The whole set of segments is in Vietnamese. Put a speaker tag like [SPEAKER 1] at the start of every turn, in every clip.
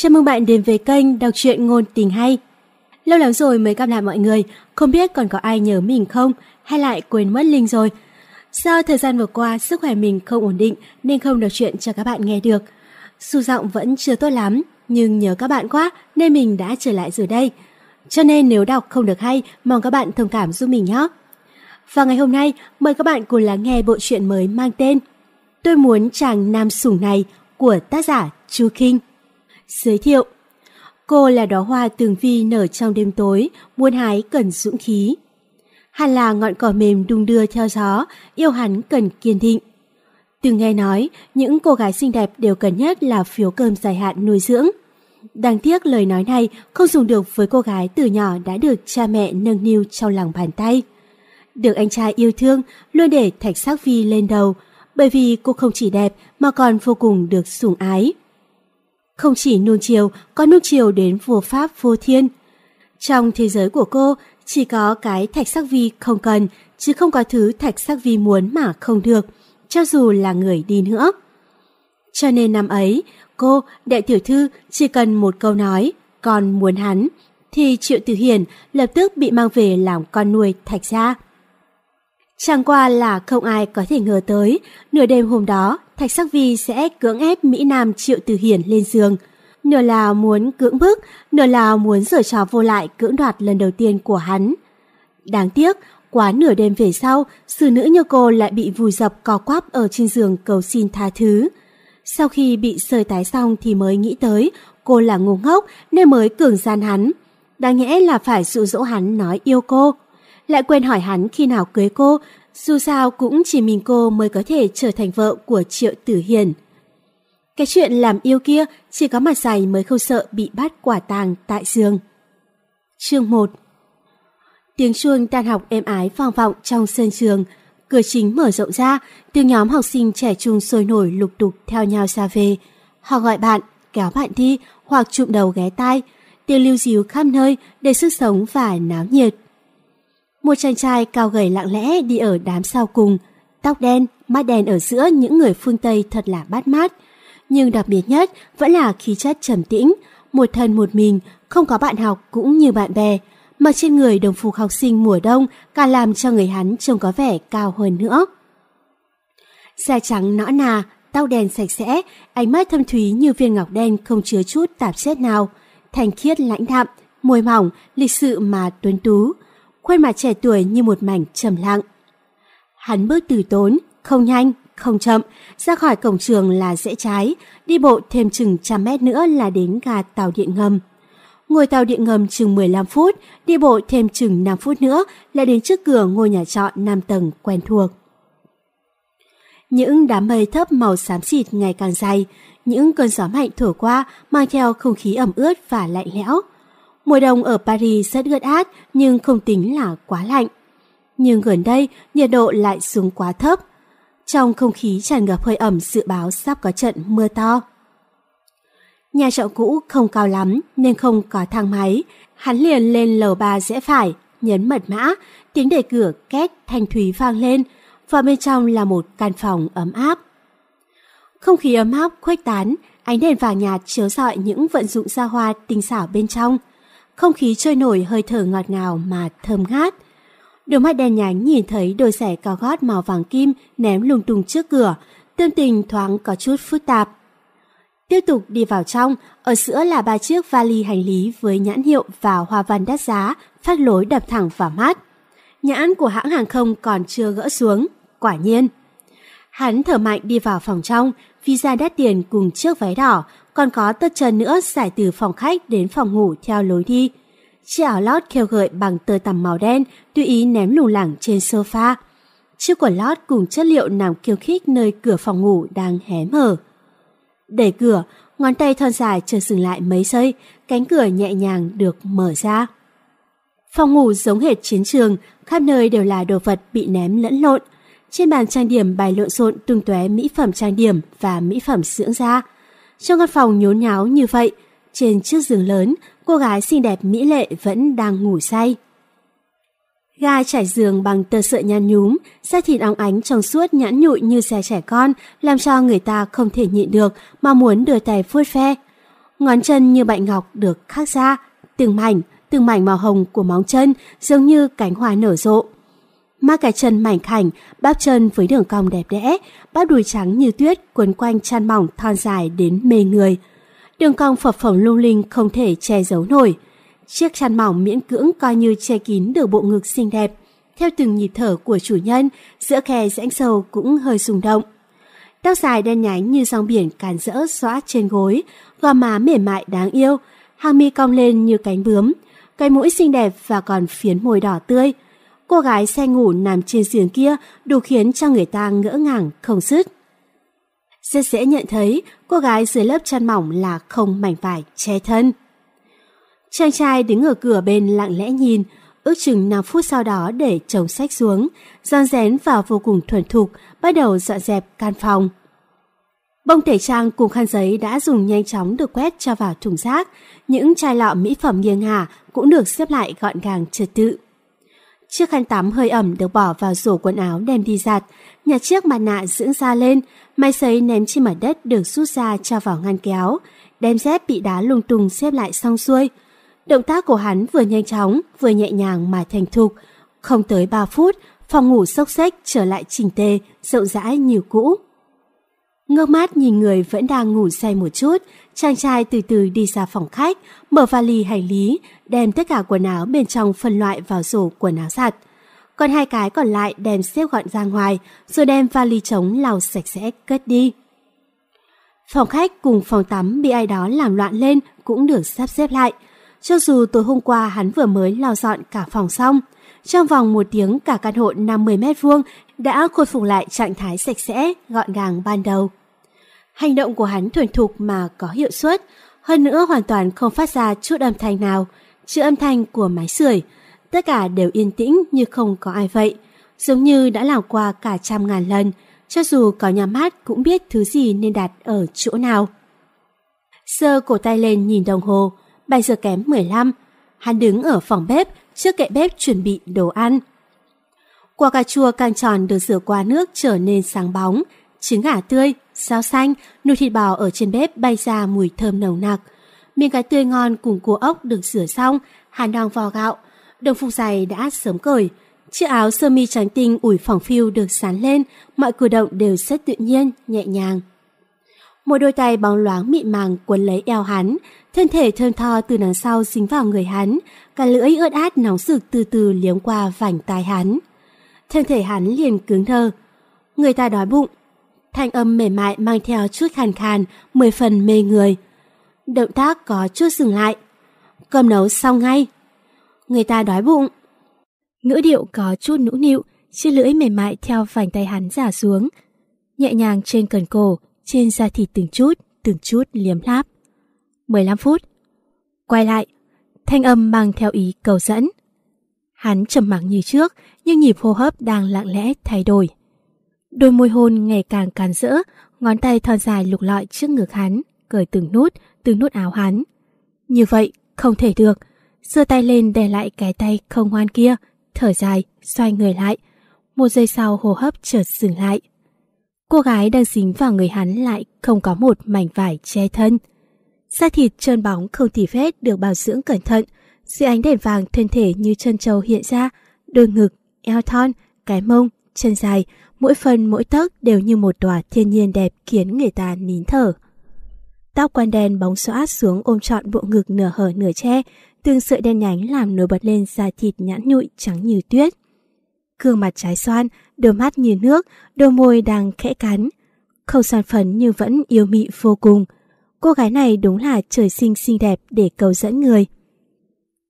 [SPEAKER 1] Chào mừng bạn đến với kênh đọc truyện ngôn tình hay. Lâu lắm rồi mới gặp lại mọi người, không biết còn có ai nhớ mình không hay lại quên mất Linh rồi. Do thời gian vừa qua sức khỏe mình không ổn định nên không đọc truyện cho các bạn nghe được. Dù giọng vẫn chưa tốt lắm nhưng nhớ các bạn quá nên mình đã trở lại rồi đây. Cho nên nếu đọc không được hay, mong các bạn thông cảm giúp mình nhé. Và ngày hôm nay, mời các bạn cùng lắng nghe bộ truyện mới mang tên Tôi muốn chàng nam sủng này của tác giả Chu Kinh giới thiệu. Cô là đóa hoa tường vi nở trong đêm tối, muốn hái cần dũng khí. Hàn là ngọn cỏ mềm đung đưa theo gió, yêu hắn cần kiên định. Từng nghe nói, những cô gái xinh đẹp đều cần nhất là phiếu cơm dài hạn nuôi dưỡng. Đáng tiếc lời nói này không dùng được với cô gái từ nhỏ đã được cha mẹ nâng niu trong lòng bàn tay. Được anh trai yêu thương, luôn để thạch sắc vi lên đầu, bởi vì cô không chỉ đẹp mà còn vô cùng được sủng ái. Không chỉ nuông chiều, có nuông chiều đến vua Pháp vô thiên. Trong thế giới của cô, chỉ có cái thạch sắc vi không cần, chứ không có thứ thạch sắc vi muốn mà không được, cho dù là người đi nữa. Cho nên năm ấy, cô, đại tiểu thư chỉ cần một câu nói, còn muốn hắn, thì Triệu Tử Hiền lập tức bị mang về làm con nuôi thạch gia. Chẳng qua là không ai có thể ngờ tới, nửa đêm hôm đó Thạch Sắc Vi sẽ cưỡng ép Mỹ Nam Triệu Từ Hiển lên giường. Nửa là muốn cưỡng bức, nửa là muốn giở trò vô lại cưỡng đoạt lần đầu tiên của hắn. Đáng tiếc, quá nửa đêm về sau, sư nữ như cô lại bị vùi dập co quắp ở trên giường cầu xin tha thứ. Sau khi bị sơi tái xong thì mới nghĩ tới cô là ngu ngốc nên mới cường gian hắn. Đáng nhẽ là phải dụ dỗ hắn nói yêu cô. Lại quên hỏi hắn khi nào cưới cô, dù sao cũng chỉ mình cô mới có thể trở thành vợ của Triệu Tử Hiền. Cái chuyện làm yêu kia chỉ có mặt dày mới không sợ bị bắt quả tàng tại giường. Chương 1 Tiếng chuông tan học êm ái vang vọng trong sân trường, cửa chính mở rộng ra, tiếng nhóm học sinh trẻ trung sôi nổi lục tục theo nhau ra về. Họ gọi bạn, kéo bạn đi hoặc chụm đầu ghé tai, tiếng lưu díu khắp nơi để sức sống và náo nhiệt. Một chàng trai cao gầy lặng lẽ đi ở đám sau cùng, tóc đen, mắt đen ở giữa những người phương Tây thật là bát mát. Nhưng đặc biệt nhất vẫn là khí chất trầm tĩnh, một thân một mình, không có bạn học cũng như bạn bè, mà trên người đồng phục học sinh mùa đông càng làm cho người hắn trông có vẻ cao hơn nữa. Da trắng nõ nà, tóc đen sạch sẽ, ánh mắt thâm thúy như viên ngọc đen không chứa chút tạp chất nào, thanh khiết lãnh đạm, môi mỏng, lịch sự mà tuấn tú khuôn mặt trẻ tuổi như một mảnh trầm lặng. Hắn bước từ tốn, không nhanh, không chậm, ra khỏi cổng trường là rẽ trái, đi bộ thêm chừng trăm mét nữa là đến gà tàu điện ngầm. Ngồi tàu điện ngầm chừng 15 phút, đi bộ thêm chừng 5 phút nữa là đến trước cửa ngôi nhà trọ 5 tầng quen thuộc. Những đám mây thấp màu xám xịt ngày càng dày, những cơn gió mạnh thổi qua mang theo không khí ẩm ướt và lạnh lẽo. Mùa đông ở Paris rất ướt át nhưng không tính là quá lạnh. Nhưng gần đây, nhiệt độ lại xuống quá thấp. Trong không khí tràn ngập hơi ẩm dự báo sắp có trận mưa to. Nhà trọ cũ không cao lắm nên không có thang máy. Hắn liền lên lầu ba rẽ phải, nhấn mật mã, tiếng đẩy cửa két thanh thúy vang lên. Vào bên trong là một căn phòng ấm áp. Không khí ấm áp khuếch tán, ánh đèn vàng nhạt chiếu rọi những vận dụng xa hoa tinh xảo bên trong không khí trôi nổi hơi thở ngọt ngào mà thơm ngát. Đôi mắt đen nhánh nhìn thấy đôi giày cao gót màu vàng kim ném lung tung trước cửa, tâm tình thoáng có chút phức tạp. Tiếp tục đi vào trong, ở giữa là ba chiếc vali hành lý với nhãn hiệu và hoa văn đắt giá, phát lối đập thẳng vào mắt. Nhãn của hãng hàng không còn chưa gỡ xuống, quả nhiên. Hắn thở mạnh đi vào phòng trong, visa đắt tiền cùng chiếc váy đỏ, còn có tất trần nữa giải từ phòng khách đến phòng ngủ theo lối đi. Chiếc áo lót kheo gợi bằng tơ tằm màu đen tùy ý ném lủng lẳng trên sofa. Chiếc quần lót cùng chất liệu nằm kiêu khích nơi cửa phòng ngủ đang hé mở. Đẩy cửa, ngón tay thon dài chờ dừng lại mấy giây, cánh cửa nhẹ nhàng được mở ra. Phòng ngủ giống hệt chiến trường, khắp nơi đều là đồ vật bị ném lẫn lộn. Trên bàn trang điểm bài lộn xộn tung tóe mỹ phẩm trang điểm và mỹ phẩm dưỡng da. Trong căn phòng nhốn nháo như vậy, trên chiếc giường lớn, cô gái xinh đẹp mỹ lệ vẫn đang ngủ say. Gai trải giường bằng tờ sợi nhăn nhúm, da thịt óng ánh trong suốt nhãn nhụi như xe trẻ con, làm cho người ta không thể nhịn được mà muốn đưa tay vuốt ve. Ngón chân như bạch ngọc được khắc ra, từng mảnh, từng mảnh màu hồng của móng chân giống như cánh hoa nở rộ. Mang cái chân mảnh khảnh, bắp chân với đường cong đẹp đẽ, bắp đùi trắng như tuyết quấn quanh chăn mỏng thon dài đến mê người. Đường cong phập phồng lung linh không thể che giấu nổi. Chiếc chăn mỏng miễn cưỡng coi như che kín được bộ ngực xinh đẹp. Theo từng nhịp thở của chủ nhân, giữa khe rãnh sâu cũng hơi rung động. Tóc dài đen nhánh như dòng biển càn rỡ xóa trên gối, gò má mềm mại đáng yêu, hàng mi cong lên như cánh bướm, cây mũi xinh đẹp và còn phiến môi đỏ tươi cô gái xe ngủ nằm trên giường kia đủ khiến cho người ta ngỡ ngàng không dứt. Rất dễ nhận thấy cô gái dưới lớp chăn mỏng là không mảnh vải che thân. Chàng trai đứng ở cửa bên lặng lẽ nhìn, ước chừng 5 phút sau đó để chồng sách xuống, dọn rén và vô cùng thuần thục bắt đầu dọn dẹp căn phòng. Bông thể trang cùng khăn giấy đã dùng nhanh chóng được quét cho vào thùng rác, những chai lọ mỹ phẩm nghiêng ngả cũng được xếp lại gọn gàng trật tự. Chiếc khăn tắm hơi ẩm được bỏ vào rổ quần áo đem đi giặt, nhặt chiếc mặt nạ dưỡng da lên, máy sấy ném trên mặt đất được rút ra cho vào ngăn kéo, đem dép bị đá lung tung xếp lại xong xuôi. Động tác của hắn vừa nhanh chóng, vừa nhẹ nhàng mà thành thục. Không tới 3 phút, phòng ngủ sốc xếch trở lại chỉnh tề, rộng rãi như cũ. Ngơ mắt nhìn người vẫn đang ngủ say một chút, chàng trai từ từ đi ra phòng khách, mở vali hành lý, đem tất cả quần áo bên trong phân loại vào rổ quần áo giặt. Còn hai cái còn lại đem xếp gọn ra ngoài, rồi đem vali trống lau sạch sẽ cất đi. Phòng khách cùng phòng tắm bị ai đó làm loạn lên cũng được sắp xếp lại. Cho dù tối hôm qua hắn vừa mới lau dọn cả phòng xong, trong vòng một tiếng cả căn hộ 50 mét vuông đã khôi phục lại trạng thái sạch sẽ, gọn gàng ban đầu. Hành động của hắn thuần thục mà có hiệu suất, hơn nữa hoàn toàn không phát ra chút âm thanh nào, chữ âm thanh của máy sưởi. Tất cả đều yên tĩnh như không có ai vậy, giống như đã làm qua cả trăm ngàn lần, cho dù có nhà mát cũng biết thứ gì nên đặt ở chỗ nào. Sơ cổ tay lên nhìn đồng hồ, bài giờ kém 15, hắn đứng ở phòng bếp trước kệ bếp chuẩn bị đồ ăn. Quả cà chua càng tròn được rửa qua nước trở nên sáng bóng, trứng gà tươi, rau xanh, nụ thịt bò ở trên bếp bay ra mùi thơm nồng nặc. Miếng cá tươi ngon cùng cua ốc được rửa xong, hàn Nong vò gạo. Đồng phục giày đã sớm cởi. Chiếc áo sơ mi trắng tinh ủi phẳng phiu được sán lên, mọi cử động đều rất tự nhiên, nhẹ nhàng. Một đôi tay bóng loáng mịn màng quấn lấy eo hắn, thân thể thơm tho từ đằng sau dính vào người hắn, cả lưỡi ướt át nóng sực từ từ liếm qua vành tai hắn thân thể hắn liền cứng thơ Người ta đói bụng. Thanh âm mềm mại mang theo chút khàn khàn, mười phần mê người. Động tác có chút dừng lại. Cơm nấu xong ngay. Người ta đói bụng. Ngữ điệu có chút nũng nịu, chiếc lưỡi mềm mại theo vành tay hắn giả xuống. Nhẹ nhàng trên cần cổ, trên da thịt từng chút, từng chút liếm láp. 15 phút. Quay lại, thanh âm mang theo ý cầu dẫn. Hắn trầm mặc như trước, nhưng nhịp hô hấp đang lặng lẽ thay đổi. Đôi môi hôn ngày càng càn rỡ, ngón tay thon dài lục lọi trước ngực hắn, cởi từng nút, từng nút áo hắn. Như vậy, không thể được. Giơ tay lên đè lại cái tay không hoan kia, thở dài, xoay người lại. Một giây sau hô hấp chợt dừng lại. Cô gái đang dính vào người hắn lại không có một mảnh vải che thân. Da thịt trơn bóng không tỉ vết được bảo dưỡng cẩn thận, dưới ánh đèn vàng thân thể như chân trâu hiện ra, đôi ngực eo thon, cái mông, chân dài, mỗi phần mỗi tấc đều như một tòa thiên nhiên đẹp khiến người ta nín thở. Tóc quan đen bóng xóa xuống ôm trọn bộ ngực nửa hở nửa che, từng sợi đen nhánh làm nổi bật lên da thịt nhãn nhụi trắng như tuyết. Gương mặt trái xoan, đôi mắt như nước, đôi môi đang khẽ cắn. Khâu son phấn nhưng vẫn yêu mị vô cùng. Cô gái này đúng là trời sinh xinh đẹp để cầu dẫn người.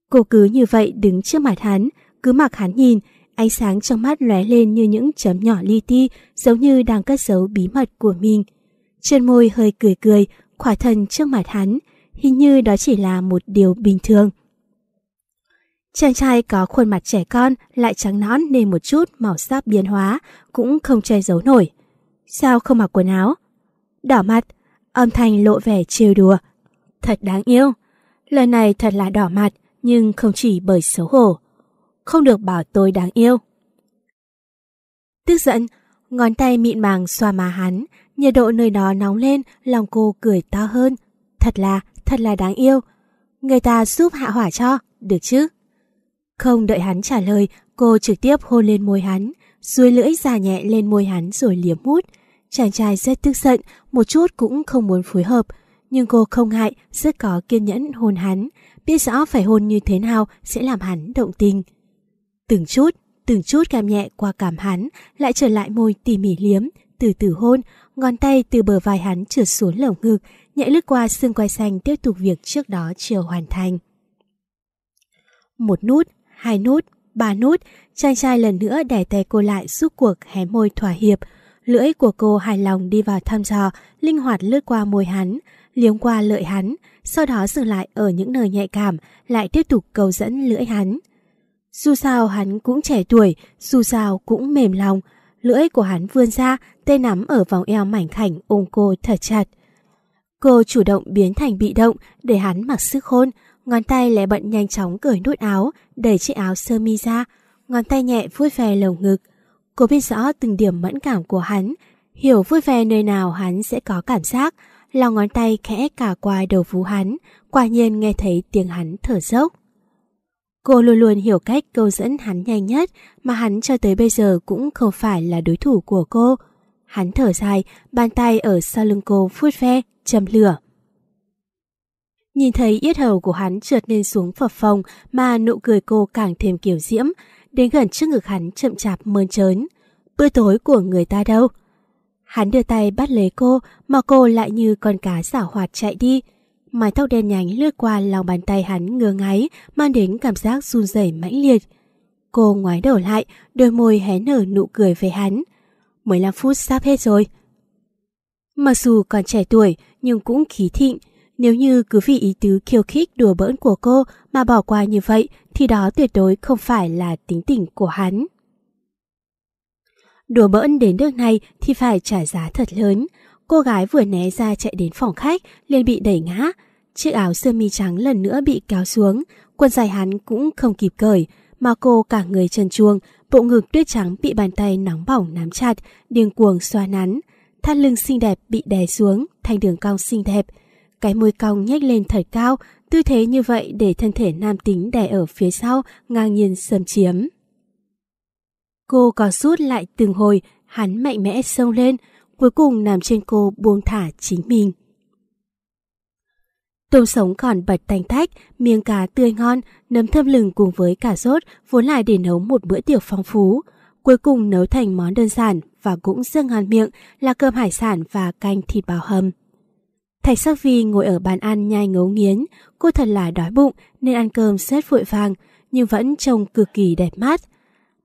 [SPEAKER 1] Cô cứ như vậy đứng trước mặt hắn, cứ mặc hắn nhìn, ánh sáng trong mắt lóe lên như những chấm nhỏ li ti, giống như đang cất giấu bí mật của mình. Trên môi hơi cười cười, khỏa thân trước mặt hắn, hình như đó chỉ là một điều bình thường. Chàng trai có khuôn mặt trẻ con lại trắng nõn nên một chút màu sắc biến hóa cũng không che giấu nổi. Sao không mặc quần áo? Đỏ mặt, âm thanh lộ vẻ trêu đùa. Thật đáng yêu. Lời này thật là đỏ mặt nhưng không chỉ bởi xấu hổ không được bảo tôi đáng yêu. Tức giận, ngón tay mịn màng xoa má hắn, nhiệt độ nơi đó nóng lên, lòng cô cười to hơn. Thật là, thật là đáng yêu. Người ta giúp hạ hỏa cho, được chứ? Không đợi hắn trả lời, cô trực tiếp hôn lên môi hắn, dưới lưỡi già nhẹ lên môi hắn rồi liếm hút. Chàng trai rất tức giận, một chút cũng không muốn phối hợp, nhưng cô không ngại, rất có kiên nhẫn hôn hắn, biết rõ phải hôn như thế nào sẽ làm hắn động tình. Từng chút, từng chút cảm nhẹ qua cảm hắn, lại trở lại môi tỉ mỉ liếm, từ từ hôn, ngón tay từ bờ vai hắn trượt xuống lồng ngực, nhẹ lướt qua xương quai xanh tiếp tục việc trước đó chưa hoàn thành. Một nút, hai nút, ba nút, chàng trai lần nữa đè tay cô lại giúp cuộc hé môi thỏa hiệp. Lưỡi của cô hài lòng đi vào thăm dò, linh hoạt lướt qua môi hắn, liếm qua lợi hắn, sau đó dừng lại ở những nơi nhạy cảm, lại tiếp tục cầu dẫn lưỡi hắn. Dù sao hắn cũng trẻ tuổi, dù sao cũng mềm lòng, lưỡi của hắn vươn ra, tay nắm ở vòng eo mảnh khảnh ôm cô thật chặt. Cô chủ động biến thành bị động để hắn mặc sức khôn, ngón tay lẹ bận nhanh chóng cởi nút áo, đẩy chiếc áo sơ mi ra, ngón tay nhẹ vui vẻ lồng ngực. Cô biết rõ từng điểm mẫn cảm của hắn, hiểu vui vẻ nơi nào hắn sẽ có cảm giác, lòng ngón tay khẽ cả qua đầu vú hắn, quả nhiên nghe thấy tiếng hắn thở dốc. Cô luôn luôn hiểu cách câu dẫn hắn nhanh nhất mà hắn cho tới bây giờ cũng không phải là đối thủ của cô. Hắn thở dài, bàn tay ở sau lưng cô phút ve, châm lửa. Nhìn thấy yết hầu của hắn trượt lên xuống phập phòng, mà nụ cười cô càng thêm kiểu diễm, đến gần trước ngực hắn chậm chạp mơn trớn. Bữa tối của người ta đâu? Hắn đưa tay bắt lấy cô mà cô lại như con cá xảo hoạt chạy đi. Mái tóc đen nhánh lướt qua lòng bàn tay hắn ngơ ngáy, mang đến cảm giác run rẩy mãnh liệt. Cô ngoái đầu lại, đôi môi hé nở nụ cười về hắn. 15 phút sắp hết rồi. Mặc dù còn trẻ tuổi, nhưng cũng khí thịnh. Nếu như cứ vì ý tứ khiêu khích đùa bỡn của cô mà bỏ qua như vậy, thì đó tuyệt đối không phải là tính tình của hắn. Đùa bỡn đến nước này thì phải trả giá thật lớn. Cô gái vừa né ra chạy đến phòng khách, liền bị đẩy ngã. Chiếc áo sơ mi trắng lần nữa bị kéo xuống, quần dài hắn cũng không kịp cởi, mà cô cả người trần chuông, bộ ngực tuyết trắng bị bàn tay nóng bỏng nắm chặt, điên cuồng xoa nắn. Thắt lưng xinh đẹp bị đè xuống, thành đường cong xinh đẹp. Cái môi cong nhếch lên thật cao, tư thế như vậy để thân thể nam tính đè ở phía sau, ngang nhiên xâm chiếm. Cô có rút lại từng hồi, hắn mạnh mẽ xông lên, cuối cùng nằm trên cô buông thả chính mình. Tôm sống còn bạch tanh thách, miếng cá tươi ngon, nấm thơm lừng cùng với cà rốt vốn lại để nấu một bữa tiệc phong phú. Cuối cùng nấu thành món đơn giản và cũng rất ngon miệng là cơm hải sản và canh thịt bào hầm. Thạch Sắc Vi ngồi ở bàn ăn nhai ngấu nghiến, cô thật là đói bụng nên ăn cơm rất vội vàng nhưng vẫn trông cực kỳ đẹp mắt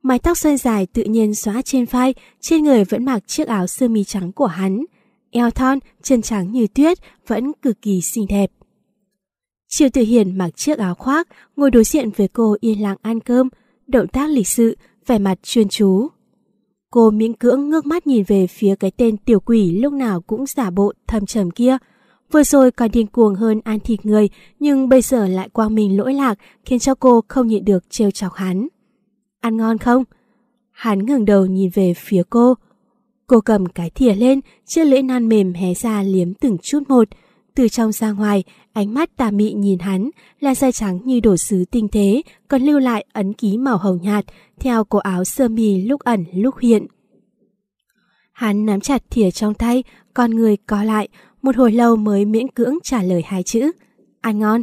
[SPEAKER 1] mái tóc xoăn dài tự nhiên xóa trên vai, trên người vẫn mặc chiếc áo sơ mi trắng của hắn. Eo thon, chân trắng như tuyết, vẫn cực kỳ xinh đẹp. Triệu Tử Hiền mặc chiếc áo khoác, ngồi đối diện với cô yên lặng ăn cơm, động tác lịch sự, vẻ mặt chuyên chú. Cô miễn cưỡng ngước mắt nhìn về phía cái tên tiểu quỷ lúc nào cũng giả bộ thầm trầm kia. Vừa rồi còn điên cuồng hơn ăn thịt người, nhưng bây giờ lại quang mình lỗi lạc khiến cho cô không nhịn được trêu chọc hắn ăn ngon không? Hắn ngẩng đầu nhìn về phía cô. Cô cầm cái thìa lên, chiếc lưỡi nan mềm hé ra liếm từng chút một. Từ trong ra ngoài, ánh mắt tà mị nhìn hắn, là da trắng như đổ sứ tinh thế, còn lưu lại ấn ký màu hồng nhạt, theo cổ áo sơ mi lúc ẩn lúc hiện. Hắn nắm chặt thìa trong tay, con người co lại, một hồi lâu mới miễn cưỡng trả lời hai chữ. Ăn ngon.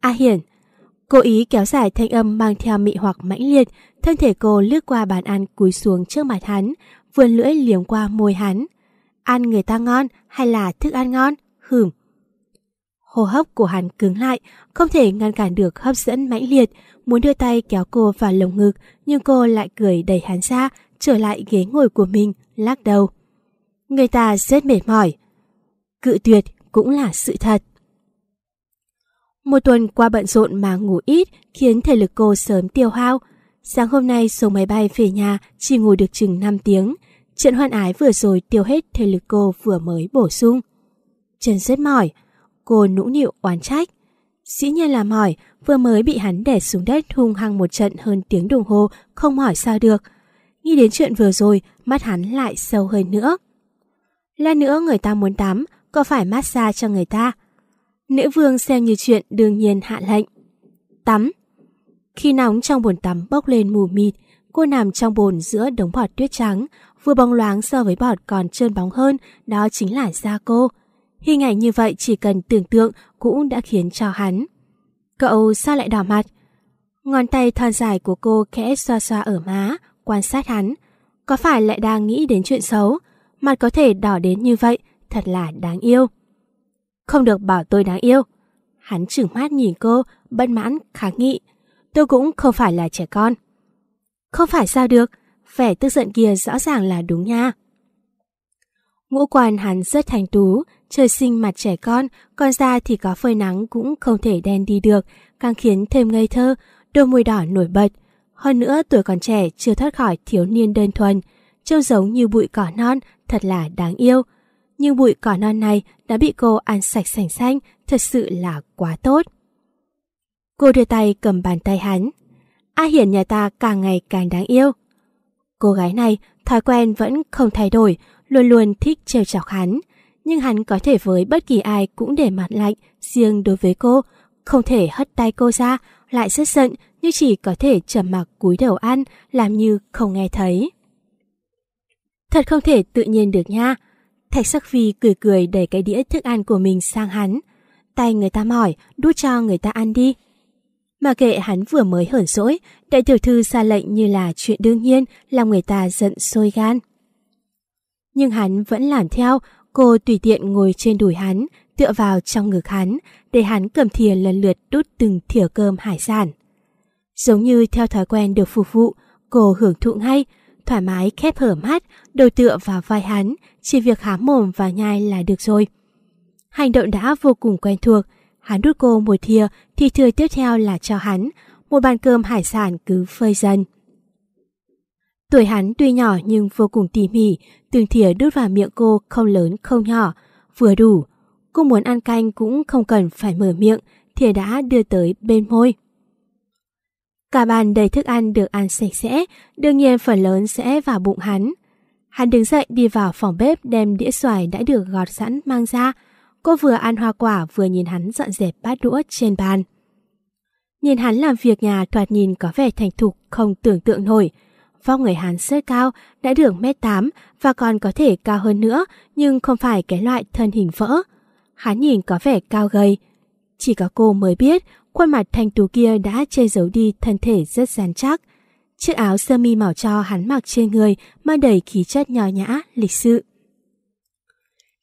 [SPEAKER 1] A Hiển, Cô ý kéo dài thanh âm mang theo mị hoặc mãnh liệt, thân thể cô lướt qua bàn ăn cúi xuống trước mặt hắn, vươn lưỡi liếm qua môi hắn. Ăn người ta ngon hay là thức ăn ngon? Hửm. Hô hấp của hắn cứng lại, không thể ngăn cản được hấp dẫn mãnh liệt, muốn đưa tay kéo cô vào lồng ngực, nhưng cô lại cười đẩy hắn ra, trở lại ghế ngồi của mình, lắc đầu. Người ta rất mệt mỏi. Cự tuyệt cũng là sự thật. Một tuần qua bận rộn mà ngủ ít khiến thể lực cô sớm tiêu hao. Sáng hôm nay xuống máy bay về nhà chỉ ngủ được chừng 5 tiếng. Trận hoan ái vừa rồi tiêu hết thể lực cô vừa mới bổ sung. chân rất mỏi, cô nũng nịu oán trách. Dĩ nhiên là mỏi, vừa mới bị hắn đẻ xuống đất hung hăng một trận hơn tiếng đồng hồ, không hỏi sao được. Nghĩ đến chuyện vừa rồi, mắt hắn lại sâu hơn nữa. Lát nữa người ta muốn tắm, có phải massage cho người ta? Nữ vương xem như chuyện đương nhiên hạ lệnh. Tắm Khi nóng trong bồn tắm bốc lên mù mịt, cô nằm trong bồn giữa đống bọt tuyết trắng, vừa bóng loáng so với bọt còn trơn bóng hơn, đó chính là da cô. Hình ảnh như vậy chỉ cần tưởng tượng cũng đã khiến cho hắn. Cậu sao lại đỏ mặt? Ngón tay thon dài của cô khẽ xoa xoa ở má, quan sát hắn. Có phải lại đang nghĩ đến chuyện xấu? Mặt có thể đỏ đến như vậy, thật là đáng yêu không được bảo tôi đáng yêu. Hắn trừng mắt nhìn cô, bất mãn, kháng nghị. Tôi cũng không phải là trẻ con. Không phải sao được, vẻ tức giận kia rõ ràng là đúng nha. Ngũ quan hắn rất thành tú, trời sinh mặt trẻ con, con da thì có phơi nắng cũng không thể đen đi được, càng khiến thêm ngây thơ, đôi môi đỏ nổi bật. Hơn nữa tuổi còn trẻ chưa thoát khỏi thiếu niên đơn thuần, trông giống như bụi cỏ non, thật là đáng yêu nhưng bụi cỏ non này đã bị cô ăn sạch sành xanh, thật sự là quá tốt. Cô đưa tay cầm bàn tay hắn. A Hiển nhà ta càng ngày càng đáng yêu. Cô gái này, thói quen vẫn không thay đổi, luôn luôn thích trêu chọc hắn. Nhưng hắn có thể với bất kỳ ai cũng để mặt lạnh, riêng đối với cô, không thể hất tay cô ra, lại rất giận nhưng chỉ có thể trầm mặc cúi đầu ăn, làm như không nghe thấy. Thật không thể tự nhiên được nha, Thạch Sắc Phi cười cười đẩy cái đĩa thức ăn của mình sang hắn. Tay người ta mỏi, đút cho người ta ăn đi. Mà kệ hắn vừa mới hởn rỗi, đại tiểu thư ra lệnh như là chuyện đương nhiên làm người ta giận sôi gan. Nhưng hắn vẫn làm theo, cô tùy tiện ngồi trên đùi hắn, tựa vào trong ngực hắn, để hắn cầm thìa lần lượt đút từng thìa cơm hải sản. Giống như theo thói quen được phục vụ, cô hưởng thụ ngay, thoải mái khép hở mắt, đầu tựa vào vai hắn, chỉ việc há mồm và nhai là được rồi. Hành động đã vô cùng quen thuộc, hắn đút cô một thìa thì thìa tiếp theo là cho hắn, một bàn cơm hải sản cứ phơi dần. Tuổi hắn tuy nhỏ nhưng vô cùng tỉ mỉ, từng thìa đút vào miệng cô không lớn không nhỏ, vừa đủ. Cô muốn ăn canh cũng không cần phải mở miệng, thìa đã đưa tới bên môi. Cả bàn đầy thức ăn được ăn sạch sẽ, đương nhiên phần lớn sẽ vào bụng hắn. Hắn đứng dậy đi vào phòng bếp đem đĩa xoài đã được gọt sẵn mang ra. Cô vừa ăn hoa quả vừa nhìn hắn dọn dẹp bát đũa trên bàn. Nhìn hắn làm việc nhà thoạt nhìn có vẻ thành thục, không tưởng tượng nổi. Vóc người hắn rất cao, đã được mét 8 và còn có thể cao hơn nữa, nhưng không phải cái loại thân hình vỡ. Hắn nhìn có vẻ cao gầy. Chỉ có cô mới biết khuôn mặt thanh tú kia đã che giấu đi thân thể rất rắn chắc. Chiếc áo sơ mi màu cho hắn mặc trên người mang đầy khí chất nhỏ nhã, lịch sự.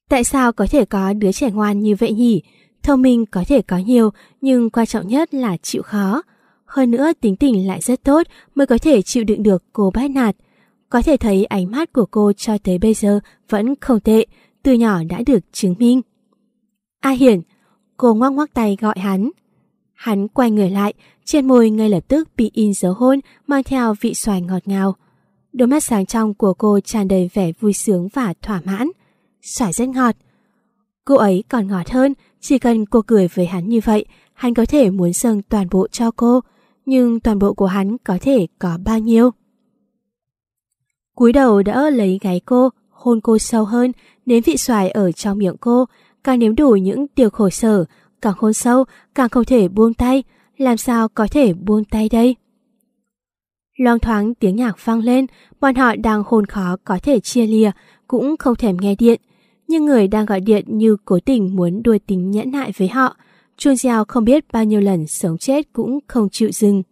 [SPEAKER 1] Tại sao có thể có đứa trẻ ngoan như vậy nhỉ? Thông minh có thể có nhiều, nhưng quan trọng nhất là chịu khó. Hơn nữa tính tình lại rất tốt mới có thể chịu đựng được cô bát nạt. Có thể thấy ánh mắt của cô cho tới bây giờ vẫn không tệ, từ nhỏ đã được chứng minh. A Hiển, cô ngoắc ngoắc tay gọi hắn. Hắn quay người lại, trên môi ngay lập tức bị in dấu hôn mang theo vị xoài ngọt ngào. Đôi mắt sáng trong của cô tràn đầy vẻ vui sướng và thỏa mãn. Xoài rất ngọt. Cô ấy còn ngọt hơn, chỉ cần cô cười với hắn như vậy, hắn có thể muốn dâng toàn bộ cho cô, nhưng toàn bộ của hắn có thể có bao nhiêu. Cúi đầu đỡ lấy gáy cô, hôn cô sâu hơn, nếm vị xoài ở trong miệng cô, càng nếm đủ những điều khổ sở, càng hôn sâu, càng không thể buông tay, làm sao có thể buông tay đây? Loang thoáng tiếng nhạc vang lên, bọn họ đang hồn khó có thể chia lìa, cũng không thèm nghe điện. Nhưng người đang gọi điện như cố tình muốn đuôi tính nhẫn nại với họ. Chuông Giao không biết bao nhiêu lần sống chết cũng không chịu dừng.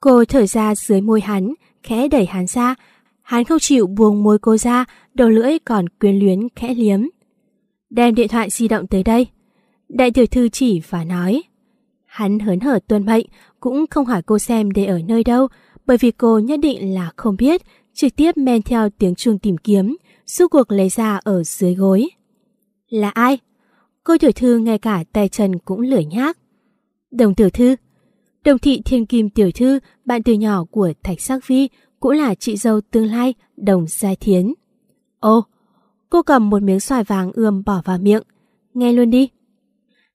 [SPEAKER 1] Cô thở ra dưới môi hắn, khẽ đẩy hắn ra. Hắn không chịu buông môi cô ra, đầu lưỡi còn quyến luyến khẽ liếm. Đem điện thoại di động tới đây. Đại tiểu thư chỉ và nói. Hắn hớn hở tuân mệnh, cũng không hỏi cô xem để ở nơi đâu, bởi vì cô nhất định là không biết, trực tiếp men theo tiếng chuông tìm kiếm, suốt cuộc lấy ra ở dưới gối. Là ai? Cô tiểu thư ngay cả tay chân cũng lười nhác. Đồng tiểu thư Đồng thị thiên kim tiểu thư, bạn từ nhỏ của Thạch Sắc Vi, cũng là chị dâu tương lai, đồng gia thiến. Ô, cô cầm một miếng xoài vàng ươm bỏ vào miệng. Nghe luôn đi.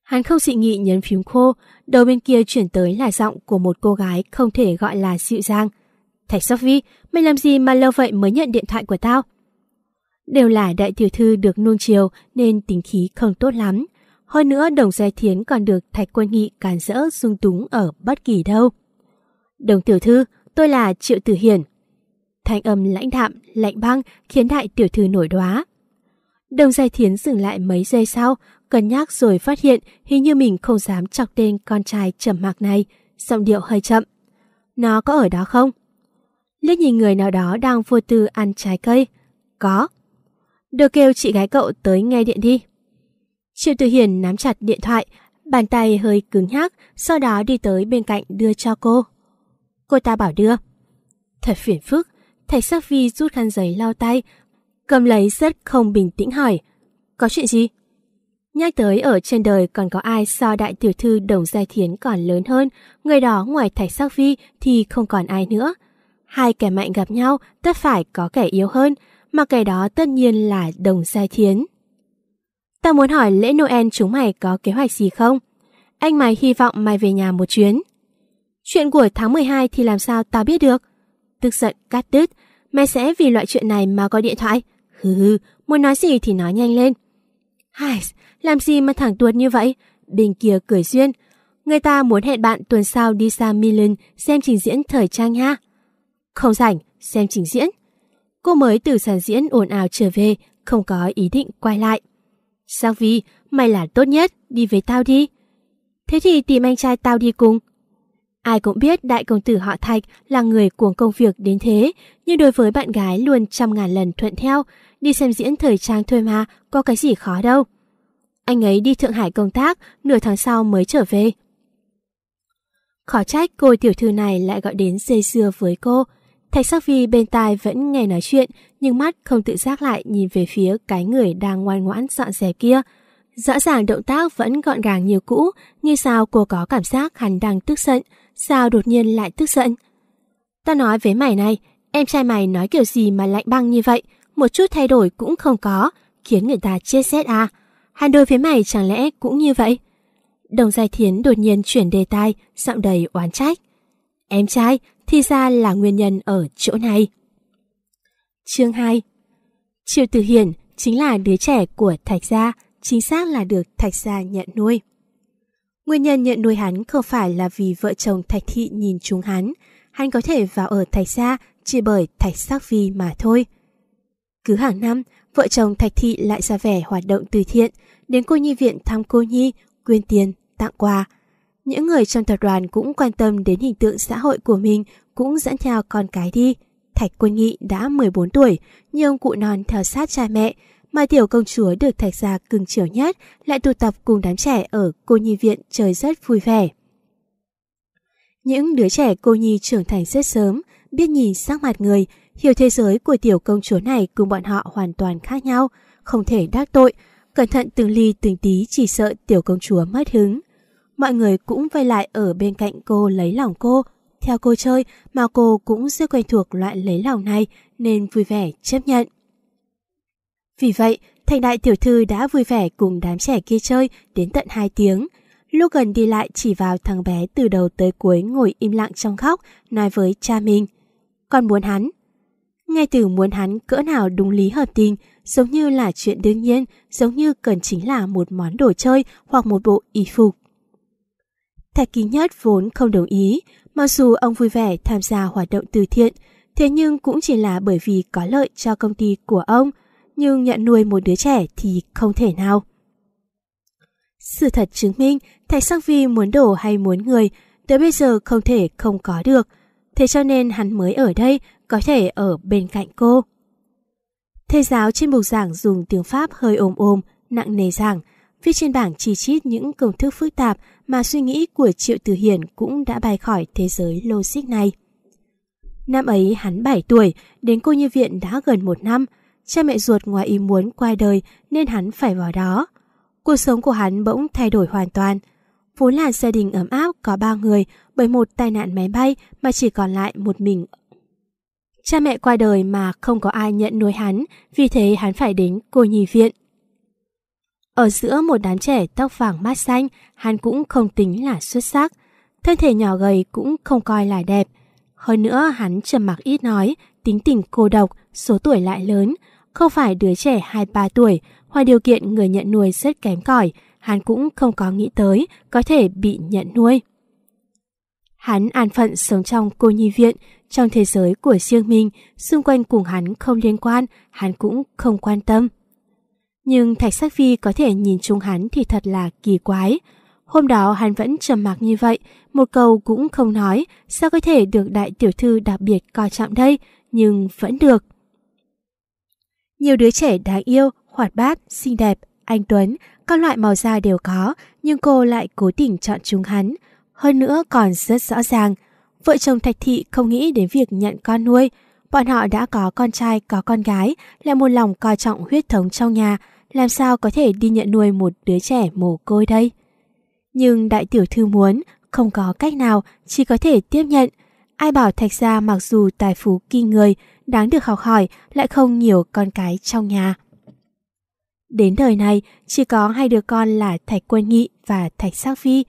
[SPEAKER 1] Hắn không dị nghị nhấn phím khô, đầu bên kia chuyển tới là giọng của một cô gái không thể gọi là dịu dàng. Thạch Sophie, mày làm gì mà lâu vậy mới nhận điện thoại của tao? Đều là đại tiểu thư được nuông chiều nên tính khí không tốt lắm. Hơn nữa đồng giai thiến còn được Thạch Quân Nghị cản rỡ dung túng ở bất kỳ đâu. Đồng tiểu thư, tôi là Triệu Tử Hiển. Thanh âm lãnh đạm, lạnh băng khiến đại tiểu thư nổi đoá. Đồng giai thiến dừng lại mấy giây sau, cân nhắc rồi phát hiện hình như mình không dám chọc tên con trai trầm mặc này, giọng điệu hơi chậm. Nó có ở đó không? Liếc nhìn người nào đó đang vô tư ăn trái cây. Có. Được kêu chị gái cậu tới nghe điện đi. Triệu Tử Hiền nắm chặt điện thoại, bàn tay hơi cứng nhắc, sau đó đi tới bên cạnh đưa cho cô. Cô ta bảo đưa. Thật phiền phức, Thạch Sắc Phi rút khăn giấy lau tay, cầm lấy rất không bình tĩnh hỏi. Có chuyện gì? Nhắc tới ở trên đời còn có ai so đại tiểu thư Đồng Giai Thiến còn lớn hơn, người đó ngoài Thạch Sắc Vi thì không còn ai nữa. Hai kẻ mạnh gặp nhau tất phải có kẻ yếu hơn, mà kẻ đó tất nhiên là Đồng Giai Thiến. Ta muốn hỏi lễ Noel chúng mày có kế hoạch gì không? Anh mày hy vọng mày về nhà một chuyến. Chuyện của tháng 12 thì làm sao tao biết được? Tức giận cắt đứt, mày sẽ vì loại chuyện này mà gọi điện thoại. Hừ hừ, muốn nói gì thì nói nhanh lên, Hài, làm gì mà thẳng tuột như vậy? Bên kia cười duyên. Người ta muốn hẹn bạn tuần sau đi sang Milan xem trình diễn thời trang ha. Không rảnh, xem trình diễn. Cô mới từ sàn diễn ồn ào trở về, không có ý định quay lại. Sang Vi, mày là tốt nhất, đi với tao đi. Thế thì tìm anh trai tao đi cùng, Ai cũng biết đại công tử họ Thạch là người cuồng công việc đến thế, nhưng đối với bạn gái luôn trăm ngàn lần thuận theo, đi xem diễn thời trang thôi mà, có cái gì khó đâu. Anh ấy đi Thượng Hải công tác, nửa tháng sau mới trở về. Khó trách cô tiểu thư này lại gọi đến dây dưa với cô. Thạch Sắc Vi bên tai vẫn nghe nói chuyện, nhưng mắt không tự giác lại nhìn về phía cái người đang ngoan ngoãn dọn dẹp kia. Rõ ràng động tác vẫn gọn gàng như cũ, như sao cô có cảm giác hắn đang tức giận sao đột nhiên lại tức giận. Ta nói với mày này, em trai mày nói kiểu gì mà lạnh băng như vậy, một chút thay đổi cũng không có, khiến người ta chết xét à. Hàn đôi với mày chẳng lẽ cũng như vậy? Đồng Giai Thiến đột nhiên chuyển đề tài, giọng đầy oán trách. Em trai, thì ra là nguyên nhân ở chỗ này. Chương 2 Triệu Tử Hiển chính là đứa trẻ của Thạch Gia, chính xác là được Thạch Gia nhận nuôi. Nguyên nhân nhận nuôi hắn không phải là vì vợ chồng Thạch Thị nhìn chúng hắn, hắn có thể vào ở Thạch Gia chỉ bởi Thạch Sắc Vi mà thôi. Cứ hàng năm, vợ chồng Thạch Thị lại ra vẻ hoạt động từ thiện, đến cô nhi viện thăm cô nhi, quyên tiền, tặng quà. Những người trong tập đoàn cũng quan tâm đến hình tượng xã hội của mình cũng dẫn theo con cái đi. Thạch Quân Nghị đã 14 tuổi, nhưng cụ non theo sát cha mẹ, mà tiểu công chúa được thạch gia cưng chiều nhất lại tụ tập cùng đám trẻ ở cô nhi viện chơi rất vui vẻ. Những đứa trẻ cô nhi trưởng thành rất sớm, biết nhìn sắc mặt người, hiểu thế giới của tiểu công chúa này cùng bọn họ hoàn toàn khác nhau, không thể đắc tội, cẩn thận từng ly từng tí chỉ sợ tiểu công chúa mất hứng. Mọi người cũng vây lại ở bên cạnh cô lấy lòng cô, theo cô chơi mà cô cũng rất quen thuộc loại lấy lòng này nên vui vẻ chấp nhận. Vì vậy, thành đại tiểu thư đã vui vẻ cùng đám trẻ kia chơi đến tận 2 tiếng. Lúc gần đi lại chỉ vào thằng bé từ đầu tới cuối ngồi im lặng trong khóc, nói với cha mình. Con muốn hắn. Ngay từ muốn hắn cỡ nào đúng lý hợp tình, giống như là chuyện đương nhiên, giống như cần chính là một món đồ chơi hoặc một bộ y phục. Thạch ký nhất vốn không đồng ý, mặc dù ông vui vẻ tham gia hoạt động từ thiện, thế nhưng cũng chỉ là bởi vì có lợi cho công ty của ông – nhưng nhận nuôi một đứa trẻ thì không thể nào. Sự thật chứng minh, Thạch Sắc Vi muốn đổ hay muốn người, tới bây giờ không thể không có được. Thế cho nên hắn mới ở đây, có thể ở bên cạnh cô. Thầy giáo trên bục giảng dùng tiếng Pháp hơi ôm ôm nặng nề giảng, viết trên bảng chỉ chít những công thức phức tạp mà suy nghĩ của Triệu Tử hiển cũng đã bay khỏi thế giới logic này. Năm ấy hắn 7 tuổi, đến cô như viện đã gần một năm, cha mẹ ruột ngoài ý muốn qua đời nên hắn phải vào đó. Cuộc sống của hắn bỗng thay đổi hoàn toàn. Vốn là gia đình ấm áp có ba người bởi một tai nạn máy bay mà chỉ còn lại một mình. Cha mẹ qua đời mà không có ai nhận nuôi hắn, vì thế hắn phải đến cô nhi viện. Ở giữa một đám trẻ tóc vàng mát xanh, hắn cũng không tính là xuất sắc. Thân thể nhỏ gầy cũng không coi là đẹp. Hơn nữa hắn trầm mặc ít nói, tính tình cô độc, số tuổi lại lớn, không phải đứa trẻ 2-3 tuổi, ngoài điều kiện người nhận nuôi rất kém cỏi, hắn cũng không có nghĩ tới có thể bị nhận nuôi. Hắn an phận sống trong cô nhi viện, trong thế giới của riêng mình, xung quanh cùng hắn không liên quan, hắn cũng không quan tâm. Nhưng Thạch Sắc Phi có thể nhìn chúng hắn thì thật là kỳ quái. Hôm đó hắn vẫn trầm mặc như vậy, một câu cũng không nói, sao có thể được đại tiểu thư đặc biệt coi trọng đây, nhưng vẫn được. Nhiều đứa trẻ đáng yêu, hoạt bát, xinh đẹp, anh Tuấn, các loại màu da đều có, nhưng cô lại cố tình chọn chúng hắn. Hơn nữa còn rất rõ ràng, vợ chồng Thạch Thị không nghĩ đến việc nhận con nuôi. Bọn họ đã có con trai, có con gái, là một lòng coi trọng huyết thống trong nhà, làm sao có thể đi nhận nuôi một đứa trẻ mồ côi đây. Nhưng đại tiểu thư muốn, không có cách nào, chỉ có thể tiếp nhận. Ai bảo Thạch Gia mặc dù tài phú kinh người, đáng được học hỏi, lại không nhiều con cái trong nhà. Đến thời này, chỉ có hai đứa con là Thạch Quân Nghị và Thạch Sắc Phi.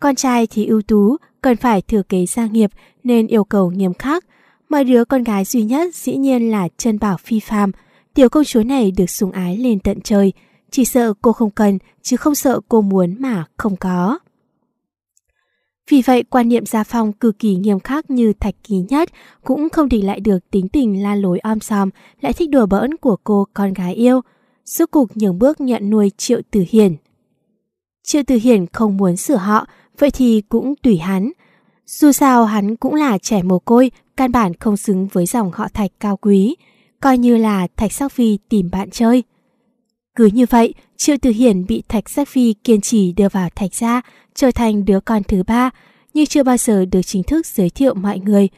[SPEAKER 1] Con trai thì ưu tú, cần phải thừa kế gia nghiệp nên yêu cầu nghiêm khắc. Mọi đứa con gái duy nhất dĩ nhiên là chân bảo phi phàm. Tiểu công chúa này được sủng ái lên tận trời. Chỉ sợ cô không cần, chứ không sợ cô muốn mà không có. Vì vậy, quan niệm gia phong cực kỳ nghiêm khắc như Thạch Ký Nhất cũng không để lại được tính tình la lối om sòm, lại thích đùa bỡn của cô con gái yêu. Suốt cục nhường bước nhận nuôi Triệu Tử Hiển. Triệu Tử Hiển không muốn sửa họ, vậy thì cũng tùy hắn. Dù sao hắn cũng là trẻ mồ côi, căn bản không xứng với dòng họ Thạch cao quý, coi như là Thạch Sắc Phi tìm bạn chơi. Cứ như vậy, Triệu Tử Hiển bị Thạch Sắc Phi kiên trì đưa vào Thạch gia, trở thành đứa con thứ ba nhưng chưa bao giờ được chính thức giới thiệu mọi người.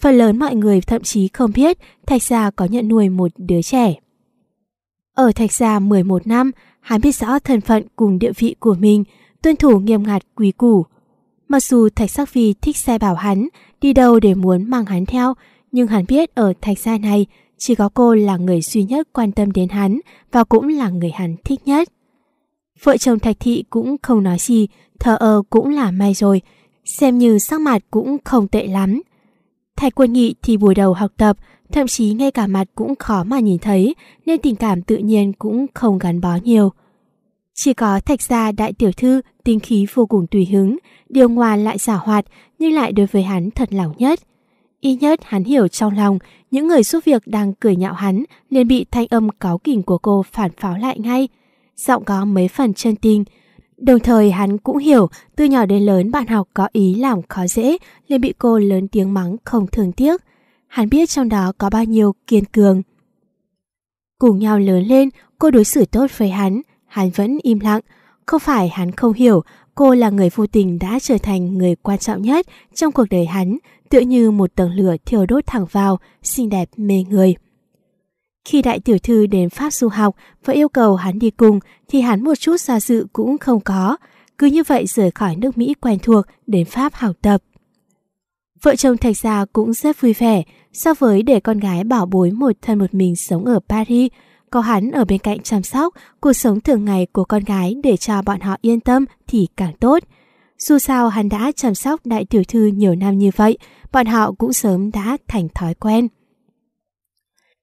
[SPEAKER 1] Phần lớn mọi người thậm chí không biết Thạch Gia có nhận nuôi một đứa trẻ. Ở Thạch Gia 11 năm, hắn biết rõ thân phận cùng địa vị của mình, tuân thủ nghiêm ngặt quý củ. Mặc dù Thạch Sắc Phi thích sai bảo hắn, đi đâu để muốn mang hắn theo, nhưng hắn biết ở Thạch Gia này, chỉ có cô là người duy nhất quan tâm đến hắn và cũng là người hắn thích nhất. Vợ chồng Thạch Thị cũng không nói gì, thờ ơ cũng là may rồi, xem như sắc mặt cũng không tệ lắm. Thạch Quân Nghị thì buổi đầu học tập, thậm chí ngay cả mặt cũng khó mà nhìn thấy, nên tình cảm tự nhiên cũng không gắn bó nhiều. Chỉ có Thạch gia đại tiểu thư tinh khí vô cùng tùy hứng, điều ngoan lại giả hoạt nhưng lại đối với hắn thật lòng nhất. Y nhất hắn hiểu trong lòng, những người giúp việc đang cười nhạo hắn liền bị thanh âm cáo kỉnh của cô phản pháo lại ngay, giọng có mấy phần chân tin. Đồng thời hắn cũng hiểu từ nhỏ đến lớn bạn học có ý làm khó dễ nên bị cô lớn tiếng mắng không thường tiếc. Hắn biết trong đó có bao nhiêu kiên cường. Cùng nhau lớn lên, cô đối xử tốt với hắn, hắn vẫn im lặng. Không phải hắn không hiểu, cô là người vô tình đã trở thành người quan trọng nhất trong cuộc đời hắn, tựa như một tầng lửa thiêu đốt thẳng vào, xinh đẹp mê người. Khi đại tiểu thư đến Pháp du học và yêu cầu hắn đi cùng thì hắn một chút xa dự cũng không có, cứ như vậy rời khỏi nước Mỹ quen thuộc đến Pháp học tập. Vợ chồng Thạch Gia cũng rất vui vẻ so với để con gái bảo bối một thân một mình sống ở Paris, có hắn ở bên cạnh chăm sóc cuộc sống thường ngày của con gái để cho bọn họ yên tâm thì càng tốt. Dù sao hắn đã chăm sóc đại tiểu thư nhiều năm như vậy, bọn họ cũng sớm đã thành thói quen.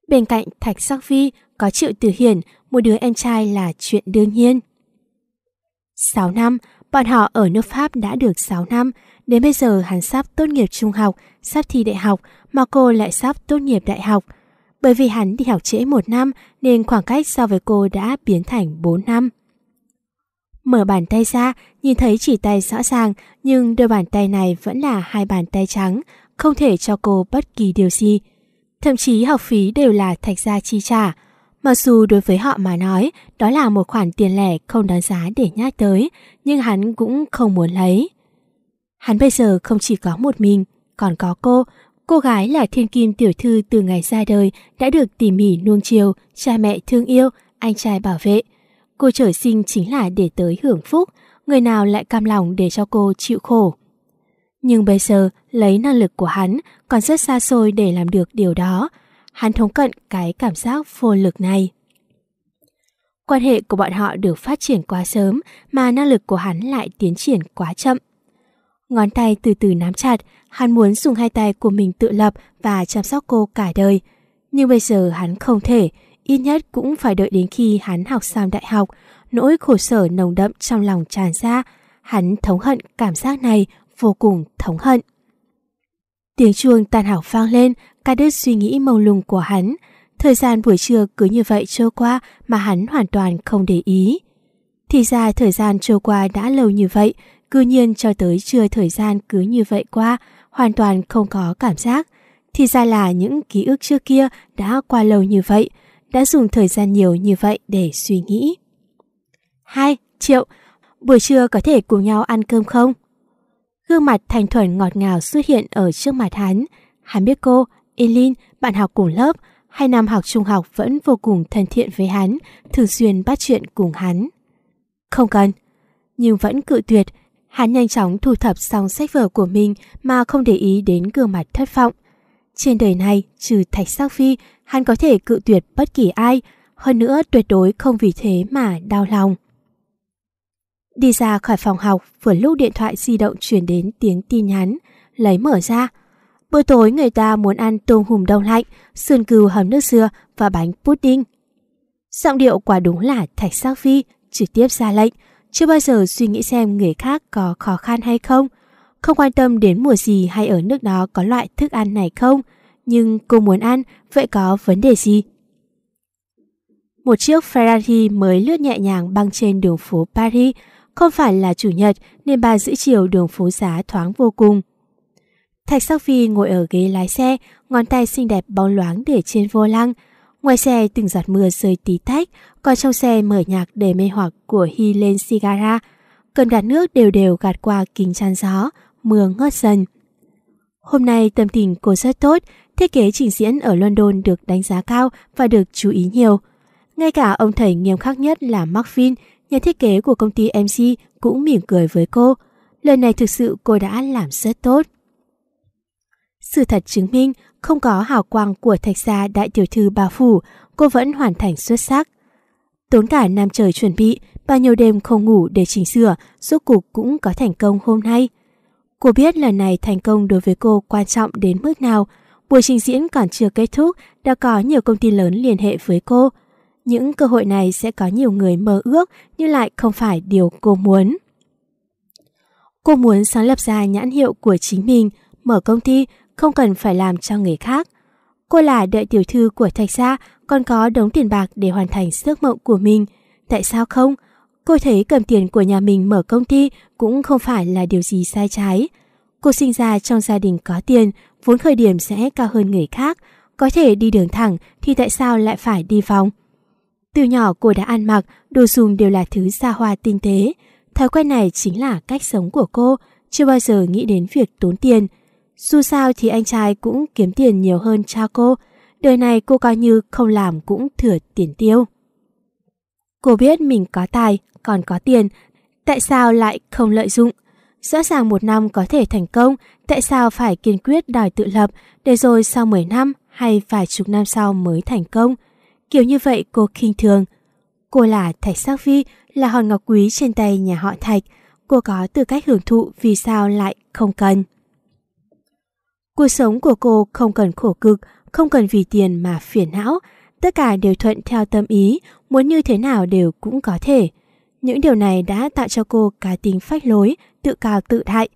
[SPEAKER 1] Bên cạnh Thạch Sắc Vi có Triệu Tử Hiển, một đứa em trai là chuyện đương nhiên. 6 năm, bọn họ ở nước Pháp đã được 6 năm, đến bây giờ hắn sắp tốt nghiệp trung học, sắp thi đại học, mà cô lại sắp tốt nghiệp đại học. Bởi vì hắn đi học trễ một năm nên khoảng cách so với cô đã biến thành 4 năm. Mở bàn tay ra, nhìn thấy chỉ tay rõ ràng, nhưng đôi bàn tay này vẫn là hai bàn tay trắng, không thể cho cô bất kỳ điều gì thậm chí học phí đều là thạch gia chi trả. Mặc dù đối với họ mà nói, đó là một khoản tiền lẻ không đáng giá để nhắc tới, nhưng hắn cũng không muốn lấy. Hắn bây giờ không chỉ có một mình, còn có cô. Cô gái là thiên kim tiểu thư từ ngày ra đời đã được tỉ mỉ nuông chiều, cha mẹ thương yêu, anh trai bảo vệ. Cô trở sinh chính là để tới hưởng phúc, người nào lại cam lòng để cho cô chịu khổ. Nhưng bây giờ, lấy năng lực của hắn còn rất xa xôi để làm được điều đó. Hắn thống cận cái cảm giác vô lực này. Quan hệ của bọn họ được phát triển quá sớm mà năng lực của hắn lại tiến triển quá chậm. Ngón tay từ từ nắm chặt, hắn muốn dùng hai tay của mình tự lập và chăm sóc cô cả đời. Nhưng bây giờ hắn không thể, ít nhất cũng phải đợi đến khi hắn học xong đại học, nỗi khổ sở nồng đậm trong lòng tràn ra. Hắn thống hận cảm giác này vô cùng thống hận. Tiếng chuông tàn hảo vang lên, cắt đứt suy nghĩ mông lung của hắn. Thời gian buổi trưa cứ như vậy trôi qua mà hắn hoàn toàn không để ý. Thì ra thời gian trôi qua đã lâu như vậy, cư nhiên cho tới trưa thời gian cứ như vậy qua, hoàn toàn không có cảm giác. Thì ra là những ký ức trước kia đã qua lâu như vậy, đã dùng thời gian nhiều như vậy để suy nghĩ. 2. Triệu, buổi trưa có thể cùng nhau ăn cơm không? Gương mặt thành thuần ngọt ngào xuất hiện ở trước mặt hắn. Hắn biết cô, Elin, bạn học cùng lớp, hai năm học trung học vẫn vô cùng thân thiện với hắn, thường xuyên bắt chuyện cùng hắn. Không cần, nhưng vẫn cự tuyệt. Hắn nhanh chóng thu thập xong sách vở của mình mà không để ý đến gương mặt thất vọng. Trên đời này, trừ Thạch Sắc Phi, hắn có thể cự tuyệt bất kỳ ai, hơn nữa tuyệt đối không vì thế mà đau lòng. Đi ra khỏi phòng học, vừa lúc điện thoại di động chuyển đến tiếng tin nhắn, lấy mở ra. Bữa tối người ta muốn ăn tôm hùm đông lạnh, sườn cừu hầm nước dừa và bánh pudding. Giọng điệu quả đúng là Thạch Sắc Phi trực tiếp ra lệnh, chưa bao giờ suy nghĩ xem người khác có khó khăn hay không. Không quan tâm đến mùa gì hay ở nước đó có loại thức ăn này không, nhưng cô muốn ăn, vậy có vấn đề gì? Một chiếc Ferrari mới lướt nhẹ nhàng băng trên đường phố Paris không phải là chủ nhật nên ba giữ chiều đường phố giá thoáng vô cùng. Thạch Sắc Phi ngồi ở ghế lái xe, ngón tay xinh đẹp bóng loáng để trên vô lăng. Ngoài xe từng giọt mưa rơi tí tách, còn trong xe mở nhạc để mê hoặc của Hi lên Sigara. Cơn gạt nước đều đều gạt qua kính chắn gió, mưa ngớt dần. Hôm nay tâm tình cô rất tốt, thiết kế trình diễn ở London được đánh giá cao và được chú ý nhiều. Ngay cả ông thầy nghiêm khắc nhất là Mark Finn nhà thiết kế của công ty MC cũng mỉm cười với cô. Lần này thực sự cô đã làm rất tốt. Sự thật chứng minh, không có hào quang của thạch gia đại tiểu thư bà phủ, cô vẫn hoàn thành xuất sắc. Tốn cả năm trời chuẩn bị, bao nhiêu đêm không ngủ để chỉnh sửa, rốt cục cũng có thành công hôm nay. Cô biết lần này thành công đối với cô quan trọng đến mức nào. Buổi trình diễn còn chưa kết thúc, đã có nhiều công ty lớn liên hệ với cô những cơ hội này sẽ có nhiều người mơ ước nhưng lại không phải điều cô muốn. Cô muốn sáng lập ra nhãn hiệu của chính mình, mở công ty, không cần phải làm cho người khác. Cô là đợi tiểu thư của Thạch Gia, còn có đống tiền bạc để hoàn thành giấc mộng của mình. Tại sao không? Cô thấy cầm tiền của nhà mình mở công ty cũng không phải là điều gì sai trái. Cô sinh ra trong gia đình có tiền, vốn khởi điểm sẽ cao hơn người khác. Có thể đi đường thẳng thì tại sao lại phải đi vòng? Từ nhỏ cô đã ăn mặc, đồ dùng đều là thứ xa hoa tinh tế. Thói quen này chính là cách sống của cô, chưa bao giờ nghĩ đến việc tốn tiền. Dù sao thì anh trai cũng kiếm tiền nhiều hơn cha cô, đời này cô coi như không làm cũng thừa tiền tiêu. Cô biết mình có tài, còn có tiền, tại sao lại không lợi dụng? Rõ ràng một năm có thể thành công, tại sao phải kiên quyết đòi tự lập để rồi sau 10 năm hay vài chục năm sau mới thành công? Kiểu như vậy cô khinh thường. Cô là Thạch Sắc Vi, là hòn ngọc quý trên tay nhà họ Thạch. Cô có tư cách hưởng thụ vì sao lại không cần. Cuộc sống của cô không cần khổ cực, không cần vì tiền mà phiền não. Tất cả đều thuận theo tâm ý, muốn như thế nào đều cũng có thể. Những điều này đã tạo cho cô cá tính phách lối, tự cao tự đại.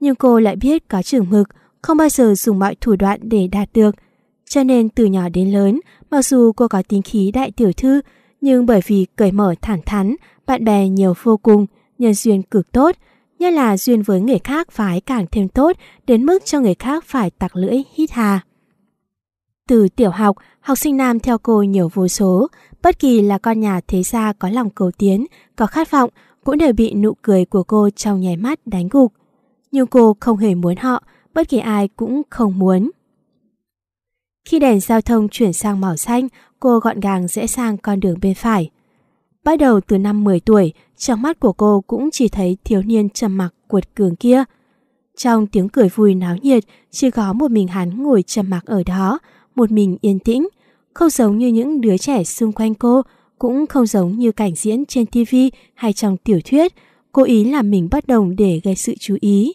[SPEAKER 1] Nhưng cô lại biết có chừng mực, không bao giờ dùng mọi thủ đoạn để đạt được – cho nên từ nhỏ đến lớn, mặc dù cô có tính khí đại tiểu thư, nhưng bởi vì cởi mở thẳng thắn, bạn bè nhiều vô cùng, nhân duyên cực tốt, nhất là duyên với người khác phải càng thêm tốt đến mức cho người khác phải tặc lưỡi hít hà. Từ tiểu học, học sinh nam theo cô nhiều vô số, bất kỳ là con nhà thế gia có lòng cầu tiến, có khát vọng, cũng đều bị nụ cười của cô trong nháy mắt đánh gục. Nhưng cô không hề muốn họ, bất kỳ ai cũng không muốn. Khi đèn giao thông chuyển sang màu xanh, cô gọn gàng rẽ sang con đường bên phải. Bắt đầu từ năm 10 tuổi, trong mắt của cô cũng chỉ thấy thiếu niên trầm mặc cuột cường kia. Trong tiếng cười vui náo nhiệt, chỉ có một mình hắn ngồi trầm mặc ở đó, một mình yên tĩnh, không giống như những đứa trẻ xung quanh cô, cũng không giống như cảnh diễn trên TV hay trong tiểu thuyết, cố ý làm mình bất đồng để gây sự chú ý.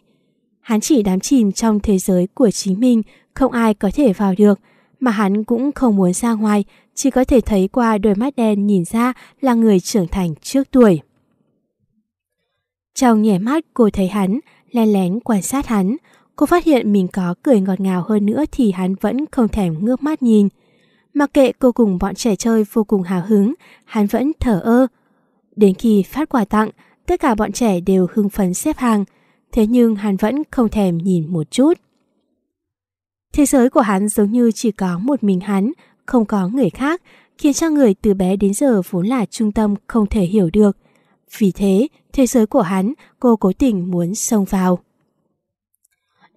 [SPEAKER 1] Hắn chỉ đám chìm trong thế giới của chính mình, không ai có thể vào được, mà hắn cũng không muốn ra ngoài, chỉ có thể thấy qua đôi mắt đen nhìn ra là người trưởng thành trước tuổi. Trong nhẹ mắt cô thấy hắn, len lén quan sát hắn, cô phát hiện mình có cười ngọt ngào hơn nữa thì hắn vẫn không thèm ngước mắt nhìn. Mặc kệ cô cùng bọn trẻ chơi vô cùng hào hứng, hắn vẫn thở ơ. Đến khi phát quà tặng, tất cả bọn trẻ đều hưng phấn xếp hàng, thế nhưng hắn vẫn không thèm nhìn một chút. Thế giới của hắn giống như chỉ có một mình hắn, không có người khác, khiến cho người từ bé đến giờ vốn là trung tâm không thể hiểu được. Vì thế, thế giới của hắn, cô cố tình muốn xông vào.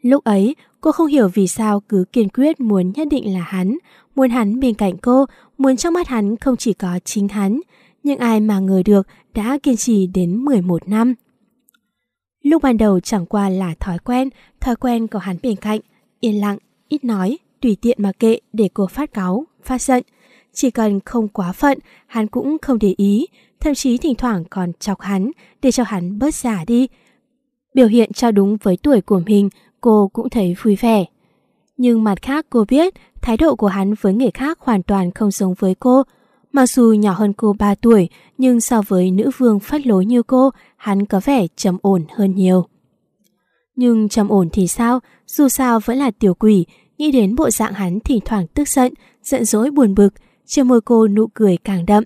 [SPEAKER 1] Lúc ấy, cô không hiểu vì sao cứ kiên quyết muốn nhất định là hắn, muốn hắn bên cạnh cô, muốn trong mắt hắn không chỉ có chính hắn, nhưng ai mà ngờ được đã kiên trì đến 11 năm. Lúc ban đầu chẳng qua là thói quen, thói quen của hắn bên cạnh, yên lặng, ít nói, tùy tiện mà kệ để cô phát cáu, phát giận. Chỉ cần không quá phận, hắn cũng không để ý, thậm chí thỉnh thoảng còn chọc hắn để cho hắn bớt giả đi. Biểu hiện cho đúng với tuổi của mình, cô cũng thấy vui vẻ. Nhưng mặt khác cô biết thái độ của hắn với người khác hoàn toàn không giống với cô. Mặc dù nhỏ hơn cô 3 tuổi, nhưng so với nữ vương phát lối như cô, hắn có vẻ trầm ổn hơn nhiều. Nhưng trầm ổn thì sao, dù sao vẫn là tiểu quỷ, Nghĩ đến bộ dạng hắn thỉnh thoảng tức giận, giận dỗi buồn bực, trên môi cô nụ cười càng đậm.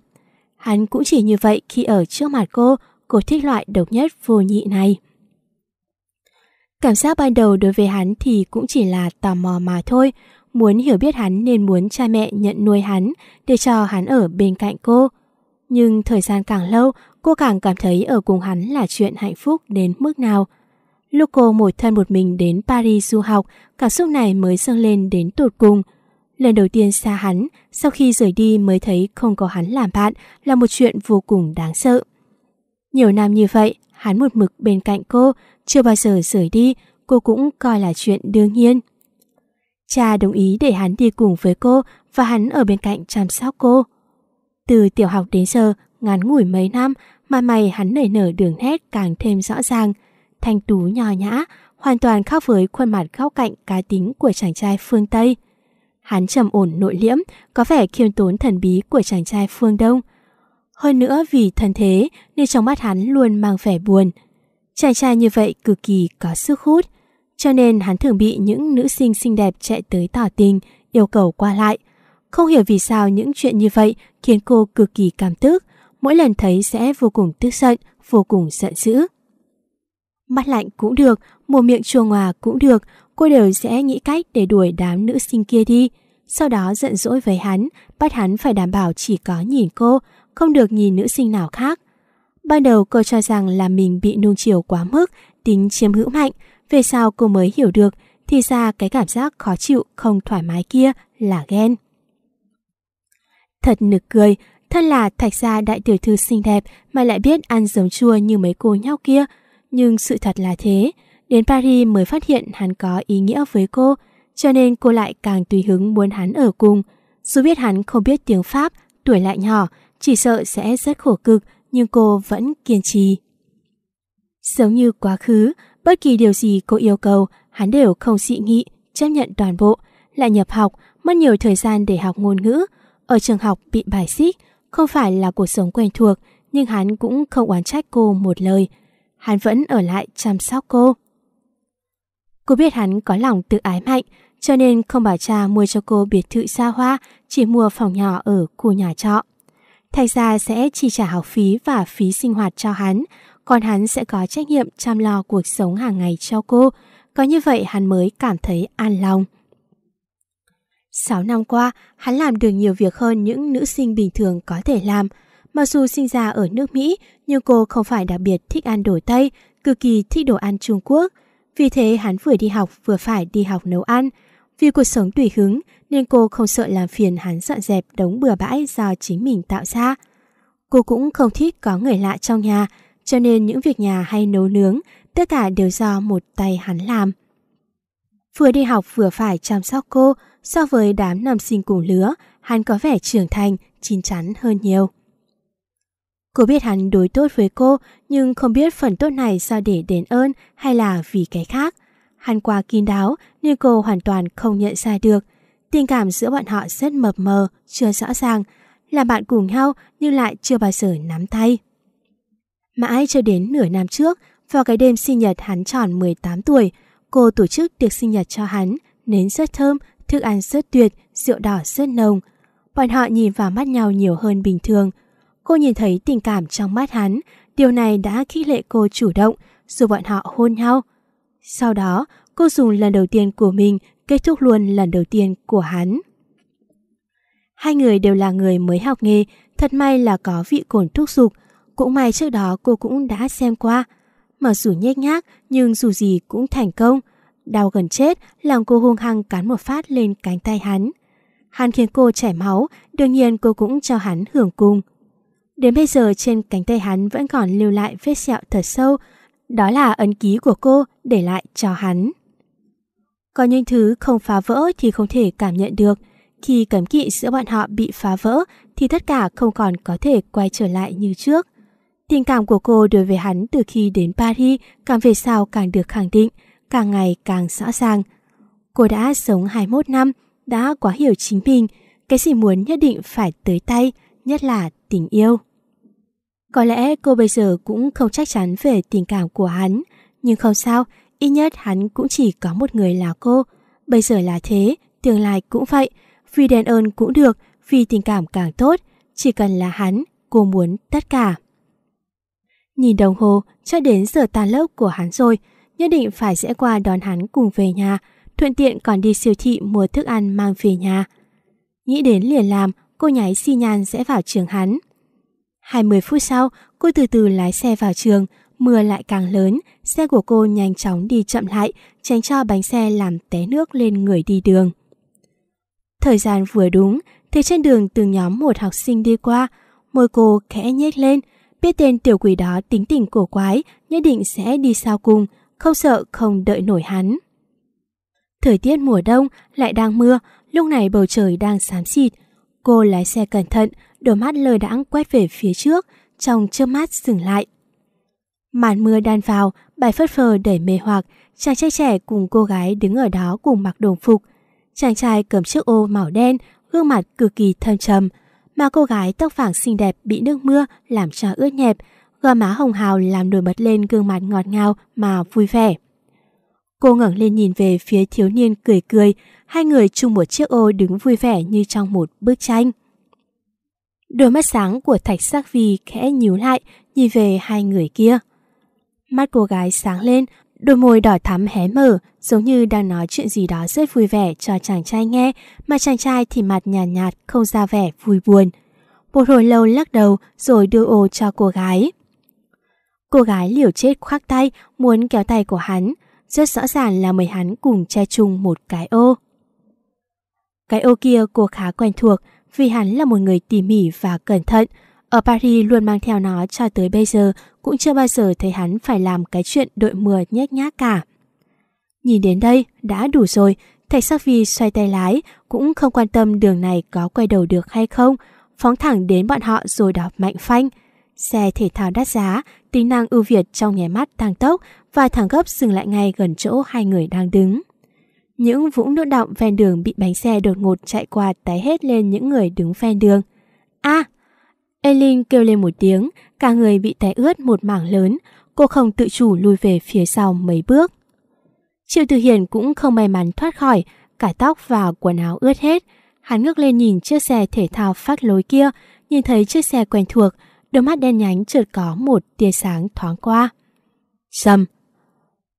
[SPEAKER 1] Hắn cũng chỉ như vậy khi ở trước mặt cô, cô thích loại độc nhất vô nhị này. Cảm giác ban đầu đối với hắn thì cũng chỉ là tò mò mà thôi, muốn hiểu biết hắn nên muốn cha mẹ nhận nuôi hắn để cho hắn ở bên cạnh cô. Nhưng thời gian càng lâu, cô càng cảm thấy ở cùng hắn là chuyện hạnh phúc đến mức nào. Lúc cô một thân một mình đến Paris du học, cảm xúc này mới dâng lên đến tột cùng. Lần đầu tiên xa hắn, sau khi rời đi mới thấy không có hắn làm bạn là một chuyện vô cùng đáng sợ. Nhiều năm như vậy, hắn một mực bên cạnh cô, chưa bao giờ rời đi, cô cũng coi là chuyện đương nhiên. Cha đồng ý để hắn đi cùng với cô và hắn ở bên cạnh chăm sóc cô. Từ tiểu học đến giờ, ngắn ngủi mấy năm, mà mày hắn nảy nở đường nét càng thêm rõ ràng – thanh tú nhỏ nhã, hoàn toàn khác với khuôn mặt góc cạnh cá tính của chàng trai phương Tây. Hắn trầm ổn nội liễm, có vẻ khiêm tốn thần bí của chàng trai phương Đông. Hơn nữa vì thân thế nên trong mắt hắn luôn mang vẻ buồn. Chàng trai như vậy cực kỳ có sức hút, cho nên hắn thường bị những nữ sinh xinh đẹp chạy tới tỏ tình, yêu cầu qua lại. Không hiểu vì sao những chuyện như vậy khiến cô cực kỳ cảm tức, mỗi lần thấy sẽ vô cùng tức giận, vô cùng giận dữ mắt lạnh cũng được, mồm miệng chua ngòa cũng được, cô đều sẽ nghĩ cách để đuổi đám nữ sinh kia đi. Sau đó giận dỗi với hắn, bắt hắn phải đảm bảo chỉ có nhìn cô, không được nhìn nữ sinh nào khác. Ban đầu cô cho rằng là mình bị nung chiều quá mức, tính chiếm hữu mạnh, về sau cô mới hiểu được, thì ra cái cảm giác khó chịu, không thoải mái kia là ghen. Thật nực cười, thân là thạch gia đại tiểu thư xinh đẹp mà lại biết ăn giống chua như mấy cô nhóc kia, nhưng sự thật là thế. Đến Paris mới phát hiện hắn có ý nghĩa với cô, cho nên cô lại càng tùy hứng muốn hắn ở cùng. Dù biết hắn không biết tiếng Pháp, tuổi lại nhỏ, chỉ sợ sẽ rất khổ cực, nhưng cô vẫn kiên trì. Giống như quá khứ, bất kỳ điều gì cô yêu cầu, hắn đều không dị nghị, chấp nhận toàn bộ, lại nhập học, mất nhiều thời gian để học ngôn ngữ, ở trường học bị bài xích, không phải là cuộc sống quen thuộc, nhưng hắn cũng không oán trách cô một lời hắn vẫn ở lại chăm sóc cô. Cô biết hắn có lòng tự ái mạnh, cho nên không bảo cha mua cho cô biệt thự xa hoa, chỉ mua phòng nhỏ ở khu nhà trọ. Thành ra sẽ chi trả học phí và phí sinh hoạt cho hắn, còn hắn sẽ có trách nhiệm chăm lo cuộc sống hàng ngày cho cô, có như vậy hắn mới cảm thấy an lòng. 6 năm qua, hắn làm được nhiều việc hơn những nữ sinh bình thường có thể làm, Mặc dù sinh ra ở nước Mỹ, nhưng cô không phải đặc biệt thích ăn đồ Tây, cực kỳ thích đồ ăn Trung Quốc. Vì thế hắn vừa đi học vừa phải đi học nấu ăn. Vì cuộc sống tùy hứng nên cô không sợ làm phiền hắn dọn dẹp đống bừa bãi do chính mình tạo ra. Cô cũng không thích có người lạ trong nhà, cho nên những việc nhà hay nấu nướng, tất cả đều do một tay hắn làm. Vừa đi học vừa phải chăm sóc cô, so với đám nam sinh cùng lứa, hắn có vẻ trưởng thành, chín chắn hơn nhiều. Cô biết hắn đối tốt với cô, nhưng không biết phần tốt này sao để đền ơn hay là vì cái khác. Hắn quá kín đáo nên cô hoàn toàn không nhận ra được. Tình cảm giữa bọn họ rất mập mờ, chưa rõ ràng. Là bạn cùng nhau nhưng lại chưa bao giờ nắm tay. Mãi cho đến nửa năm trước, vào cái đêm sinh nhật hắn tròn 18 tuổi, cô tổ chức tiệc sinh nhật cho hắn, nến rất thơm, thức ăn rất tuyệt, rượu đỏ rất nồng. Bọn họ nhìn vào mắt nhau nhiều hơn bình thường – Cô nhìn thấy tình cảm trong mắt hắn, điều này đã khích lệ cô chủ động, dù bọn họ hôn nhau. Sau đó, cô dùng lần đầu tiên của mình kết thúc luôn lần đầu tiên của hắn. Hai người đều là người mới học nghề, thật may là có vị cồn thúc dục. Cũng may trước đó cô cũng đã xem qua. Mặc dù nhếch nhác, nhưng dù gì cũng thành công. Đau gần chết, làm cô hung hăng cắn một phát lên cánh tay hắn. Hắn khiến cô chảy máu, đương nhiên cô cũng cho hắn hưởng cùng. Đến bây giờ trên cánh tay hắn vẫn còn lưu lại vết sẹo thật sâu, đó là ấn ký của cô để lại cho hắn. Có những thứ không phá vỡ thì không thể cảm nhận được, khi cấm kỵ giữa bọn họ bị phá vỡ thì tất cả không còn có thể quay trở lại như trước. Tình cảm của cô đối với hắn từ khi đến Paris càng về sau càng được khẳng định, càng ngày càng rõ ràng. Cô đã sống 21 năm, đã quá hiểu chính mình, cái gì muốn nhất định phải tới tay, nhất là tình yêu. Có lẽ cô bây giờ cũng không chắc chắn về tình cảm của hắn, nhưng không sao, ít nhất hắn cũng chỉ có một người là cô. Bây giờ là thế, tương lai cũng vậy, vì đền ơn cũng được, vì tình cảm càng tốt, chỉ cần là hắn, cô muốn tất cả. Nhìn đồng hồ, cho đến giờ tan lớp của hắn rồi, nhất định phải sẽ qua đón hắn cùng về nhà, thuận tiện còn đi siêu thị mua thức ăn mang về nhà. Nghĩ đến liền làm, cô nhái xi nhan sẽ vào trường hắn. 20 phút sau, cô từ từ lái xe vào trường, mưa lại càng lớn, xe của cô nhanh chóng đi chậm lại, tránh cho bánh xe làm té nước lên người đi đường. Thời gian vừa đúng, thì trên đường từng nhóm một học sinh đi qua, môi cô khẽ nhếch lên, biết tên tiểu quỷ đó tính tình cổ quái, nhất định sẽ đi sau cùng, không sợ không đợi nổi hắn. Thời tiết mùa đông lại đang mưa, lúc này bầu trời đang xám xịt, Cô lái xe cẩn thận, đôi mắt lờ đãng quét về phía trước, trong chớp mắt dừng lại. Màn mưa đan vào, bài phất phơ đầy mê hoặc, chàng trai trẻ cùng cô gái đứng ở đó cùng mặc đồng phục. Chàng trai cầm chiếc ô màu đen, gương mặt cực kỳ thâm trầm, mà cô gái tóc vàng xinh đẹp bị nước mưa làm cho ướt nhẹp, gò má hồng hào làm nổi bật lên gương mặt ngọt ngào mà vui vẻ. Cô ngẩng lên nhìn về phía thiếu niên cười cười, hai người chung một chiếc ô đứng vui vẻ như trong một bức tranh. Đôi mắt sáng của Thạch Sắc Vi khẽ nhíu lại, nhìn về hai người kia. Mắt cô gái sáng lên, đôi môi đỏ thắm hé mở, giống như đang nói chuyện gì đó rất vui vẻ cho chàng trai nghe, mà chàng trai thì mặt nhàn nhạt, nhạt, không ra vẻ vui buồn. Một hồi lâu lắc đầu rồi đưa ô cho cô gái. Cô gái liều chết khoác tay, muốn kéo tay của hắn, rất rõ ràng là mời hắn cùng che chung một cái ô. Cái ô kia cô khá quen thuộc vì hắn là một người tỉ mỉ và cẩn thận. Ở Paris luôn mang theo nó cho tới bây giờ cũng chưa bao giờ thấy hắn phải làm cái chuyện đội mưa nhét nhác cả. Nhìn đến đây đã đủ rồi, Thạch Sắc Phi xoay tay lái cũng không quan tâm đường này có quay đầu được hay không, phóng thẳng đến bọn họ rồi đạp mạnh phanh. Xe thể thao đắt giá, tính năng ưu việt trong nháy mắt tăng tốc và thẳng gấp dừng lại ngay gần chỗ hai người đang đứng. Những vũng nước đọng ven đường bị bánh xe đột ngột chạy qua tái hết lên những người đứng ven đường. A! Elin kêu lên một tiếng, cả người bị té ướt một mảng lớn, cô không tự chủ lùi về phía sau mấy bước. Triệu Tử Hiền cũng không may mắn thoát khỏi, cả tóc và quần áo ướt hết. Hắn ngước lên nhìn chiếc xe thể thao phát lối kia, nhìn thấy chiếc xe quen thuộc, đôi mắt đen nhánh chợt có một tia sáng thoáng qua. Sầm!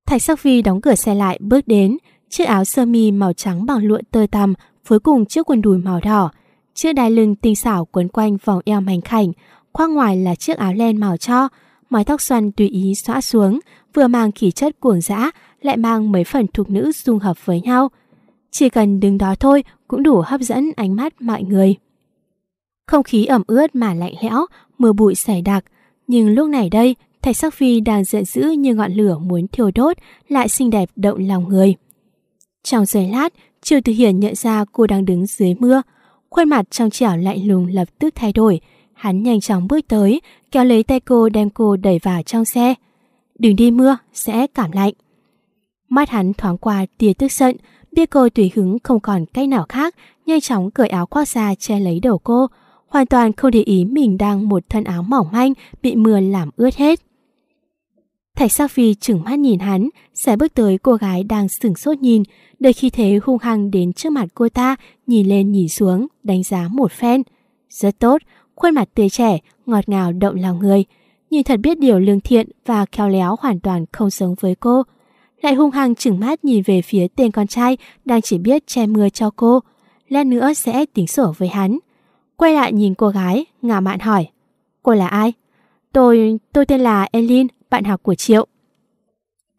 [SPEAKER 1] Thạch Sắc Vi đóng cửa xe lại bước đến, chiếc áo sơ mi màu trắng bằng lụa tơ tằm phối cùng chiếc quần đùi màu đỏ. Chiếc đai lưng tinh xảo quấn quanh vòng eo mảnh khảnh, khoác ngoài là chiếc áo len màu cho, mái tóc xoăn tùy ý xõa xuống, vừa mang khí chất cuồng dã, lại mang mấy phần thục nữ dung hợp với nhau. Chỉ cần đứng đó thôi cũng đủ hấp dẫn ánh mắt mọi người. Không khí ẩm ướt mà lạnh lẽo, mưa bụi xảy đặc, nhưng lúc này đây, Thạch Sắc Phi đang giận dữ như ngọn lửa muốn thiêu đốt, lại xinh đẹp động lòng người. Trong giây lát, Triệu Tử Hiển nhận ra cô đang đứng dưới mưa. Khuôn mặt trong trẻo lạnh lùng lập tức thay đổi. Hắn nhanh chóng bước tới, kéo lấy tay cô đem cô đẩy vào trong xe. Đừng đi mưa, sẽ cảm lạnh. Mắt hắn thoáng qua tia tức giận, biết cô tùy hứng không còn cách nào khác, nhanh chóng cởi áo khoác ra che lấy đầu cô, hoàn toàn không để ý mình đang một thân áo mỏng manh bị mưa làm ướt hết. Thạch Sa Phi chừng mắt nhìn hắn, sẽ bước tới cô gái đang sửng sốt nhìn, đợi khi thế hung hăng đến trước mặt cô ta, nhìn lên nhìn xuống, đánh giá một phen. Rất tốt, khuôn mặt tươi trẻ, ngọt ngào động lòng người. Nhìn thật biết điều lương thiện và khéo léo hoàn toàn không giống với cô. Lại hung hăng chừng mắt nhìn về phía tên con trai đang chỉ biết che mưa cho cô. Lát nữa sẽ tính sổ với hắn. Quay lại nhìn cô gái, ngả mạn hỏi. Cô là ai? Tôi, tôi tên là Elin bạn học của Triệu.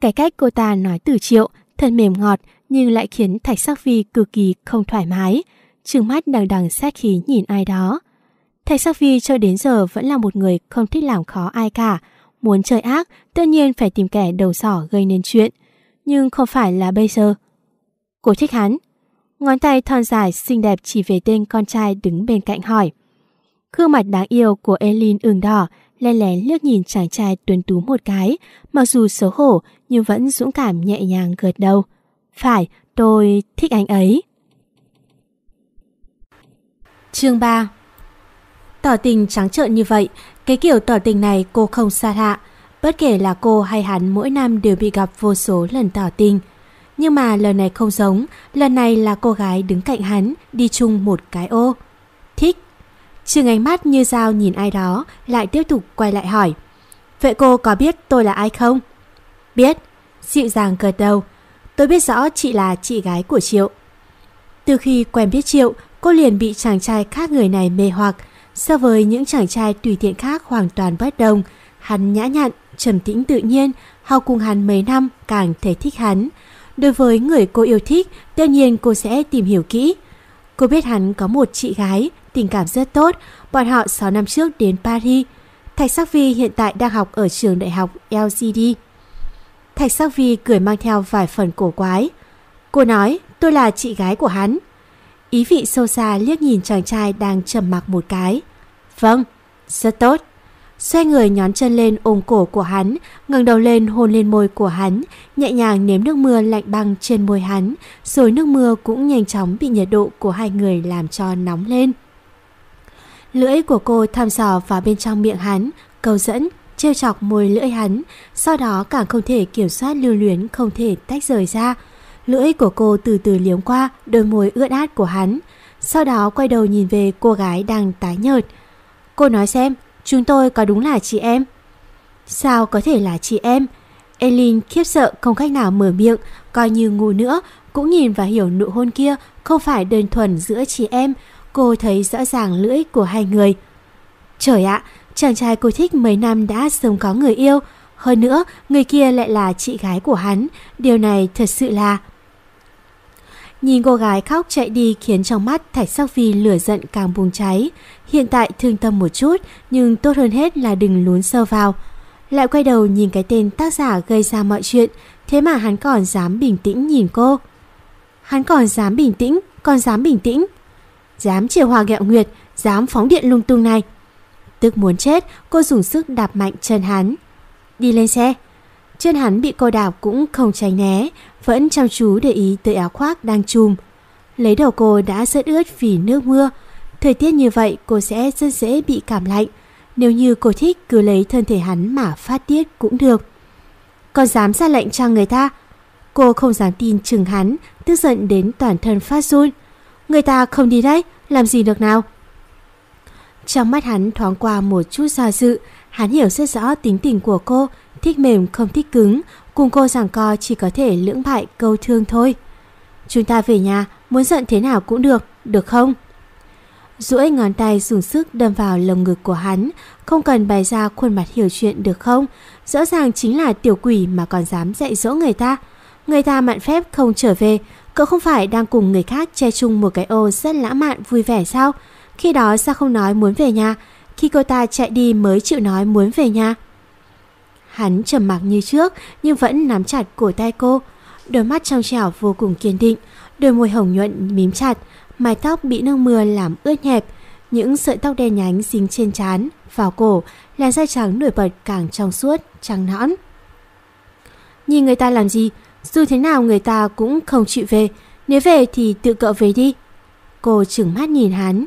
[SPEAKER 1] Cái cách cô ta nói từ Triệu thật mềm ngọt nhưng lại khiến Thạch Sắc Vi cực kỳ không thoải mái, trừng mắt đằng đằng sát khí nhìn ai đó. Thạch Sắc Vi cho đến giờ vẫn là một người không thích làm khó ai cả, muốn chơi ác tất nhiên phải tìm kẻ đầu sỏ gây nên chuyện, nhưng không phải là bây giờ. Cô thích hắn. Ngón tay thon dài xinh đẹp chỉ về tên con trai đứng bên cạnh hỏi. Gương mặt đáng yêu của Elin ửng đỏ, lén lén liếc nhìn chàng trai tuấn tú một cái, mặc dù xấu hổ nhưng vẫn dũng cảm nhẹ nhàng gật đầu. Phải, tôi thích anh ấy. Chương 3 Tỏ tình trắng trợn như vậy, cái kiểu tỏ tình này cô không xa lạ. Bất kể là cô hay hắn mỗi năm đều bị gặp vô số lần tỏ tình. Nhưng mà lần này không giống, lần này là cô gái đứng cạnh hắn, đi chung một cái ô. Thích Trường ánh mắt như dao nhìn ai đó, lại tiếp tục quay lại hỏi. Vậy cô có biết tôi là ai không? Biết. Dịu dàng cười đầu. Tôi biết rõ chị là chị gái của Triệu. Từ khi quen biết Triệu, cô liền bị chàng trai khác người này mê hoặc. So với những chàng trai tùy tiện khác hoàn toàn bất đồng, hắn nhã nhặn, trầm tĩnh tự nhiên, hao cùng hắn mấy năm càng thể thích hắn. Đối với người cô yêu thích, tất nhiên cô sẽ tìm hiểu kỹ. Cô biết hắn có một chị gái, tình cảm rất tốt. Bọn họ 6 năm trước đến Paris. Thạch Sắc Vi hiện tại đang học ở trường đại học lgd Thạch Sắc Vi cười mang theo vài phần cổ quái. Cô nói, tôi là chị gái của hắn. Ý vị sâu xa liếc nhìn chàng trai đang trầm mặc một cái. Vâng, rất tốt. Xoay người nhón chân lên ôm cổ của hắn, ngẩng đầu lên hôn lên môi của hắn, nhẹ nhàng nếm nước mưa lạnh băng trên môi hắn, rồi nước mưa cũng nhanh chóng bị nhiệt độ của hai người làm cho nóng lên. Lưỡi của cô thăm dò vào bên trong miệng hắn, câu dẫn, trêu chọc môi lưỡi hắn, sau đó càng không thể kiểm soát lưu luyến không thể tách rời ra. Lưỡi của cô từ từ liếm qua đôi môi ướt át của hắn, sau đó quay đầu nhìn về cô gái đang tái nhợt. Cô nói xem, chúng tôi có đúng là chị em? Sao có thể là chị em? Elin khiếp sợ không cách nào mở miệng, coi như ngu nữa, cũng nhìn và hiểu nụ hôn kia không phải đơn thuần giữa chị em, cô thấy rõ ràng lưỡi của hai người. Trời ạ, chàng trai cô thích mấy năm đã sớm có người yêu. Hơn nữa, người kia lại là chị gái của hắn. Điều này thật sự là... Nhìn cô gái khóc chạy đi khiến trong mắt Thạch Sắc Phi lửa giận càng bùng cháy. Hiện tại thương tâm một chút, nhưng tốt hơn hết là đừng lún sâu vào. Lại quay đầu nhìn cái tên tác giả gây ra mọi chuyện, thế mà hắn còn dám bình tĩnh nhìn cô. Hắn còn dám bình tĩnh, còn dám bình tĩnh dám chìa hòa gẹo nguyệt, dám phóng điện lung tung này. Tức muốn chết, cô dùng sức đạp mạnh chân hắn. Đi lên xe. Chân hắn bị cô đạp cũng không tránh né, vẫn chăm chú để ý tới áo khoác đang chùm. Lấy đầu cô đã rất ướt vì nước mưa. Thời tiết như vậy cô sẽ rất dễ bị cảm lạnh. Nếu như cô thích cứ lấy thân thể hắn mà phát tiết cũng được. Còn dám ra lệnh cho người ta. Cô không dám tin chừng hắn, tức giận đến toàn thân phát run. Người ta không đi đấy, làm gì được nào? Trong mắt hắn thoáng qua một chút do dự, hắn hiểu rất rõ tính tình của cô, thích mềm không thích cứng, cùng cô giảng co chỉ có thể lưỡng bại câu thương thôi. Chúng ta về nhà, muốn giận thế nào cũng được, được không? duỗi ngón tay dùng sức đâm vào lồng ngực của hắn, không cần bày ra khuôn mặt hiểu chuyện được không? Rõ ràng chính là tiểu quỷ mà còn dám dạy dỗ người ta. Người ta mạn phép không trở về, Cậu không phải đang cùng người khác che chung một cái ô rất lãng mạn vui vẻ sao? Khi đó sao không nói muốn về nhà? Khi cô ta chạy đi mới chịu nói muốn về nhà. Hắn trầm mặc như trước nhưng vẫn nắm chặt cổ tay cô. Đôi mắt trong trẻo vô cùng kiên định, đôi môi hồng nhuận mím chặt, mái tóc bị nước mưa làm ướt nhẹp, những sợi tóc đen nhánh dính trên trán, vào cổ, làn da trắng nổi bật càng trong suốt, trắng nõn. Nhìn người ta làm gì? Dù thế nào người ta cũng không chịu về, nếu về thì tự cậu về đi. Cô trừng mắt nhìn hắn.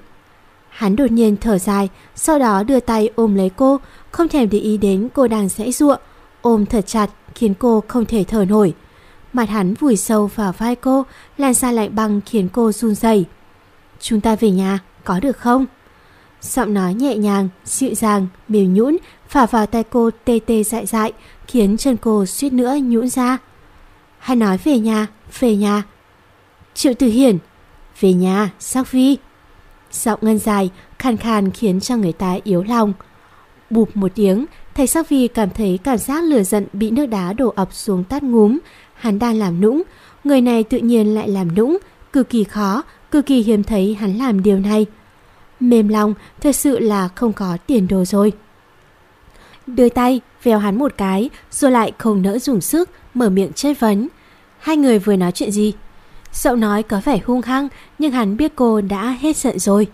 [SPEAKER 1] Hắn đột nhiên thở dài, sau đó đưa tay ôm lấy cô, không thèm để ý đến cô đang dãy ruộng. Ôm thật chặt khiến cô không thể thở nổi. Mặt hắn vùi sâu vào vai cô, làn da lạnh băng khiến cô run rẩy. Chúng ta về nhà, có được không? Giọng nói nhẹ nhàng, dịu dàng, mềm nhũn phả vào tay cô tê tê dại dại, khiến chân cô suýt nữa nhũn ra. Hay nói về nhà, về nhà. Triệu Tử Hiển, về nhà, Sắc Vi. Giọng ngân dài, khàn khàn khiến cho người ta yếu lòng. Bụp một tiếng, thầy Sắc Vi cảm thấy cảm giác lửa giận bị nước đá đổ ập xuống tắt ngúm. Hắn đang làm nũng, người này tự nhiên lại làm nũng, cực kỳ khó, cực kỳ hiếm thấy hắn làm điều này. Mềm lòng, thật sự là không có tiền đồ rồi đưa tay vèo hắn một cái rồi lại không nỡ dùng sức mở miệng chất vấn. Hai người vừa nói chuyện gì? Dậu nói có vẻ hung hăng nhưng hắn biết cô đã hết giận rồi.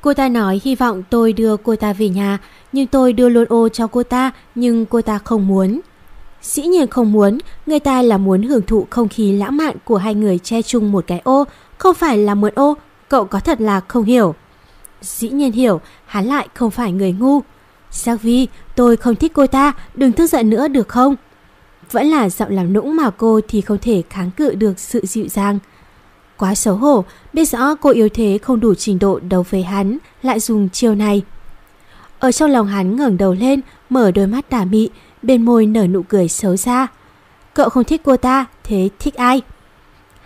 [SPEAKER 1] Cô ta nói hy vọng tôi đưa cô ta về nhà nhưng tôi đưa luôn ô cho cô ta nhưng cô ta không muốn. Dĩ nhiên không muốn, người ta là muốn hưởng thụ không khí lãng mạn của hai người che chung một cái ô, không phải là mượn ô, cậu có thật là không hiểu. Dĩ nhiên hiểu, hắn lại không phải người ngu. Giác Vi, tôi không thích cô ta, đừng tức giận nữa được không? Vẫn là giọng làm nũng mà cô thì không thể kháng cự được sự dịu dàng. Quá xấu hổ, biết rõ cô yếu thế không đủ trình độ đấu với hắn, lại dùng chiêu này. Ở trong lòng hắn ngẩng đầu lên, mở đôi mắt tà mị, bên môi nở nụ cười xấu xa. Cậu không thích cô ta, thế thích ai?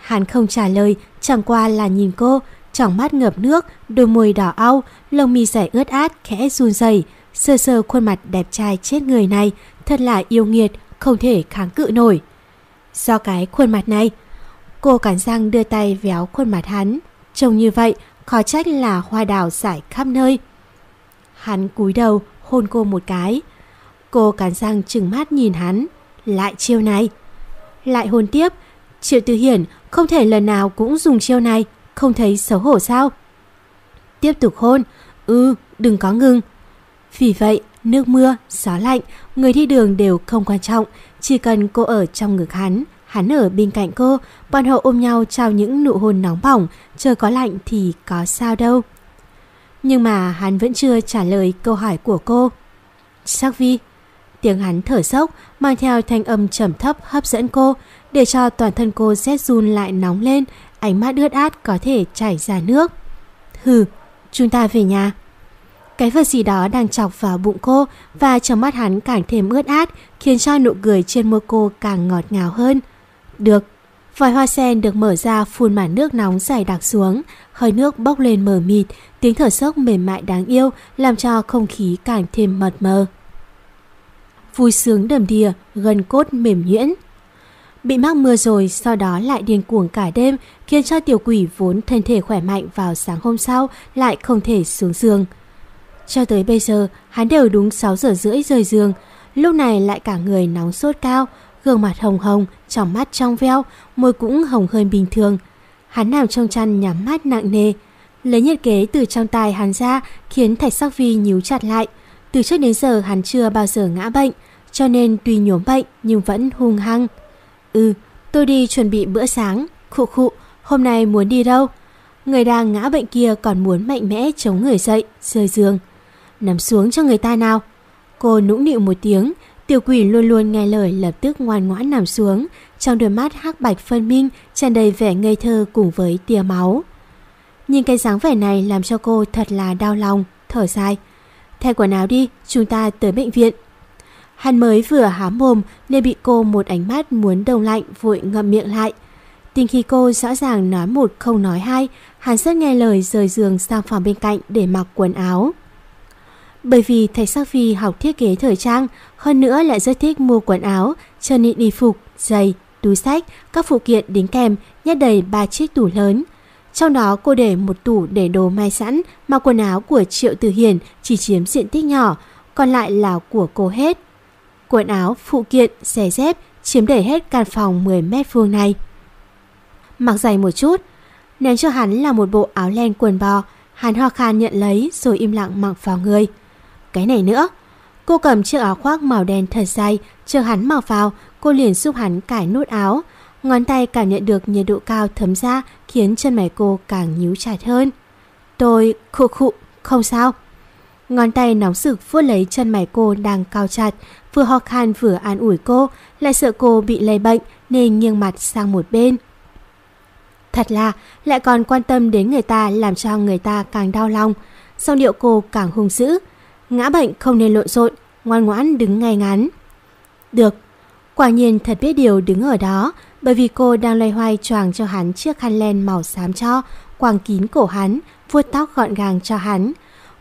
[SPEAKER 1] Hắn không trả lời, chẳng qua là nhìn cô, trong mắt ngập nước, đôi môi đỏ au, lông mi dài ướt át, khẽ run rẩy sờ sờ khuôn mặt đẹp trai chết người này thật là yêu nghiệt, không thể kháng cự nổi. Do cái khuôn mặt này, cô cắn răng đưa tay véo khuôn mặt hắn, trông như vậy khó trách là hoa đào giải khắp nơi. Hắn cúi đầu hôn cô một cái. Cô cắn răng trừng mắt nhìn hắn, lại chiêu này. Lại hôn tiếp, Triệu Tư Hiển không thể lần nào cũng dùng chiêu này, không thấy xấu hổ sao? Tiếp tục hôn, ư ừ, đừng có ngừng. Vì vậy, nước mưa, gió lạnh, người đi đường đều không quan trọng, chỉ cần cô ở trong ngực hắn, hắn ở bên cạnh cô, bọn họ ôm nhau trao những nụ hôn nóng bỏng, trời có lạnh thì có sao đâu. Nhưng mà hắn vẫn chưa trả lời câu hỏi của cô. Sắc vi, tiếng hắn thở dốc, mang theo thanh âm trầm thấp hấp dẫn cô, để cho toàn thân cô rét run lại nóng lên, ánh mắt ướt át có thể chảy ra nước. Hừ, chúng ta về nhà. Cái vật gì đó đang chọc vào bụng cô và trong mắt hắn càng thêm ướt át, khiến cho nụ cười trên môi cô càng ngọt ngào hơn. Được, vòi hoa sen được mở ra phun màn nước nóng dày đặc xuống, hơi nước bốc lên mờ mịt, tiếng thở sốc mềm mại đáng yêu làm cho không khí càng thêm mật mờ. Vui sướng đầm đìa, gần cốt mềm nhuyễn. Bị mắc mưa rồi, sau đó lại điên cuồng cả đêm, khiến cho tiểu quỷ vốn thân thể khỏe mạnh vào sáng hôm sau lại không thể xuống giường. Cho tới bây giờ, hắn đều đúng 6 giờ rưỡi rời giường, lúc này lại cả người nóng sốt cao, gương mặt hồng hồng, trong mắt trong veo, môi cũng hồng hơn bình thường. Hắn nằm trong chăn nhắm mắt nặng nề, lấy nhiệt kế từ trong tay hắn ra khiến Thạch Sắc Vi nhíu chặt lại. Từ trước đến giờ hắn chưa bao giờ ngã bệnh, cho nên tuy nhốm bệnh nhưng vẫn hung hăng. Ừ, tôi đi chuẩn bị bữa sáng, khụ khụ, hôm nay muốn đi đâu? Người đang ngã bệnh kia còn muốn mạnh mẽ chống người dậy, rời giường nằm xuống cho người ta nào. Cô nũng nịu một tiếng, tiểu quỷ luôn luôn nghe lời lập tức ngoan ngoãn nằm xuống, trong đôi mắt hắc bạch phân minh tràn đầy vẻ ngây thơ cùng với tia máu. Nhìn cái dáng vẻ này làm cho cô thật là đau lòng, thở dài. Thay quần áo đi, chúng ta tới bệnh viện. Hắn mới vừa há mồm nên bị cô một ánh mắt muốn đông lạnh vội ngậm miệng lại. Tình khi cô rõ ràng nói một không nói hai, hắn rất nghe lời rời giường sang phòng bên cạnh để mặc quần áo. Bởi vì thầy Sắc Phi học thiết kế thời trang, hơn nữa lại rất thích mua quần áo, cho nên đi phục, giày, túi sách, các phụ kiện đính kèm, nhét đầy ba chiếc tủ lớn. Trong đó cô để một tủ để đồ may sẵn mà quần áo của Triệu Từ Hiền chỉ chiếm diện tích nhỏ, còn lại là của cô hết. Quần áo, phụ kiện, xẻ dép chiếm đầy hết căn phòng 10 mét vuông này. Mặc giày một chút, ném cho hắn là một bộ áo len quần bò, hắn ho khan nhận lấy rồi im lặng mặc vào người cái này nữa. Cô cầm chiếc áo khoác màu đen thật dài, chờ hắn mặc vào, cô liền giúp hắn cải nút áo. Ngón tay cảm nhận được nhiệt độ cao thấm ra khiến chân mày cô càng nhíu chặt hơn. Tôi khụ khụ, không sao. Ngón tay nóng sực vuốt lấy chân mày cô đang cao chặt, vừa ho khan vừa an ủi cô, lại sợ cô bị lây bệnh nên nghiêng mặt sang một bên. Thật là, lại còn quan tâm đến người ta làm cho người ta càng đau lòng. sau điệu cô càng hung dữ, ngã bệnh không nên lộn xộn, ngoan ngoãn đứng ngay ngắn. Được, quả nhiên thật biết điều đứng ở đó, bởi vì cô đang loay hoay choàng cho hắn chiếc khăn len màu xám cho, quàng kín cổ hắn, vuốt tóc gọn gàng cho hắn.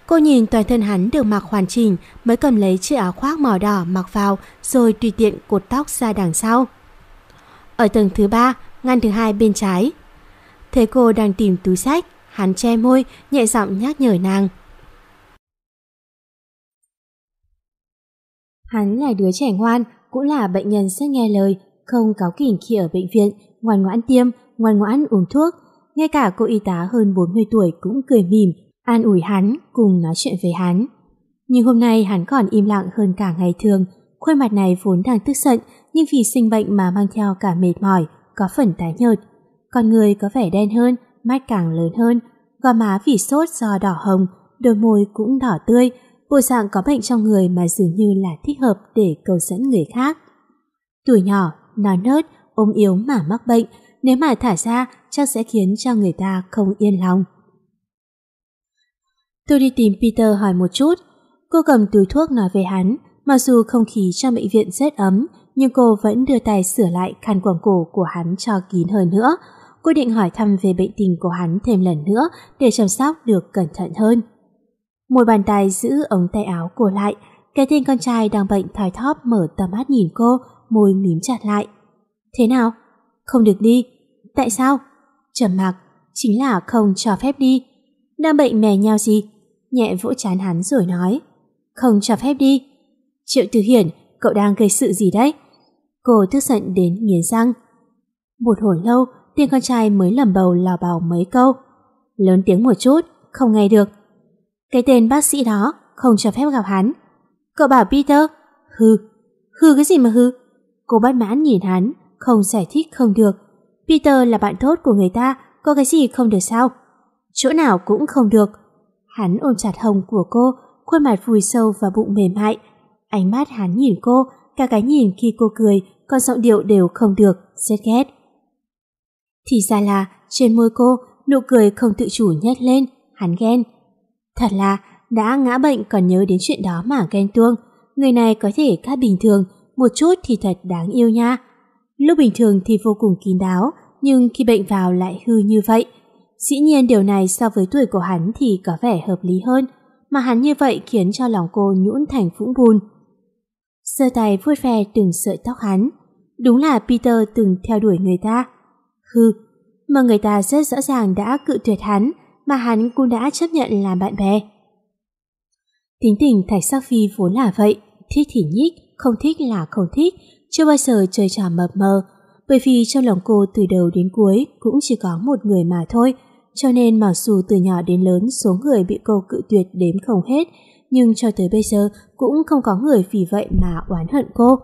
[SPEAKER 1] Cô nhìn toàn thân hắn được mặc hoàn chỉnh mới cầm lấy chiếc áo khoác màu đỏ mặc vào rồi tùy tiện cột tóc ra đằng sau. Ở tầng thứ ba, ngăn thứ hai bên trái. Thấy cô đang tìm túi sách, hắn che môi, nhẹ giọng nhắc nhở nàng. Hắn là đứa trẻ ngoan, cũng là bệnh nhân sẽ nghe lời, không cáo kỉnh khi ở bệnh viện, ngoan ngoãn tiêm, ngoan ngoãn uống thuốc. Ngay cả cô y tá hơn 40 tuổi cũng cười mỉm, an ủi hắn cùng nói chuyện với hắn. Nhưng hôm nay hắn còn im lặng hơn cả ngày thường, khuôn mặt này vốn đang tức giận nhưng vì sinh bệnh mà mang theo cả mệt mỏi, có phần tái nhợt. Con người có vẻ đen hơn, mắt càng lớn hơn, gò má vì sốt do đỏ hồng, đôi môi cũng đỏ tươi, bộ dạng có bệnh trong người mà dường như là thích hợp để cầu dẫn người khác. Tuổi nhỏ, nói nớt, ôm yếu mà mắc bệnh, nếu mà thả ra chắc sẽ khiến cho người ta không yên lòng. Tôi đi tìm Peter hỏi một chút. Cô cầm túi thuốc nói về hắn, mặc dù không khí trong bệnh viện rất ấm, nhưng cô vẫn đưa tay sửa lại khăn quàng cổ của hắn cho kín hơn nữa. Cô định hỏi thăm về bệnh tình của hắn thêm lần nữa để chăm sóc được cẩn thận hơn một bàn tay giữ ống tay áo của lại. Cái tên con trai đang bệnh thoi thóp mở tầm mắt nhìn cô, môi mím chặt lại. Thế nào? Không được đi. Tại sao? Trầm mặc, chính là không cho phép đi. Đang bệnh mè nhau gì? Nhẹ vỗ chán hắn rồi nói. Không cho phép đi. Triệu Từ Hiển, cậu đang gây sự gì đấy? Cô tức giận đến nghiến răng. Một hồi lâu, tên con trai mới lầm bầu lào bào mấy câu. Lớn tiếng một chút, không nghe được. Cái tên bác sĩ đó không cho phép gặp hắn. Cậu bảo Peter, hư, hư cái gì mà hư? Cô bất mãn nhìn hắn, không giải thích không được. Peter là bạn tốt của người ta, có cái gì không được sao? Chỗ nào cũng không được. Hắn ôm chặt hồng của cô, khuôn mặt vùi sâu và bụng mềm mại. Ánh mắt hắn nhìn cô, cả cái nhìn khi cô cười, còn giọng điệu đều không được, rất ghét. Thì ra là trên môi cô, nụ cười không tự chủ nhét lên, hắn ghen. Thật là đã ngã bệnh còn nhớ đến chuyện đó mà ghen tuông. Người này có thể khá bình thường, một chút thì thật đáng yêu nha. Lúc bình thường thì vô cùng kín đáo, nhưng khi bệnh vào lại hư như vậy. Dĩ nhiên điều này so với tuổi của hắn thì có vẻ hợp lý hơn, mà hắn như vậy khiến cho lòng cô nhũn thành vũng bùn. Sơ tay vuốt ve từng sợi tóc hắn. Đúng là Peter từng theo đuổi người ta. hư mà người ta rất rõ ràng đã cự tuyệt hắn, mà hắn cũng đã chấp nhận làm bạn bè. Tính tình Thạch Sắc Phi vốn là vậy, thích thì nhích, không thích là không thích, chưa bao giờ chơi trò mập mờ, bởi vì trong lòng cô từ đầu đến cuối cũng chỉ có một người mà thôi, cho nên mặc dù từ nhỏ đến lớn số người bị cô cự tuyệt đếm không hết, nhưng cho tới bây giờ cũng không có người vì vậy mà oán hận cô.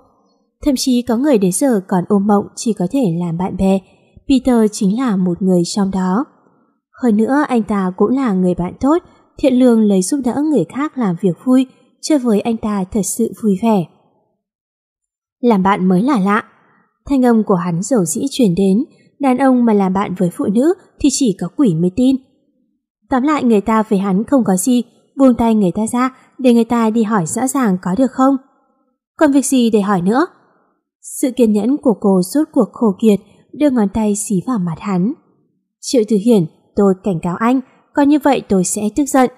[SPEAKER 1] Thậm chí có người đến giờ còn ôm mộng chỉ có thể làm bạn bè, Peter chính là một người trong đó. Hơn nữa anh ta cũng là người bạn tốt, thiện lương lấy giúp đỡ người khác làm việc vui, chơi với anh ta thật sự vui vẻ. Làm bạn mới là lạ. Thanh âm của hắn dầu dĩ truyền đến, đàn ông mà làm bạn với phụ nữ thì chỉ có quỷ mới tin. Tóm lại người ta về hắn không có gì, buông tay người ta ra để người ta đi hỏi rõ ràng có được không. Còn việc gì để hỏi nữa? Sự kiên nhẫn của cô suốt cuộc khổ kiệt đưa ngón tay xí vào mặt hắn. Triệu Tử Hiển tôi cảnh cáo anh, còn như vậy tôi sẽ tức giận.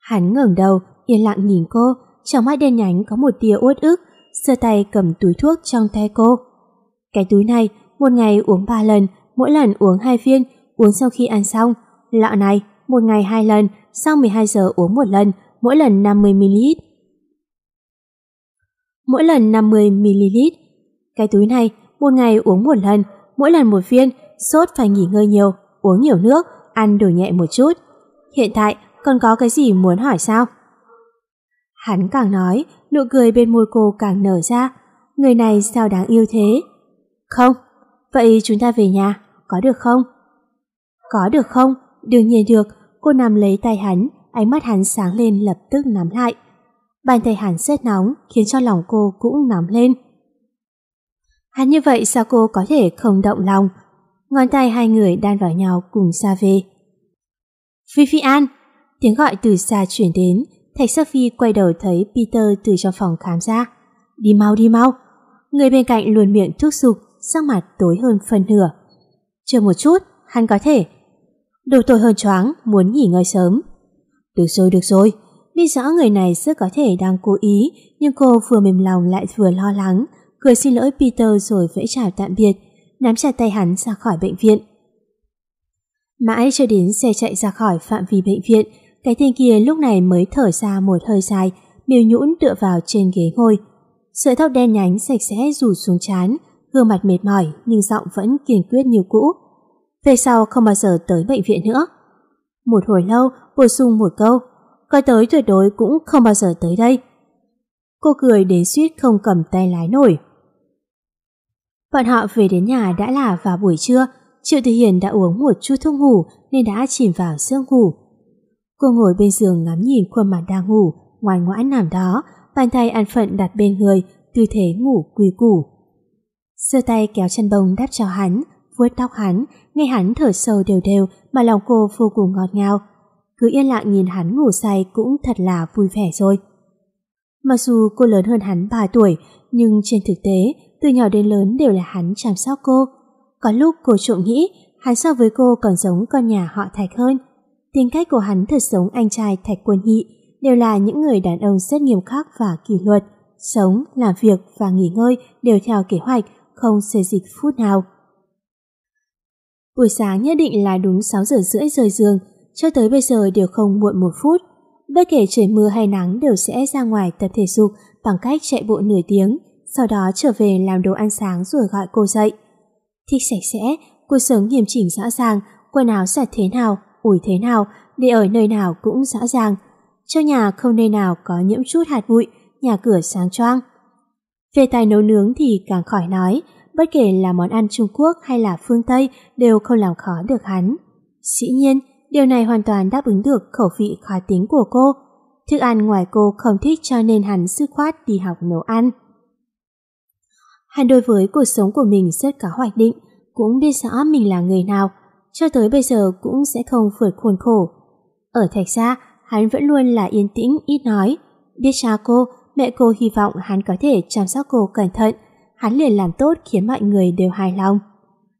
[SPEAKER 1] Hắn ngẩng đầu, yên lặng nhìn cô, trong mắt đen nhánh có một tia uất ức, sơ tay cầm túi thuốc trong tay cô. Cái túi này, một ngày uống ba lần, mỗi lần uống hai viên, uống sau khi ăn xong. Lọ này, một ngày hai lần, sau 12 giờ uống một lần, mỗi lần 50ml. Mỗi lần 50ml. Cái túi này, một ngày uống một lần, mỗi lần một viên, sốt phải nghỉ ngơi nhiều, uống nhiều nước, ăn đủ nhẹ một chút. Hiện tại, còn có cái gì muốn hỏi sao? Hắn càng nói, nụ cười bên môi cô càng nở ra. Người này sao đáng yêu thế? Không, vậy chúng ta về nhà, có được không? Có được không? Đương nhiên được, cô nằm lấy tay hắn, ánh mắt hắn sáng lên lập tức nắm lại. Bàn tay hắn rất nóng, khiến cho lòng cô cũng nóng lên. Hắn như vậy sao cô có thể không động lòng? ngón tay hai người đan vào nhau cùng xa về. Vivian, Tiếng gọi từ xa chuyển đến, Thạch Sắc Phi quay đầu thấy Peter từ trong phòng khám ra. Đi mau đi mau! Người bên cạnh luồn miệng thúc giục, sắc mặt tối hơn phần nửa. Chờ một chút, hắn có thể. Đồ tôi hơn choáng, muốn nghỉ ngơi sớm. Được rồi, được rồi. Biết rõ người này rất có thể đang cố ý, nhưng cô vừa mềm lòng lại vừa lo lắng, cười xin lỗi Peter rồi vẫy chào tạm biệt nắm chặt tay hắn ra khỏi bệnh viện. Mãi cho đến xe chạy ra khỏi phạm vi bệnh viện, cái tên kia lúc này mới thở ra một hơi dài, miêu nhũn tựa vào trên ghế ngồi. Sợi tóc đen nhánh sạch sẽ rủ xuống chán, gương mặt mệt mỏi nhưng giọng vẫn kiên quyết như cũ. Về sau không bao giờ tới bệnh viện nữa. Một hồi lâu, bổ sung một câu, coi tới tuyệt đối cũng không bao giờ tới đây. Cô cười đến suýt không cầm tay lái nổi. Bọn họ về đến nhà đã là vào buổi trưa, Triệu Thị Hiền đã uống một chút thuốc ngủ nên đã chìm vào giấc ngủ. Cô ngồi bên giường ngắm nhìn khuôn mặt đang ngủ, ngoài ngoãn nằm đó, bàn tay an phận đặt bên người, tư thế ngủ quy củ. Sơ tay kéo chân bông đáp cho hắn, vuốt tóc hắn, nghe hắn thở sâu đều đều mà lòng cô vô cùng ngọt ngào. Cứ yên lặng nhìn hắn ngủ say cũng thật là vui vẻ rồi. Mặc dù cô lớn hơn hắn 3 tuổi, nhưng trên thực tế, từ nhỏ đến lớn đều là hắn chăm sóc cô. Có lúc cô trộm nghĩ hắn so với cô còn giống con nhà họ Thạch hơn. Tính cách của hắn thật giống anh trai Thạch Quân Hị, đều là những người đàn ông rất nghiêm khắc và kỷ luật. Sống, làm việc và nghỉ ngơi đều theo kế hoạch, không xê dịch phút nào. Buổi sáng nhất định là đúng 6 giờ rưỡi rời giường, cho tới bây giờ đều không muộn một phút. Bất kể trời mưa hay nắng đều sẽ ra ngoài tập thể dục bằng cách chạy bộ nửa tiếng, sau đó trở về làm đồ ăn sáng rồi gọi cô dậy. Thích sạch sẽ, cuộc sống nghiêm chỉnh rõ ràng, quần áo sạch thế nào, ủi thế nào, để ở nơi nào cũng rõ ràng. Trong nhà không nơi nào có nhiễm chút hạt bụi, nhà cửa sáng choang. Về tài nấu nướng thì càng khỏi nói, bất kể là món ăn Trung Quốc hay là phương Tây đều không làm khó được hắn. Dĩ nhiên, điều này hoàn toàn đáp ứng được khẩu vị khó tính của cô. Thức ăn ngoài cô không thích cho nên hắn dứt khoát đi học nấu ăn. Hắn đối với cuộc sống của mình rất có hoạch định, cũng biết rõ mình là người nào, cho tới bây giờ cũng sẽ không vượt khuôn khổ. Ở thạch gia, hắn vẫn luôn là yên tĩnh, ít nói. Biết cha cô, mẹ cô hy vọng hắn có thể chăm sóc cô cẩn thận, hắn liền làm tốt khiến mọi người đều hài lòng.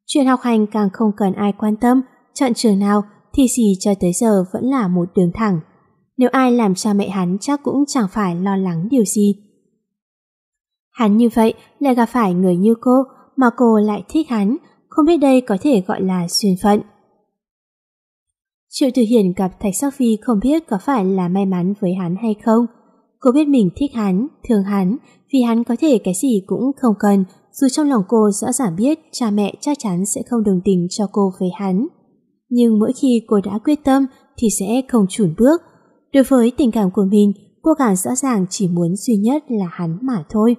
[SPEAKER 1] Chuyện học hành càng không cần ai quan tâm, chọn trường nào thì gì cho tới giờ vẫn là một đường thẳng. Nếu ai làm cha mẹ hắn chắc cũng chẳng phải lo lắng điều gì. Hắn như vậy lại gặp phải người như cô mà cô lại thích hắn, không biết đây có thể gọi là duyên phận. Triệu Tử hiển gặp Thạch Sắc Phi không biết có phải là may mắn với hắn hay không. Cô biết mình thích hắn, thương hắn, vì hắn có thể cái gì cũng không cần, dù trong lòng cô rõ ràng biết cha mẹ chắc chắn sẽ không đồng tình cho cô với hắn. Nhưng mỗi khi cô đã quyết tâm thì sẽ không chùn bước. Đối với tình cảm của mình, cô càng rõ ràng chỉ muốn duy nhất là hắn mà thôi.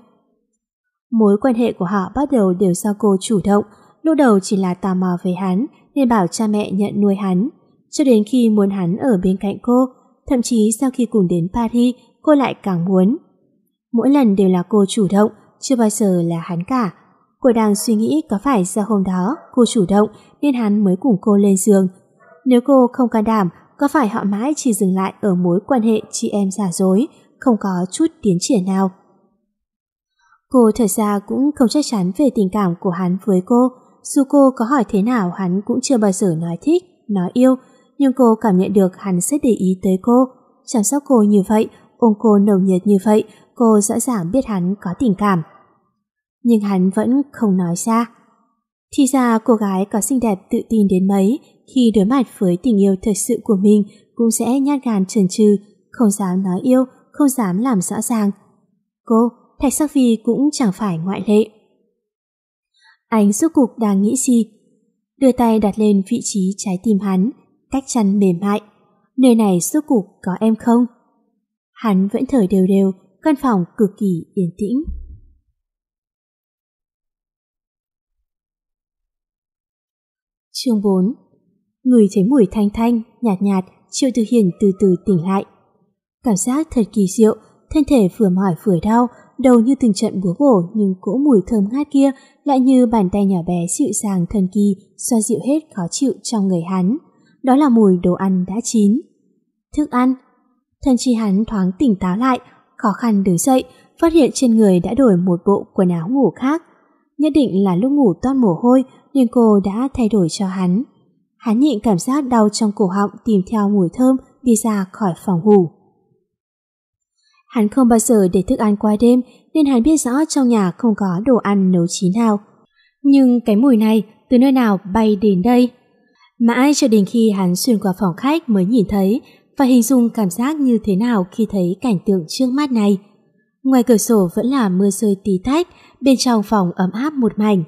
[SPEAKER 1] Mối quan hệ của họ bắt đầu đều do cô chủ động, lúc đầu chỉ là tò mò về hắn nên bảo cha mẹ nhận nuôi hắn. Cho đến khi muốn hắn ở bên cạnh cô, thậm chí sau khi cùng đến Paris, cô lại càng muốn. Mỗi lần đều là cô chủ động, chưa bao giờ là hắn cả. Cô đang suy nghĩ có phải do hôm đó cô chủ động nên hắn mới cùng cô lên giường. Nếu cô không can đảm, có phải họ mãi chỉ dừng lại ở mối quan hệ chị em giả dối, không có chút tiến triển nào. Cô thật ra cũng không chắc chắn về tình cảm của hắn với cô, dù cô có hỏi thế nào hắn cũng chưa bao giờ nói thích, nói yêu, nhưng cô cảm nhận được hắn sẽ để ý tới cô, chăm sóc cô như vậy, ôm cô nồng nhiệt như vậy, cô rõ ràng biết hắn có tình cảm. Nhưng hắn vẫn không nói ra. Thì ra cô gái có xinh đẹp tự tin đến mấy, khi đối mặt với tình yêu thật sự của mình cũng sẽ nhát gan trần trừ, không dám nói yêu, không dám làm rõ ràng. Cô, Thạch Sắc Phi cũng chẳng phải ngoại lệ. Anh suốt cục đang nghĩ gì? Đưa tay đặt lên vị trí trái tim hắn, cách chăn mềm mại. Nơi này suốt cục có em không? Hắn vẫn thở đều đều, căn phòng cực kỳ yên tĩnh. Chương 4 Người thấy mùi thanh thanh, nhạt nhạt, Triệu Từ Hiền từ từ tỉnh lại. Cảm giác thật kỳ diệu, thân thể vừa mỏi vừa đau, đầu như từng trận búa bổ nhưng cỗ mùi thơm ngát kia lại như bàn tay nhỏ bé dịu dàng thần kỳ xoa dịu hết khó chịu trong người hắn. Đó là mùi đồ ăn đã chín. Thức ăn. Thần chi hắn thoáng tỉnh táo lại, khó khăn đứng dậy, phát hiện trên người đã đổi một bộ quần áo ngủ khác. Nhất định là lúc ngủ toát mồ hôi nên cô đã thay đổi cho hắn. Hắn nhịn cảm giác đau trong cổ họng tìm theo mùi thơm đi ra khỏi phòng ngủ. Hắn không bao giờ để thức ăn qua đêm nên hắn biết rõ trong nhà không có đồ ăn nấu chín nào. Nhưng cái mùi này từ nơi nào bay đến đây? Mãi cho đến khi hắn xuyên qua phòng khách mới nhìn thấy và hình dung cảm giác như thế nào khi thấy cảnh tượng trước mắt này. Ngoài cửa sổ vẫn là mưa rơi tí tách, bên trong phòng ấm áp một mảnh.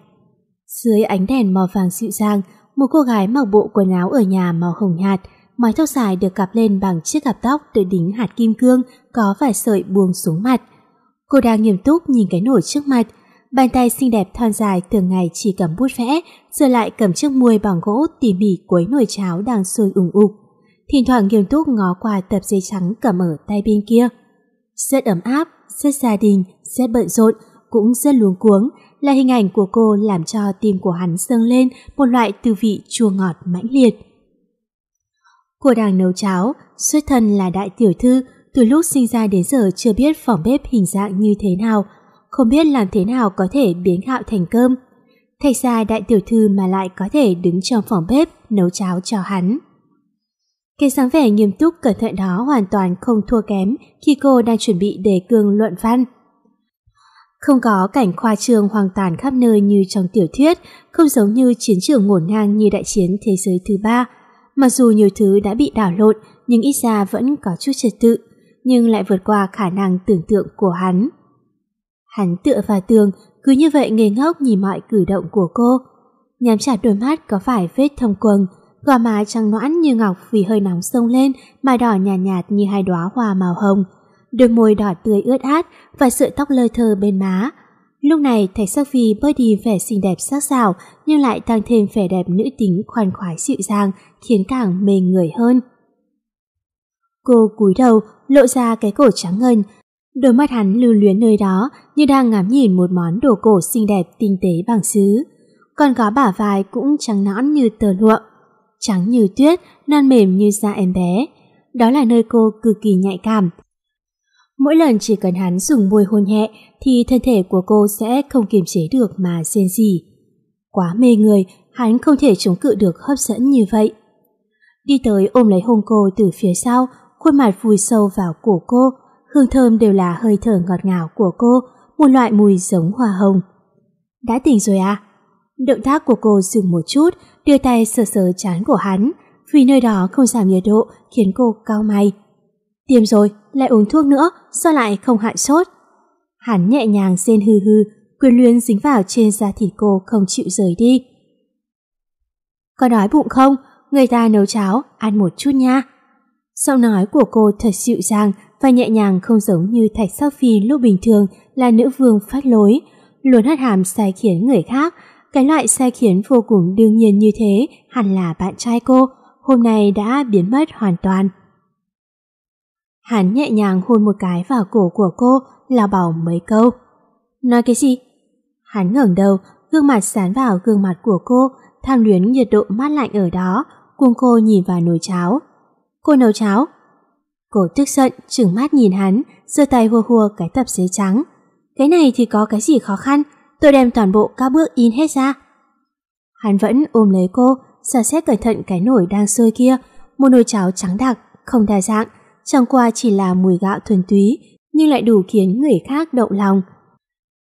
[SPEAKER 1] Dưới ánh đèn màu vàng dịu dàng, một cô gái mặc bộ quần áo ở nhà màu hồng nhạt, mái tóc dài được cặp lên bằng chiếc cặp tóc tới đính hạt kim cương có vài sợi buông xuống mặt. Cô đang nghiêm túc nhìn cái nổi trước mặt, bàn tay xinh đẹp thon dài thường ngày chỉ cầm bút vẽ, giờ lại cầm chiếc muôi bằng gỗ tỉ mỉ quấy nồi cháo đang sôi ủng ục. Thỉnh thoảng nghiêm túc ngó qua tập giấy trắng cầm ở tay bên kia. Rất ấm áp, rất gia đình, rất bận rộn, cũng rất luống cuống, là hình ảnh của cô làm cho tim của hắn dâng lên một loại tư vị chua ngọt mãnh liệt. Cô đang nấu cháo, xuất thân là đại tiểu thư, từ lúc sinh ra đến giờ chưa biết phòng bếp hình dạng như thế nào, không biết làm thế nào có thể biến gạo thành cơm. thay ra đại tiểu thư mà lại có thể đứng trong phòng bếp nấu cháo cho hắn. Cái dáng vẻ nghiêm túc cẩn thận đó hoàn toàn không thua kém khi cô đang chuẩn bị đề cương luận văn. Không có cảnh khoa trương hoang tàn khắp nơi như trong tiểu thuyết, không giống như chiến trường ngổn ngang như đại chiến thế giới thứ ba, Mặc dù nhiều thứ đã bị đảo lộn, nhưng ít ra vẫn có chút trật tự, nhưng lại vượt qua khả năng tưởng tượng của hắn. Hắn tựa vào tường, cứ như vậy ngây ngốc nhìn mọi cử động của cô. Nhắm chặt đôi mắt có phải vết thông quầng, gò má trắng noãn như ngọc vì hơi nóng sông lên mà đỏ nhạt nhạt, nhạt như hai đóa hoa màu hồng. Đôi môi đỏ tươi ướt át và sợi tóc lơ thơ bên má Lúc này, Thạch Sắc Phi bớt đi vẻ xinh đẹp sắc sảo nhưng lại tăng thêm vẻ đẹp nữ tính khoan khoái dịu dàng, khiến càng mê người hơn. Cô cúi đầu, lộ ra cái cổ trắng ngân. Đôi mắt hắn lưu luyến nơi đó như đang ngắm nhìn một món đồ cổ xinh đẹp tinh tế bằng sứ. Còn có bả vai cũng trắng nõn như tờ lụa. Trắng như tuyết, non mềm như da em bé. Đó là nơi cô cực kỳ nhạy cảm, Mỗi lần chỉ cần hắn dùng môi hôn nhẹ thì thân thể của cô sẽ không kiềm chế được mà rên rỉ. Quá mê người, hắn không thể chống cự được hấp dẫn như vậy. Đi tới ôm lấy hôn cô từ phía sau, khuôn mặt vùi sâu vào cổ cô, hương thơm đều là hơi thở ngọt ngào của cô, một loại mùi giống hoa hồng. Đã tỉnh rồi à? Động tác của cô dừng một chút, đưa tay sờ sờ chán của hắn, vì nơi đó không giảm nhiệt độ khiến cô cao mày. Tiêm rồi, lại uống thuốc nữa sao lại không hại sốt. Hắn nhẹ nhàng rên hư hư, quyền luyến dính vào trên da thịt cô không chịu rời đi. Có đói bụng không? Người ta nấu cháo, ăn một chút nha. Giọng nói của cô thật dịu dàng và nhẹ nhàng không giống như Thạch Sắc Phi lúc bình thường là nữ vương phát lối, luôn hất hàm sai khiến người khác. Cái loại sai khiến vô cùng đương nhiên như thế hẳn là bạn trai cô, hôm nay đã biến mất hoàn toàn. Hắn nhẹ nhàng hôn một cái vào cổ của cô, là bảo mấy câu. Nói cái gì? Hắn ngẩng đầu, gương mặt sán vào gương mặt của cô, tham luyến nhiệt độ mát lạnh ở đó, cuồng cô nhìn vào nồi cháo. Cô nấu cháo? Cô tức giận, trừng mắt nhìn hắn, giơ tay hùa hùa cái tập giấy trắng. Cái này thì có cái gì khó khăn, tôi đem toàn bộ các bước in hết ra. Hắn vẫn ôm lấy cô, xa xét cẩn thận cái nồi đang sôi kia, một nồi cháo trắng đặc, không đa dạng, chẳng qua chỉ là mùi gạo thuần túy, nhưng lại đủ khiến người khác động lòng.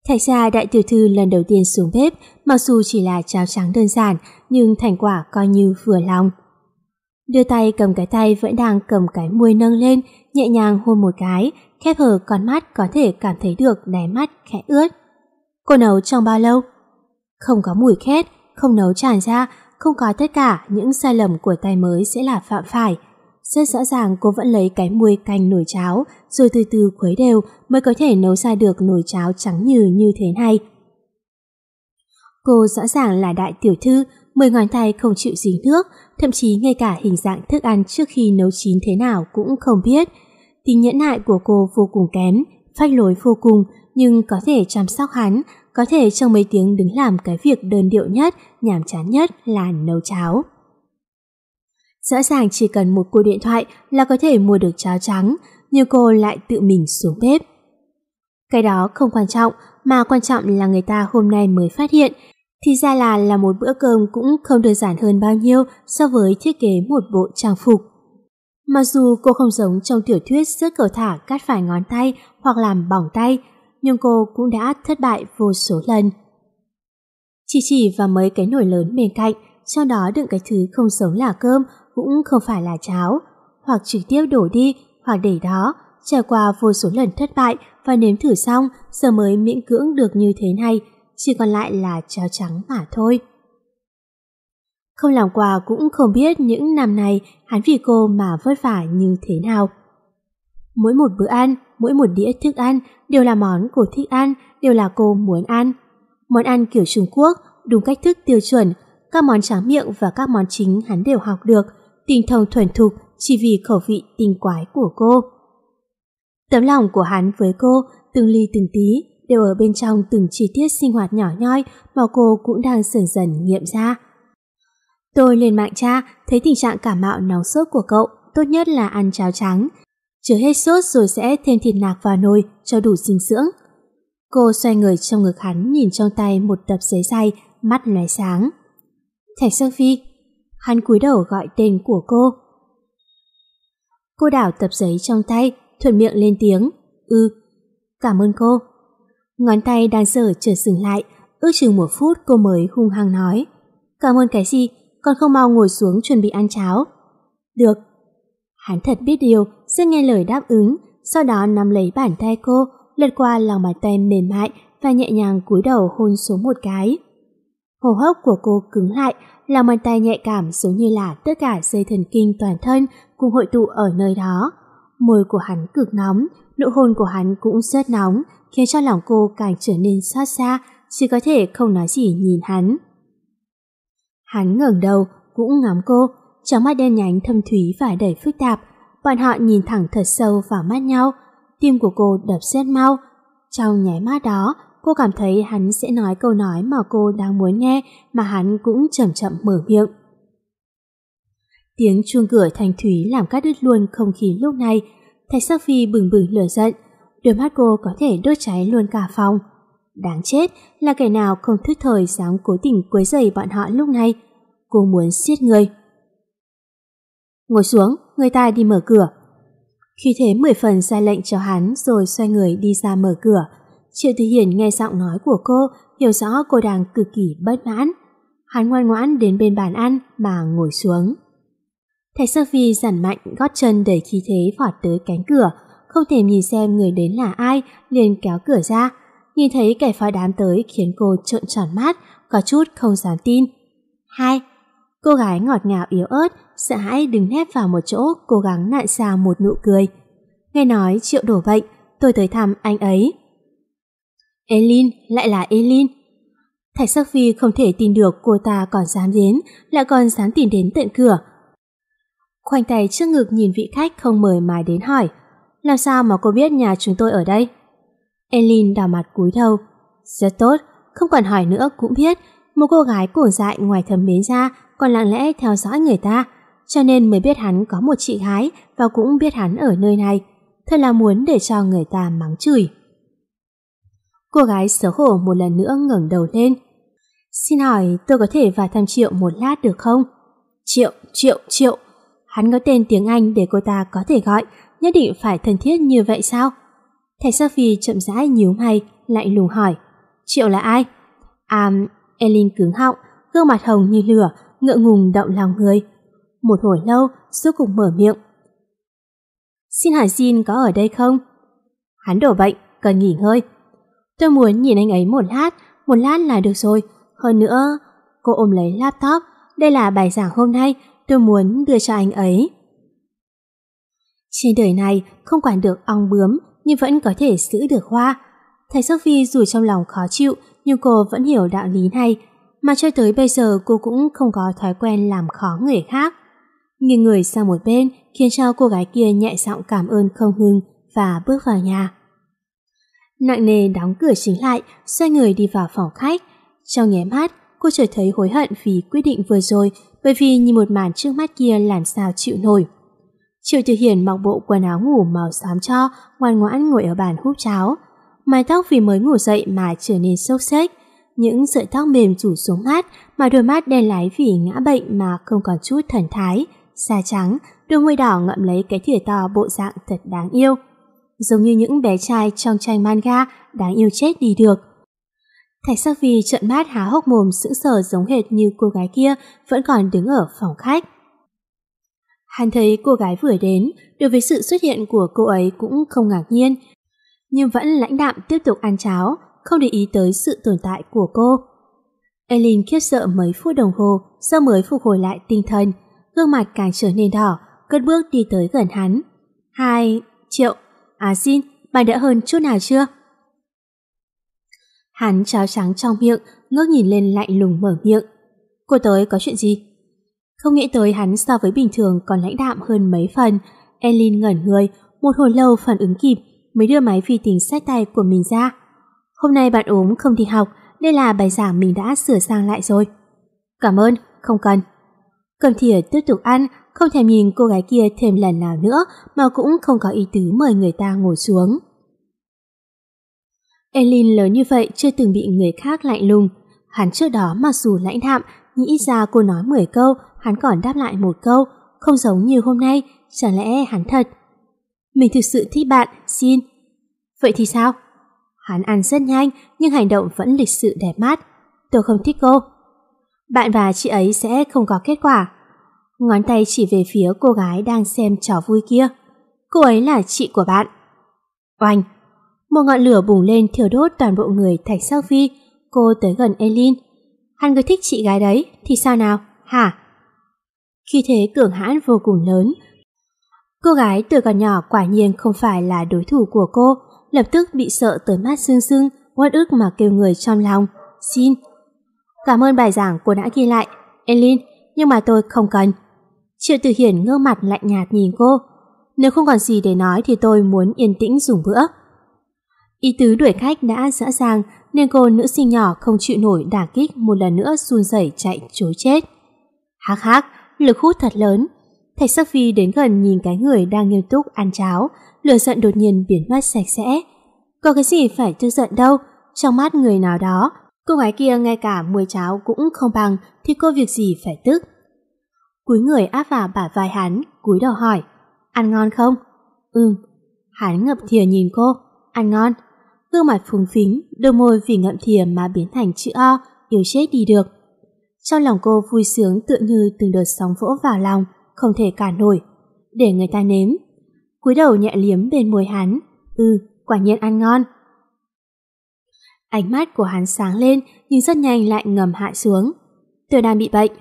[SPEAKER 1] Thạch ra đại tiểu thư lần đầu tiên xuống bếp, mặc dù chỉ là cháo trắng đơn giản, nhưng thành quả coi như vừa lòng. Đưa tay cầm cái tay vẫn đang cầm cái môi nâng lên, nhẹ nhàng hôn một cái, khép hờ con mắt có thể cảm thấy được đáy mắt khẽ ướt. Cô nấu trong bao lâu? Không có mùi khét, không nấu tràn ra, không có tất cả những sai lầm của tay mới sẽ là phạm phải. Rất rõ ràng cô vẫn lấy cái muôi canh nồi cháo, rồi từ từ khuấy đều mới có thể nấu ra được nồi cháo trắng như như thế này. Cô rõ ràng là đại tiểu thư, mười ngón tay không chịu dính nước, thậm chí ngay cả hình dạng thức ăn trước khi nấu chín thế nào cũng không biết. Tính nhẫn nại của cô vô cùng kém, phách lối vô cùng, nhưng có thể chăm sóc hắn, có thể trong mấy tiếng đứng làm cái việc đơn điệu nhất, nhàm chán nhất là nấu cháo. Rõ ràng chỉ cần một cuộc điện thoại là có thể mua được cháo trắng, nhưng cô lại tự mình xuống bếp. Cái đó không quan trọng, mà quan trọng là người ta hôm nay mới phát hiện, thì ra là là một bữa cơm cũng không đơn giản hơn bao nhiêu so với thiết kế một bộ trang phục. Mặc dù cô không giống trong tiểu thuyết rớt cầu thả cắt phải ngón tay hoặc làm bỏng tay, nhưng cô cũng đã thất bại vô số lần. Chỉ chỉ và mấy cái nồi lớn bên cạnh, trong đó đựng cái thứ không giống là cơm cũng không phải là cháo, hoặc trực tiếp đổ đi hoặc để đó, trải qua vô số lần thất bại và nếm thử xong giờ mới miễn cưỡng được như thế này, chỉ còn lại là cháo trắng mà thôi. Không làm quà cũng không biết những năm này hắn vì cô mà vất vả như thế nào. Mỗi một bữa ăn, mỗi một đĩa thức ăn đều là món cô thích ăn, đều là cô muốn ăn. Món ăn kiểu Trung Quốc, đúng cách thức tiêu chuẩn, các món tráng miệng và các món chính hắn đều học được, tinh thông thuần thục chỉ vì khẩu vị tinh quái của cô. Tấm lòng của hắn với cô từng ly từng tí đều ở bên trong từng chi tiết sinh hoạt nhỏ nhoi mà cô cũng đang dần dần nghiệm ra. Tôi lên mạng tra, thấy tình trạng cảm mạo nóng sốt của cậu, tốt nhất là ăn cháo trắng. Chứa hết sốt rồi sẽ thêm thịt nạc vào nồi cho đủ dinh dưỡng. Cô xoay người trong ngực hắn nhìn trong tay một tập giấy dày, mắt lóe sáng. Thạch Sơn Phi, hắn cúi đầu gọi tên của cô. Cô đảo tập giấy trong tay, thuận miệng lên tiếng. Ừ, cảm ơn cô. Ngón tay đang sở trở dừng lại, ước chừng một phút cô mới hung hăng nói. Cảm ơn cái gì, con không mau ngồi xuống chuẩn bị ăn cháo. Được. Hắn thật biết điều, sẽ nghe lời đáp ứng, sau đó nắm lấy bàn tay cô, lật qua lòng bàn tay mềm mại và nhẹ nhàng cúi đầu hôn xuống một cái. Hô hấp của cô cứng lại, là bàn tay nhạy cảm giống như là tất cả dây thần kinh toàn thân cùng hội tụ ở nơi đó. Môi của hắn cực nóng, nụ hôn của hắn cũng rất nóng, khiến cho lòng cô càng trở nên xót xa, chỉ có thể không nói gì nhìn hắn. Hắn ngẩng đầu, cũng ngắm cô, trong mắt đen nhánh thâm thúy và đầy phức tạp, bọn họ nhìn thẳng thật sâu vào mắt nhau, tim của cô đập rất mau. Trong nháy mắt đó, Cô cảm thấy hắn sẽ nói câu nói mà cô đang muốn nghe mà hắn cũng chậm chậm mở miệng. Tiếng chuông cửa thanh thúy làm cắt đứt luôn không khí lúc này. Thạch sắc phi bừng bừng lửa giận. Đôi mắt cô có thể đốt cháy luôn cả phòng. Đáng chết là kẻ nào không thức thời dám cố tình quấy rầy bọn họ lúc này. Cô muốn giết người. Ngồi xuống, người ta đi mở cửa. Khi thế mười phần ra lệnh cho hắn rồi xoay người đi ra mở cửa. Triệu Thị Hiển nghe giọng nói của cô, hiểu rõ cô đang cực kỳ bất mãn. Hắn ngoan ngoãn đến bên bàn ăn mà ngồi xuống. Thạch Sơ Phi giản mạnh gót chân đẩy khí thế vọt tới cánh cửa, không thể nhìn xem người đến là ai, liền kéo cửa ra. Nhìn thấy kẻ phá đám tới khiến cô trợn tròn mắt, có chút không dám tin. Hai, cô gái ngọt ngào yếu ớt, sợ hãi đứng nép vào một chỗ, cố gắng nặn ra một nụ cười. Nghe nói triệu đổ bệnh, tôi tới thăm anh ấy. Elin lại là Elin. Thạch Sắc Phi không thể tin được cô ta còn dám đến, lại còn dám tìm đến tận cửa. Khoanh tay trước ngực nhìn vị khách không mời mà đến hỏi, làm sao mà cô biết nhà chúng tôi ở đây? Elin đỏ mặt cúi đầu. Rất tốt, không còn hỏi nữa cũng biết, một cô gái cổ dại ngoài thầm mến ra còn lặng lẽ theo dõi người ta, cho nên mới biết hắn có một chị gái và cũng biết hắn ở nơi này. Thật là muốn để cho người ta mắng chửi. Cô gái xấu hổ một lần nữa ngẩng đầu lên. Xin hỏi tôi có thể vào thăm Triệu một lát được không? Triệu, Triệu, Triệu. Hắn có tên tiếng Anh để cô ta có thể gọi, nhất định phải thân thiết như vậy sao? Thạch Sa Phi chậm rãi nhíu mày, lạnh lùng hỏi. Triệu là ai? À, Elin cứng họng, gương mặt hồng như lửa, ngượng ngùng động lòng người. Một hồi lâu, suốt cùng mở miệng. Xin hỏi Jin có ở đây không? Hắn đổ bệnh, cần nghỉ ngơi, Tôi muốn nhìn anh ấy một lát, một lát là được rồi. Hơn nữa, cô ôm lấy laptop, đây là bài giảng hôm nay, tôi muốn đưa cho anh ấy. Trên đời này, không quản được ong bướm, nhưng vẫn có thể giữ được hoa. Thầy Sophie dù trong lòng khó chịu, nhưng cô vẫn hiểu đạo lý này, mà cho tới bây giờ cô cũng không có thói quen làm khó người khác. Nghiêng người sang một bên khiến cho cô gái kia nhẹ giọng cảm ơn không hưng và bước vào nhà nặng nề đóng cửa chính lại, xoay người đi vào phòng khách. Trong nháy mắt, cô trở thấy hối hận vì quyết định vừa rồi, bởi vì nhìn một màn trước mắt kia làm sao chịu nổi. Triệu Tiểu Hiền mặc bộ quần áo ngủ màu xám cho, ngoan ngoãn ngồi ở bàn hút cháo. Mái tóc vì mới ngủ dậy mà trở nên xốc xếch, những sợi tóc mềm rủ xuống mắt mà đôi mắt đen lái vì ngã bệnh mà không còn chút thần thái, xa trắng, đôi môi đỏ ngậm lấy cái thìa to bộ dạng thật đáng yêu giống như những bé trai trong tranh manga đáng yêu chết đi được. Thạch sắc vi trợn mắt há hốc mồm sững sờ giống hệt như cô gái kia vẫn còn đứng ở phòng khách. Hắn thấy cô gái vừa đến, đối với sự xuất hiện của cô ấy cũng không ngạc nhiên, nhưng vẫn lãnh đạm tiếp tục ăn cháo, không để ý tới sự tồn tại của cô. Elin khiếp sợ mấy phút đồng hồ, sau mới phục hồi lại tinh thần, gương mặt càng trở nên đỏ, cất bước đi tới gần hắn. Hai triệu À xin, mày đã hơn chút nào chưa? Hắn cháo trắng trong miệng, ngước nhìn lên lạnh lùng mở miệng. Cô tới có chuyện gì? Không nghĩ tới hắn so với bình thường còn lãnh đạm hơn mấy phần. Elin ngẩn người, một hồi lâu phản ứng kịp mới đưa máy vi tính sách tay của mình ra. Hôm nay bạn ốm không đi học, đây là bài giảng mình đã sửa sang lại rồi. Cảm ơn, không cần. Cầm thìa tiếp tục ăn, không thèm nhìn cô gái kia thêm lần nào nữa mà cũng không có ý tứ mời người ta ngồi xuống. Elin lớn như vậy chưa từng bị người khác lạnh lùng. Hắn trước đó mặc dù lãnh đạm, nghĩ ra cô nói 10 câu, hắn còn đáp lại một câu, không giống như hôm nay, chẳng lẽ hắn thật. Mình thực sự thích bạn, xin. Vậy thì sao? Hắn ăn rất nhanh, nhưng hành động vẫn lịch sự đẹp mắt. Tôi không thích cô. Bạn và chị ấy sẽ không có kết quả ngón tay chỉ về phía cô gái đang xem trò vui kia. Cô ấy là chị của bạn. Oanh! Một ngọn lửa bùng lên thiêu đốt toàn bộ người Thạch Sắc Phi. Cô tới gần Elin. Hắn cứ thích chị gái đấy, thì sao nào, hả? Khi thế cường hãn vô cùng lớn. Cô gái từ còn nhỏ quả nhiên không phải là đối thủ của cô, lập tức bị sợ tới mắt sưng sưng, uất ức mà kêu người trong lòng. Xin! Cảm ơn bài giảng cô đã ghi lại, Elin, nhưng mà tôi không cần. Triệu Tử Hiển ngơ mặt lạnh nhạt nhìn cô. Nếu không còn gì để nói thì tôi muốn yên tĩnh dùng bữa. Ý tứ đuổi khách đã rõ ràng nên cô nữ sinh nhỏ không chịu nổi đả kích một lần nữa run rẩy chạy chối chết. Hắc hắc, lực hút thật lớn. Thạch Sắc Phi đến gần nhìn cái người đang nghiêm túc ăn cháo, lửa giận đột nhiên biến mất sạch sẽ. Có cái gì phải tức giận đâu, trong mắt người nào đó, cô gái kia ngay cả muối cháo cũng không bằng thì cô việc gì phải tức cúi người áp vào bả vai hắn, cúi đầu hỏi, ăn ngon không? Ừm. Hắn ngậm thìa nhìn cô, ăn ngon. Gương mặt phùng phính, đôi môi vì ngậm thìa mà biến thành chữ O, yếu chết đi được. Trong lòng cô vui sướng tựa như từng đợt sóng vỗ vào lòng, không thể cản nổi. Để người ta nếm. cúi đầu nhẹ liếm bên môi hắn. Ừ, quả nhiên ăn ngon. Ánh mắt của hắn sáng lên nhưng rất nhanh lại ngầm hạ xuống. Tôi đang bị bệnh.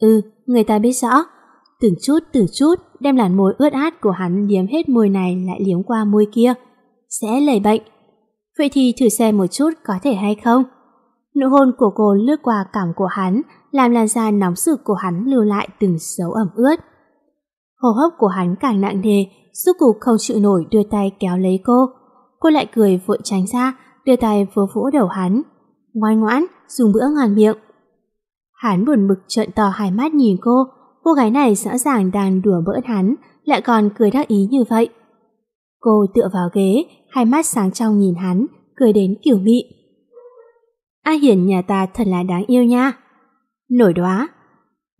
[SPEAKER 1] Ừ, người ta biết rõ. Từng chút từng chút đem làn môi ướt át của hắn liếm hết môi này lại liếm qua môi kia. Sẽ lẩy bệnh. Vậy thì thử xem một chút có thể hay không? Nụ hôn của cô lướt qua cảm của hắn, làm làn da nóng rực của hắn lưu lại từng dấu ẩm ướt. Hô hấp của hắn càng nặng nề, rốt cục không chịu nổi đưa tay kéo lấy cô. Cô lại cười vội tránh ra, đưa tay vừa vỗ đầu hắn. Ngoan ngoãn, dùng bữa ngon miệng. Hắn buồn bực trợn to hai mắt nhìn cô, cô gái này rõ ràng đang đùa bỡn hắn, lại còn cười đắc ý như vậy. Cô tựa vào ghế, hai mắt sáng trong nhìn hắn, cười đến kiểu mị. A Hiển nhà ta thật là đáng yêu nha. Nổi đoá.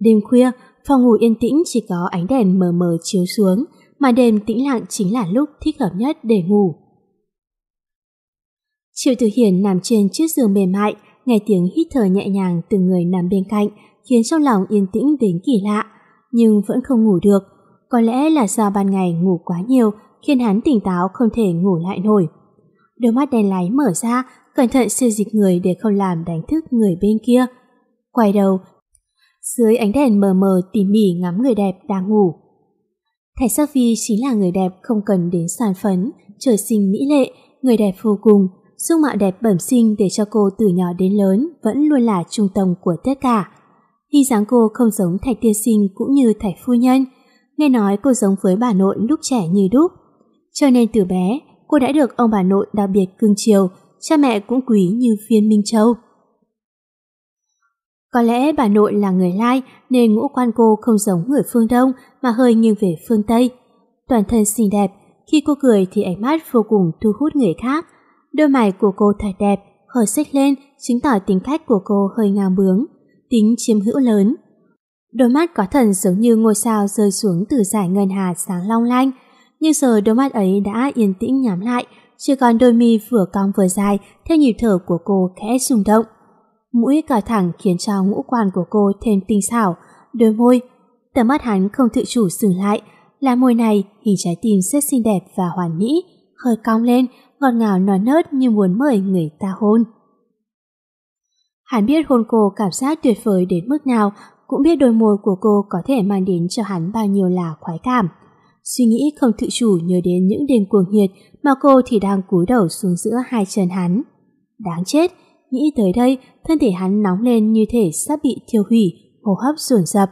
[SPEAKER 1] Đêm khuya, phòng ngủ yên tĩnh chỉ có ánh đèn mờ mờ chiếu xuống, mà đêm tĩnh lặng chính là lúc thích hợp nhất để ngủ. Triệu Tử Hiển nằm trên chiếc giường mềm mại, nghe tiếng hít thở nhẹ nhàng từ người nằm bên cạnh khiến trong lòng yên tĩnh đến kỳ lạ, nhưng vẫn không ngủ được. Có lẽ là do ban ngày ngủ quá nhiều khiến hắn tỉnh táo không thể ngủ lại nổi. Đôi mắt đen lái mở ra, cẩn thận siêu dịch người để không làm đánh thức người bên kia. Quay đầu, dưới ánh đèn mờ mờ tỉ mỉ ngắm người đẹp đang ngủ. Thạch Sắc Vi chính là người đẹp không cần đến sàn phấn, trời sinh mỹ lệ, người đẹp vô cùng, dung mạo đẹp bẩm sinh để cho cô từ nhỏ đến lớn vẫn luôn là trung tâm của tất cả. Hình dáng cô không giống thạch tiên sinh cũng như thạch phu nhân. Nghe nói cô giống với bà nội lúc trẻ như đúc. Cho nên từ bé, cô đã được ông bà nội đặc biệt cưng chiều, cha mẹ cũng quý như phiên Minh Châu. Có lẽ bà nội là người Lai nên ngũ quan cô không giống người phương Đông mà hơi nghiêng về phương Tây. Toàn thân xinh đẹp, khi cô cười thì ánh mắt vô cùng thu hút người khác – đôi mày của cô thật đẹp, hơi xích lên chứng tỏ tính cách của cô hơi ngang bướng, tính chiếm hữu lớn. Đôi mắt có thần giống như ngôi sao rơi xuống từ giải ngân hà sáng long lanh, nhưng giờ đôi mắt ấy đã yên tĩnh nhắm lại, chỉ còn đôi mi vừa cong vừa dài theo nhịp thở của cô khẽ rung động. Mũi cào thẳng khiến cho ngũ quan của cô thêm tinh xảo, đôi môi, tầm mắt hắn không tự chủ dừng lại, là môi này hình trái tim rất xinh đẹp và hoàn mỹ, khơi cong lên, ngọt ngào nói nớt như muốn mời người ta hôn. Hắn biết hôn cô cảm giác tuyệt vời đến mức nào, cũng biết đôi môi của cô có thể mang đến cho hắn bao nhiêu là khoái cảm. Suy nghĩ không tự chủ nhớ đến những đêm cuồng nhiệt mà cô thì đang cúi đầu xuống giữa hai chân hắn. Đáng chết, nghĩ tới đây, thân thể hắn nóng lên như thể sắp bị thiêu hủy, hô hấp dồn dập.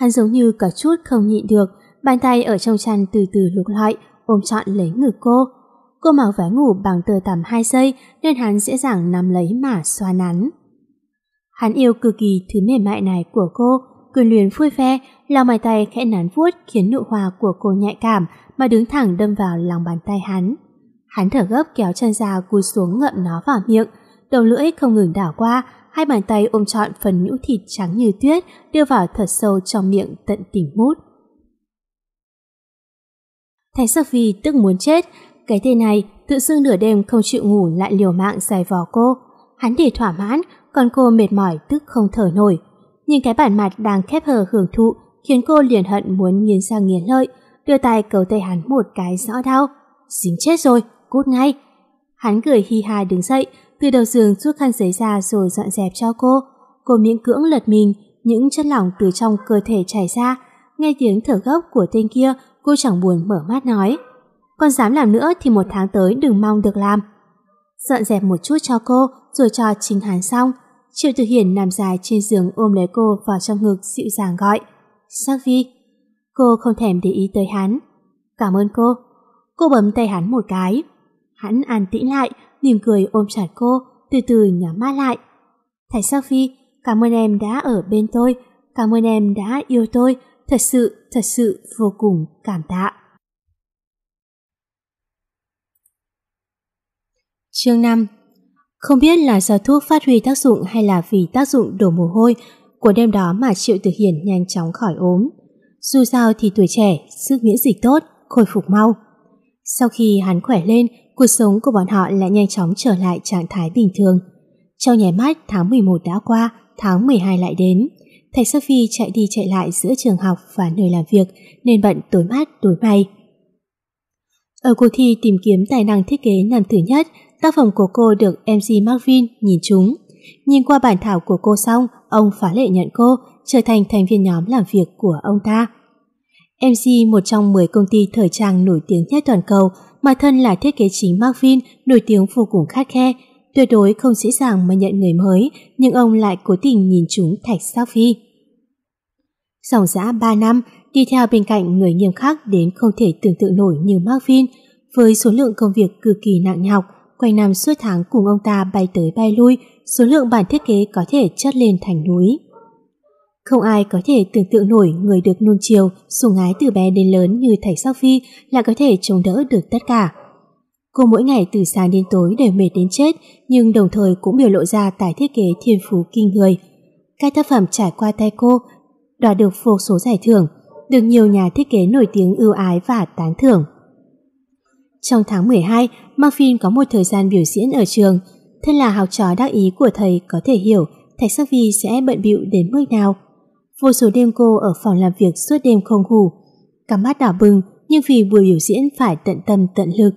[SPEAKER 1] Hắn giống như cả chút không nhịn được, bàn tay ở trong chăn từ từ lục lọi, ôm trọn lấy ngực cô. Cô mặc váy ngủ bằng tờ tằm 2 giây nên hắn dễ dàng nắm lấy mà xoa nắn. Hắn yêu cực kỳ thứ mềm mại này của cô, quyền luyến vui ve, lòng bàn tay khẽ nắn vuốt khiến nụ hoa của cô nhạy cảm mà đứng thẳng đâm vào lòng bàn tay hắn. Hắn thở gấp kéo chân ra cúi xuống ngậm nó vào miệng, đầu lưỡi không ngừng đảo qua, hai bàn tay ôm trọn phần nhũ thịt trắng như tuyết đưa vào thật sâu trong miệng tận tỉnh mút. Thánh Sophie tức muốn chết, cái tên này tự dưng nửa đêm không chịu ngủ lại liều mạng giày vò cô. Hắn để thỏa mãn, còn cô mệt mỏi tức không thở nổi. Nhưng cái bản mặt đang khép hờ hưởng thụ khiến cô liền hận muốn nghiến răng nghiến lợi, đưa tay cầu tay hắn một cái rõ đau. Dính chết rồi, cút ngay. Hắn cười hi ha đứng dậy, từ đầu giường rút khăn giấy ra rồi dọn dẹp cho cô. Cô miễn cưỡng lật mình, những chất lỏng từ trong cơ thể chảy ra, nghe tiếng thở gấp của tên kia cô chẳng buồn mở mắt nói Con dám làm nữa thì một tháng tới đừng mong được làm Dọn dẹp một chút cho cô rồi cho chính hắn xong Triệu Tử Hiển nằm dài trên giường ôm lấy cô vào trong ngực dịu dàng gọi Sắc Vi Cô không thèm để ý tới hắn Cảm ơn cô Cô bấm tay hắn một cái Hắn an tĩnh lại, mỉm cười ôm chặt cô Từ từ nhắm mắt lại Thầy Sắc Vi, cảm ơn em đã ở bên tôi Cảm ơn em đã yêu tôi Thật sự, thật sự vô cùng cảm tạ. Chương 5 Không biết là do thuốc phát huy tác dụng hay là vì tác dụng đổ mồ hôi của đêm đó mà Triệu Tử Hiền nhanh chóng khỏi ốm. Dù sao thì tuổi trẻ, sức miễn dịch tốt, khôi phục mau. Sau khi hắn khỏe lên, cuộc sống của bọn họ lại nhanh chóng trở lại trạng thái bình thường. Trong nháy mắt, tháng 11 đã qua, tháng 12 lại đến. Thạch Sophie chạy đi chạy lại giữa trường học và nơi làm việc nên bận tối mát tối may. Ở cuộc thi tìm kiếm tài năng thiết kế năm thứ nhất, tác phẩm của cô được MC Marvin nhìn trúng. Nhìn qua bản thảo của cô xong, ông phá lệ nhận cô, trở thành thành viên nhóm làm việc của ông ta. MC một trong 10 công ty thời trang nổi tiếng nhất toàn cầu, mà thân là thiết kế chính Marvin nổi tiếng vô cùng khát khe, tuyệt đối không dễ dàng mà nhận người mới, nhưng ông lại cố tình nhìn chúng Thạch Sắc Phi. Dòng dã 3 năm, đi theo bên cạnh người nghiêm khắc đến không thể tưởng tượng nổi như marvin với số lượng công việc cực kỳ nặng nhọc, quanh năm suốt tháng cùng ông ta bay tới bay lui, số lượng bản thiết kế có thể chất lên thành núi. Không ai có thể tưởng tượng nổi người được nuông chiều, sủng ái từ bé đến lớn như Thạch Sắc Phi lại có thể chống đỡ được tất cả. Cô mỗi ngày từ sáng đến tối đều mệt đến chết, nhưng đồng thời cũng biểu lộ ra tài thiết kế thiên phú kinh người. Các tác phẩm trải qua tay cô đoạt được vô số giải thưởng, được nhiều nhà thiết kế nổi tiếng ưu ái và tán thưởng. Trong tháng 12, Muffin có một thời gian biểu diễn ở trường. Thân là học trò đắc ý của thầy có thể hiểu Thạch Sắc Vi sẽ bận bịu đến mức nào. Vô số đêm cô ở phòng làm việc suốt đêm không ngủ, cắm mắt đỏ bừng nhưng vì buổi biểu diễn phải tận tâm tận lực.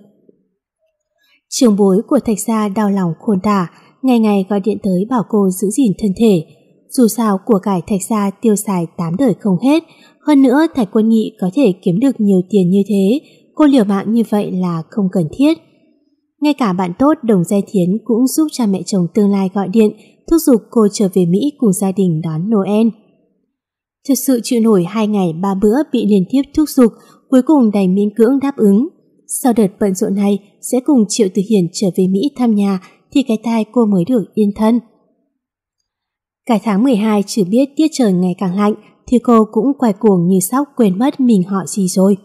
[SPEAKER 1] Trường bối của thạch gia đau lòng khôn tả, ngày ngày gọi điện tới bảo cô giữ gìn thân thể. Dù sao của cải thạch gia tiêu xài tám đời không hết, hơn nữa thạch quân nghị có thể kiếm được nhiều tiền như thế, cô liều mạng như vậy là không cần thiết. Ngay cả bạn tốt Đồng Giai Thiến cũng giúp cha mẹ chồng tương lai gọi điện, thúc giục cô trở về Mỹ cùng gia đình đón Noel. thật sự chịu nổi hai ngày ba bữa bị liên tiếp thúc giục, cuối cùng đành miễn cưỡng đáp ứng. Sau đợt bận rộn này, sẽ cùng Triệu Tử Hiền trở về Mỹ thăm nhà thì cái tai cô mới được yên thân. Cái tháng 12 chỉ biết tiết trời ngày càng lạnh thì cô cũng quay cuồng như sóc quên mất mình họ gì rồi.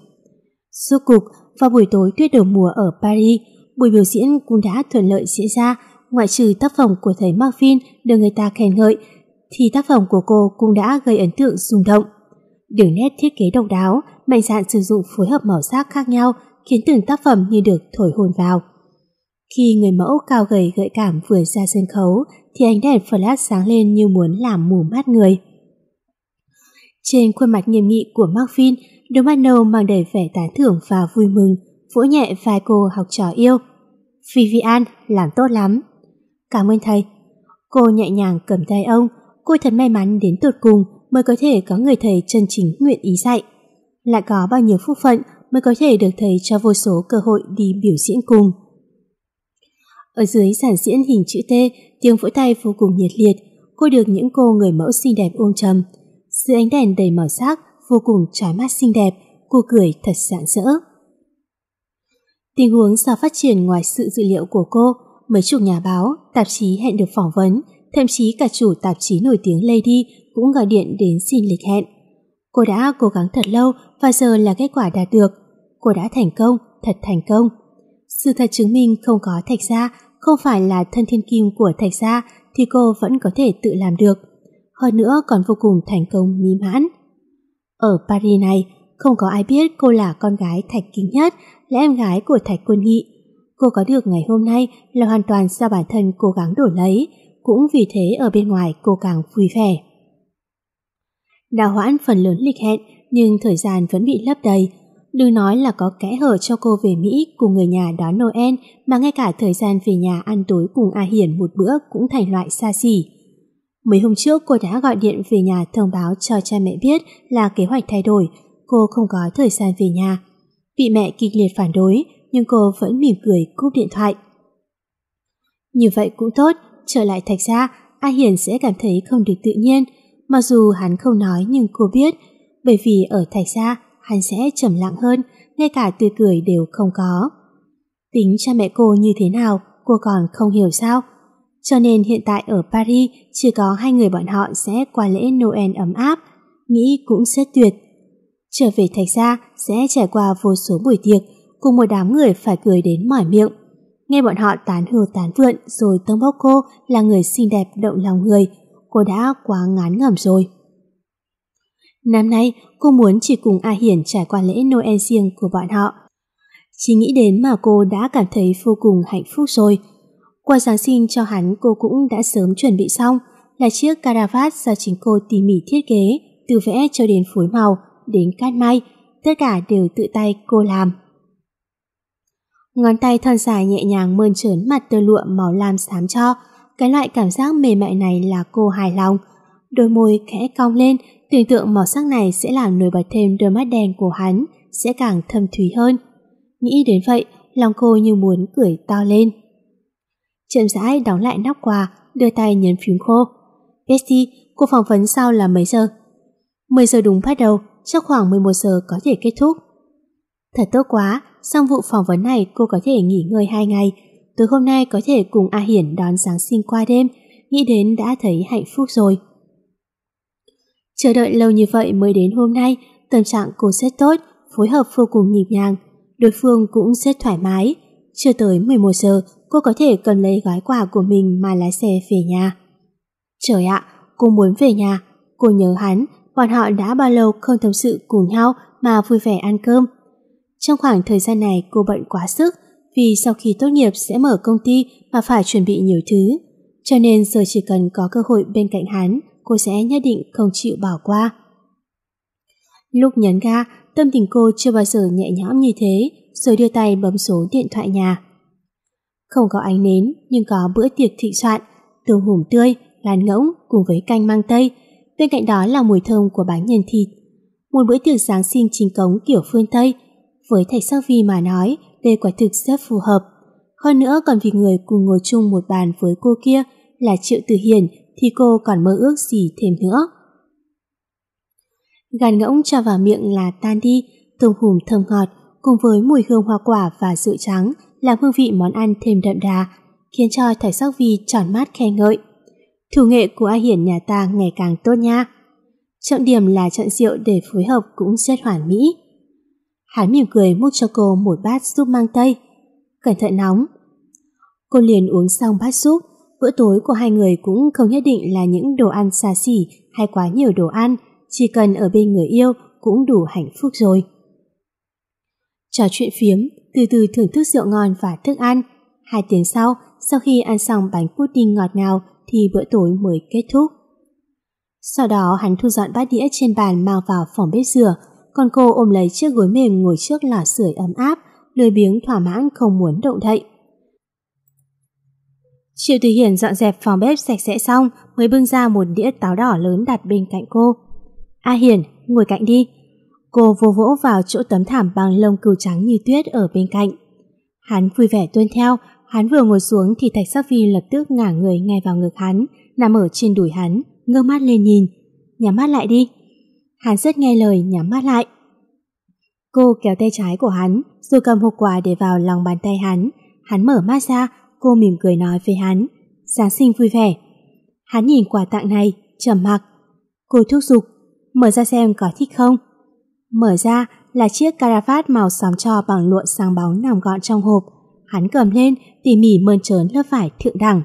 [SPEAKER 1] Suốt cục, vào buổi tối tuyết đầu mùa ở Paris, buổi biểu diễn cũng đã thuận lợi diễn ra, ngoại trừ tác phẩm của thầy Marvin được người ta khen ngợi, thì tác phẩm của cô cũng đã gây ấn tượng rung động. Đường nét thiết kế độc đáo, mạnh dạn sử dụng phối hợp màu sắc khác nhau khiến từng tác phẩm như được thổi hồn vào. Khi người mẫu cao gầy gợi cảm vừa ra sân khấu thì ánh đèn flash sáng lên như muốn làm mù mắt người. Trên khuôn mặt nghiêm nghị của Marvin, đôi mang đầy vẻ tán thưởng và vui mừng, vỗ nhẹ vai cô học trò yêu. Vivian, làm tốt lắm. Cảm ơn thầy. Cô nhẹ nhàng cầm tay ông, cô thật may mắn đến tột cùng mới có thể có người thầy chân chính nguyện ý dạy. Lại có bao nhiêu phúc phận mới có thể được thầy cho vô số cơ hội đi biểu diễn cùng. Ở dưới sản diễn hình chữ T, tiếng vỗ tay vô cùng nhiệt liệt, cô được những cô người mẫu xinh đẹp ôm trầm. Dưới ánh đèn đầy màu sắc, vô cùng trói mắt xinh đẹp, cô cười thật rạng rỡ. Tình huống sao phát triển ngoài sự dự liệu của cô, mấy chục nhà báo, tạp chí hẹn được phỏng vấn, thậm chí cả chủ tạp chí nổi tiếng Lady cũng gọi điện đến xin lịch hẹn. Cô đã cố gắng thật lâu và giờ là kết quả đạt được cô đã thành công, thật thành công. Sự thật chứng minh không có thạch gia, không phải là thân thiên kim của thạch gia thì cô vẫn có thể tự làm được. Hơn nữa còn vô cùng thành công mỹ mãn. Ở Paris này, không có ai biết cô là con gái thạch kinh nhất, là em gái của thạch quân nghị. Cô có được ngày hôm nay là hoàn toàn do bản thân cố gắng đổi lấy, cũng vì thế ở bên ngoài cô càng vui vẻ. Đào hoãn phần lớn lịch hẹn, nhưng thời gian vẫn bị lấp đầy, Đừng nói là có kẽ hở cho cô về Mỹ cùng người nhà đón Noel mà ngay cả thời gian về nhà ăn tối cùng A Hiển một bữa cũng thành loại xa xỉ. Mấy hôm trước cô đã gọi điện về nhà thông báo cho cha mẹ biết là kế hoạch thay đổi, cô không có thời gian về nhà. Vị mẹ kịch liệt phản đối, nhưng cô vẫn mỉm cười cúp điện thoại. Như vậy cũng tốt, trở lại thạch ra, A Hiền sẽ cảm thấy không được tự nhiên, mặc dù hắn không nói nhưng cô biết, bởi vì ở thạch ra hắn sẽ trầm lặng hơn, ngay cả tươi cười đều không có. Tính cha mẹ cô như thế nào, cô còn không hiểu sao. Cho nên hiện tại ở Paris chỉ có hai người bọn họ sẽ qua lễ Noel ấm áp, nghĩ cũng rất tuyệt. Trở về thạch gia sẽ trải qua vô số buổi tiệc, cùng một đám người phải cười đến mỏi miệng. Nghe bọn họ tán hư tán vượn rồi tâm bốc cô là người xinh đẹp động lòng người, cô đã quá ngán ngẩm rồi. Năm nay, cô muốn chỉ cùng A Hiển trải qua lễ Noel riêng của bọn họ. Chỉ nghĩ đến mà cô đã cảm thấy vô cùng hạnh phúc rồi. Qua Giáng sinh cho hắn cô cũng đã sớm chuẩn bị xong, là chiếc caravat do chính cô tỉ mỉ thiết kế, từ vẽ cho đến phối màu, đến cát may, tất cả đều tự tay cô làm. Ngón tay thon dài nhẹ nhàng mơn trớn mặt tơ lụa màu lam xám cho, cái loại cảm giác mềm mại này là cô hài lòng. Đôi môi khẽ cong lên Tưởng tượng màu sắc này sẽ làm nổi bật thêm đôi mắt đen của hắn, sẽ càng thâm thúy hơn. Nghĩ đến vậy, lòng cô như muốn cười to lên. Chậm rãi đóng lại nắp quà, đưa tay nhấn phím khô. Bessie, cuộc phỏng vấn sau là mấy giờ? 10 giờ đúng bắt đầu, chắc khoảng 11 giờ có thể kết thúc. Thật tốt quá, xong vụ phỏng vấn này cô có thể nghỉ ngơi 2 ngày. Tối hôm nay có thể cùng A Hiển đón sáng sinh qua đêm, nghĩ đến đã thấy hạnh phúc rồi. Chờ đợi lâu như vậy mới đến hôm nay, tâm trạng cô rất tốt, phối hợp vô cùng nhịp nhàng. Đối phương cũng rất thoải mái. Chưa tới 11 giờ, cô có thể cần lấy gói quà của mình mà lái xe về nhà. Trời ạ, cô muốn về nhà. Cô nhớ hắn, bọn họ đã bao lâu không tâm sự cùng nhau mà vui vẻ ăn cơm. Trong khoảng thời gian này cô bận quá sức vì sau khi tốt nghiệp sẽ mở công ty mà phải chuẩn bị nhiều thứ. Cho nên giờ chỉ cần có cơ hội bên cạnh hắn, cô sẽ nhất định không chịu bỏ qua. Lúc nhấn ga, tâm tình cô chưa bao giờ nhẹ nhõm như thế, rồi đưa tay bấm số điện thoại nhà. Không có ánh nến, nhưng có bữa tiệc thị soạn, tương hùm tươi, làn ngỗng cùng với canh mang tây. Bên cạnh đó là mùi thơm của bánh nhân thịt. Một bữa tiệc Giáng sinh chính cống kiểu phương Tây. Với thạch sắc vi mà nói, đây quả thực rất phù hợp. Hơn nữa còn vì người cùng ngồi chung một bàn với cô kia là Triệu Tử Hiền thì cô còn mơ ước gì thêm nữa. Gàn ngỗng cho vào miệng là tan đi, tôm hùm thơm ngọt cùng với mùi hương hoa quả và rượu trắng làm hương vị món ăn thêm đậm đà, khiến cho Thạch Sắc Vi tròn mát khen ngợi. Thủ nghệ của A Hiển nhà ta ngày càng tốt nha. Trọng điểm là chọn rượu để phối hợp cũng rất hoàn mỹ. Hắn mỉm cười múc cho cô một bát súp mang tây. Cẩn thận nóng. Cô liền uống xong bát súp, Bữa tối của hai người cũng không nhất định là những đồ ăn xa xỉ hay quá nhiều đồ ăn, chỉ cần ở bên người yêu cũng đủ hạnh phúc rồi. Trò chuyện phiếm, từ từ thưởng thức rượu ngon và thức ăn. Hai tiếng sau, sau khi ăn xong bánh pudding ngọt ngào thì bữa tối mới kết thúc. Sau đó hắn thu dọn bát đĩa trên bàn mang vào phòng bếp rửa, còn cô ôm lấy chiếc gối mềm ngồi trước lò sưởi ấm áp, lười biếng thỏa mãn không muốn động đậy. Triệu Thủy Hiển dọn dẹp phòng bếp sạch sẽ xong mới bưng ra một đĩa táo đỏ lớn đặt bên cạnh cô. A à Hiển, ngồi cạnh đi. Cô vô vỗ vào chỗ tấm thảm bằng lông cừu trắng như tuyết ở bên cạnh. Hắn vui vẻ tuân theo, hắn vừa ngồi xuống thì Thạch Sắc Vi lập tức ngả người ngay vào ngực hắn, nằm ở trên đùi hắn, ngơ mắt lên nhìn. Nhắm mắt lại đi. Hắn rất nghe lời nhắm mắt lại. Cô kéo tay trái của hắn, rồi cầm hộp quà để vào lòng bàn tay hắn. Hắn mở mắt ra, Cô mỉm cười nói với hắn, Giáng sinh vui vẻ. Hắn nhìn quà tặng này, trầm mặc. Cô thúc giục, mở ra xem có thích không. Mở ra là chiếc caravat màu xám cho bằng lụa sáng bóng nằm gọn trong hộp. Hắn cầm lên, tỉ mỉ mơn trớn lớp vải thượng đẳng.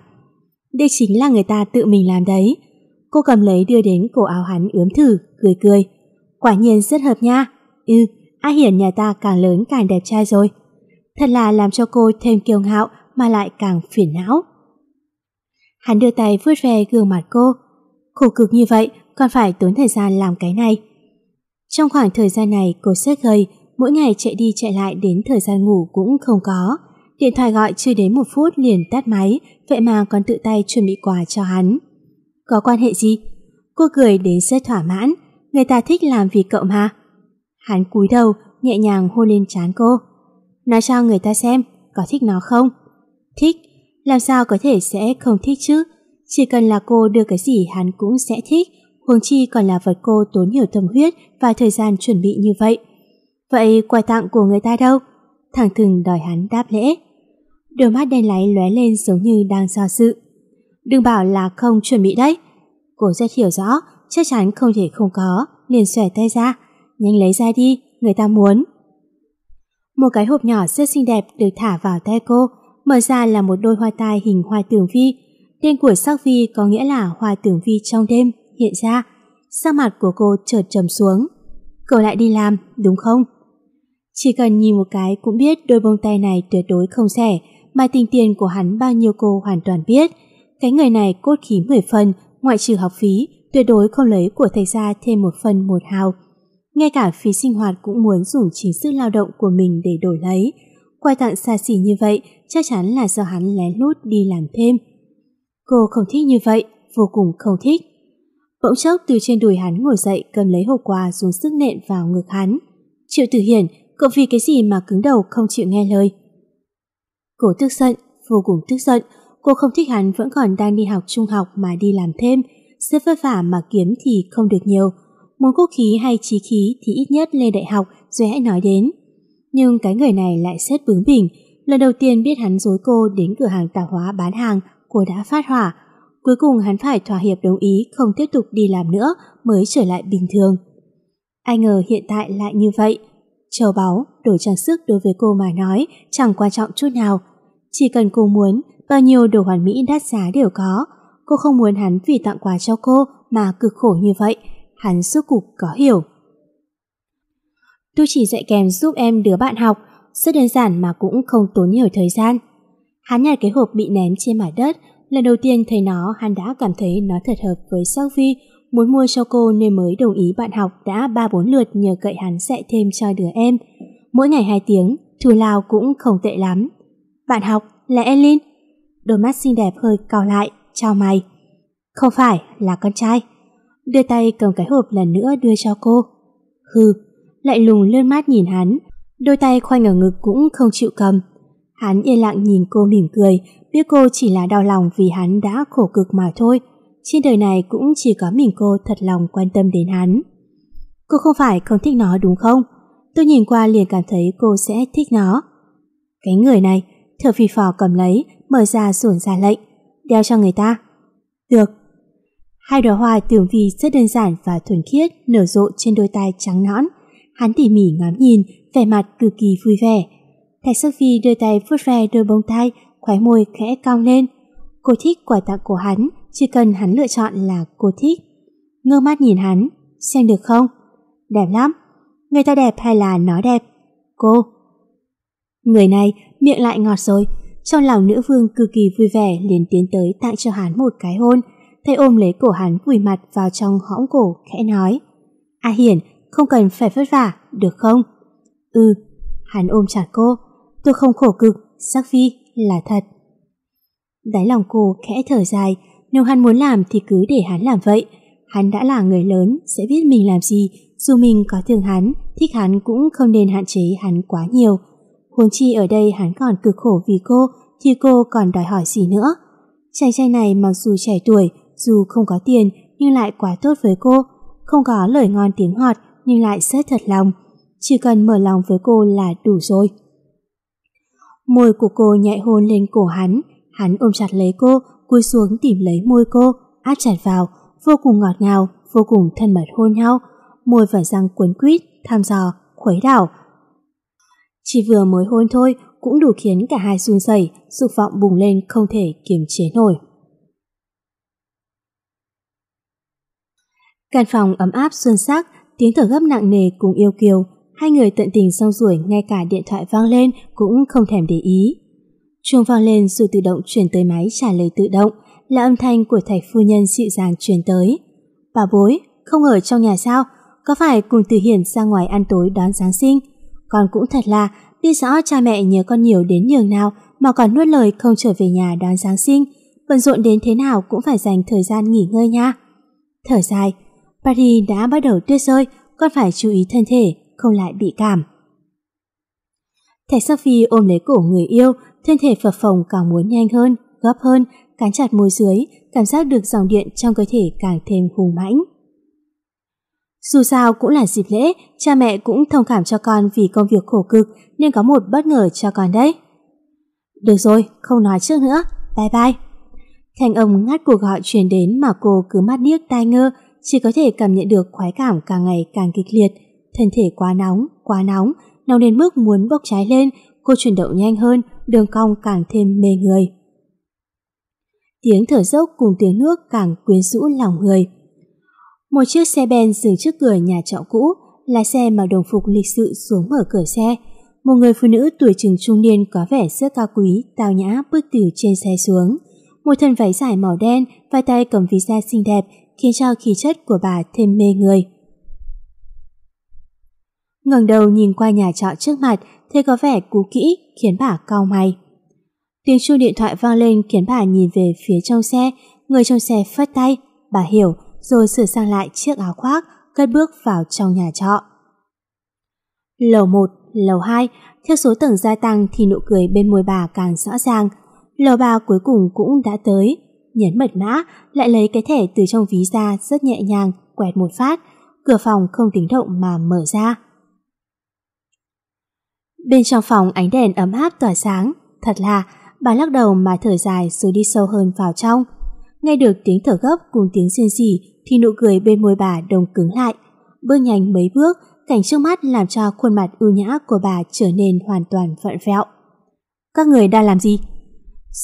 [SPEAKER 1] Đây chính là người ta tự mình làm đấy. Cô cầm lấy đưa đến cổ áo hắn ướm thử, cười cười. Quả nhiên rất hợp nha. Ừ, A Hiển nhà ta càng lớn càng đẹp trai rồi. Thật là làm cho cô thêm kiêu ngạo mà lại càng phiền não. Hắn đưa tay vuốt về gương mặt cô. Khổ cực như vậy còn phải tốn thời gian làm cái này. Trong khoảng thời gian này cô rất gầy, mỗi ngày chạy đi chạy lại đến thời gian ngủ cũng không có. Điện thoại gọi chưa đến một phút liền tắt máy, vậy mà còn tự tay chuẩn bị quà cho hắn. Có quan hệ gì? Cô cười đến rất thỏa mãn, người ta thích làm vì cậu mà. Hắn cúi đầu, nhẹ nhàng hôn lên trán cô. Nói cho người ta xem, có thích nó không? Thích, làm sao có thể sẽ không thích chứ? Chỉ cần là cô đưa cái gì hắn cũng sẽ thích, huống chi còn là vật cô tốn nhiều tâm huyết và thời gian chuẩn bị như vậy. Vậy quà tặng của người ta đâu? Thằng thừng đòi hắn đáp lễ. Đôi mắt đen láy lóe lên giống như đang do dự. Đừng bảo là không chuẩn bị đấy. Cô rất hiểu rõ, chắc chắn không thể không có, liền xòe tay ra. Nhanh lấy ra đi, người ta muốn. Một cái hộp nhỏ rất xinh đẹp được thả vào tay cô, mở ra là một đôi hoa tai hình hoa tường vi. Tên của sắc vi có nghĩa là hoa tường vi trong đêm hiện ra. Sắc mặt của cô chợt trầm xuống. Cậu lại đi làm, đúng không? Chỉ cần nhìn một cái cũng biết đôi bông tay này tuyệt đối không rẻ, mà tình tiền của hắn bao nhiêu cô hoàn toàn biết. Cái người này cốt khí mười phần, ngoại trừ học phí, tuyệt đối không lấy của thầy gia thêm một phần một hào. Ngay cả phí sinh hoạt cũng muốn dùng chính sức lao động của mình để đổi lấy, Quà tặng xa xỉ như vậy chắc chắn là do hắn lén lút đi làm thêm. Cô không thích như vậy, vô cùng không thích. Bỗng chốc từ trên đùi hắn ngồi dậy cầm lấy hộp quà dùng sức nện vào ngực hắn. Triệu Tử Hiển, cậu vì cái gì mà cứng đầu không chịu nghe lời? Cô tức giận, vô cùng tức giận. Cô không thích hắn vẫn còn đang đi học trung học mà đi làm thêm. Rất vất vả mà kiếm thì không được nhiều. Muốn quốc khí hay trí khí thì ít nhất lên đại học rồi hãy nói đến nhưng cái người này lại xét bướng bỉnh. Lần đầu tiên biết hắn dối cô đến cửa hàng tạp hóa bán hàng, cô đã phát hỏa. Cuối cùng hắn phải thỏa hiệp đồng ý không tiếp tục đi làm nữa mới trở lại bình thường. Ai ngờ hiện tại lại như vậy. Châu báu, đồ trang sức đối với cô mà nói chẳng quan trọng chút nào. Chỉ cần cô muốn, bao nhiêu đồ hoàn mỹ đắt giá đều có. Cô không muốn hắn vì tặng quà cho cô mà cực khổ như vậy. Hắn suốt cục có hiểu tôi chỉ dạy kèm giúp em đứa bạn học, rất đơn giản mà cũng không tốn nhiều thời gian. Hắn nhặt cái hộp bị ném trên mặt đất, lần đầu tiên thấy nó hắn đã cảm thấy nó thật hợp với Sophie, muốn mua cho cô nên mới đồng ý bạn học đã ba bốn lượt nhờ cậy hắn dạy thêm cho đứa em. Mỗi ngày 2 tiếng, thù lao cũng không tệ lắm. Bạn học là Elin. Đôi mắt xinh đẹp hơi cau lại, chào mày. Không phải là con trai. Đưa tay cầm cái hộp lần nữa đưa cho cô. Hừ, lại lùng lướt mát nhìn hắn, đôi tay khoanh ở ngực cũng không chịu cầm. Hắn yên lặng nhìn cô mỉm cười, biết cô chỉ là đau lòng vì hắn đã khổ cực mà thôi. Trên đời này cũng chỉ có mình cô thật lòng quan tâm đến hắn. Cô không phải không thích nó đúng không? Tôi nhìn qua liền cảm thấy cô sẽ thích nó. Cái người này, thợ phì phò cầm lấy, mở ra sổn ra lệnh, đeo cho người ta. Được. Hai đoá hoa tưởng vi rất đơn giản và thuần khiết nở rộ trên đôi tay trắng nõn, Hắn tỉ mỉ ngắm nhìn, vẻ mặt cực kỳ vui vẻ. Thạch Sắc Phi đưa tay vuốt ve đôi bông tai, khóe môi khẽ cong lên. Cô thích quà tặng của hắn, chỉ cần hắn lựa chọn là cô thích. Ngơ mắt nhìn hắn, xem được không? Đẹp lắm. Người ta đẹp hay là nó đẹp? Cô. Người này miệng lại ngọt rồi. Trong lòng nữ vương cực kỳ vui vẻ liền tiến tới tặng cho hắn một cái hôn. Tay ôm lấy cổ hắn quỳ mặt vào trong hõm cổ khẽ nói. A à Hiển, không cần phải vất vả, được không? Ừ, hắn ôm chặt cô, tôi không khổ cực, sắc vi là thật. Đáy lòng cô khẽ thở dài, nếu hắn muốn làm thì cứ để hắn làm vậy. Hắn đã là người lớn, sẽ biết mình làm gì, dù mình có thương hắn, thích hắn cũng không nên hạn chế hắn quá nhiều. Huống chi ở đây hắn còn cực khổ vì cô, thì cô còn đòi hỏi gì nữa. Chàng trai này mặc dù trẻ tuổi, dù không có tiền, nhưng lại quá tốt với cô, không có lời ngon tiếng ngọt, nhưng lại rất thật lòng. Chỉ cần mở lòng với cô là đủ rồi. Môi của cô nhạy hôn lên cổ hắn, hắn ôm chặt lấy cô, cúi xuống tìm lấy môi cô, áp chặt vào, vô cùng ngọt ngào, vô cùng thân mật hôn nhau, môi và răng cuốn quýt, tham dò, khuấy đảo. Chỉ vừa mới hôn thôi cũng đủ khiến cả hai run rẩy, dục vọng bùng lên không thể kiềm chế nổi. Căn phòng ấm áp xuân sắc, tiếng thở gấp nặng nề cùng yêu kiều, hai người tận tình xong ruổi ngay cả điện thoại vang lên cũng không thèm để ý. Chuông vang lên rồi tự động chuyển tới máy trả lời tự động, là âm thanh của thầy phu nhân dịu dàng truyền tới. Bà bối, không ở trong nhà sao? Có phải cùng Từ Hiển ra ngoài ăn tối đón Giáng sinh? Con cũng thật là, biết rõ cha mẹ nhớ con nhiều đến nhường nào mà còn nuốt lời không trở về nhà đón Giáng sinh. Bận rộn đến thế nào cũng phải dành thời gian nghỉ ngơi nha. Thở dài, Paris đã bắt đầu tuyết rơi, con phải chú ý thân thể, không lại bị cảm. Thạch sắc phi ôm lấy cổ người yêu, thân thể phập phồng càng muốn nhanh hơn, gấp hơn, cắn chặt môi dưới, cảm giác được dòng điện trong cơ thể càng thêm hùng mãnh. Dù sao cũng là dịp lễ, cha mẹ cũng thông cảm cho con vì công việc khổ cực nên có một bất ngờ cho con đấy. Được rồi, không nói trước nữa, bye bye. Thành ông ngắt cuộc gọi truyền đến mà cô cứ mắt điếc tai ngơ, chỉ có thể cảm nhận được khoái cảm càng ngày càng kịch liệt. Thân thể quá nóng, quá nóng, nóng đến mức muốn bốc cháy lên, cô chuyển động nhanh hơn, đường cong càng thêm mê người. Tiếng thở dốc cùng tiếng nước càng quyến rũ lòng người. Một chiếc xe ben dừng trước cửa nhà trọ cũ, là xe mà đồng phục lịch sự xuống mở cửa xe. Một người phụ nữ tuổi chừng trung niên có vẻ rất cao quý, tao nhã bước từ trên xe xuống. Một thân váy dài màu đen, vai tay cầm visa xinh đẹp, khiến cho khí chất của bà thêm mê người. ngẩng đầu nhìn qua nhà trọ trước mặt, thấy có vẻ cú kỹ khiến bà cau mày. Tiếng chuông điện thoại vang lên khiến bà nhìn về phía trong xe, người trong xe phất tay, bà hiểu rồi sửa sang lại chiếc áo khoác, cất bước vào trong nhà trọ. Lầu 1, lầu 2, theo số tầng gia tăng thì nụ cười bên môi bà càng rõ ràng. Lầu 3 cuối cùng cũng đã tới, nhấn mật mã, lại lấy cái thẻ từ trong ví ra rất nhẹ nhàng, quẹt một phát, cửa phòng không tiếng động mà mở ra. Bên trong phòng ánh đèn ấm áp tỏa sáng, thật là bà lắc đầu mà thở dài rồi đi sâu hơn vào trong. Nghe được tiếng thở gấp cùng tiếng rên rỉ thì nụ cười bên môi bà đồng cứng lại. Bước nhanh mấy bước, cảnh trước mắt làm cho khuôn mặt ưu nhã của bà trở nên hoàn toàn vặn vẹo. Các người đang làm gì?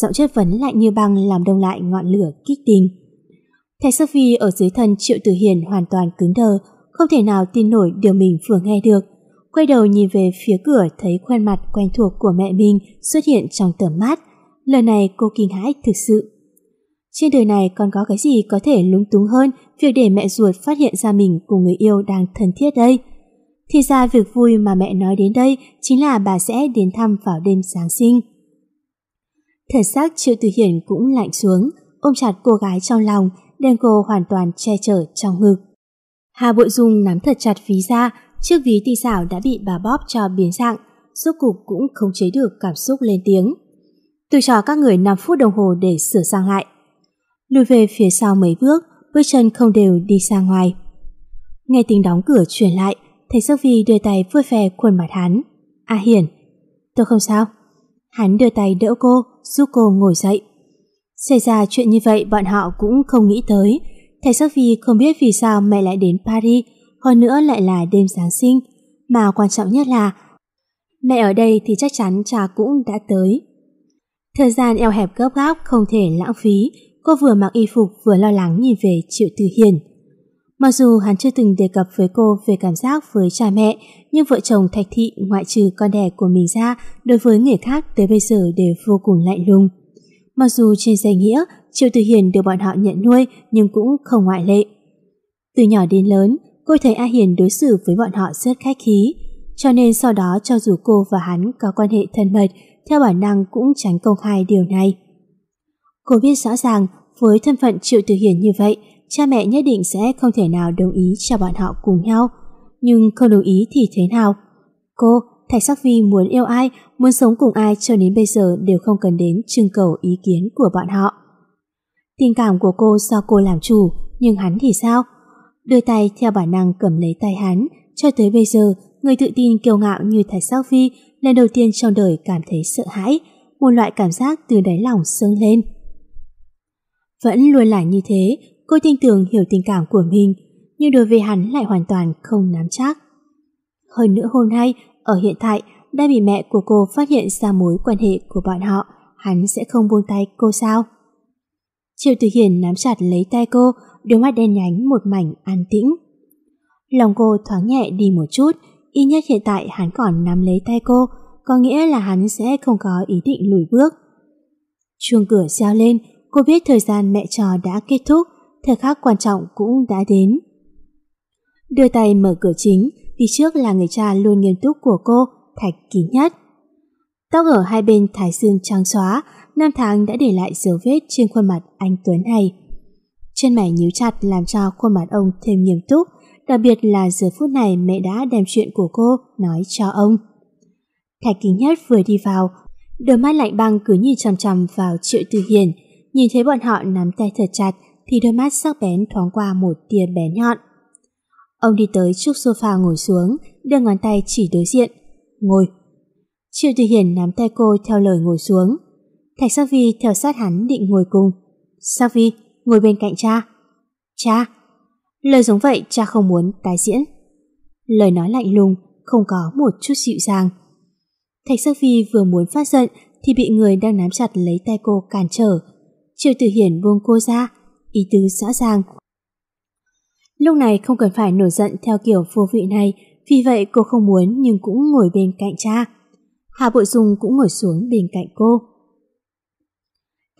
[SPEAKER 1] giọng chất vấn lại như băng làm đông lại ngọn lửa kích tình. Thạch Sophie ở dưới thân Triệu Tử Hiền hoàn toàn cứng đờ, không thể nào tin nổi điều mình vừa nghe được. Quay đầu nhìn về phía cửa thấy khuôn mặt quen thuộc của mẹ mình xuất hiện trong tầm mắt. Lần này cô kinh hãi thực sự. Trên đời này còn có cái gì có thể lúng túng hơn việc để mẹ ruột phát hiện ra mình cùng người yêu đang thân thiết đây. Thì ra việc vui mà mẹ nói đến đây chính là bà sẽ đến thăm vào đêm Giáng sinh. Thần xác Triệu Tử Hiển cũng lạnh xuống, ôm chặt cô gái trong lòng, đem cô hoàn toàn che chở trong ngực. Hà Bội Dung nắm thật chặt ví ra, chiếc ví tì xảo đã bị bà bóp cho biến dạng, rốt cục cũng không chế được cảm xúc lên tiếng. Tôi cho các người 5 phút đồng hồ để sửa sang lại. Lùi về phía sau mấy bước, bước chân không đều đi ra ngoài. Nghe tiếng đóng cửa chuyển lại, thầy Sơ Vi đưa tay vuốt ve khuôn mặt hắn. A à, Hiển, tôi không sao. Hắn đưa tay đỡ cô, giúp cô ngồi dậy. Xảy ra chuyện như vậy bọn họ cũng không nghĩ tới. Thầy Sophie không biết vì sao mẹ lại đến Paris, hơn nữa lại là đêm Giáng sinh. Mà quan trọng nhất là mẹ ở đây thì chắc chắn cha cũng đã tới. Thời gian eo hẹp gấp gáp không thể lãng phí, cô vừa mặc y phục vừa lo lắng nhìn về Triệu Từ Hiền. Mặc dù hắn chưa từng đề cập với cô về cảm giác với cha mẹ, nhưng vợ chồng Thạch Thị ngoại trừ con đẻ của mình ra, đối với người khác tới bây giờ đều vô cùng lạnh lùng. Mặc dù trên danh nghĩa, Triệu Tử Hiền được bọn họ nhận nuôi nhưng cũng không ngoại lệ. Từ nhỏ đến lớn, cô thấy A Hiền đối xử với bọn họ rất khách khí, cho nên sau đó cho dù cô và hắn có quan hệ thân mật, theo bản năng cũng tránh công khai điều này. Cô biết rõ ràng, với thân phận Triệu Tử Hiền như vậy, cha mẹ nhất định sẽ không thể nào đồng ý cho bọn họ cùng nhau. Nhưng không đồng ý thì thế nào? Cô, Thạch Sắc Vi muốn yêu ai, muốn sống cùng ai cho đến bây giờ đều không cần đến trưng cầu ý kiến của bọn họ. Tình cảm của cô do cô làm chủ, nhưng hắn thì sao? Đưa tay theo bản năng cầm lấy tay hắn, cho tới bây giờ, người tự tin kiêu ngạo như Thạch Sắc Vi lần đầu tiên trong đời cảm thấy sợ hãi, một loại cảm giác từ đáy lòng sưng lên. Vẫn luôn là như thế, Cô tin tưởng hiểu tình cảm của mình, nhưng đối với hắn lại hoàn toàn không nắm chắc. Hơn nữa hôm nay, ở hiện tại, đã bị mẹ của cô phát hiện ra mối quan hệ của bọn họ, hắn sẽ không buông tay cô sao? Triệu Tử Hiền nắm chặt lấy tay cô, đôi mắt đen nhánh một mảnh an tĩnh. Lòng cô thoáng nhẹ đi một chút, ít nhất hiện tại hắn còn nắm lấy tay cô, có nghĩa là hắn sẽ không có ý định lùi bước. Chuông cửa reo lên, cô biết thời gian mẹ trò đã kết thúc, thời khắc quan trọng cũng đã đến. Đưa tay mở cửa chính, đi trước là người cha luôn nghiêm túc của cô, Thạch Kỳ Nhất. Tóc ở hai bên thái dương trang xóa, năm tháng đã để lại dấu vết trên khuôn mặt anh Tuấn này. Chân mày nhíu chặt làm cho khuôn mặt ông thêm nghiêm túc, đặc biệt là giờ phút này mẹ đã đem chuyện của cô nói cho ông. Thạch Kỳ Nhất vừa đi vào, đôi mắt lạnh băng cứ nhìn chằm chằm vào Triệu Tư Hiền, nhìn thấy bọn họ nắm tay thật chặt, thì đôi mắt sắc bén thoáng qua một tia bén nhọn. Ông đi tới trước sofa ngồi xuống, đưa ngón tay chỉ đối diện. Ngồi. Triệu Tử Hiển nắm tay cô theo lời ngồi xuống. Thạch Sắc Vi theo sát hắn định ngồi cùng. Sắc Vi, ngồi bên cạnh cha. Cha. Lời giống vậy cha không muốn tái diễn. Lời nói lạnh lùng, không có một chút dịu dàng. Thạch Sắc Vi vừa muốn phát giận thì bị người đang nắm chặt lấy tay cô cản trở. Triệu Tử Hiển buông cô ra, ý tứ rõ ràng. Lúc này không cần phải nổi giận theo kiểu vô vị này, vì vậy cô không muốn nhưng cũng ngồi bên cạnh cha. Hà Bội Dung cũng ngồi xuống bên cạnh cô.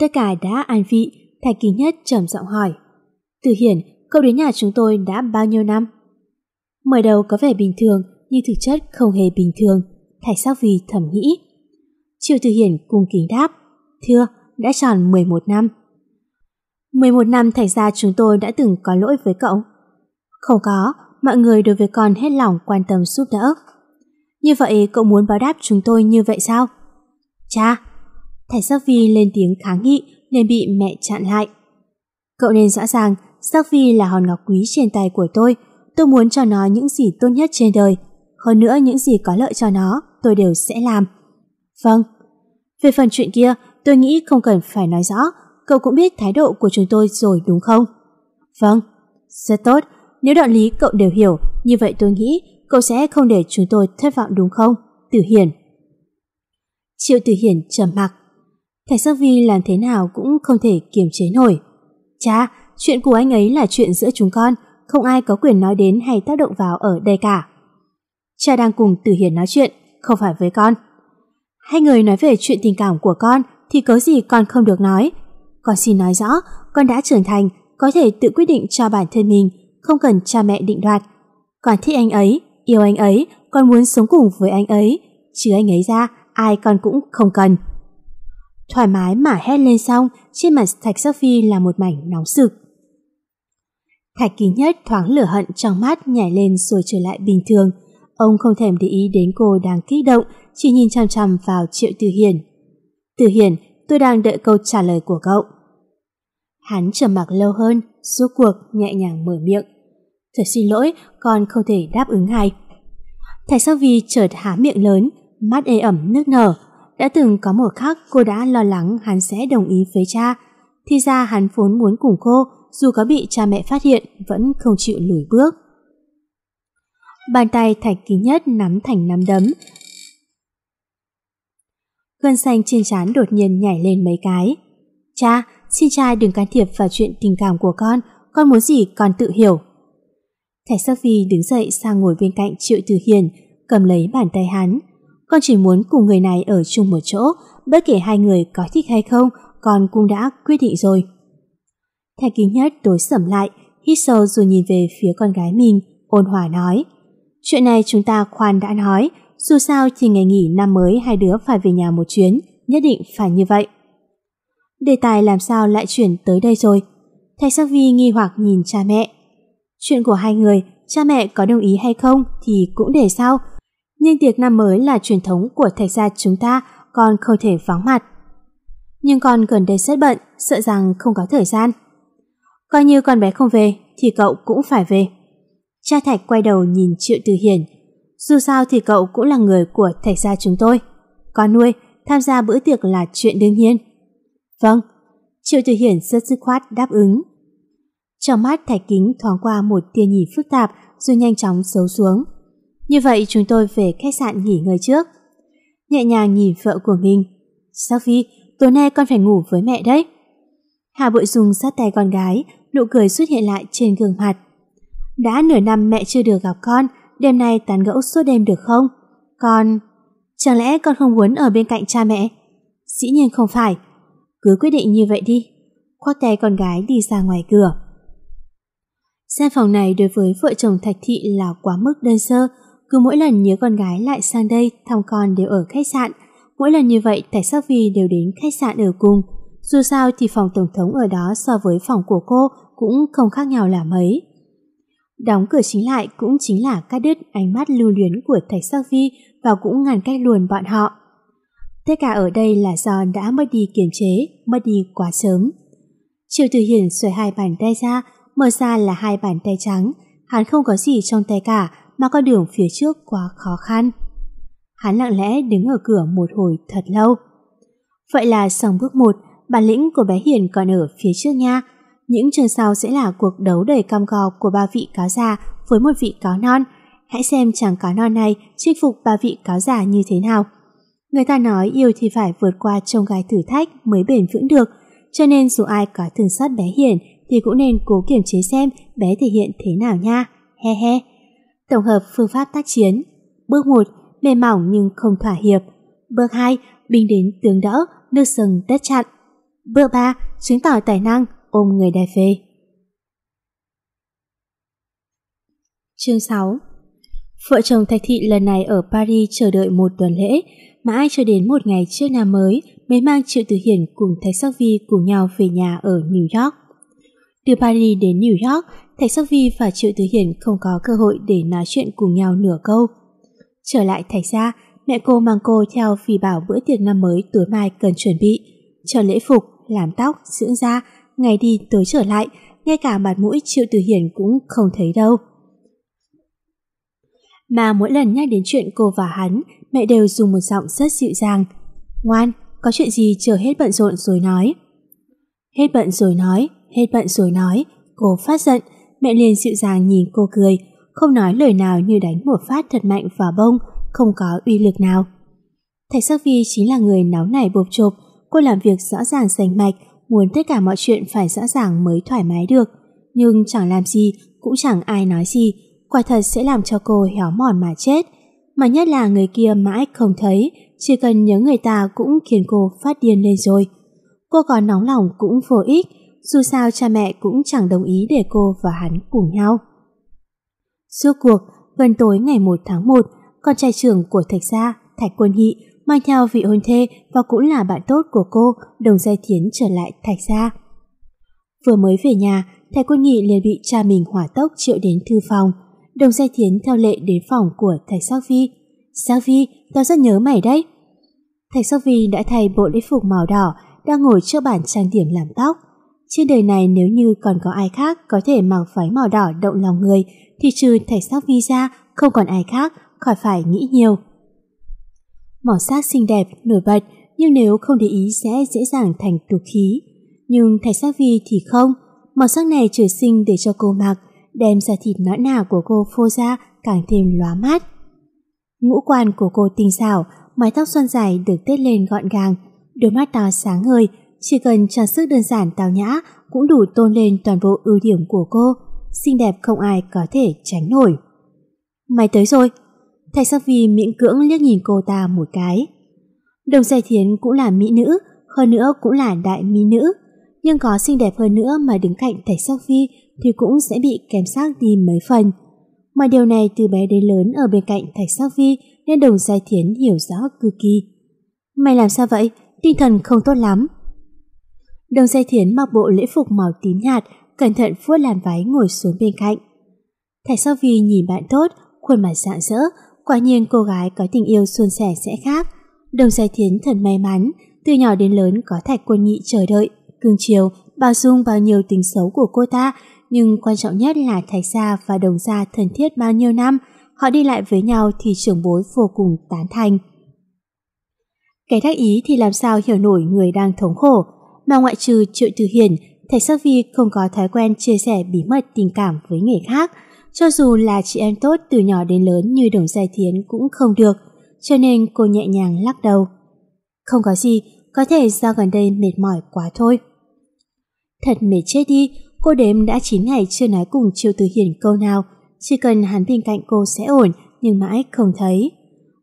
[SPEAKER 1] Tất cả đã an vị, Thạch Kỳ Nhất trầm giọng hỏi. Từ Hiển, cậu đến nhà chúng tôi đã bao nhiêu năm? Mở đầu có vẻ bình thường, nhưng thực chất không hề bình thường. Thạch Sắc Vì thầm nghĩ. Triệu Từ Hiển cung kính đáp. Thưa, đã tròn 11 năm. 11 năm thành ra chúng tôi đã từng có lỗi với cậu. Không có, mọi người đối với con hết lòng quan tâm giúp đỡ. Như vậy cậu muốn báo đáp chúng tôi như vậy sao? Cha! Thầy Sắc Vi lên tiếng kháng nghị nên bị mẹ chặn lại. Cậu nên rõ ràng Sắc Vi là hòn ngọc quý trên tay của tôi. Tôi muốn cho nó những gì tốt nhất trên đời. Hơn nữa những gì có lợi cho nó tôi đều sẽ làm. Vâng. Về phần chuyện kia tôi nghĩ không cần phải nói rõ cậu cũng biết thái độ của chúng tôi rồi đúng không? Vâng, rất tốt. Nếu đạo lý cậu đều hiểu, như vậy tôi nghĩ cậu sẽ không để chúng tôi thất vọng đúng không? Tử Hiển. Triệu Tử Hiển trầm mặc. Thạch Sắc Vi làm thế nào cũng không thể kiềm chế nổi. Cha, chuyện của anh ấy là chuyện giữa chúng con, không ai có quyền nói đến hay tác động vào ở đây cả. Cha đang cùng Tử Hiển nói chuyện, không phải với con. Hai người nói về chuyện tình cảm của con thì có gì con không được nói, con xin nói rõ, con đã trưởng thành, có thể tự quyết định cho bản thân mình, không cần cha mẹ định đoạt. Con thích anh ấy, yêu anh ấy, con muốn sống cùng với anh ấy. Chứ anh ấy ra, ai con cũng không cần. Thoải mái mà hét lên xong, trên mặt Thạch sophie là một mảnh nóng sực. Thạch Kỳ Nhất thoáng lửa hận trong mắt nhảy lên rồi trở lại bình thường. Ông không thèm để ý đến cô đang kích động, chỉ nhìn chăm chăm vào Triệu Từ Hiền. Từ Hiền, tôi đang đợi câu trả lời của cậu. Hắn trầm mặc lâu hơn, rốt cuộc nhẹ nhàng mở miệng. Thật xin lỗi, con không thể đáp ứng ngay. Thạch Sắc vì chợt há miệng lớn, mắt ê ẩm nước nở. Đã từng có một khắc cô đã lo lắng hắn sẽ đồng ý với cha. Thì ra hắn vốn muốn cùng cô, dù có bị cha mẹ phát hiện vẫn không chịu lùi bước. Bàn tay Thạch Ký Nhất nắm thành nắm đấm. Gân xanh trên trán đột nhiên nhảy lên mấy cái. Cha, xin trai đừng can thiệp vào chuyện tình cảm của con, con muốn gì con tự hiểu. Thạch Sắc Phi đứng dậy sang ngồi bên cạnh Triệu Tử Hiền, cầm lấy bàn tay hắn. Con chỉ muốn cùng người này ở chung một chỗ, bất kể hai người có thích hay không, con cũng đã quyết định rồi. Thạch Kinh Nhất tối sẩm lại, hít sâu rồi nhìn về phía con gái mình, ôn hòa nói. Chuyện này chúng ta khoan đã nói, dù sao thì ngày nghỉ năm mới hai đứa phải về nhà một chuyến, nhất định phải như vậy đề tài làm sao lại chuyển tới đây rồi. Thạch Sắc Vi nghi hoặc nhìn cha mẹ. Chuyện của hai người, cha mẹ có đồng ý hay không thì cũng để sau. Nhưng tiệc năm mới là truyền thống của thạch gia chúng ta, con không thể vắng mặt. Nhưng con gần đây rất bận, sợ rằng không có thời gian. Coi như con bé không về, thì cậu cũng phải về. Cha Thạch quay đầu nhìn Triệu Từ Hiển. Dù sao thì cậu cũng là người của thạch gia chúng tôi. Con nuôi, tham gia bữa tiệc là chuyện đương nhiên. Vâng. Triệu Tử Hiển rất dứt khoát đáp ứng. Trong mắt Thạch Kính thoáng qua một tia nhỉ phức tạp rồi nhanh chóng xấu xuống. Như vậy chúng tôi về khách sạn nghỉ ngơi trước. Nhẹ nhàng nhìn vợ của mình. Sophie, tối nay con phải ngủ với mẹ đấy. Hà Bội Dung sát tay con gái, nụ cười xuất hiện lại trên gương mặt. Đã nửa năm mẹ chưa được gặp con, đêm nay tán gẫu suốt đêm được không? Con... Chẳng lẽ con không muốn ở bên cạnh cha mẹ? Dĩ nhiên không phải, cứ quyết định như vậy đi. Khoác tay con gái đi ra ngoài cửa. Gian phòng này đối với vợ chồng Thạch Thị là quá mức đơn sơ, cứ mỗi lần nhớ con gái lại sang đây thăm con đều ở khách sạn. Mỗi lần như vậy Thạch Sắc Vi đều đến khách sạn ở cùng. Dù sao thì phòng tổng thống ở đó so với phòng của cô cũng không khác nhau là mấy. Đóng cửa chính lại cũng chính là cắt đứt ánh mắt lưu luyến của Thạch Sắc Vi và cũng ngăn cách luồn bọn họ. Tất cả ở đây là do đã mất đi kiềm chế, mất đi quá sớm. Triệu Tử Hiền xoay hai bàn tay ra, mở ra là hai bàn tay trắng. Hắn không có gì trong tay cả, mà con đường phía trước quá khó khăn. Hắn lặng lẽ đứng ở cửa một hồi thật lâu. Vậy là xong bước một, bản lĩnh của bé Hiền còn ở phía trước nha. Những trường sau sẽ là cuộc đấu đầy cam go của ba vị cáo già với một vị cáo non. Hãy xem chàng cáo non này chinh phục ba vị cáo già như thế nào. Người ta nói yêu thì phải vượt qua trông gai thử thách mới bền vững được, cho nên dù ai có thường xót bé hiền thì cũng nên cố kiểm chế xem bé thể hiện thế nào nha. He he. Tổng hợp phương pháp tác chiến. Bước 1, mềm mỏng nhưng không thỏa hiệp. Bước 2, binh đến tướng đỡ, nước sừng đất chặn. Bước 3, chứng tỏ tài năng, ôm người đè phê. Chương 6 Vợ chồng Thạch Thị lần này ở Paris chờ đợi một tuần lễ, mãi cho đến một ngày trước năm mới mới mang Triệu Tử Hiển cùng Thạch Sắc Vi cùng nhau về nhà ở New York. Từ Paris đến New York, Thạch Sắc Vi và Triệu Tử Hiển không có cơ hội để nói chuyện cùng nhau nửa câu. Trở lại Thạch gia, mẹ cô mang cô theo vì bảo bữa tiệc năm mới tối mai cần chuẩn bị, cho lễ phục, làm tóc, dưỡng da, ngày đi tối trở lại, ngay cả mặt mũi Triệu Tử Hiển cũng không thấy đâu mà mỗi lần nhắc đến chuyện cô và hắn, mẹ đều dùng một giọng rất dịu dàng. Ngoan, có chuyện gì chờ hết bận rộn rồi nói. Hết bận rồi nói, hết bận rồi nói, cô phát giận, mẹ liền dịu dàng nhìn cô cười, không nói lời nào như đánh một phát thật mạnh vào bông, không có uy lực nào. Thạch Sắc Vi chính là người náo nảy bộp chộp, cô làm việc rõ ràng rành mạch, muốn tất cả mọi chuyện phải rõ ràng mới thoải mái được. Nhưng chẳng làm gì, cũng chẳng ai nói gì, quả thật sẽ làm cho cô héo mòn mà chết. Mà nhất là người kia mãi không thấy, chỉ cần nhớ người ta cũng khiến cô phát điên lên rồi. Cô còn nóng lòng cũng vô ích, dù sao cha mẹ cũng chẳng đồng ý để cô và hắn cùng nhau. Suốt cuộc, gần tối ngày 1 tháng 1, con trai trưởng của Thạch Gia, Thạch Quân Hị, mang theo vị hôn thê và cũng là bạn tốt của cô, Đồng Giai Thiến trở lại Thạch Gia. Vừa mới về nhà, Thạch Quân Nghị liền bị cha mình hỏa tốc triệu đến thư phòng. Đồng Giai Thiến theo lệ đến phòng của Thạch Sắc Vi. Sắc Vi, tao rất nhớ mày đấy. Thạch Sắc Vi đã thay bộ lễ phục màu đỏ, đang ngồi trước bàn trang điểm làm tóc. Trên đời này nếu như còn có ai khác có thể mặc váy màu đỏ động lòng người, thì trừ Thạch Sắc Vi ra, không còn ai khác, khỏi phải nghĩ nhiều. màu sắc xinh đẹp, nổi bật, nhưng nếu không để ý sẽ dễ dàng thành tục khí. Nhưng Thạch Sắc Vi thì không, màu sắc này trời sinh để cho cô mặc, đem ra thịt nõn nà của cô phô ra càng thêm lóa mắt. Ngũ quan của cô tinh xảo, mái tóc xoăn dài được tết lên gọn gàng, đôi mắt to sáng ngời, chỉ cần trang sức đơn giản tào nhã cũng đủ tôn lên toàn bộ ưu điểm của cô, xinh đẹp không ai có thể tránh nổi. Mày tới rồi. Thạch Sắc Vi miễn cưỡng liếc nhìn cô ta một cái. Đồng Giai Thiến cũng là mỹ nữ, hơn nữa cũng là đại mỹ nữ, nhưng có xinh đẹp hơn nữa mà đứng cạnh Thạch Sắc Vi thì cũng sẽ bị kém xác đi mấy phần. Mà điều này từ bé đến lớn ở bên cạnh Thạch Sắc Vi nên Đồng Giai Thiến hiểu rõ cực kỳ. Mày làm sao vậy? Tinh thần không tốt lắm. Đồng Giai Thiến mặc bộ lễ phục màu tím nhạt, cẩn thận vuốt làn váy ngồi xuống bên cạnh. Thạch Sắc Vi nhìn bạn tốt, khuôn mặt rạng rỡ, quả nhiên cô gái có tình yêu suôn sẻ sẽ khác. Đồng Giai Thiến thật may mắn, từ nhỏ đến lớn có Thạch Quân nhị chờ đợi, cương chiều, bao dung bao nhiêu tính xấu của cô ta nhưng quan trọng nhất là Thái Gia và Đồng Gia thân thiết bao nhiêu năm, họ đi lại với nhau thì trưởng bối vô cùng tán thành. Cái thắc ý thì làm sao hiểu nổi người đang thống khổ, mà ngoại trừ Triệu Từ Hiền, Thạch Sắc Vi không có thói quen chia sẻ bí mật tình cảm với người khác, cho dù là chị em tốt từ nhỏ đến lớn như Đồng Giai Thiến cũng không được, cho nên cô nhẹ nhàng lắc đầu. Không có gì, có thể do gần đây mệt mỏi quá thôi. Thật mệt chết đi, Cô đếm đã 9 ngày chưa nói cùng Triệu Tử Hiền câu nào, chỉ cần hắn bên cạnh cô sẽ ổn, nhưng mãi không thấy.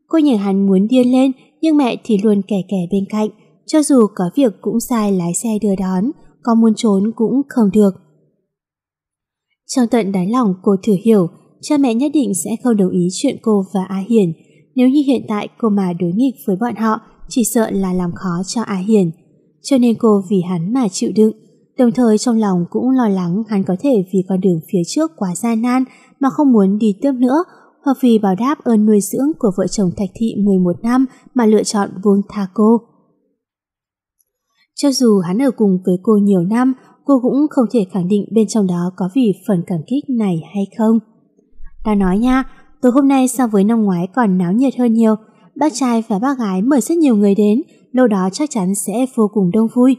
[SPEAKER 1] Cô nhìn hắn muốn điên lên, nhưng mẹ thì luôn kẻ kẻ bên cạnh, cho dù có việc cũng sai lái xe đưa đón, có muốn trốn cũng không được. Trong tận đáy lòng cô thử hiểu, cha mẹ nhất định sẽ không đồng ý chuyện cô và A Hiền. Nếu như hiện tại cô mà đối nghịch với bọn họ, chỉ sợ là làm khó cho A Hiền. Cho nên cô vì hắn mà chịu đựng, đồng thời trong lòng cũng lo lắng hắn có thể vì con đường phía trước quá gian nan mà không muốn đi tiếp nữa, hoặc vì bảo đáp ơn nuôi dưỡng của vợ chồng Thạch Thị 11 năm mà lựa chọn Vuông Tha Cô. Cho dù hắn ở cùng với cô nhiều năm, cô cũng không thể khẳng định bên trong đó có vì phần cảm kích này hay không. Ta nói nha, tối hôm nay so với năm ngoái còn náo nhiệt hơn nhiều, bác trai và bác gái mời rất nhiều người đến, lâu đó chắc chắn sẽ vô cùng đông vui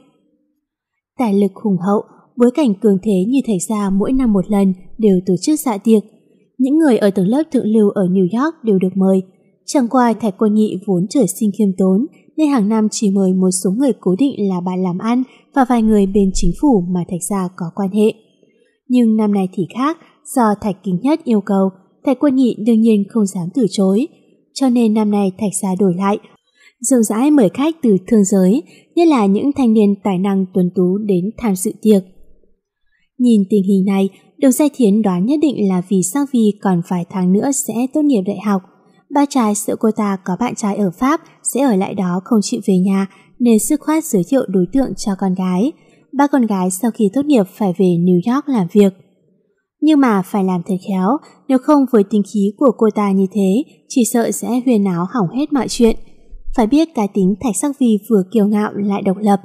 [SPEAKER 1] tài lực hùng hậu, bối cảnh cường thế như thầy gia mỗi năm một lần đều tổ chức dạ tiệc. Những người ở tầng lớp thượng lưu ở New York đều được mời. Chẳng qua thạch quân nhị vốn trời sinh khiêm tốn, nên hàng năm chỉ mời một số người cố định là bạn làm ăn và vài người bên chính phủ mà thạch gia có quan hệ. Nhưng năm nay thì khác, do thạch kính nhất yêu cầu, thạch quân nhị đương nhiên không dám từ chối. Cho nên năm nay thạch gia đổi lại, rộng rãi mời khách từ thương giới, nhất là những thanh niên tài năng tuấn tú đến tham dự tiệc. Nhìn tình hình này, đồng Giai Thiến đoán nhất định là vì Sang Vi còn vài tháng nữa sẽ tốt nghiệp đại học. Ba trai sợ cô ta có bạn trai ở Pháp sẽ ở lại đó không chịu về nhà nên sức khoát giới thiệu đối tượng cho con gái. Ba con gái sau khi tốt nghiệp phải về New York làm việc. Nhưng mà phải làm thật khéo, nếu không với tính khí của cô ta như thế, chỉ sợ sẽ huyền áo hỏng hết mọi chuyện. Phải biết cái tính Thạch Sắc Vi vừa kiêu ngạo lại độc lập,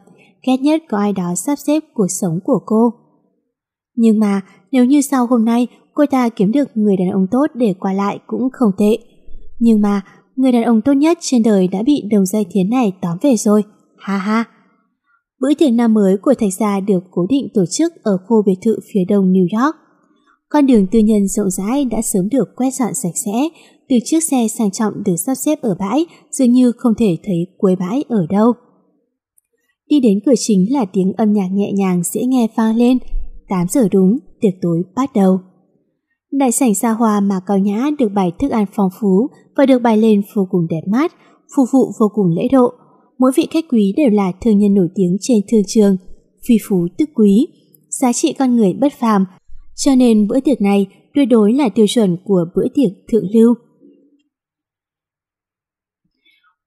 [SPEAKER 1] ghét nhất có ai đó sắp xếp cuộc sống của cô. Nhưng mà nếu như sau hôm nay cô ta kiếm được người đàn ông tốt để qua lại cũng không tệ. Nhưng mà người đàn ông tốt nhất trên đời đã bị đồng dây thiến này tóm về rồi. Ha ha. Bữa tiệc năm mới của thạch gia được cố định tổ chức ở khu biệt thự phía đông New York. Con đường tư nhân rộng rãi đã sớm được quét dọn sạch sẽ, từ chiếc xe sang trọng được sắp xếp ở bãi dường như không thể thấy cuối bãi ở đâu. Đi đến cửa chính là tiếng âm nhạc nhẹ nhàng dễ nghe vang lên. 8 giờ đúng, tiệc tối bắt đầu. Đại sảnh xa hoa mà cao nhã được bày thức ăn phong phú và được bày lên vô cùng đẹp mắt, phục vụ vô cùng lễ độ. Mỗi vị khách quý đều là thương nhân nổi tiếng trên thương trường, phi phú tức quý. Giá trị con người bất phàm cho nên bữa tiệc này tuyệt đối là tiêu chuẩn của bữa tiệc thượng lưu.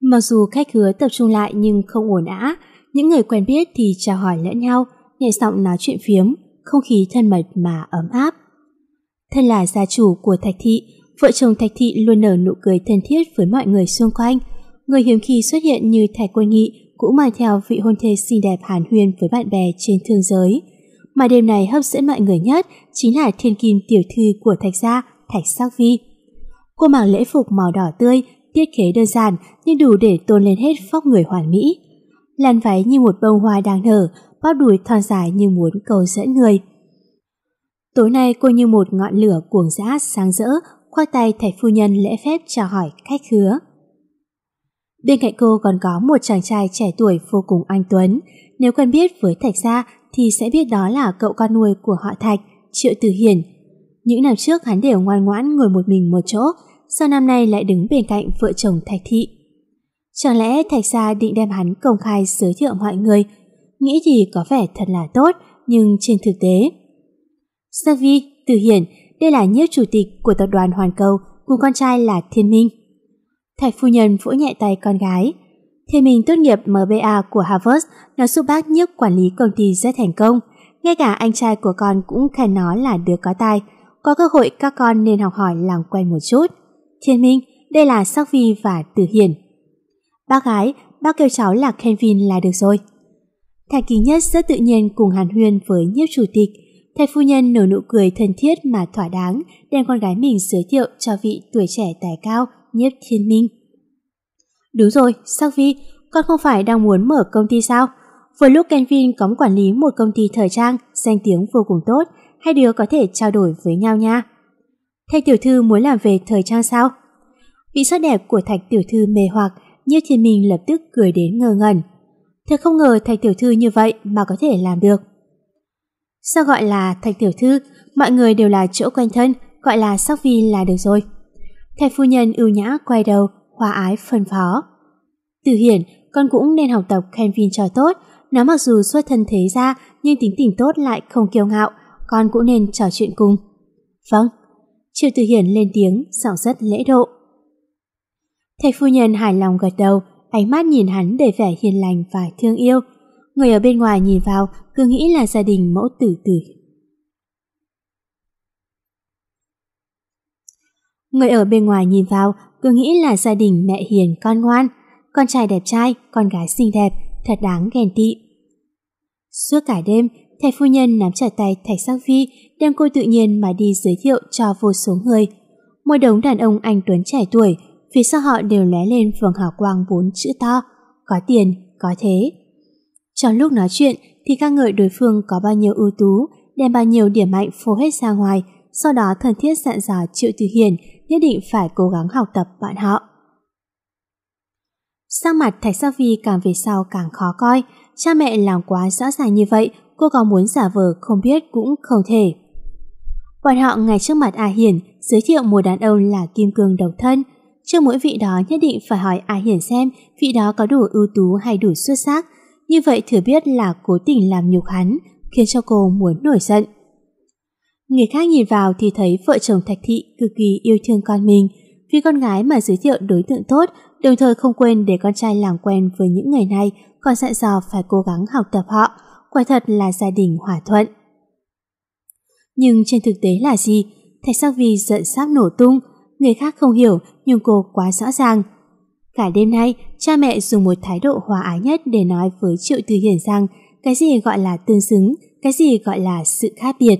[SPEAKER 1] Mặc dù khách hứa tập trung lại nhưng không ồn ã, những người quen biết thì chào hỏi lẫn nhau, nhẹ giọng nói chuyện phiếm, không khí thân mật mà ấm áp. Thân là gia chủ của Thạch Thị, vợ chồng Thạch Thị luôn nở nụ cười thân thiết với mọi người xung quanh. Người hiếm khi xuất hiện như Thạch Quân Nghị cũng mang theo vị hôn thê xinh đẹp hàn huyên với bạn bè trên thương giới mà đêm này hấp dẫn mọi người nhất chính là thiên kim tiểu thư của Thạch gia, Thạch Sắc Vi. Cô mặc lễ phục màu đỏ tươi, thiết kế đơn giản nhưng đủ để tôn lên hết phóc người hoàn mỹ. Làn váy như một bông hoa đang nở, bao đùi thon dài như muốn cầu dẫn người. Tối nay cô như một ngọn lửa cuồng dã sáng rỡ, khoác tay thầy phu nhân lễ phép chào hỏi khách khứa. Bên cạnh cô còn có một chàng trai trẻ tuổi vô cùng anh Tuấn. Nếu quen biết với Thạch Gia thì sẽ biết đó là cậu con nuôi của họ Thạch, Triệu Tử Hiền. Những năm trước hắn đều ngoan ngoãn ngồi một mình một chỗ, sau năm nay lại đứng bên cạnh vợ chồng Thạch Thị. Chẳng lẽ Thạch Sa định đem hắn công khai giới thiệu mọi người? Nghĩ thì có vẻ thật là tốt, nhưng trên thực tế... Sơ Vi Tử Hiền, đây là nhiếp chủ tịch của tập đoàn Hoàn Cầu cùng con trai là Thiên Minh. Thạch phu nhân vỗ nhẹ tay con gái, thì mình tốt nghiệp MBA của Harvard, nó giúp bác nhức quản lý công ty rất thành công. Ngay cả anh trai của con cũng khen nó là đứa có tài. Có cơ hội các con nên học hỏi làm quen một chút. Thiên Minh, đây là Sắc Vi và Tử Hiền. Bác gái, bác kêu cháu là Kevin là được rồi. Thạch Kỳ Nhất rất tự nhiên cùng hàn huyên với nhiếp chủ tịch. Thạch phu nhân nở nụ cười thân thiết mà thỏa đáng đem con gái mình giới thiệu cho vị tuổi trẻ tài cao nhiếp thiên minh. Đúng rồi, Sắc Vi, con không phải đang muốn mở công ty sao? Vừa lúc Kenvin có quản lý một công ty thời trang, danh tiếng vô cùng tốt, hai đứa có thể trao đổi với nhau nha. Thạch tiểu thư muốn làm về thời trang sao? Vị sắc đẹp của thạch tiểu thư mê hoặc, như Thiên Minh lập tức cười đến ngơ ngẩn. Thật không ngờ thạch tiểu thư như vậy mà có thể làm được. Sao gọi là thạch tiểu thư, mọi người đều là chỗ quanh thân, gọi là sắc vi là được rồi. Thạch phu nhân ưu nhã quay đầu, khoa ái phân phó. Từ hiển, con cũng nên học tập Kenvin cho tốt, nó mặc dù xuất thân thế ra nhưng tính tình tốt lại không kiêu ngạo, con cũng nên trò chuyện cùng. Vâng. Triệu Từ Hiển lên tiếng, giọng rất lễ độ. thầy phu nhân hài lòng gật đầu, ánh mắt nhìn hắn đầy vẻ hiền lành và thương yêu. Người ở bên ngoài nhìn vào cứ nghĩ là gia đình mẫu tử tử. Người ở bên ngoài nhìn vào cứ nghĩ là gia đình mẹ hiền con ngoan, con trai đẹp trai, con gái xinh đẹp, thật đáng ghen tị. Suốt cả đêm, thầy phu nhân nắm chặt tay thầy Sắc Phi, đem cô tự nhiên mà đi giới thiệu cho vô số người. Một đống đàn ông anh Tuấn trẻ tuổi, phía sau họ đều lóe lên vầng hào quang bốn chữ to, có tiền, có thế. Trong lúc nói chuyện thì ca ngợi đối phương có bao nhiêu ưu tú, đem bao nhiêu điểm mạnh phô hết ra ngoài, sau đó thân thiết dặn dò Triệu Tử Hiền nhất định phải cố gắng học tập bọn họ. Sang mặt Thạch Sa Vi càng về sau càng khó coi, cha mẹ làm quá rõ ràng như vậy, cô có muốn giả vờ không biết cũng không thể. Bọn họ ngay trước mặt A hiền giới thiệu một đàn ông là kim cương độc thân, trước mỗi vị đó nhất định phải hỏi A hiền xem vị đó có đủ ưu tú hay đủ xuất sắc, như vậy thừa biết là cố tình làm nhục hắn, khiến cho cô muốn nổi giận. Người khác nhìn vào thì thấy vợ chồng Thạch Thị cực kỳ yêu thương con mình, vì con gái mà giới thiệu đối tượng tốt, đồng thời không quên để con trai làm quen với những người này, còn dặn dò phải cố gắng học tập họ. Quả thật là gia đình hòa thuận. Nhưng trên thực tế là gì? Thạch Sắc Vi giận sắp nổ tung, người khác không hiểu nhưng cô quá rõ ràng. Cả đêm nay, cha mẹ dùng một thái độ hòa ái nhất để nói với Triệu Tư Hiển rằng cái gì gọi là tương xứng, cái gì gọi là sự khác biệt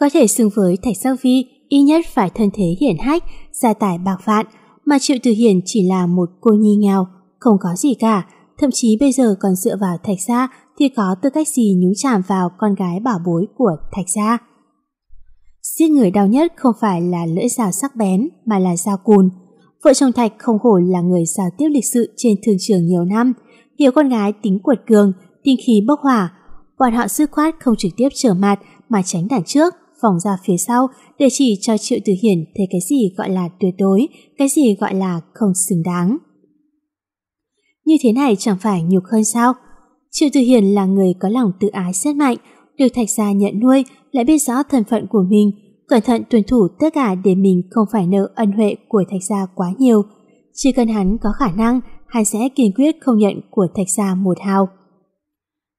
[SPEAKER 1] có thể xứng với Thạch Sắc Vi ít nhất phải thân thế hiển hách, gia tài bạc vạn, mà Triệu Từ Hiền chỉ là một cô nhi nghèo, không có gì cả, thậm chí bây giờ còn dựa vào Thạch gia thì có tư cách gì nhúng chạm vào con gái bảo bối của Thạch gia. Giết người đau nhất không phải là lưỡi dao sắc bén mà là dao cùn. Vợ chồng Thạch không hổ là người giao tiếp lịch sự trên thương trường nhiều năm, hiểu con gái tính quật cường, tinh khí bốc hỏa. Bọn họ dư khoát không trực tiếp trở mặt mà tránh đằng trước, vòng ra phía sau để chỉ cho Triệu Tử Hiển thấy cái gì gọi là tuyệt đối, cái gì gọi là không xứng đáng. Như thế này chẳng phải nhục hơn sao? Triệu Tử Hiển là người có lòng tự ái rất mạnh, được thạch gia nhận nuôi lại biết rõ thân phận của mình, cẩn thận tuân thủ tất cả để mình không phải nợ ân huệ của thạch gia quá nhiều. Chỉ cần hắn có khả năng, hắn sẽ kiên quyết không nhận của thạch gia một hào.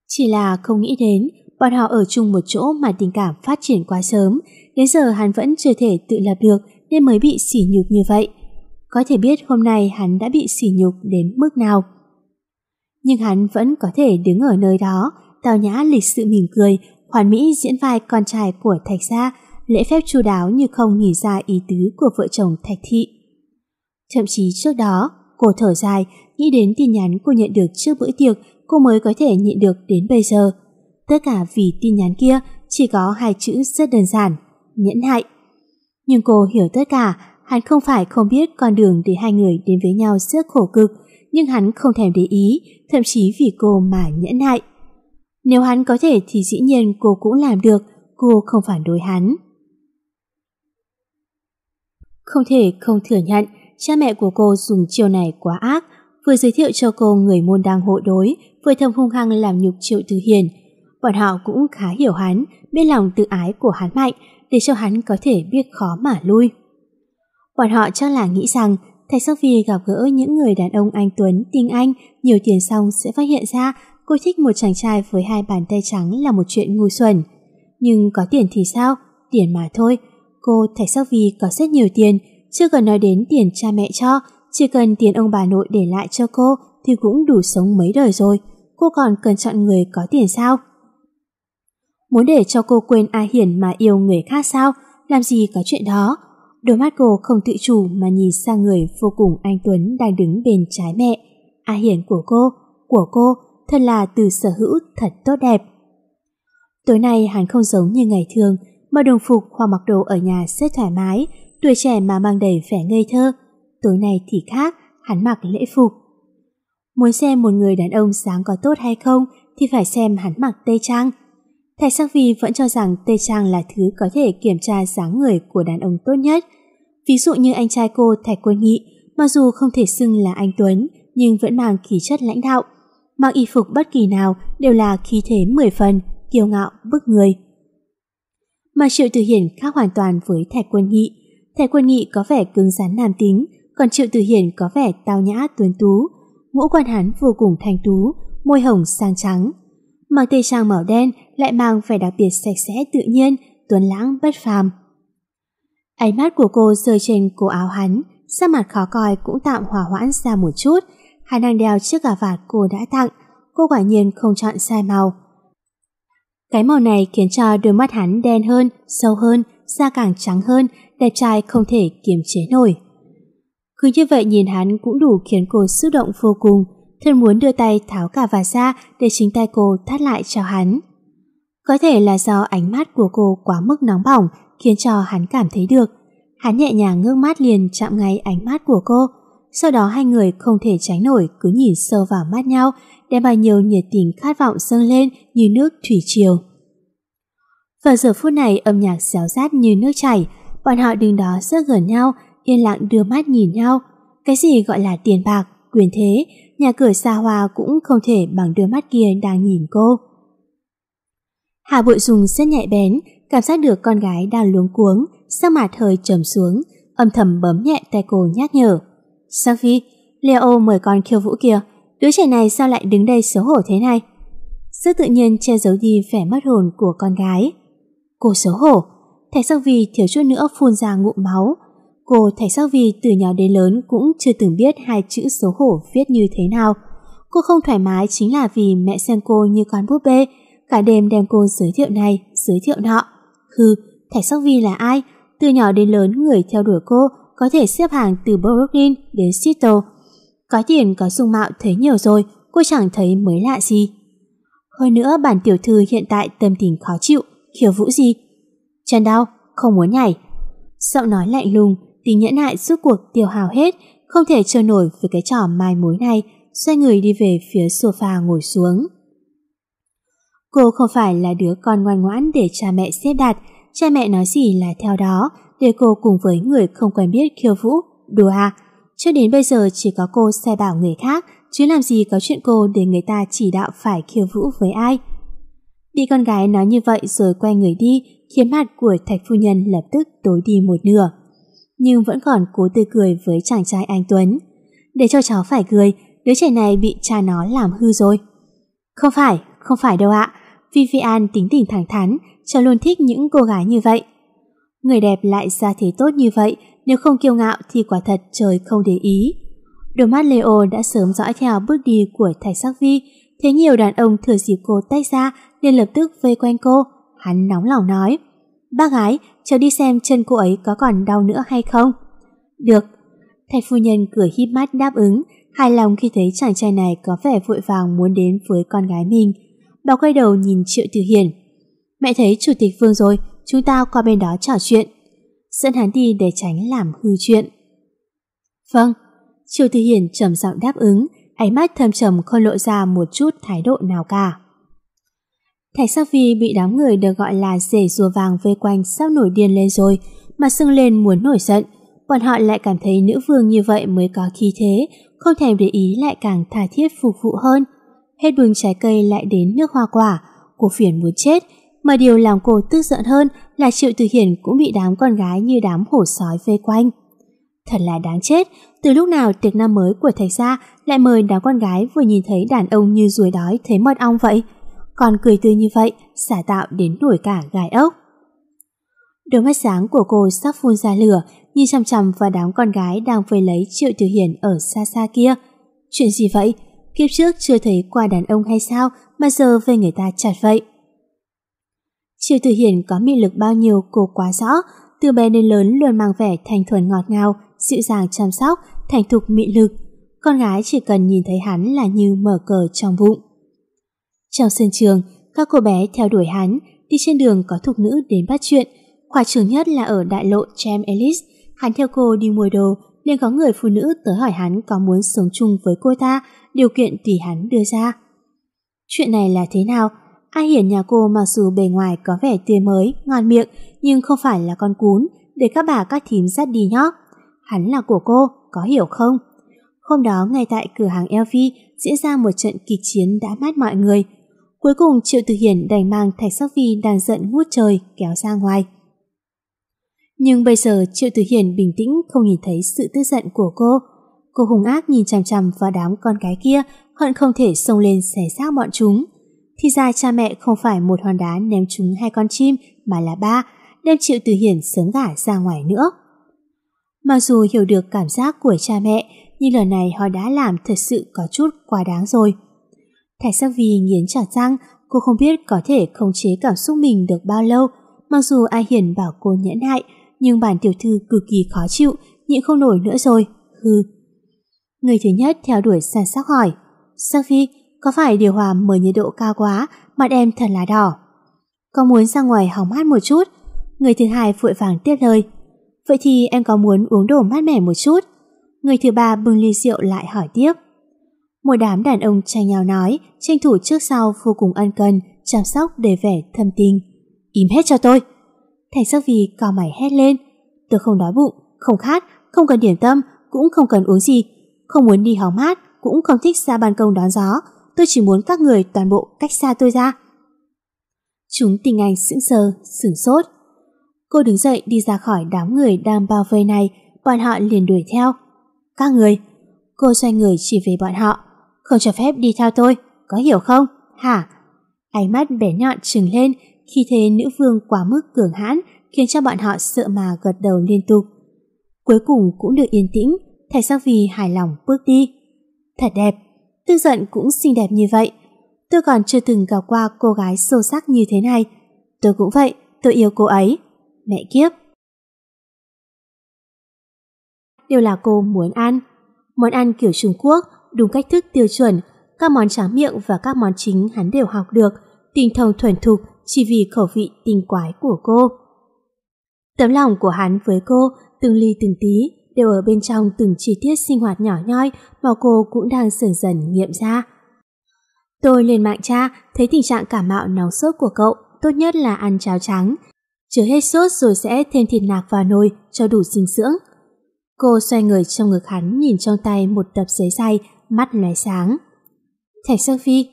[SPEAKER 1] Chỉ là không nghĩ đến Bọn họ ở chung một chỗ mà tình cảm phát triển quá sớm, đến giờ hắn vẫn chưa thể tự lập được nên mới bị sỉ nhục như vậy. Có thể biết hôm nay hắn đã bị sỉ nhục đến mức nào. Nhưng hắn vẫn có thể đứng ở nơi đó, tào nhã lịch sự mỉm cười, hoàn mỹ diễn vai con trai của Thạch gia, lễ phép chu đáo như không nhìn ra ý tứ của vợ chồng Thạch thị. Thậm chí trước đó, cô thở dài, nghĩ đến tin nhắn cô nhận được trước bữa tiệc, cô mới có thể nhịn được đến bây giờ. Tất cả vì tin nhắn kia chỉ có hai chữ rất đơn giản, nhẫn hại Nhưng cô hiểu tất cả, hắn không phải không biết con đường để hai người đến với nhau rất khổ cực, nhưng hắn không thèm để ý, thậm chí vì cô mà nhẫn hại Nếu hắn có thể thì dĩ nhiên cô cũng làm được, cô không phản đối hắn. Không thể không thừa nhận, cha mẹ của cô dùng chiêu này quá ác, vừa giới thiệu cho cô người môn đang hộ đối, vừa thầm hung hăng làm nhục Triệu Từ Hiền, bọn họ cũng khá hiểu hắn, biết lòng tự ái của hắn mạnh để cho hắn có thể biết khó mà lui. Bọn họ chắc là nghĩ rằng Thạch Sắc Phi gặp gỡ những người đàn ông anh Tuấn, tinh anh, nhiều tiền xong sẽ phát hiện ra cô thích một chàng trai với hai bàn tay trắng là một chuyện ngu xuẩn. Nhưng có tiền thì sao? Tiền mà thôi. Cô Thạch Sắc Vi có rất nhiều tiền, chưa cần nói đến tiền cha mẹ cho, chỉ cần tiền ông bà nội để lại cho cô thì cũng đủ sống mấy đời rồi. Cô còn cần chọn người có tiền sao? Muốn để cho cô quên A Hiển mà yêu người khác sao? Làm gì có chuyện đó? Đôi mắt cô không tự chủ mà nhìn sang người vô cùng anh Tuấn đang đứng bên trái mẹ. A Hiển của cô, của cô, thật là từ sở hữu thật tốt đẹp. Tối nay hắn không giống như ngày thường, mà đồng phục hoặc mặc đồ ở nhà rất thoải mái, tuổi trẻ mà mang đầy vẻ ngây thơ. Tối nay thì khác, hắn mặc lễ phục. Muốn xem một người đàn ông sáng có tốt hay không thì phải xem hắn mặc tây trang. Thạch Sắc Vi vẫn cho rằng tê Trang là thứ có thể kiểm tra dáng người của đàn ông tốt nhất. Ví dụ như anh trai cô Thạch Quân Nghị, mặc dù không thể xưng là anh Tuấn, nhưng vẫn mang khí chất lãnh đạo. Mặc y phục bất kỳ nào đều là khí thế mười phần, kiêu ngạo, bức người. Mà Triệu Tử Hiển khác hoàn toàn với Thạch Quân Nghị. Thạch Quân Nghị có vẻ cứng rắn nam tính, còn Triệu Tử Hiển có vẻ tao nhã tuấn tú. Ngũ quan hắn vô cùng thanh tú, môi hồng sang trắng, mặc tây trang màu đen lại mang vẻ đặc biệt sạch sẽ tự nhiên, tuấn lãng bất phàm. Ánh mắt của cô rơi trên cổ áo hắn, sắc mặt khó coi cũng tạm hòa hoãn ra một chút. Hắn đang đeo chiếc cà vạt cô đã tặng, cô quả nhiên không chọn sai màu. Cái màu này khiến cho đôi mắt hắn đen hơn, sâu hơn, da càng trắng hơn, đẹp trai không thể kiềm chế nổi. Cứ như vậy nhìn hắn cũng đủ khiến cô xúc động vô cùng thân muốn đưa tay tháo cả vạt ra để chính tay cô thắt lại cho hắn. Có thể là do ánh mắt của cô quá mức nóng bỏng khiến cho hắn cảm thấy được. Hắn nhẹ nhàng ngước mắt liền chạm ngay ánh mắt của cô. Sau đó hai người không thể tránh nổi cứ nhìn sâu vào mắt nhau đem bao nhiêu nhiệt tình khát vọng dâng lên như nước thủy triều. Vào giờ phút này âm nhạc xéo rát như nước chảy, bọn họ đứng đó rất gần nhau, yên lặng đưa mắt nhìn nhau. Cái gì gọi là tiền bạc, quyền thế, nhà cửa xa hoa cũng không thể bằng đôi mắt kia đang nhìn cô. Hà Bội Dung rất nhạy bén, cảm giác được con gái đang luống cuống, sắc mặt hơi trầm xuống, âm thầm bấm nhẹ tay cô nhắc nhở. Sophie, Leo mời con khiêu vũ kia, đứa trẻ này sao lại đứng đây xấu hổ thế này? Sự tự nhiên che giấu đi vẻ mất hồn của con gái. Cô xấu hổ, Thạch Sophie thiếu chút nữa phun ra ngụm máu, Cô Thạch Sắc vì từ nhỏ đến lớn cũng chưa từng biết hai chữ xấu hổ viết như thế nào. Cô không thoải mái chính là vì mẹ xem cô như con búp bê, cả đêm đem cô giới thiệu này, giới thiệu nọ. Hừ, Thạch Sắc vì là ai? Từ nhỏ đến lớn người theo đuổi cô có thể xếp hàng từ Brooklyn đến Seattle. Có tiền có dung mạo thấy nhiều rồi, cô chẳng thấy mới lạ gì. Hơn nữa bản tiểu thư hiện tại tâm tình khó chịu, khiêu vũ gì. Chân đau, không muốn nhảy. Giọng nói lạnh lùng, tình nhẫn nại suốt cuộc tiêu hào hết, không thể chờ nổi với cái trò mai mối này, xoay người đi về phía sofa ngồi xuống. Cô không phải là đứa con ngoan ngoãn để cha mẹ xếp đặt, cha mẹ nói gì là theo đó, để cô cùng với người không quen biết khiêu vũ, đùa. À. Cho đến bây giờ chỉ có cô sai bảo người khác, chứ làm gì có chuyện cô để người ta chỉ đạo phải khiêu vũ với ai. Bị con gái nói như vậy rồi quay người đi, khiến mặt của thạch phu nhân lập tức tối đi một nửa nhưng vẫn còn cố tươi cười với chàng trai anh Tuấn. Để cho cháu phải cười, đứa trẻ này bị cha nó làm hư rồi. Không phải, không phải đâu ạ. Vivian tính tình thẳng thắn, cháu luôn thích những cô gái như vậy. Người đẹp lại ra thế tốt như vậy, nếu không kiêu ngạo thì quả thật trời không để ý. Đôi mắt Leo đã sớm dõi theo bước đi của thầy sắc vi, thế nhiều đàn ông thừa dịp cô tách ra nên lập tức vây quanh cô. Hắn nóng lòng nói. Bác gái, cháu đi xem chân cô ấy có còn đau nữa hay không. Được. Thầy phu nhân cười híp mắt đáp ứng, hài lòng khi thấy chàng trai này có vẻ vội vàng muốn đến với con gái mình. Bà quay đầu nhìn Triệu Tử Hiền. Mẹ thấy chủ tịch Vương rồi, chúng ta qua bên đó trò chuyện. Dẫn hắn đi để tránh làm hư chuyện. Vâng. Triệu Tử Hiền trầm giọng đáp ứng, ánh mắt thâm trầm không lộ ra một chút thái độ nào cả. Thạch Sắc Phi bị đám người được gọi là rể rùa vàng vây quanh sắp nổi điên lên rồi, mà sưng lên muốn nổi giận. Bọn họ lại cảm thấy nữ vương như vậy mới có khí thế, không thèm để ý lại càng thà thiết phục vụ hơn. Hết bừng trái cây lại đến nước hoa quả, cô phiền muốn chết, mà điều làm cô tức giận hơn là Triệu Từ Hiển cũng bị đám con gái như đám hổ sói vây quanh. Thật là đáng chết, từ lúc nào tiệc năm mới của thầy gia lại mời đám con gái vừa nhìn thấy đàn ông như ruồi đói thấy mật ong vậy? còn cười tươi như vậy, xả tạo đến nổi cả gai ốc. Đôi mắt sáng của cô sắp phun ra lửa, nhìn chằm chằm vào đám con gái đang vây lấy Triệu Tử Hiền ở xa xa kia. Chuyện gì vậy? Kiếp trước chưa thấy qua đàn ông hay sao mà giờ về người ta chặt vậy? Triệu Tử Hiền có mị lực bao nhiêu cô quá rõ, từ bé đến lớn luôn mang vẻ thành thuần ngọt ngào, dịu dàng chăm sóc, thành thục mị lực. Con gái chỉ cần nhìn thấy hắn là như mở cờ trong bụng. Trong sân trường, các cô bé theo đuổi hắn, đi trên đường có thục nữ đến bắt chuyện. Khoa trường nhất là ở đại lộ Cham Ellis, hắn theo cô đi mua đồ, nên có người phụ nữ tới hỏi hắn có muốn sống chung với cô ta, điều kiện tùy hắn đưa ra. Chuyện này là thế nào? Ai hiển nhà cô mặc dù bề ngoài có vẻ tươi mới, ngon miệng, nhưng không phải là con cún, để các bà các thím dắt đi nhó. Hắn là của cô, có hiểu không? Hôm đó ngay tại cửa hàng LV diễn ra một trận kịch chiến đã mát mọi người, Cuối cùng Triệu Tử Hiển đành mang Thạch Sắc Phi đang giận ngút trời kéo ra ngoài. Nhưng bây giờ Triệu Tử Hiển bình tĩnh không nhìn thấy sự tức giận của cô. Cô hùng ác nhìn chằm chằm vào đám con cái kia, hận không thể xông lên xé xác bọn chúng. Thì ra cha mẹ không phải một hòn đá ném chúng hai con chim mà là ba, đem Triệu Tử Hiển sớm gả ra ngoài nữa. Mặc dù hiểu được cảm giác của cha mẹ, nhưng lần này họ đã làm thật sự có chút quá đáng rồi. Thạch Sắc Vi nghiến chặt răng, cô không biết có thể khống chế cảm xúc mình được bao lâu. Mặc dù Ai Hiền bảo cô nhẫn nại, nhưng bản tiểu thư cực kỳ khó chịu, nhịn không nổi nữa rồi. Hừ. Người thứ nhất theo đuổi sàn sắc hỏi, Sắc Vi, có phải điều hòa mời nhiệt độ cao quá, mặt em thật là đỏ. Có muốn ra ngoài hóng mát một chút? Người thứ hai vội vàng tiếp lời, vậy thì em có muốn uống đồ mát mẻ một chút? Người thứ ba bưng ly rượu lại hỏi tiếp một đám đàn ông tranh nhau nói, tranh thủ trước sau vô cùng ân cần, chăm sóc để vẻ thâm tinh, Im hết cho tôi! Thành sắc vì co mày hét lên. Tôi không đói bụng, không khát, không cần điểm tâm, cũng không cần uống gì. Không muốn đi hóng mát, cũng không thích ra ban công đón gió. Tôi chỉ muốn các người toàn bộ cách xa tôi ra. Chúng tình anh sững sờ, sửng sốt. Cô đứng dậy đi ra khỏi đám người đang bao vây này, bọn họ liền đuổi theo. Các người! Cô xoay người chỉ về bọn họ không cho phép đi theo tôi, có hiểu không? Hả? Ánh mắt bé nhọn trừng lên khi thấy nữ vương quá mức cường hãn khiến cho bọn họ sợ mà gật đầu liên tục. Cuối cùng cũng được yên tĩnh, thầy Sắc Vì hài lòng bước đi. Thật đẹp, tư giận cũng xinh đẹp như vậy. Tôi còn chưa từng gặp qua cô gái sâu sắc như thế này. Tôi cũng vậy, tôi yêu cô ấy. Mẹ kiếp! Đều là cô muốn ăn. món ăn kiểu Trung Quốc đúng cách thức tiêu chuẩn, các món tráng miệng và các món chính hắn đều học được, tinh thông thuần thục chỉ vì khẩu vị tinh quái của cô. Tấm lòng của hắn với cô, từng ly từng tí, đều ở bên trong từng chi tiết sinh hoạt nhỏ nhoi mà cô cũng đang dần dần nghiệm ra. Tôi lên mạng tra, thấy tình trạng cảm mạo nóng sốt của cậu, tốt nhất là ăn cháo trắng. Chứa hết sốt rồi sẽ thêm thịt nạc vào nồi cho đủ dinh dưỡng. Cô xoay người trong ngực hắn nhìn trong tay một tập giấy dày mắt lóe sáng. Thạch Sương Phi,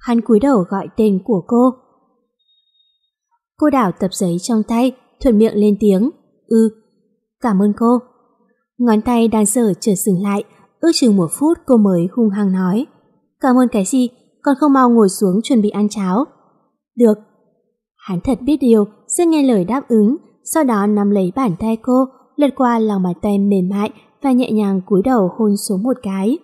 [SPEAKER 1] hắn cúi đầu gọi tên của cô. Cô đảo tập giấy trong tay, thuận miệng lên tiếng, "Ừ, cảm ơn cô." Ngón tay đang sở chợt dừng lại, ước chừng một phút cô mới hung hăng nói, "Cảm ơn cái gì, còn không mau ngồi xuống chuẩn bị ăn cháo." "Được." Hắn thật biết điều, sẽ nghe lời đáp ứng, sau đó nắm lấy bàn tay cô, lật qua lòng bàn tay mềm mại và nhẹ nhàng cúi đầu hôn xuống một cái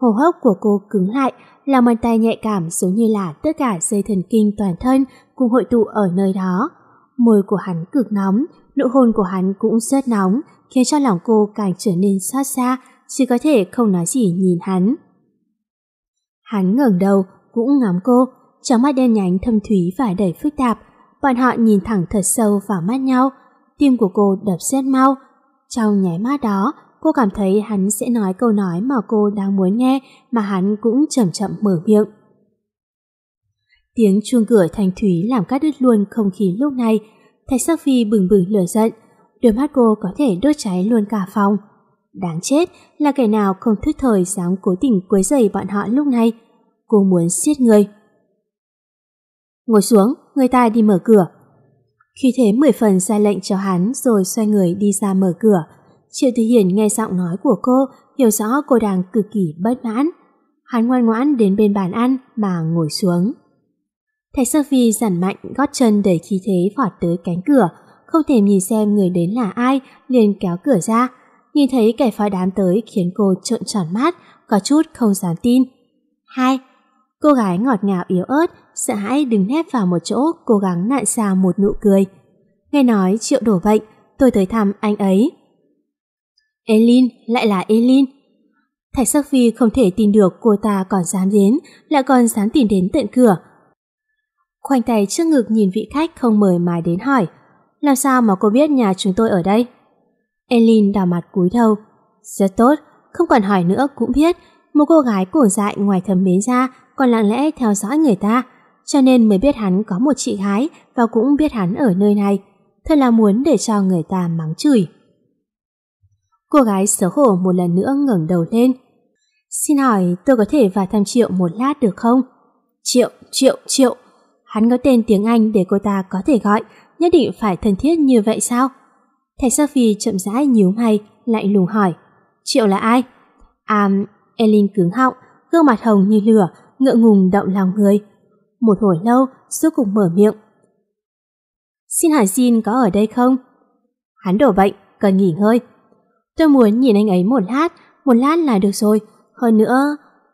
[SPEAKER 1] hồ hấp của cô cứng lại, lòng bàn tay nhạy cảm giống như là tất cả dây thần kinh toàn thân cùng hội tụ ở nơi đó. Môi của hắn cực nóng, nụ hôn của hắn cũng rất nóng, khiến cho lòng cô càng trở nên xót xa, chỉ có thể không nói gì nhìn hắn. Hắn ngẩng đầu, cũng ngắm cô, trong mắt đen nhánh thâm thúy và đầy phức tạp. Bọn họ nhìn thẳng thật sâu vào mắt nhau, tim của cô đập rất mau. Trong nháy mắt đó, cô cảm thấy hắn sẽ nói câu nói mà cô đang muốn nghe mà hắn cũng chậm chậm mở miệng. Tiếng chuông cửa thanh thúy làm cắt đứt luôn không khí lúc này. Thạch Sắc Phi bừng bừng lửa giận, đôi mắt cô có thể đốt cháy luôn cả phòng. Đáng chết là kẻ nào không thức thời dám cố tình quấy rầy bọn họ lúc này. Cô muốn giết người. Ngồi xuống, người ta đi mở cửa. Khi thế mười phần ra lệnh cho hắn rồi xoay người đi ra mở cửa. Triệu Thị Hiển nghe giọng nói của cô, hiểu rõ cô đang cực kỳ bất mãn. Hắn ngoan ngoãn đến bên bàn ăn mà ngồi xuống. Thạch Sơ Phi giản mạnh gót chân đẩy khí thế vọt tới cánh cửa, không thể nhìn xem người đến là ai, liền kéo cửa ra. Nhìn thấy kẻ phá đám tới khiến cô trợn tròn mắt, có chút không dám tin. Hai, cô gái ngọt ngào yếu ớt, sợ hãi đứng nép vào một chỗ, cố gắng nặn ra một nụ cười. Nghe nói triệu đổ bệnh, tôi tới thăm anh ấy. Elin lại là Elin. Thạch Sắc Phi không thể tin được cô ta còn dám đến, lại còn dám tìm đến tận cửa. Khoanh tay trước ngực nhìn vị khách không mời mà đến hỏi, làm sao mà cô biết nhà chúng tôi ở đây? Elin đỏ mặt cúi đầu. Rất tốt, không còn hỏi nữa cũng biết, một cô gái cổ dại ngoài thầm mến ra còn lặng lẽ theo dõi người ta, cho nên mới biết hắn có một chị gái và cũng biết hắn ở nơi này. Thật là muốn để cho người ta mắng chửi. Cô gái xấu hổ một lần nữa ngẩng đầu lên. Xin hỏi tôi có thể vào thăm Triệu một lát được không? Triệu, Triệu, Triệu. Hắn có tên tiếng Anh để cô ta có thể gọi, nhất định phải thân thiết như vậy sao? Thầy Sophie chậm rãi nhíu mày, lạnh lùng hỏi. Triệu là ai? À, Elin cứng họng, gương mặt hồng như lửa, ngượng ngùng động lòng người. Một hồi lâu, suốt cùng mở miệng. Xin hỏi Jin có ở đây không? Hắn đổ bệnh, cần nghỉ ngơi, Tôi muốn nhìn anh ấy một lát, một lát là được rồi. Hơn nữa,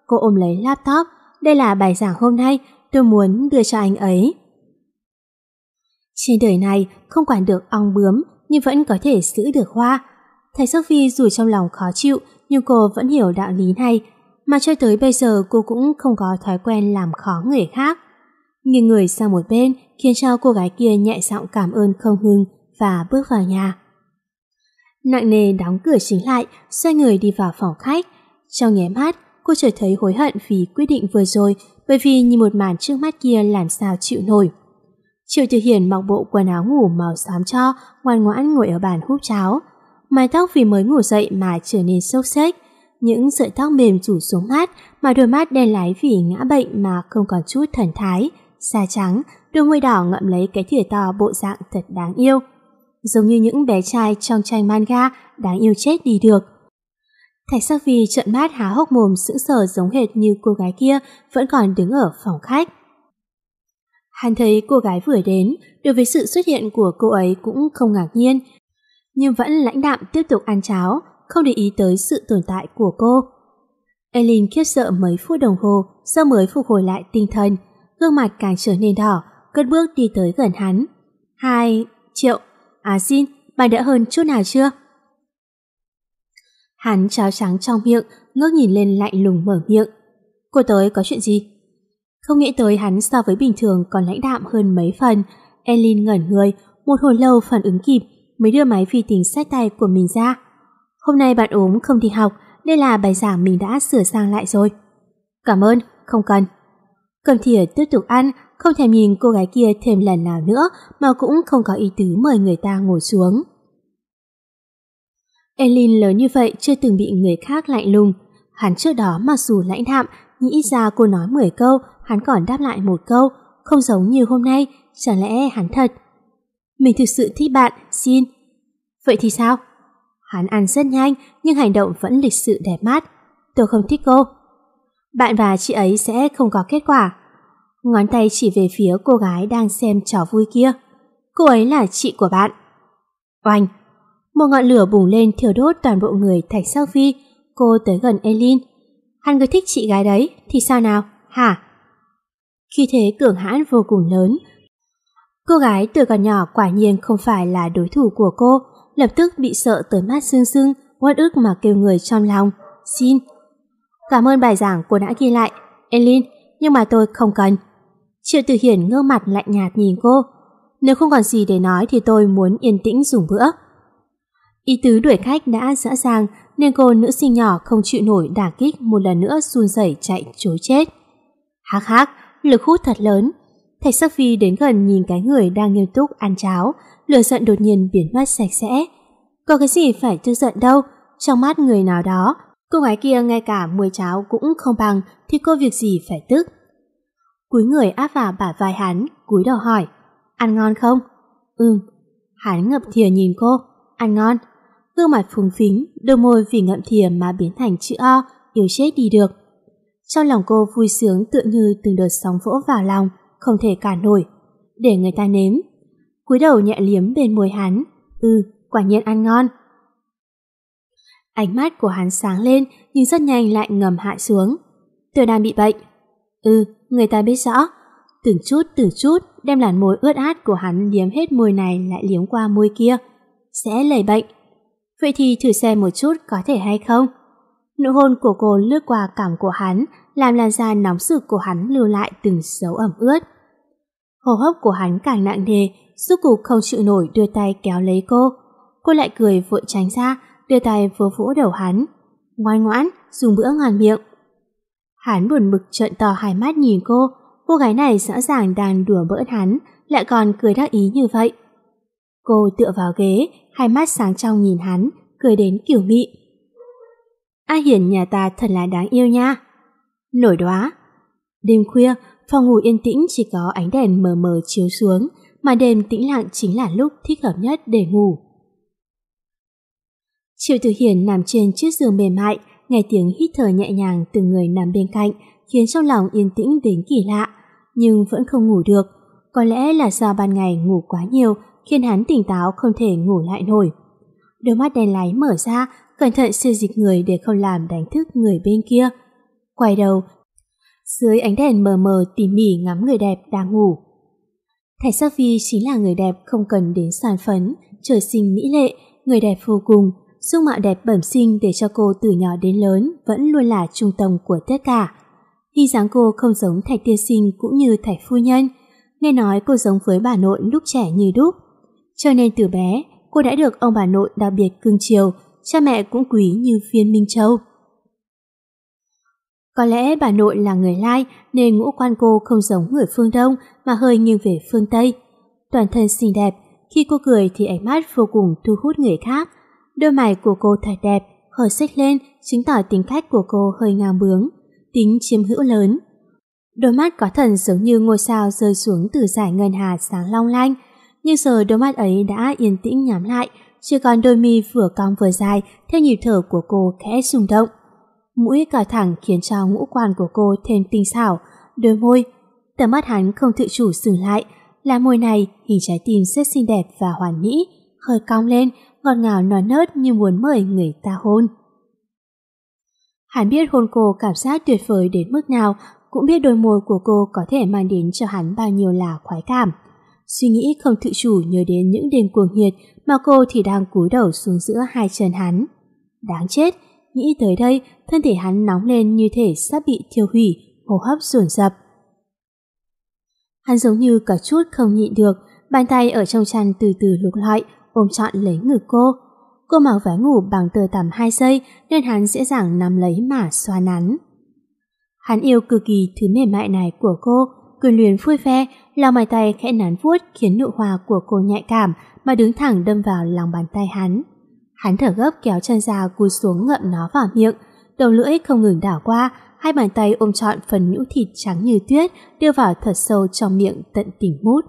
[SPEAKER 1] cô ôm lấy laptop, đây là bài giảng hôm nay, tôi muốn đưa cho anh ấy. Trên đời này, không quản được ong bướm, nhưng vẫn có thể giữ được hoa. Thầy Sophie dù trong lòng khó chịu, nhưng cô vẫn hiểu đạo lý này, mà cho tới bây giờ cô cũng không có thói quen làm khó người khác. Nghiêng người sang một bên khiến cho cô gái kia nhẹ giọng cảm ơn không hưng và bước vào nhà nặng nề đóng cửa chính lại, xoay người đi vào phòng khách. Trong nháy mắt, cô chợt thấy hối hận vì quyết định vừa rồi, bởi vì nhìn một màn trước mắt kia làm sao chịu nổi. Triệu Tử Hiền mặc bộ quần áo ngủ màu xám cho, ngoan ngoãn ngồi ở bàn hút cháo. Mái tóc vì mới ngủ dậy mà trở nên xốc xếch, những sợi tóc mềm rủ xuống mắt mà đôi mắt đen lái vì ngã bệnh mà không còn chút thần thái, xa trắng, đôi môi đỏ ngậm lấy cái thìa to bộ dạng thật đáng yêu giống như những bé trai trong tranh manga đáng yêu chết đi được. Thạch Sắc Vi trợn mắt há hốc mồm sững sờ giống hệt như cô gái kia vẫn còn đứng ở phòng khách. Hắn thấy cô gái vừa đến, đối với sự xuất hiện của cô ấy cũng không ngạc nhiên, nhưng vẫn lãnh đạm tiếp tục ăn cháo, không để ý tới sự tồn tại của cô. Elin khiếp sợ mấy phút đồng hồ, sau mới phục hồi lại tinh thần, gương mặt càng trở nên đỏ, cất bước đi tới gần hắn. Hai triệu À xin, bài đã hơn chút nào chưa? Hắn cháo trắng trong miệng, ngước nhìn lên lạnh lùng mở miệng. Cô tới có chuyện gì? Không nghĩ tới hắn so với bình thường còn lãnh đạm hơn mấy phần. Elin ngẩn người, một hồi lâu phản ứng kịp mới đưa máy vi tính sách tay của mình ra. Hôm nay bạn ốm không đi học, đây là bài giảng mình đã sửa sang lại rồi. Cảm ơn, không cần. Cầm thìa tiếp tục ăn, không thèm nhìn cô gái kia thêm lần nào nữa mà cũng không có ý tứ mời người ta ngồi xuống. Elin lớn như vậy chưa từng bị người khác lạnh lùng. Hắn trước đó mặc dù lãnh thạm, nghĩ ra cô nói 10 câu, hắn còn đáp lại một câu, không giống như hôm nay, chẳng lẽ hắn thật. Mình thực sự thích bạn, xin. Vậy thì sao? Hắn ăn rất nhanh, nhưng hành động vẫn lịch sự đẹp mắt. Tôi không thích cô. Bạn và chị ấy sẽ không có kết quả ngón tay chỉ về phía cô gái đang xem trò vui kia. Cô ấy là chị của bạn. Oanh! Một ngọn lửa bùng lên thiêu đốt toàn bộ người Thạch Sắc Phi. Cô tới gần Elin. Hắn cứ thích chị gái đấy, thì sao nào? Hả? Khi thế cường hãn vô cùng lớn, cô gái từ còn nhỏ quả nhiên không phải là đối thủ của cô, lập tức bị sợ tới mắt sưng sưng, uất ức mà kêu người trong lòng. Xin! Cảm ơn bài giảng cô đã ghi lại, Elin, nhưng mà tôi không cần. Triệu Tử Hiển ngơ mặt lạnh nhạt nhìn cô. Nếu không còn gì để nói thì tôi muốn yên tĩnh dùng bữa. Ý tứ đuổi khách đã rõ ràng nên cô nữ sinh nhỏ không chịu nổi đả kích một lần nữa run rẩy chạy chối chết. Hắc hắc, lực hút thật lớn. Thạch Sắc Phi đến gần nhìn cái người đang nghiêm túc ăn cháo, lửa giận đột nhiên biến mất sạch sẽ. Có cái gì phải tức giận đâu, trong mắt người nào đó, cô gái kia ngay cả muối cháo cũng không bằng thì cô việc gì phải tức cúi người áp vào bả vai hắn, cúi đầu hỏi, ăn ngon không? Ừm, hắn ngập thìa nhìn cô, ăn ngon. Gương mặt phúng phính, đôi môi vì ngậm thìa mà biến thành chữ O, yếu chết đi được. Trong lòng cô vui sướng tựa như từng đợt sóng vỗ vào lòng, không thể cản nổi. Để người ta nếm. cúi đầu nhẹ liếm bên môi hắn. Ừ, quả nhiên ăn ngon. Ánh mắt của hắn sáng lên nhưng rất nhanh lại ngầm hạ xuống. Tôi đang bị bệnh, Ừ, người ta biết rõ. Từng chút từng chút đem làn môi ướt át của hắn liếm hết môi này lại liếm qua môi kia. Sẽ lầy bệnh. Vậy thì thử xem một chút có thể hay không? Nụ hôn của cô lướt qua cảm của hắn, làm làn da nóng rực của hắn lưu lại từng dấu ẩm ướt. Hô hấp của hắn càng nặng nề, suốt cục không chịu nổi đưa tay kéo lấy cô. Cô lại cười vội tránh ra, đưa tay vừa vỗ đầu hắn. Ngoan ngoãn, dùng bữa ngàn miệng, Hắn buồn bực trợn to hai mắt nhìn cô, cô gái này rõ ràng đang đùa bỡn hắn, lại còn cười đắc ý như vậy. Cô tựa vào ghế, hai mắt sáng trong nhìn hắn, cười đến kiểu mị. A Hiển nhà ta thật là đáng yêu nha. Nổi đoá. Đêm khuya, phòng ngủ yên tĩnh chỉ có ánh đèn mờ mờ chiếu xuống, mà đêm tĩnh lặng chính là lúc thích hợp nhất để ngủ. Triệu Tử Hiển nằm trên chiếc giường mềm mại, nghe tiếng hít thở nhẹ nhàng từ người nằm bên cạnh khiến trong lòng yên tĩnh đến kỳ lạ, nhưng vẫn không ngủ được. Có lẽ là do ban ngày ngủ quá nhiều khiến hắn tỉnh táo không thể ngủ lại nổi. Đôi mắt đen lái mở ra, cẩn thận xê dịch người để không làm đánh thức người bên kia. Quay đầu, dưới ánh đèn mờ mờ tỉ mỉ ngắm người đẹp đang ngủ. Thạch Sắc Phi chính là người đẹp không cần đến sàn phấn, trời sinh mỹ lệ, người đẹp vô cùng, dung mạo đẹp bẩm sinh để cho cô từ nhỏ đến lớn vẫn luôn là trung tâm của tất cả. Hy dáng cô không giống thạch tiên sinh cũng như thạch phu nhân. Nghe nói cô giống với bà nội lúc trẻ như đúc. Cho nên từ bé, cô đã được ông bà nội đặc biệt cưng chiều, cha mẹ cũng quý như viên Minh Châu. Có lẽ bà nội là người Lai nên ngũ quan cô không giống người phương Đông mà hơi nghiêng về phương Tây. Toàn thân xinh đẹp, khi cô cười thì ánh mắt vô cùng thu hút người khác, Đôi mày của cô thật đẹp, hơi xích lên chứng tỏ tính cách của cô hơi ngao bướng, tính chiếm hữu lớn. Đôi mắt có thần giống như ngôi sao rơi xuống từ giải ngân hà sáng long lanh, nhưng giờ đôi mắt ấy đã yên tĩnh nhắm lại, chỉ còn đôi mi vừa cong vừa dài theo nhịp thở của cô khẽ rung động. Mũi cao thẳng khiến cho ngũ quan của cô thêm tinh xảo, đôi môi, tầm mắt hắn không tự chủ dừng lại, là môi này hình trái tim rất xinh đẹp và hoàn mỹ, hơi cong lên ngọt ngào nói nớt như muốn mời người ta hôn. Hắn biết hôn cô cảm giác tuyệt vời đến mức nào, cũng biết đôi môi của cô có thể mang đến cho hắn bao nhiêu là khoái cảm. Suy nghĩ không tự chủ nhớ đến những đêm cuồng nhiệt mà cô thì đang cúi đầu xuống giữa hai chân hắn. Đáng chết, nghĩ tới đây, thân thể hắn nóng lên như thể sắp bị thiêu hủy, hô hấp dồn dập. Hắn giống như cả chút không nhịn được, bàn tay ở trong chăn từ từ lục lọi, ôm trọn lấy ngực cô. Cô mặc váy ngủ bằng tờ tằm 2 giây nên hắn dễ dàng nắm lấy mà xoa nắn. Hắn yêu cực kỳ thứ mềm mại này của cô, quyền luyến vui ve, lòng bàn tay khẽ nắn vuốt khiến nụ hoa của cô nhạy cảm mà đứng thẳng đâm vào lòng bàn tay hắn. Hắn thở gấp kéo chân ra cúi xuống ngậm nó vào miệng, đầu lưỡi không ngừng đảo qua, hai bàn tay ôm trọn phần nhũ thịt trắng như tuyết đưa vào thật sâu trong miệng tận tỉnh mút.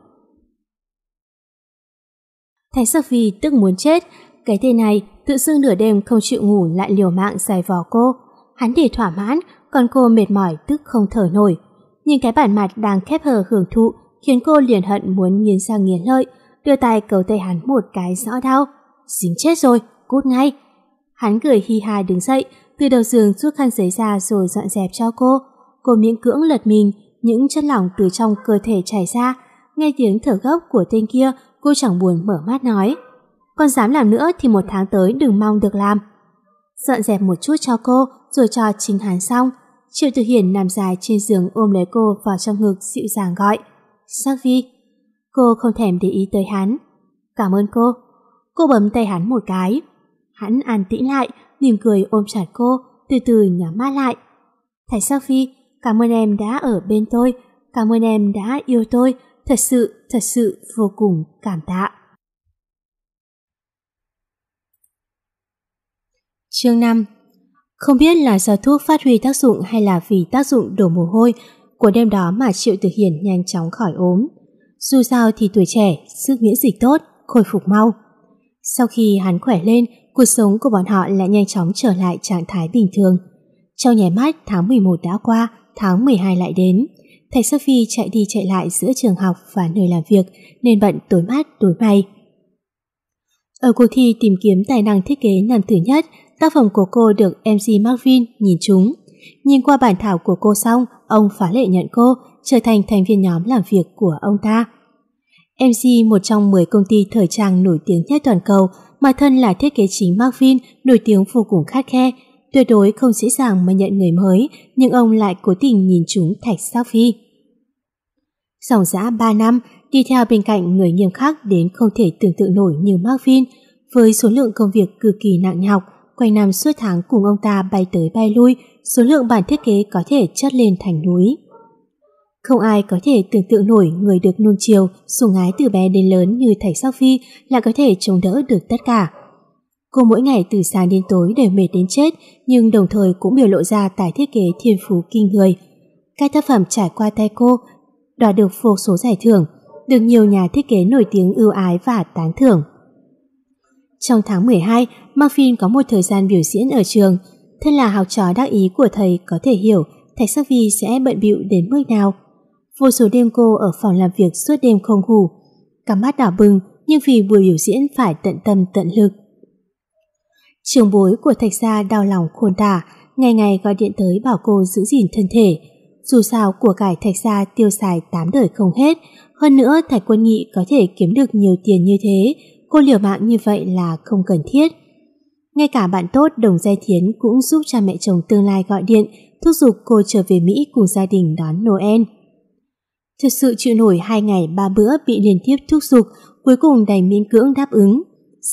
[SPEAKER 1] Thái Sắc Phi tức muốn chết, cái tên này tự dưng nửa đêm không chịu ngủ lại liều mạng giải vò cô. Hắn để thỏa mãn, còn cô mệt mỏi tức không thở nổi. Nhìn cái bản mặt đang khép hờ hưởng thụ khiến cô liền hận muốn nghiến sang nghiến lợi, đưa tay cầu tay hắn một cái rõ đau. Dính chết rồi, cút ngay. Hắn cười hi hà đứng dậy, từ đầu giường rút khăn giấy ra rồi dọn dẹp cho cô. Cô miễn cưỡng lật mình, những chân lỏng từ trong cơ thể chảy ra, nghe tiếng thở gấp của tên kia cô chẳng buồn mở mắt nói. Con dám làm nữa thì một tháng tới đừng mong được làm. Dọn dẹp một chút cho cô, rồi cho chính Hàn xong. Triệu Tử Hiển nằm dài trên giường ôm lấy cô vào trong ngực dịu dàng gọi. Sắc Vi. Cô không thèm để ý tới hắn. Cảm ơn cô. Cô bấm tay hắn một cái. Hắn an tĩnh lại, mỉm cười ôm chặt cô, từ từ nhắm mắt lại. Thầy Sắc Vi, cảm ơn em đã ở bên tôi, cảm ơn em đã yêu tôi, Thật sự, thật sự vô cùng cảm tạ. Chương 5 Không biết là do thuốc phát huy tác dụng hay là vì tác dụng đổ mồ hôi của đêm đó mà Triệu Tử Hiền nhanh chóng khỏi ốm. Dù sao thì tuổi trẻ, sức miễn dịch tốt, khôi phục mau. Sau khi hắn khỏe lên, cuộc sống của bọn họ lại nhanh chóng trở lại trạng thái bình thường. Trong nháy mắt, tháng 11 đã qua, tháng 12 lại đến. Thạch Sơ Phi chạy đi chạy lại giữa trường học và nơi làm việc nên bận tối mát tối may. Ở cuộc thi tìm kiếm tài năng thiết kế năm thứ nhất, tác phẩm của cô được MC Marvin nhìn trúng. Nhìn qua bản thảo của cô xong, ông phá lệ nhận cô, trở thành thành viên nhóm làm việc của ông ta. MC một trong 10 công ty thời trang nổi tiếng nhất toàn cầu, mà thân là thiết kế chính Marvin nổi tiếng vô cùng khát khe, tuyệt đối không dễ dàng mà nhận người mới, nhưng ông lại cố tình nhìn chúng Thạch Sắc Phi. Dòng dã 3 năm, đi theo bên cạnh người nghiêm khắc đến không thể tưởng tượng nổi như Mark với số lượng công việc cực kỳ nặng nhọc, quanh năm suốt tháng cùng ông ta bay tới bay lui, số lượng bản thiết kế có thể chất lên thành núi. Không ai có thể tưởng tượng nổi người được nuông chiều, sủng ái từ bé đến lớn như thầy Sắc Phi lại có thể chống đỡ được tất cả. Cô mỗi ngày từ sáng đến tối đều mệt đến chết, nhưng đồng thời cũng biểu lộ ra tài thiết kế thiên phú kinh người. Các tác phẩm trải qua tay cô đoạt được vô số giải thưởng, được nhiều nhà thiết kế nổi tiếng ưu ái và tán thưởng. Trong tháng 12, Marfin có một thời gian biểu diễn ở trường, thế là học trò đắc ý của thầy có thể hiểu Thạch Sắc Vi sẽ bận bịu đến mức nào. Vô số đêm cô ở phòng làm việc suốt đêm không ngủ, cả mắt đỏ bừng nhưng vì buổi biểu diễn phải tận tâm tận lực. Trường bối của Thạch Sa đau lòng khôn tả, ngày ngày gọi điện tới bảo cô giữ gìn thân thể, dù sao của cải thạch gia tiêu xài tám đời không hết, hơn nữa thạch quân nghị có thể kiếm được nhiều tiền như thế, cô liều mạng như vậy là không cần thiết. Ngay cả bạn tốt Đồng Giai Thiến cũng giúp cha mẹ chồng tương lai gọi điện, thúc giục cô trở về Mỹ cùng gia đình đón Noel. thật sự chịu nổi hai ngày ba bữa bị liên tiếp thúc giục, cuối cùng đành miễn cưỡng đáp ứng.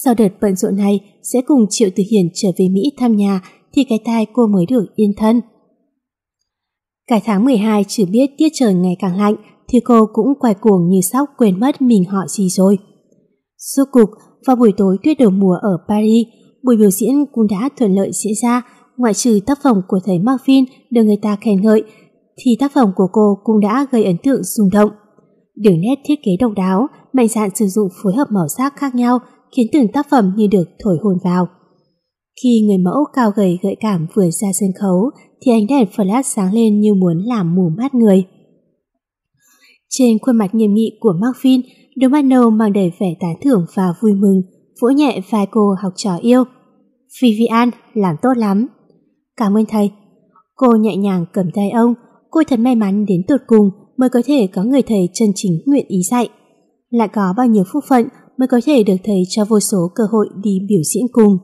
[SPEAKER 1] Sau đợt bận rộn này, sẽ cùng Triệu từ Hiền trở về Mỹ thăm nhà thì cái thai cô mới được yên thân. Cả tháng 12 chỉ biết tiết trời ngày càng lạnh thì cô cũng quay cuồng như sóc quên mất mình họ gì rồi. Suốt cục, vào buổi tối tuyết đầu mùa ở Paris, buổi biểu diễn cũng đã thuận lợi diễn ra, ngoại trừ tác phẩm của thầy Marvin được người ta khen ngợi, thì tác phẩm của cô cũng đã gây ấn tượng rung động. Đường nét thiết kế độc đáo, mạnh dạn sử dụng phối hợp màu sắc khác nhau khiến từng tác phẩm như được thổi hồn vào. Khi người mẫu cao gầy gợi cảm vừa ra sân khấu thì ánh đèn flash sáng lên như muốn làm mù mắt người. Trên khuôn mặt nghiêm nghị của Marvin, đôi mang đầy vẻ tán thưởng và vui mừng, vỗ nhẹ vai cô học trò yêu. Vivian, làm tốt lắm. Cảm ơn thầy. Cô nhẹ nhàng cầm tay ông, cô thật may mắn đến tột cùng mới có thể có người thầy chân chính nguyện ý dạy. Lại có bao nhiêu phúc phận mới có thể được thầy cho vô số cơ hội đi biểu diễn cùng.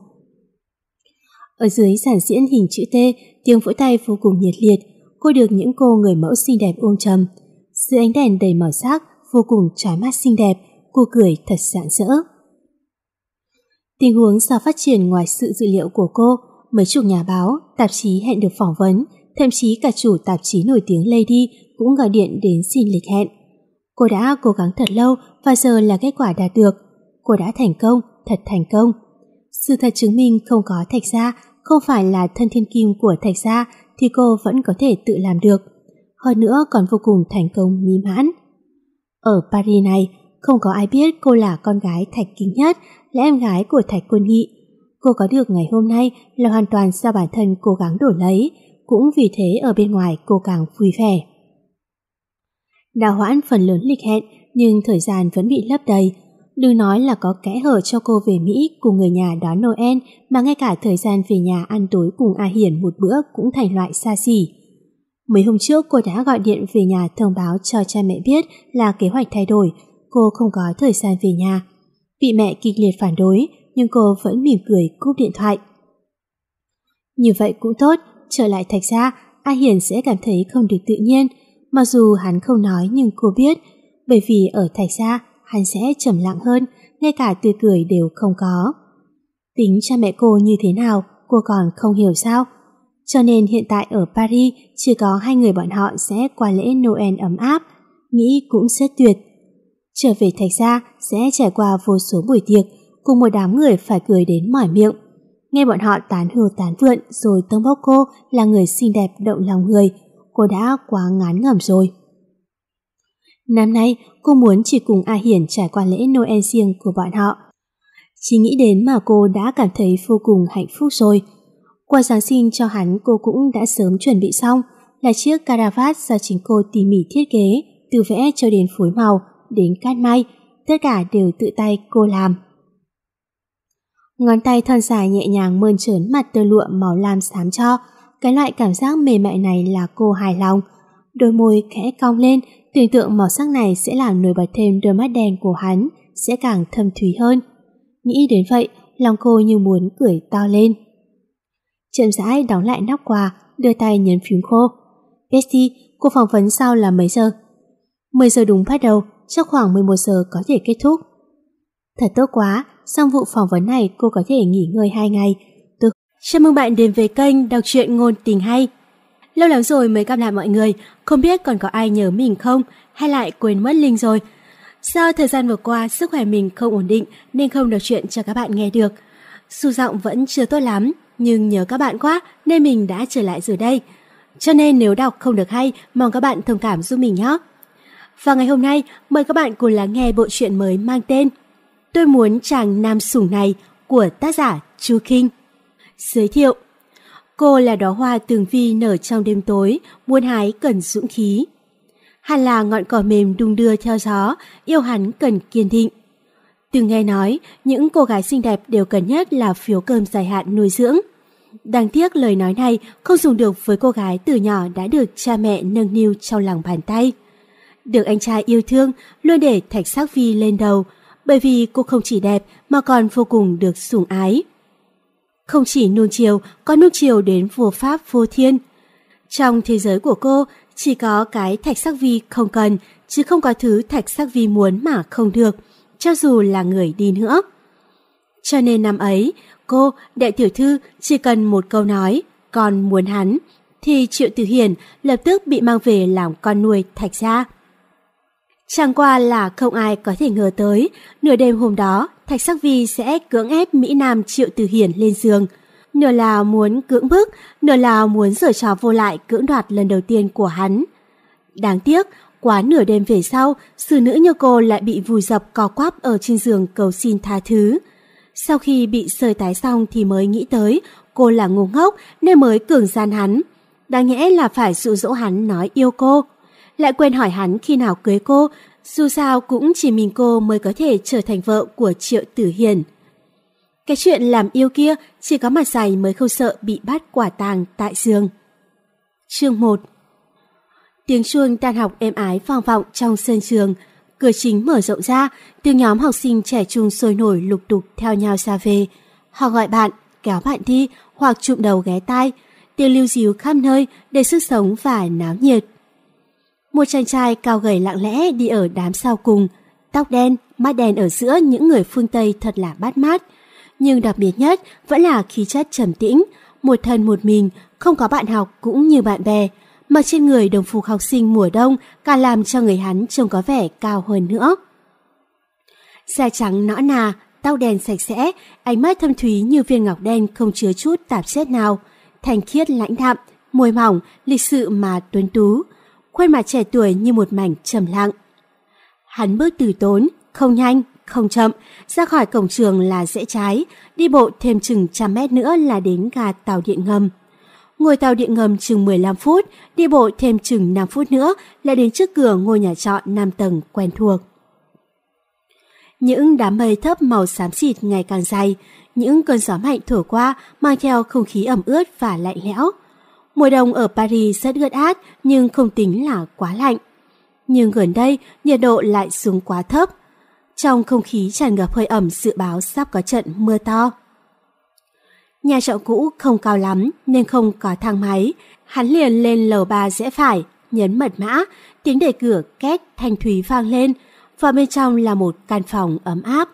[SPEAKER 1] Ở dưới sàn diễn hình chữ T, tiếng vỗ tay vô cùng nhiệt liệt, cô được những cô người mẫu xinh đẹp ôm chầm. Dưới ánh đèn đầy màu sắc, vô cùng trái mắt xinh đẹp, cô cười thật rạng rỡ. Tình huống sao phát triển ngoài sự dự liệu của cô, mấy chục nhà báo, tạp chí hẹn được phỏng vấn, thậm chí cả chủ tạp chí nổi tiếng Lady cũng gọi điện đến xin lịch hẹn. Cô đã cố gắng thật lâu và giờ là kết quả đạt được. Cô đã thành công, thật thành công. Sự thật chứng minh không có thạch ra không phải là thân thiên kim của thạch gia thì cô vẫn có thể tự làm được. Hơn nữa còn vô cùng thành công mỹ mãn. Ở Paris này, không có ai biết cô là con gái thạch kính nhất, là em gái của thạch quân nghị. Cô có được ngày hôm nay là hoàn toàn do bản thân cố gắng đổi lấy, cũng vì thế ở bên ngoài cô càng vui vẻ. Đào hoãn phần lớn lịch hẹn, nhưng thời gian vẫn bị lấp đầy, Đừng nói là có kẽ hở cho cô về Mỹ cùng người nhà đón Noel mà ngay cả thời gian về nhà ăn tối cùng A Hiển một bữa cũng thành loại xa xỉ. Mấy hôm trước cô đã gọi điện về nhà thông báo cho cha mẹ biết là kế hoạch thay đổi, cô không có thời gian về nhà. Vị mẹ kịch liệt phản đối, nhưng cô vẫn mỉm cười cúp điện thoại. Như vậy cũng tốt, trở lại thạch ra, A Hiền sẽ cảm thấy không được tự nhiên. Mặc dù hắn không nói nhưng cô biết, bởi vì ở thạch ra hắn sẽ trầm lặng hơn, ngay cả tươi cười đều không có. Tính cha mẹ cô như thế nào, cô còn không hiểu sao. Cho nên hiện tại ở Paris chỉ có hai người bọn họ sẽ qua lễ Noel ấm áp, nghĩ cũng rất tuyệt. Trở về thạch gia sẽ trải qua vô số buổi tiệc, cùng một đám người phải cười đến mỏi miệng. Nghe bọn họ tán hư tán vượn rồi tông bốc cô là người xinh đẹp động lòng người, cô đã quá ngán ngẩm rồi. Năm nay, cô muốn chỉ cùng A Hiển trải qua lễ Noel riêng của bọn họ. Chỉ nghĩ đến mà cô đã cảm thấy vô cùng hạnh phúc rồi. Qua Giáng sinh cho hắn cô cũng đã sớm chuẩn bị xong, là chiếc caravat do chính cô tỉ mỉ thiết kế, từ vẽ cho đến phối màu, đến cát may, tất cả đều tự tay cô làm. Ngón tay thon dài nhẹ nhàng mơn trớn mặt tơ lụa màu lam xám cho, cái loại cảm giác mềm mại này là cô hài lòng. Đôi môi khẽ cong lên Tưởng tượng màu sắc này sẽ làm nổi bật thêm đôi mắt đen của hắn, sẽ càng thâm thúy hơn. Nghĩ đến vậy, lòng cô như muốn cười to lên. Chậm rãi đóng lại nắp quà, đưa tay nhấn phím khô. Bessie, cô phỏng vấn sau là mấy giờ? 10 giờ đúng bắt đầu, chắc khoảng 11 giờ có thể kết thúc. Thật tốt quá, xong vụ phỏng vấn này cô có thể nghỉ ngơi 2 ngày. Tôi... Chào mừng bạn đến với kênh Đọc truyện Ngôn Tình Hay. Lâu lắm rồi mới gặp lại mọi người, không biết còn có ai nhớ mình không hay lại quên mất Linh rồi. Do thời gian vừa qua sức khỏe mình không ổn định nên không được chuyện cho các bạn nghe được. Dù giọng vẫn chưa tốt lắm, nhưng nhớ các bạn quá nên mình đã trở lại rồi đây. Cho nên nếu đọc không được hay, mong các bạn thông cảm giúp mình nhé. Và ngày hôm nay, mời các bạn cùng lắng nghe bộ truyện mới mang tên Tôi muốn chàng nam sủng này của tác giả Chu Kinh. Giới thiệu Cô là đóa hoa tường vi nở trong đêm tối, muốn hái cần dũng khí. Hắn là ngọn cỏ mềm đung đưa theo gió, yêu hắn cần kiên định. Từng nghe nói, những cô gái xinh đẹp đều cần nhất là phiếu cơm dài hạn nuôi dưỡng. Đáng tiếc lời nói này không dùng được với cô gái từ nhỏ đã được cha mẹ nâng niu trong lòng bàn tay. Được anh trai yêu thương, luôn để Thạch Sắc Vi lên đầu, bởi vì cô không chỉ đẹp mà còn vô cùng được sủng ái. Không chỉ nuông chiều, có nuông chiều đến vô pháp vô thiên. Trong thế giới của cô, chỉ có cái thạch sắc vi không cần, chứ không có thứ thạch sắc vi muốn mà không được, cho dù là người đi nữa. Cho nên năm ấy, cô, đại tiểu thư chỉ cần một câu nói, còn muốn hắn, thì Triệu Tử Hiền lập tức bị mang về làm con nuôi thạch gia. Chẳng qua là không ai có thể ngờ tới, nửa đêm hôm đó, Thạch Sắc Vi sẽ cưỡng ép Mỹ Nam Triệu Từ Hiển lên giường. Nửa là muốn cưỡng bức, nửa là muốn giở trò vô lại cưỡng đoạt lần đầu tiên của hắn. Đáng tiếc, quá nửa đêm về sau, sư nữ như cô lại bị vùi dập co quắp ở trên giường cầu xin tha thứ. Sau khi bị sơi tái xong thì mới nghĩ tới cô là ngu ngốc nên mới cường gian hắn. Đáng nhẽ là phải dụ dỗ hắn nói yêu cô lại quên hỏi hắn khi nào cưới cô, dù sao cũng chỉ mình cô mới có thể trở thành vợ của Triệu Tử Hiền. Cái chuyện làm yêu kia chỉ có mặt dày mới không sợ bị bắt quả tàng tại giường. Chương 1 Tiếng chuông tan học êm ái vang vọng trong sân trường, cửa chính mở rộng ra, từ nhóm học sinh trẻ trung sôi nổi lục tục theo nhau ra về. Họ gọi bạn, kéo bạn đi hoặc chụm đầu ghé tai, tiếng lưu díu khắp nơi để sức sống và náo nhiệt. Một chàng trai cao gầy lặng lẽ đi ở đám sau cùng, tóc đen, mắt đen ở giữa những người phương Tây thật là bắt mắt. Nhưng đặc biệt nhất vẫn là khí chất trầm tĩnh, một thân một mình, không có bạn học cũng như bạn bè, mà trên người đồng phục học sinh mùa đông càng làm cho người hắn trông có vẻ cao hơn nữa. Da trắng nõ nà, tóc đen sạch sẽ, ánh mắt thâm thúy như viên ngọc đen không chứa chút tạp chất nào, thanh khiết lãnh đạm, môi mỏng, lịch sự mà tuấn tú khuôn mặt trẻ tuổi như một mảnh trầm lặng. Hắn bước từ tốn, không nhanh, không chậm, ra khỏi cổng trường là rẽ trái, đi bộ thêm chừng trăm mét nữa là đến gà tàu điện ngầm. Ngồi tàu điện ngầm chừng 15 phút, đi bộ thêm chừng 5 phút nữa là đến trước cửa ngôi nhà trọ 5 tầng quen thuộc. Những đám mây thấp màu xám xịt ngày càng dày, những cơn gió mạnh thổi qua mang theo không khí ẩm ướt và lạnh lẽo. Mùa đông ở Paris rất ướt át nhưng không tính là quá lạnh. Nhưng gần đây, nhiệt độ lại xuống quá thấp. Trong không khí tràn ngập hơi ẩm dự báo sắp có trận mưa to. Nhà trọ cũ không cao lắm nên không có thang máy. Hắn liền lên lầu 3 rẽ phải, nhấn mật mã, tiếng đẩy cửa két thanh thúy vang lên và bên trong là một căn phòng ấm áp.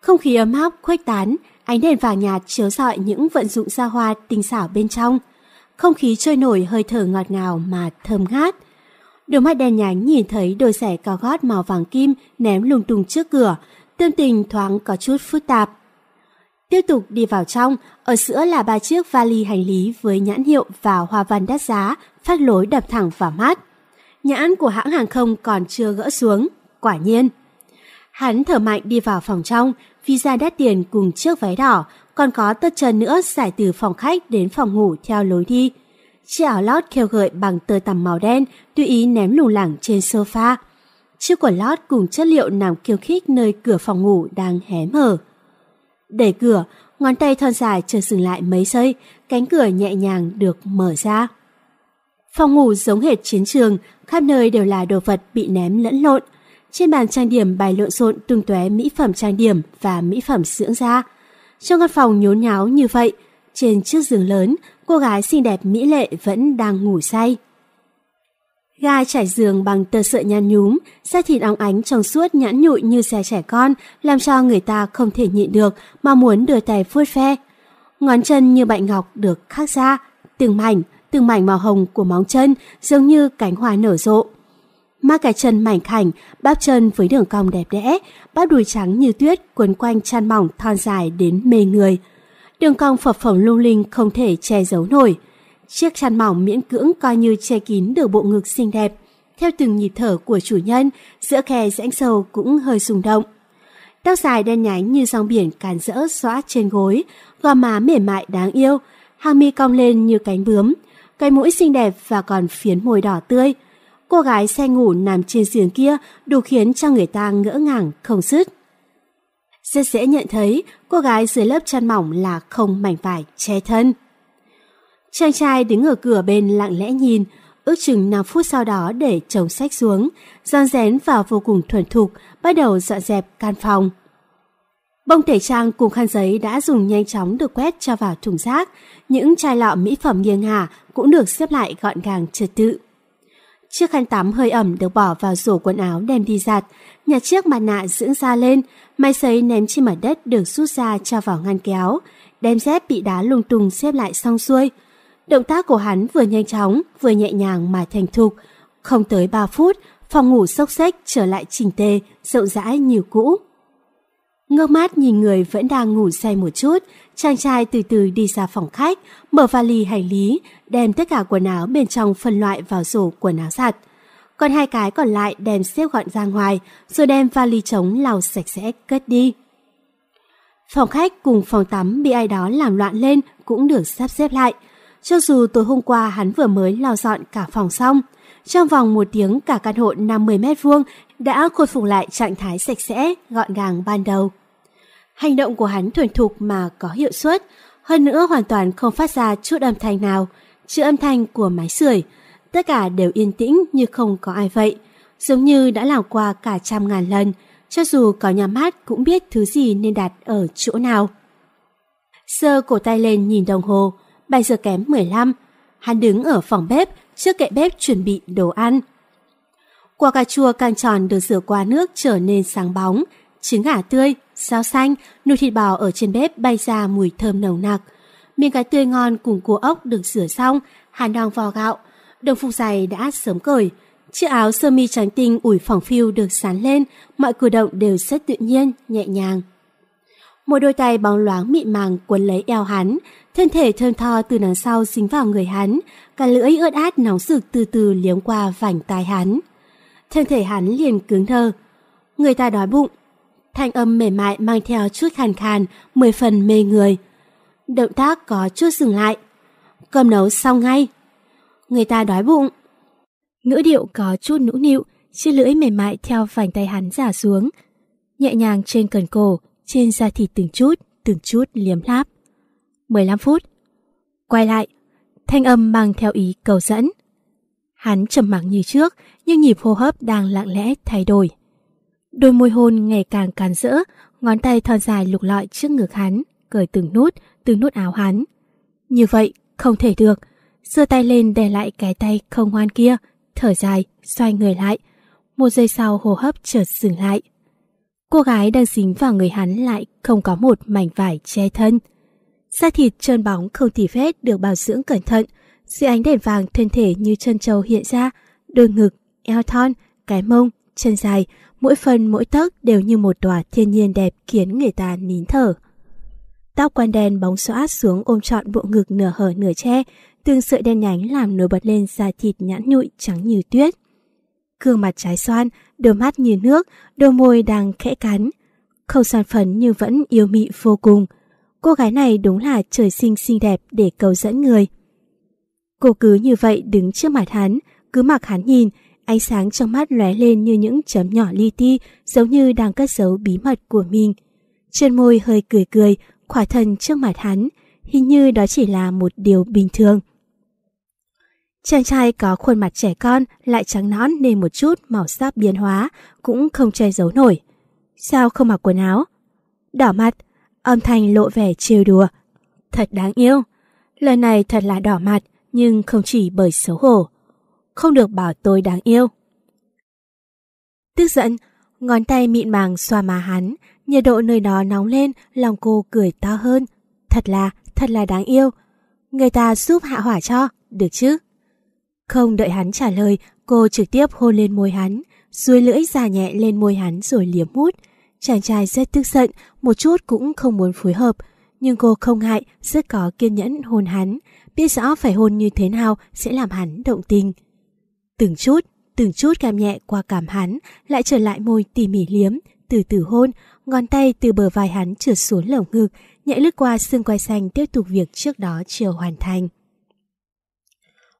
[SPEAKER 1] Không khí ấm áp khuếch tán, ánh đèn vàng nhạt chiếu rọi những vận dụng xa hoa tinh xảo bên trong – không khí trôi nổi hơi thở ngọt ngào mà thơm ngát. Đôi mắt đen nhánh nhìn thấy đôi giày cao gót màu vàng kim ném lung tung trước cửa, tâm tình thoáng có chút phức tạp. Tiếp tục đi vào trong, ở giữa là ba chiếc vali hành lý với nhãn hiệu và hoa văn đắt giá, phát lối đập thẳng vào mắt. Nhãn của hãng hàng không còn chưa gỡ xuống, quả nhiên. Hắn thở mạnh đi vào phòng trong, visa đắt tiền cùng chiếc váy đỏ, còn có tơ chân nữa giải từ phòng khách đến phòng ngủ theo lối đi. Chiếc áo lót kêu gợi bằng tơ tằm màu đen tùy ý ném lủng lẳng trên sofa. Chiếc quần lót cùng chất liệu nằm kiêu khích nơi cửa phòng ngủ đang hé mở. Đẩy cửa, ngón tay thon dài chờ dừng lại mấy giây, cánh cửa nhẹ nhàng được mở ra. Phòng ngủ giống hệt chiến trường, khắp nơi đều là đồ vật bị ném lẫn lộn. Trên bàn trang điểm bài lộn xộn tung tóe mỹ phẩm trang điểm và mỹ phẩm dưỡng da. Trong căn phòng nhốn nháo như vậy, trên chiếc giường lớn, cô gái xinh đẹp mỹ lệ vẫn đang ngủ say. gai trải giường bằng tờ sợi nhăn nhúm, da thịt óng ánh trong suốt nhãn nhụi như xe trẻ con, làm cho người ta không thể nhịn được mà muốn đưa tay vuốt ve. Ngón chân như bạch ngọc được khắc ra, từng mảnh, từng mảnh màu hồng của móng chân giống như cánh hoa nở rộ mà cả chân mảnh khảnh, bắp chân với đường cong đẹp đẽ, bắp đùi trắng như tuyết quấn quanh chăn mỏng thon dài đến mê người. Đường cong phập phồng lung linh không thể che giấu nổi. Chiếc chăn mỏng miễn cưỡng coi như che kín được bộ ngực xinh đẹp. Theo từng nhịp thở của chủ nhân, giữa khe rãnh sâu cũng hơi rung động. Tóc dài đen nhánh như dòng biển càn rỡ xóa trên gối, gò má mềm mại đáng yêu, hàng mi cong lên như cánh bướm, cái mũi xinh đẹp và còn phiến môi đỏ tươi – cô gái xe ngủ nằm trên giường kia đủ khiến cho người ta ngỡ ngàng không dứt. Rất dễ nhận thấy cô gái dưới lớp chăn mỏng là không mảnh vải che thân. Chàng trai đứng ở cửa bên lặng lẽ nhìn, ước chừng 5 phút sau đó để chồng sách xuống, dọn rén và vô cùng thuần thục bắt đầu dọn dẹp căn phòng. Bông thể trang cùng khăn giấy đã dùng nhanh chóng được quét cho vào thùng rác, những chai lọ mỹ phẩm nghiêng hà cũng được xếp lại gọn gàng trật tự. Chiếc khăn tắm hơi ẩm được bỏ vào rổ quần áo đem đi giặt. Nhặt chiếc mặt nạ dưỡng da lên, máy sấy ném trên mặt đất được rút ra cho vào ngăn kéo. Đem dép bị đá lung tung xếp lại xong xuôi. Động tác của hắn vừa nhanh chóng, vừa nhẹ nhàng mà thành thục. Không tới 3 phút, phòng ngủ sốc xếch trở lại trình tề, rộng rãi như cũ. Ngơ mắt nhìn người vẫn đang ngủ say một chút, chàng trai từ từ đi ra phòng khách, mở vali hành lý, đem tất cả quần áo bên trong phân loại vào rổ quần áo giặt. Còn hai cái còn lại đem xếp gọn ra ngoài, rồi đem vali trống lau sạch sẽ cất đi. Phòng khách cùng phòng tắm bị ai đó làm loạn lên cũng được sắp xếp lại. Cho dù tối hôm qua hắn vừa mới lau dọn cả phòng xong, trong vòng một tiếng cả căn hộ 50 mét vuông đã khôi phục lại trạng thái sạch sẽ, gọn gàng ban đầu. Hành động của hắn thuần thục mà có hiệu suất, hơn nữa hoàn toàn không phát ra chút âm thanh nào, trừ âm thanh của máy sưởi. Tất cả đều yên tĩnh như không có ai vậy, giống như đã làm qua cả trăm ngàn lần, cho dù có nhà mát cũng biết thứ gì nên đặt ở chỗ nào. Sơ cổ tay lên nhìn đồng hồ, 7 giờ kém 15, hắn đứng ở phòng bếp trước kệ bếp chuẩn bị đồ ăn. Quả cà chua càng tròn được rửa qua nước trở nên sáng bóng, trứng gà tươi, rau xanh, nồi thịt bò ở trên bếp bay ra mùi thơm nồng nặc. Miếng cái tươi ngon cùng cua ốc được rửa xong, hàn đong vò gạo. Đồng phục dày đã sớm cởi. Chiếc áo sơ mi trắng tinh ủi phẳng phiu được sán lên, mọi cử động đều rất tự nhiên, nhẹ nhàng. Một đôi tay bóng loáng mịn màng quấn lấy eo hắn, thân thể thơm tho từ đằng sau dính vào người hắn, cả lưỡi ướt át nóng rực từ từ liếm qua vành tai hắn. Thân thể hắn liền cứng thơ. Người ta đói bụng, thanh âm mềm mại mang theo chút khàn khàn, mười phần mê người. Động tác có chút dừng lại. Cơm nấu xong ngay. Người ta đói bụng. Ngữ điệu có chút nũng nịu, chiếc lưỡi mềm mại theo vành tay hắn giả xuống. Nhẹ nhàng trên cần cổ, trên da thịt từng chút, từng chút liếm láp. 15 phút. Quay lại, thanh âm mang theo ý cầu dẫn. Hắn trầm mặc như trước, nhưng nhịp hô hấp đang lặng lẽ thay đổi. Đôi môi hôn ngày càng càn rỡ, ngón tay thon dài lục lọi trước ngực hắn, cởi từng nút, từng nút áo hắn. Như vậy, không thể được. Giơ tay lên đè lại cái tay không hoan kia, thở dài, xoay người lại. Một giây sau hô hấp chợt dừng lại. Cô gái đang dính vào người hắn lại không có một mảnh vải che thân. Da thịt trơn bóng không tỉ vết được bảo dưỡng cẩn thận, dưới ánh đèn vàng thân thể như chân trâu hiện ra, đôi ngực, eo thon, cái mông, chân dài, mỗi phần mỗi tấc đều như một tòa thiên nhiên đẹp khiến người ta nín thở. Tóc quan đen bóng xóa xuống ôm trọn bộ ngực nửa hở nửa che, từng sợi đen nhánh làm nổi bật lên da thịt nhãn nhụi trắng như tuyết. Gương mặt trái xoan, đôi mắt như nước, đôi môi đang khẽ cắn. Khâu san phấn như vẫn yêu mị vô cùng. Cô gái này đúng là trời sinh xinh đẹp để cầu dẫn người. Cô cứ như vậy đứng trước mặt hắn, cứ mặc hắn nhìn, ánh sáng trong mắt lóe lên như những chấm nhỏ li ti, giống như đang cất giấu bí mật của mình. Trên môi hơi cười cười, khỏa thân trước mặt hắn, hình như đó chỉ là một điều bình thường. Chàng trai có khuôn mặt trẻ con, lại trắng nõn nên một chút màu sắc biến hóa, cũng không che giấu nổi. Sao không mặc quần áo? Đỏ mặt, âm thanh lộ vẻ trêu đùa. Thật đáng yêu. Lời này thật là đỏ mặt, nhưng không chỉ bởi xấu hổ không được bảo tôi đáng yêu. Tức giận, ngón tay mịn màng xoa má hắn, nhiệt độ nơi đó nóng lên, lòng cô cười to hơn. Thật là, thật là đáng yêu. Người ta giúp hạ hỏa cho, được chứ? Không đợi hắn trả lời, cô trực tiếp hôn lên môi hắn, dưới lưỡi già nhẹ lên môi hắn rồi liếm mút. Chàng trai rất tức giận, một chút cũng không muốn phối hợp, nhưng cô không ngại, rất có kiên nhẫn hôn hắn, biết rõ phải hôn như thế nào sẽ làm hắn động tình. Từng chút, từng chút cảm nhẹ qua cảm hắn, lại trở lại môi tỉ mỉ liếm, từ từ hôn, ngón tay từ bờ vai hắn trượt xuống lồng ngực, nhẹ lướt qua xương quai xanh tiếp tục việc trước đó chưa hoàn thành.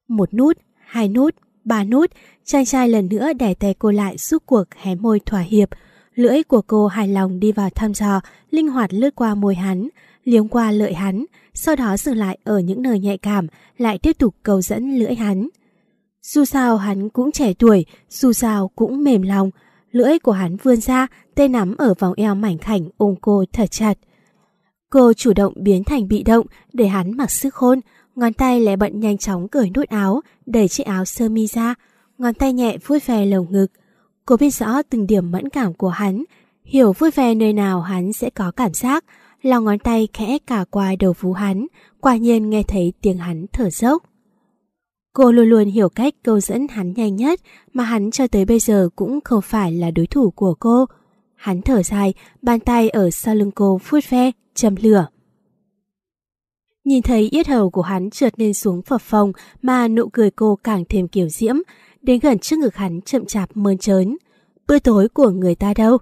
[SPEAKER 1] Một nút, hai nút, ba nút, chàng trai lần nữa đè tay cô lại giúp cuộc hé môi thỏa hiệp. Lưỡi của cô hài lòng đi vào thăm dò, linh hoạt lướt qua môi hắn, liếm qua lợi hắn, sau đó dừng lại ở những nơi nhạy cảm, lại tiếp tục cầu dẫn lưỡi hắn. Dù sao hắn cũng trẻ tuổi, dù sao cũng mềm lòng, lưỡi của hắn vươn ra, tay nắm ở vòng eo mảnh khảnh ôm cô thật chặt. Cô chủ động biến thành bị động để hắn mặc sức khôn, ngón tay lẻ bận nhanh chóng cởi nút áo, đẩy chiếc áo sơ mi ra, ngón tay nhẹ vui vẻ lồng ngực. Cô biết rõ từng điểm mẫn cảm của hắn, hiểu vui vẻ nơi nào hắn sẽ có cảm giác, lòng ngón tay khẽ cả qua đầu vú hắn, quả nhiên nghe thấy tiếng hắn thở dốc. Cô luôn luôn hiểu cách câu dẫn hắn nhanh nhất mà hắn cho tới bây giờ cũng không phải là đối thủ của cô. Hắn thở dài, bàn tay ở sau lưng cô vuốt ve, châm lửa. Nhìn thấy yết hầu của hắn trượt lên xuống phập phòng mà nụ cười cô càng thêm kiểu diễm, đến gần trước ngực hắn chậm chạp mơn trớn. Bữa tối của người ta đâu?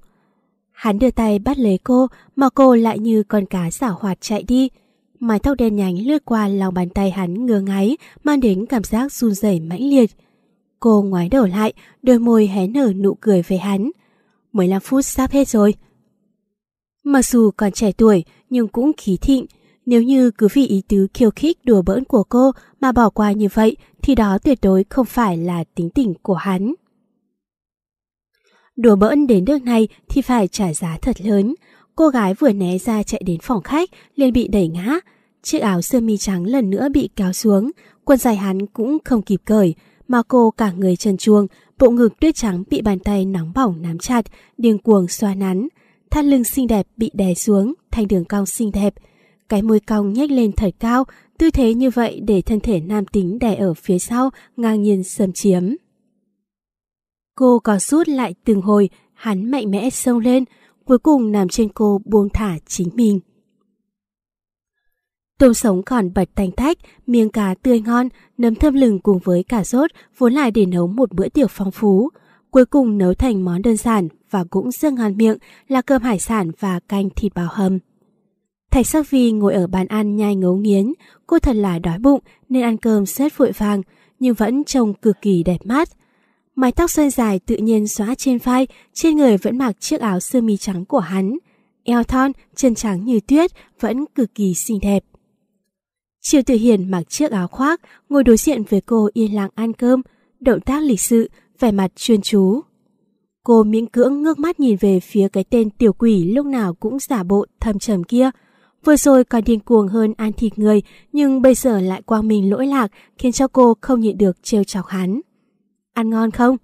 [SPEAKER 1] Hắn đưa tay bắt lấy cô mà cô lại như con cá giả hoạt chạy đi. Mái tóc đen nhánh lướt qua lòng bàn tay hắn ngơ ngáy, mang đến cảm giác run rẩy mãnh liệt. Cô ngoái đầu lại, đôi môi hé nở nụ cười về hắn. 15 phút sắp hết rồi. Mặc dù còn trẻ tuổi, nhưng cũng khí thịnh. Nếu như cứ vì ý tứ khiêu khích đùa bỡn của cô mà bỏ qua như vậy, thì đó tuyệt đối không phải là tính tình của hắn. Đùa bỡn đến nước này thì phải trả giá thật lớn. Cô gái vừa né ra chạy đến phòng khách, liền bị đẩy ngã. Chiếc áo sơ mi trắng lần nữa bị kéo xuống, quần dài hắn cũng không kịp cởi, mà cô cả người trần chuông, bộ ngực tuyết trắng bị bàn tay nóng bỏng nắm chặt, điên cuồng xoa nắn. Thắt lưng xinh đẹp bị đè xuống, thành đường cong xinh đẹp. Cái môi cong nhếch lên thật cao, tư thế như vậy để thân thể nam tính đè ở phía sau, ngang nhiên xâm chiếm. Cô có rút lại từng hồi, hắn mạnh mẽ xông lên, cuối cùng nằm trên cô buông thả chính mình. Tôm sống còn bạch tanh tách, miếng cá tươi ngon, nấm thơm lừng cùng với cà rốt vốn là để nấu một bữa tiệc phong phú. Cuối cùng nấu thành món đơn giản và cũng rất ngon miệng là cơm hải sản và canh thịt bào hầm. Thạch Sắc Vi ngồi ở bàn ăn nhai ngấu nghiến, cô thật là đói bụng nên ăn cơm rất vội vàng nhưng vẫn trông cực kỳ đẹp mắt. Mái tóc xoăn dài tự nhiên xóa trên vai, trên người vẫn mặc chiếc áo sơ mi trắng của hắn. Eo thon, chân trắng như tuyết, vẫn cực kỳ xinh đẹp. Triệu Tử Hiền mặc chiếc áo khoác, ngồi đối diện với cô yên lặng ăn cơm, động tác lịch sự, vẻ mặt chuyên chú. Cô miễn cưỡng ngước mắt nhìn về phía cái tên tiểu quỷ lúc nào cũng giả bộ thầm trầm kia. Vừa rồi còn điên cuồng hơn ăn thịt người, nhưng bây giờ lại quang mình lỗi lạc khiến cho cô không nhịn được trêu chọc hắn ăn ngon không?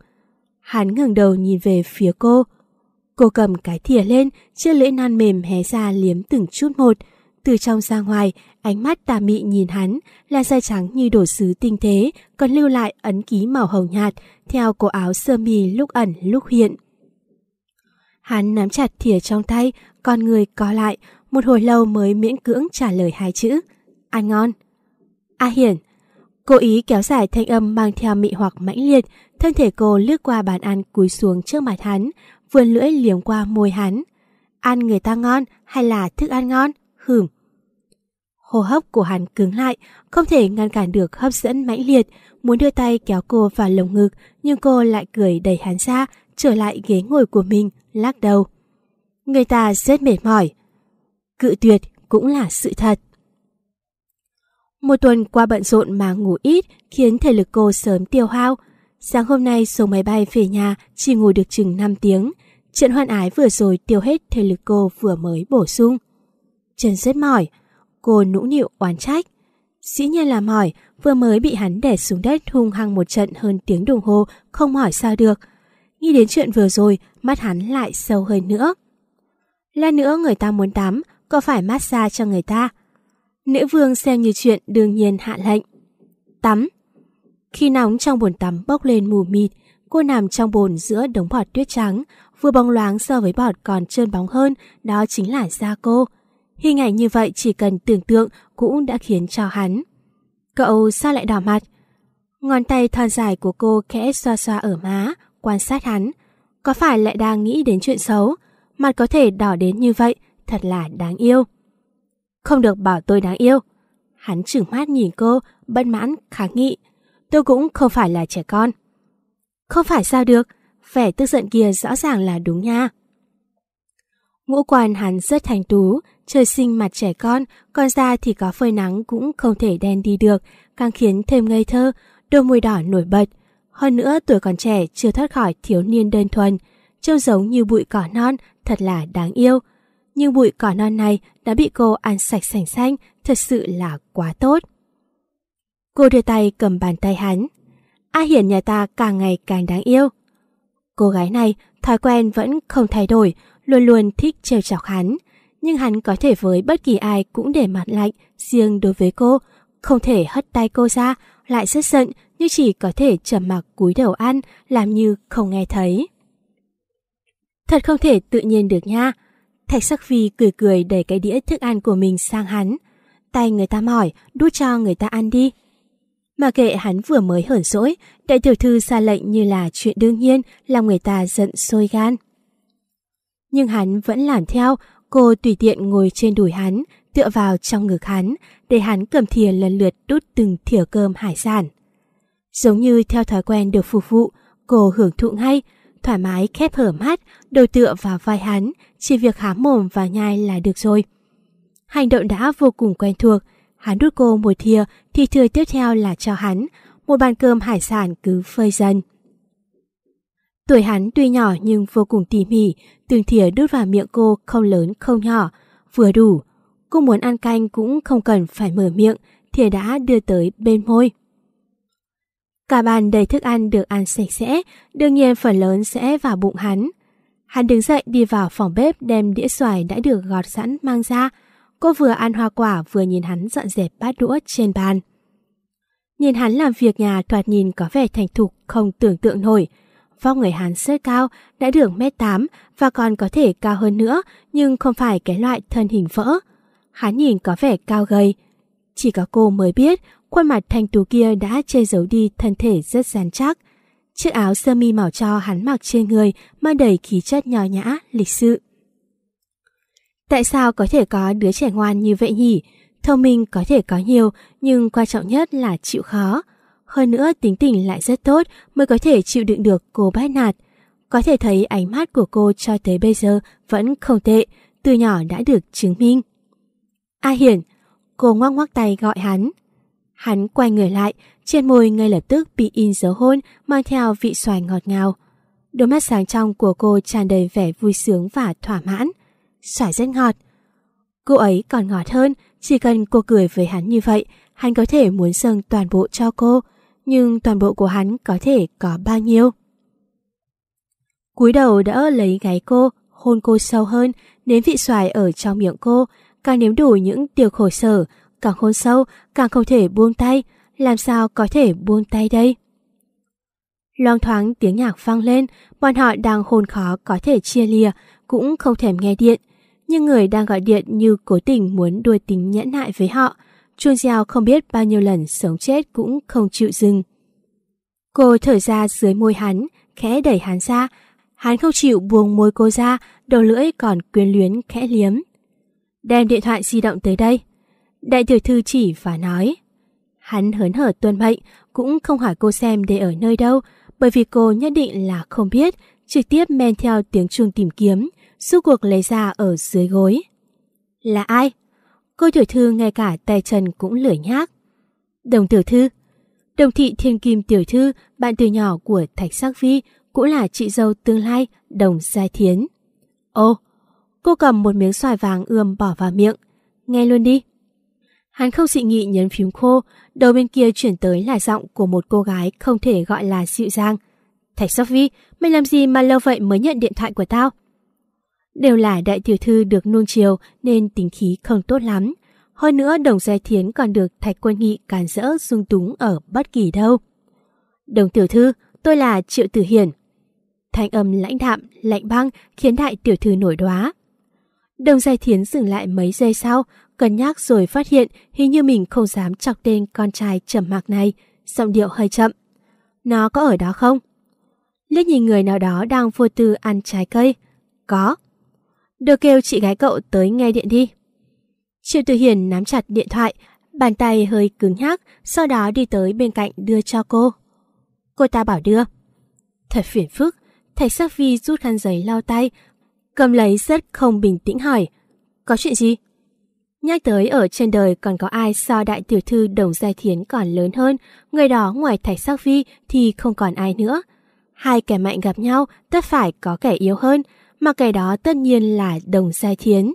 [SPEAKER 1] Hắn ngẩng đầu nhìn về phía cô. Cô cầm cái thìa lên, chiếc lưỡi nan mềm hé ra liếm từng chút một. Từ trong ra ngoài, ánh mắt tà mị nhìn hắn là da trắng như đổ sứ tinh thế, còn lưu lại ấn ký màu hồng nhạt, theo cổ áo sơ mi lúc ẩn lúc hiện. Hắn nắm chặt thìa trong tay, con người co lại, một hồi lâu mới miễn cưỡng trả lời hai chữ. Ăn ngon. A Hiển, Cô ý kéo dài thanh âm mang theo mị hoặc mãnh liệt, thân thể cô lướt qua bàn ăn cúi xuống trước mặt hắn, vươn lưỡi liếm qua môi hắn. Ăn người ta ngon hay là thức ăn ngon? Hửm. Hô hấp của hắn cứng lại, không thể ngăn cản được hấp dẫn mãnh liệt, muốn đưa tay kéo cô vào lồng ngực, nhưng cô lại cười đẩy hắn ra, trở lại ghế ngồi của mình, lắc đầu. Người ta rất mệt mỏi. Cự tuyệt cũng là sự thật. Một tuần qua bận rộn mà ngủ ít khiến thể lực cô sớm tiêu hao. Sáng hôm nay xuống máy bay về nhà chỉ ngủ được chừng 5 tiếng. Trận hoan ái vừa rồi tiêu hết thể lực cô vừa mới bổ sung. Trần rất mỏi, cô nũng nịu oán trách. Dĩ nhiên là mỏi, vừa mới bị hắn đẻ xuống đất hung hăng một trận hơn tiếng đồng hồ, không hỏi sao được. Nghĩ đến chuyện vừa rồi, mắt hắn lại sâu hơn nữa. Lát nữa người ta muốn tắm, có phải massage cho người ta, Nữ vương xem như chuyện đương nhiên hạ lệnh. Tắm Khi nóng trong bồn tắm bốc lên mù mịt, cô nằm trong bồn giữa đống bọt tuyết trắng, vừa bóng loáng so với bọt còn trơn bóng hơn, đó chính là da cô. Hình ảnh như vậy chỉ cần tưởng tượng cũng đã khiến cho hắn. Cậu sao lại đỏ mặt? Ngón tay thon dài của cô khẽ xoa xoa ở má, quan sát hắn. Có phải lại đang nghĩ đến chuyện xấu? Mặt có thể đỏ đến như vậy, thật là đáng yêu không được bảo tôi đáng yêu. Hắn trừng mắt nhìn cô, bất mãn, kháng nghị. Tôi cũng không phải là trẻ con. Không phải sao được, vẻ tức giận kia rõ ràng là đúng nha. Ngũ quan hắn rất thành tú, trời sinh mặt trẻ con, con da thì có phơi nắng cũng không thể đen đi được, càng khiến thêm ngây thơ, đôi môi đỏ nổi bật. Hơn nữa tuổi còn trẻ chưa thoát khỏi thiếu niên đơn thuần, trông giống như bụi cỏ non, thật là đáng yêu nhưng bụi cỏ non này đã bị cô ăn sạch sành xanh, thật sự là quá tốt. Cô đưa tay cầm bàn tay hắn. A Hiển nhà ta càng ngày càng đáng yêu. Cô gái này thói quen vẫn không thay đổi, luôn luôn thích trêu chọc hắn. Nhưng hắn có thể với bất kỳ ai cũng để mặt lạnh, riêng đối với cô, không thể hất tay cô ra, lại rất giận nhưng chỉ có thể trầm mặc cúi đầu ăn, làm như không nghe thấy. Thật không thể tự nhiên được nha, Thạch Sắc Phi cười cười đẩy cái đĩa thức ăn của mình sang hắn. Tay người ta mỏi, đút cho người ta ăn đi. Mà kệ hắn vừa mới hởn rỗi, đại tiểu thư ra lệnh như là chuyện đương nhiên làm người ta giận sôi gan. Nhưng hắn vẫn làm theo, cô tùy tiện ngồi trên đùi hắn, tựa vào trong ngực hắn, để hắn cầm thìa lần lượt đút từng thìa cơm hải sản. Giống như theo thói quen được phục vụ, cô hưởng thụ ngay, thoải mái khép hở mắt, đầu tựa vào vai hắn, chỉ việc há mồm và nhai là được rồi. Hành động đã vô cùng quen thuộc, hắn đút cô một thìa thì thìa tiếp theo là cho hắn, một bàn cơm hải sản cứ phơi dần. Tuổi hắn tuy nhỏ nhưng vô cùng tỉ mỉ, từng thìa đút vào miệng cô không lớn không nhỏ, vừa đủ. Cô muốn ăn canh cũng không cần phải mở miệng, thìa đã đưa tới bên môi. Cả bàn đầy thức ăn được ăn sạch sẽ, đương nhiên phần lớn sẽ vào bụng hắn. Hắn đứng dậy đi vào phòng bếp đem đĩa xoài đã được gọt sẵn mang ra. Cô vừa ăn hoa quả vừa nhìn hắn dọn dẹp bát đũa trên bàn. Nhìn hắn làm việc nhà thoạt nhìn có vẻ thành thục, không tưởng tượng nổi. Vóc người hắn rất cao, đã được mét 8 và còn có thể cao hơn nữa nhưng không phải cái loại thân hình vỡ. Hắn nhìn có vẻ cao gầy, chỉ có cô mới biết khuôn mặt thanh tú kia đã che giấu đi thân thể rất rắn chắc. Chiếc áo sơ mi màu cho hắn mặc trên người mà đầy khí chất nhỏ nhã, lịch sự. Tại sao có thể có đứa trẻ ngoan như vậy nhỉ? Thông minh có thể có nhiều, nhưng quan trọng nhất là chịu khó. Hơn nữa tính tình lại rất tốt mới có thể chịu đựng được cô bát nạt. Có thể thấy ánh mắt của cô cho tới bây giờ vẫn không tệ, từ nhỏ đã được chứng minh. A Hiển, cô ngoắc ngoắc tay gọi hắn. Hắn quay người lại, trên môi ngay lập tức bị in dấu hôn mang theo vị xoài ngọt ngào. Đôi mắt sáng trong của cô tràn đầy vẻ vui sướng và thỏa mãn. Xoài rất ngọt. Cô ấy còn ngọt hơn, chỉ cần cô cười với hắn như vậy, hắn có thể muốn dâng toàn bộ cho cô, nhưng toàn bộ của hắn có thể có bao nhiêu. cúi đầu đỡ lấy gáy cô, hôn cô sâu hơn, đến vị xoài ở trong miệng cô, càng nếm đủ những điều khổ sở, càng hôn sâu, càng không thể buông tay, làm sao có thể buông tay đây? Loang thoáng tiếng nhạc vang lên, bọn họ đang hồn khó có thể chia lìa, cũng không thèm nghe điện. Nhưng người đang gọi điện như cố tình muốn đuôi tính nhẫn nại với họ. Chuông gieo không biết bao nhiêu lần sống chết cũng không chịu dừng. Cô thở ra dưới môi hắn, khẽ đẩy hắn ra. Hắn không chịu buông môi cô ra, đầu lưỡi còn quyến luyến khẽ liếm đem điện thoại di động tới đây. Đại tiểu thư chỉ và nói. Hắn hớn hở tuân mệnh, cũng không hỏi cô xem để ở nơi đâu, bởi vì cô nhất định là không biết, trực tiếp men theo tiếng chuông tìm kiếm, suốt cuộc lấy ra ở dưới gối. Là ai? Cô tiểu thư ngay cả tay chân cũng lười nhác. Đồng tiểu thư Đồng thị thiên kim tiểu thư, bạn từ nhỏ của Thạch Sắc Vi, cũng là chị dâu tương lai, đồng gia thiến. Ô, Cô cầm một miếng xoài vàng ươm bỏ vào miệng. Nghe luôn đi. Hắn không dị nghị nhấn phím khô, đầu bên kia chuyển tới là giọng của một cô gái không thể gọi là dịu dàng. Thạch Sophie, mày làm gì mà lâu vậy mới nhận điện thoại của tao? Đều là đại tiểu thư được nuông chiều nên tính khí không tốt lắm. Hơn nữa đồng giai thiến còn được thạch quân nghị càn rỡ dung túng ở bất kỳ đâu. Đồng tiểu thư, tôi là Triệu Tử Hiển. Thanh âm lãnh đạm, lạnh băng khiến đại tiểu thư nổi đoá. Đồng Giai Thiến dừng lại mấy giây sau, cân nhắc rồi phát hiện hình như mình không dám chọc tên con trai trầm mặc này, giọng điệu hơi chậm. Nó có ở đó không? Liếc nhìn người nào đó đang vô tư ăn trái cây. Có. Được kêu chị gái cậu tới nghe điện đi. Triệu Tử Hiền nắm chặt điện thoại, bàn tay hơi cứng nhắc, sau đó đi tới bên cạnh đưa cho cô. Cô ta bảo đưa. Thật phiền phức, Thạch Sắc Vi rút khăn giấy lau tay, Cầm lấy rất không bình tĩnh hỏi Có chuyện gì? Nhắc tới ở trên đời còn có ai so đại tiểu thư đồng gia thiến còn lớn hơn Người đó ngoài thạch sắc vi thì không còn ai nữa Hai kẻ mạnh gặp nhau tất phải có kẻ yếu hơn Mà kẻ đó tất nhiên là đồng gia thiến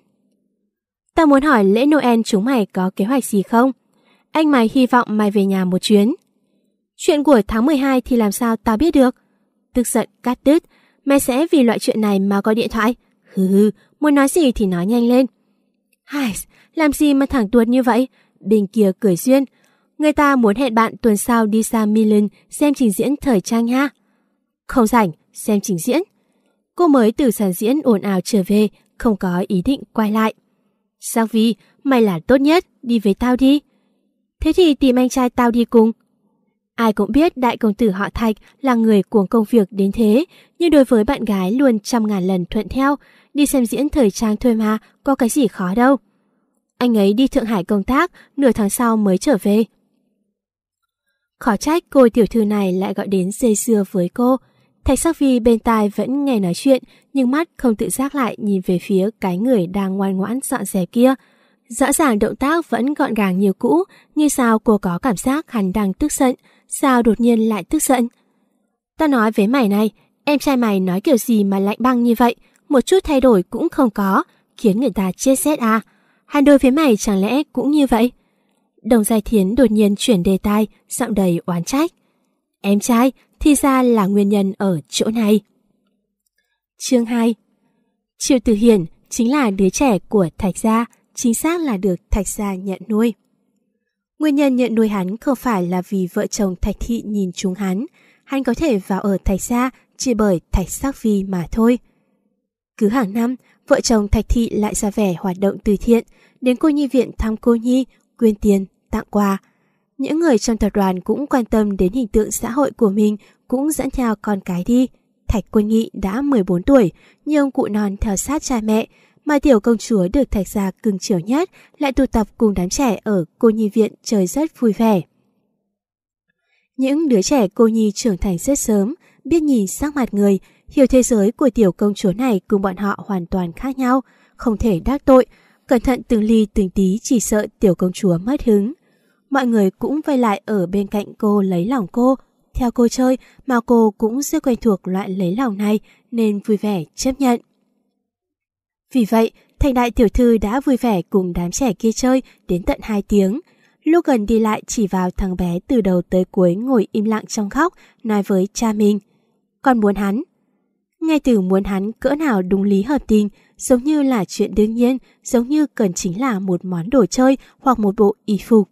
[SPEAKER 1] Ta muốn hỏi lễ Noel chúng mày có kế hoạch gì không? Anh mày hy vọng mày về nhà một chuyến Chuyện của tháng 12 thì làm sao ta biết được Tức giận cắt đứt Mày sẽ vì loại chuyện này mà gọi điện thoại Hừ muốn nói gì thì nói nhanh lên. Hài, làm gì mà thẳng tuột như vậy? Bên kia cười duyên. Người ta muốn hẹn bạn tuần sau đi xa Milan xem trình diễn thời trang ha. Không rảnh, xem trình diễn. Cô mới từ sàn diễn ồn ào trở về, không có ý định quay lại. Sao vi, mày là tốt nhất, đi với tao đi. Thế thì tìm anh trai tao đi cùng. Ai cũng biết đại công tử họ Thạch là người cuồng công việc đến thế, nhưng đối với bạn gái luôn trăm ngàn lần thuận theo, đi xem diễn thời trang thôi mà, có cái gì khó đâu. Anh ấy đi Thượng Hải công tác, nửa tháng sau mới trở về. Khó trách cô tiểu thư này lại gọi đến dây dưa với cô. Thạch sắc vi bên tai vẫn nghe nói chuyện, nhưng mắt không tự giác lại nhìn về phía cái người đang ngoan ngoãn dọn dẹp kia. Rõ ràng động tác vẫn gọn gàng như cũ, như sao cô có cảm giác hắn đang tức giận, sao đột nhiên lại tức giận. Ta nói với mày này, em trai mày nói kiểu gì mà lạnh băng như vậy, một chút thay đổi cũng không có, khiến người ta chết xét à. Hàn đôi với mày chẳng lẽ cũng như vậy? Đồng Giai Thiến đột nhiên chuyển đề tài, giọng đầy oán trách. Em trai, thì ra là nguyên nhân ở chỗ này. Chương 2 Triệu Tử Hiển chính là đứa trẻ của Thạch Gia, chính xác là được Thạch Gia nhận nuôi. Nguyên nhân nhận nuôi hắn không phải là vì vợ chồng Thạch Thị nhìn chúng hắn, hắn có thể vào ở Thạch Gia chỉ bởi Thạch Sắc Vi mà thôi. Cứ hàng năm, vợ chồng Thạch Thị lại ra vẻ hoạt động từ thiện, đến cô nhi viện thăm cô nhi, quyên tiền, tặng quà. Những người trong tập đoàn cũng quan tâm đến hình tượng xã hội của mình cũng dẫn theo con cái đi. Thạch Quân Nghị đã 14 tuổi, nhưng cụ non theo sát cha mẹ, mà tiểu công chúa được thạch gia cưng chiều nhất lại tụ tập cùng đám trẻ ở cô nhi viện chơi rất vui vẻ. Những đứa trẻ cô nhi trưởng thành rất sớm, biết nhìn sắc mặt người, Hiểu thế giới của tiểu công chúa này cùng bọn họ hoàn toàn khác nhau, không thể đắc tội, cẩn thận từng ly từng tí chỉ sợ tiểu công chúa mất hứng. Mọi người cũng vây lại ở bên cạnh cô lấy lòng cô, theo cô chơi mà cô cũng rất quen thuộc loại lấy lòng này nên vui vẻ chấp nhận. Vì vậy, thành đại tiểu thư đã vui vẻ cùng đám trẻ kia chơi đến tận 2 tiếng. Lúc gần đi lại chỉ vào thằng bé từ đầu tới cuối ngồi im lặng trong khóc, nói với cha mình. Con muốn hắn, ngay từ muốn hắn cỡ nào đúng lý hợp tình, giống như là chuyện đương nhiên, giống như cần chính là một món đồ chơi hoặc một bộ y phục.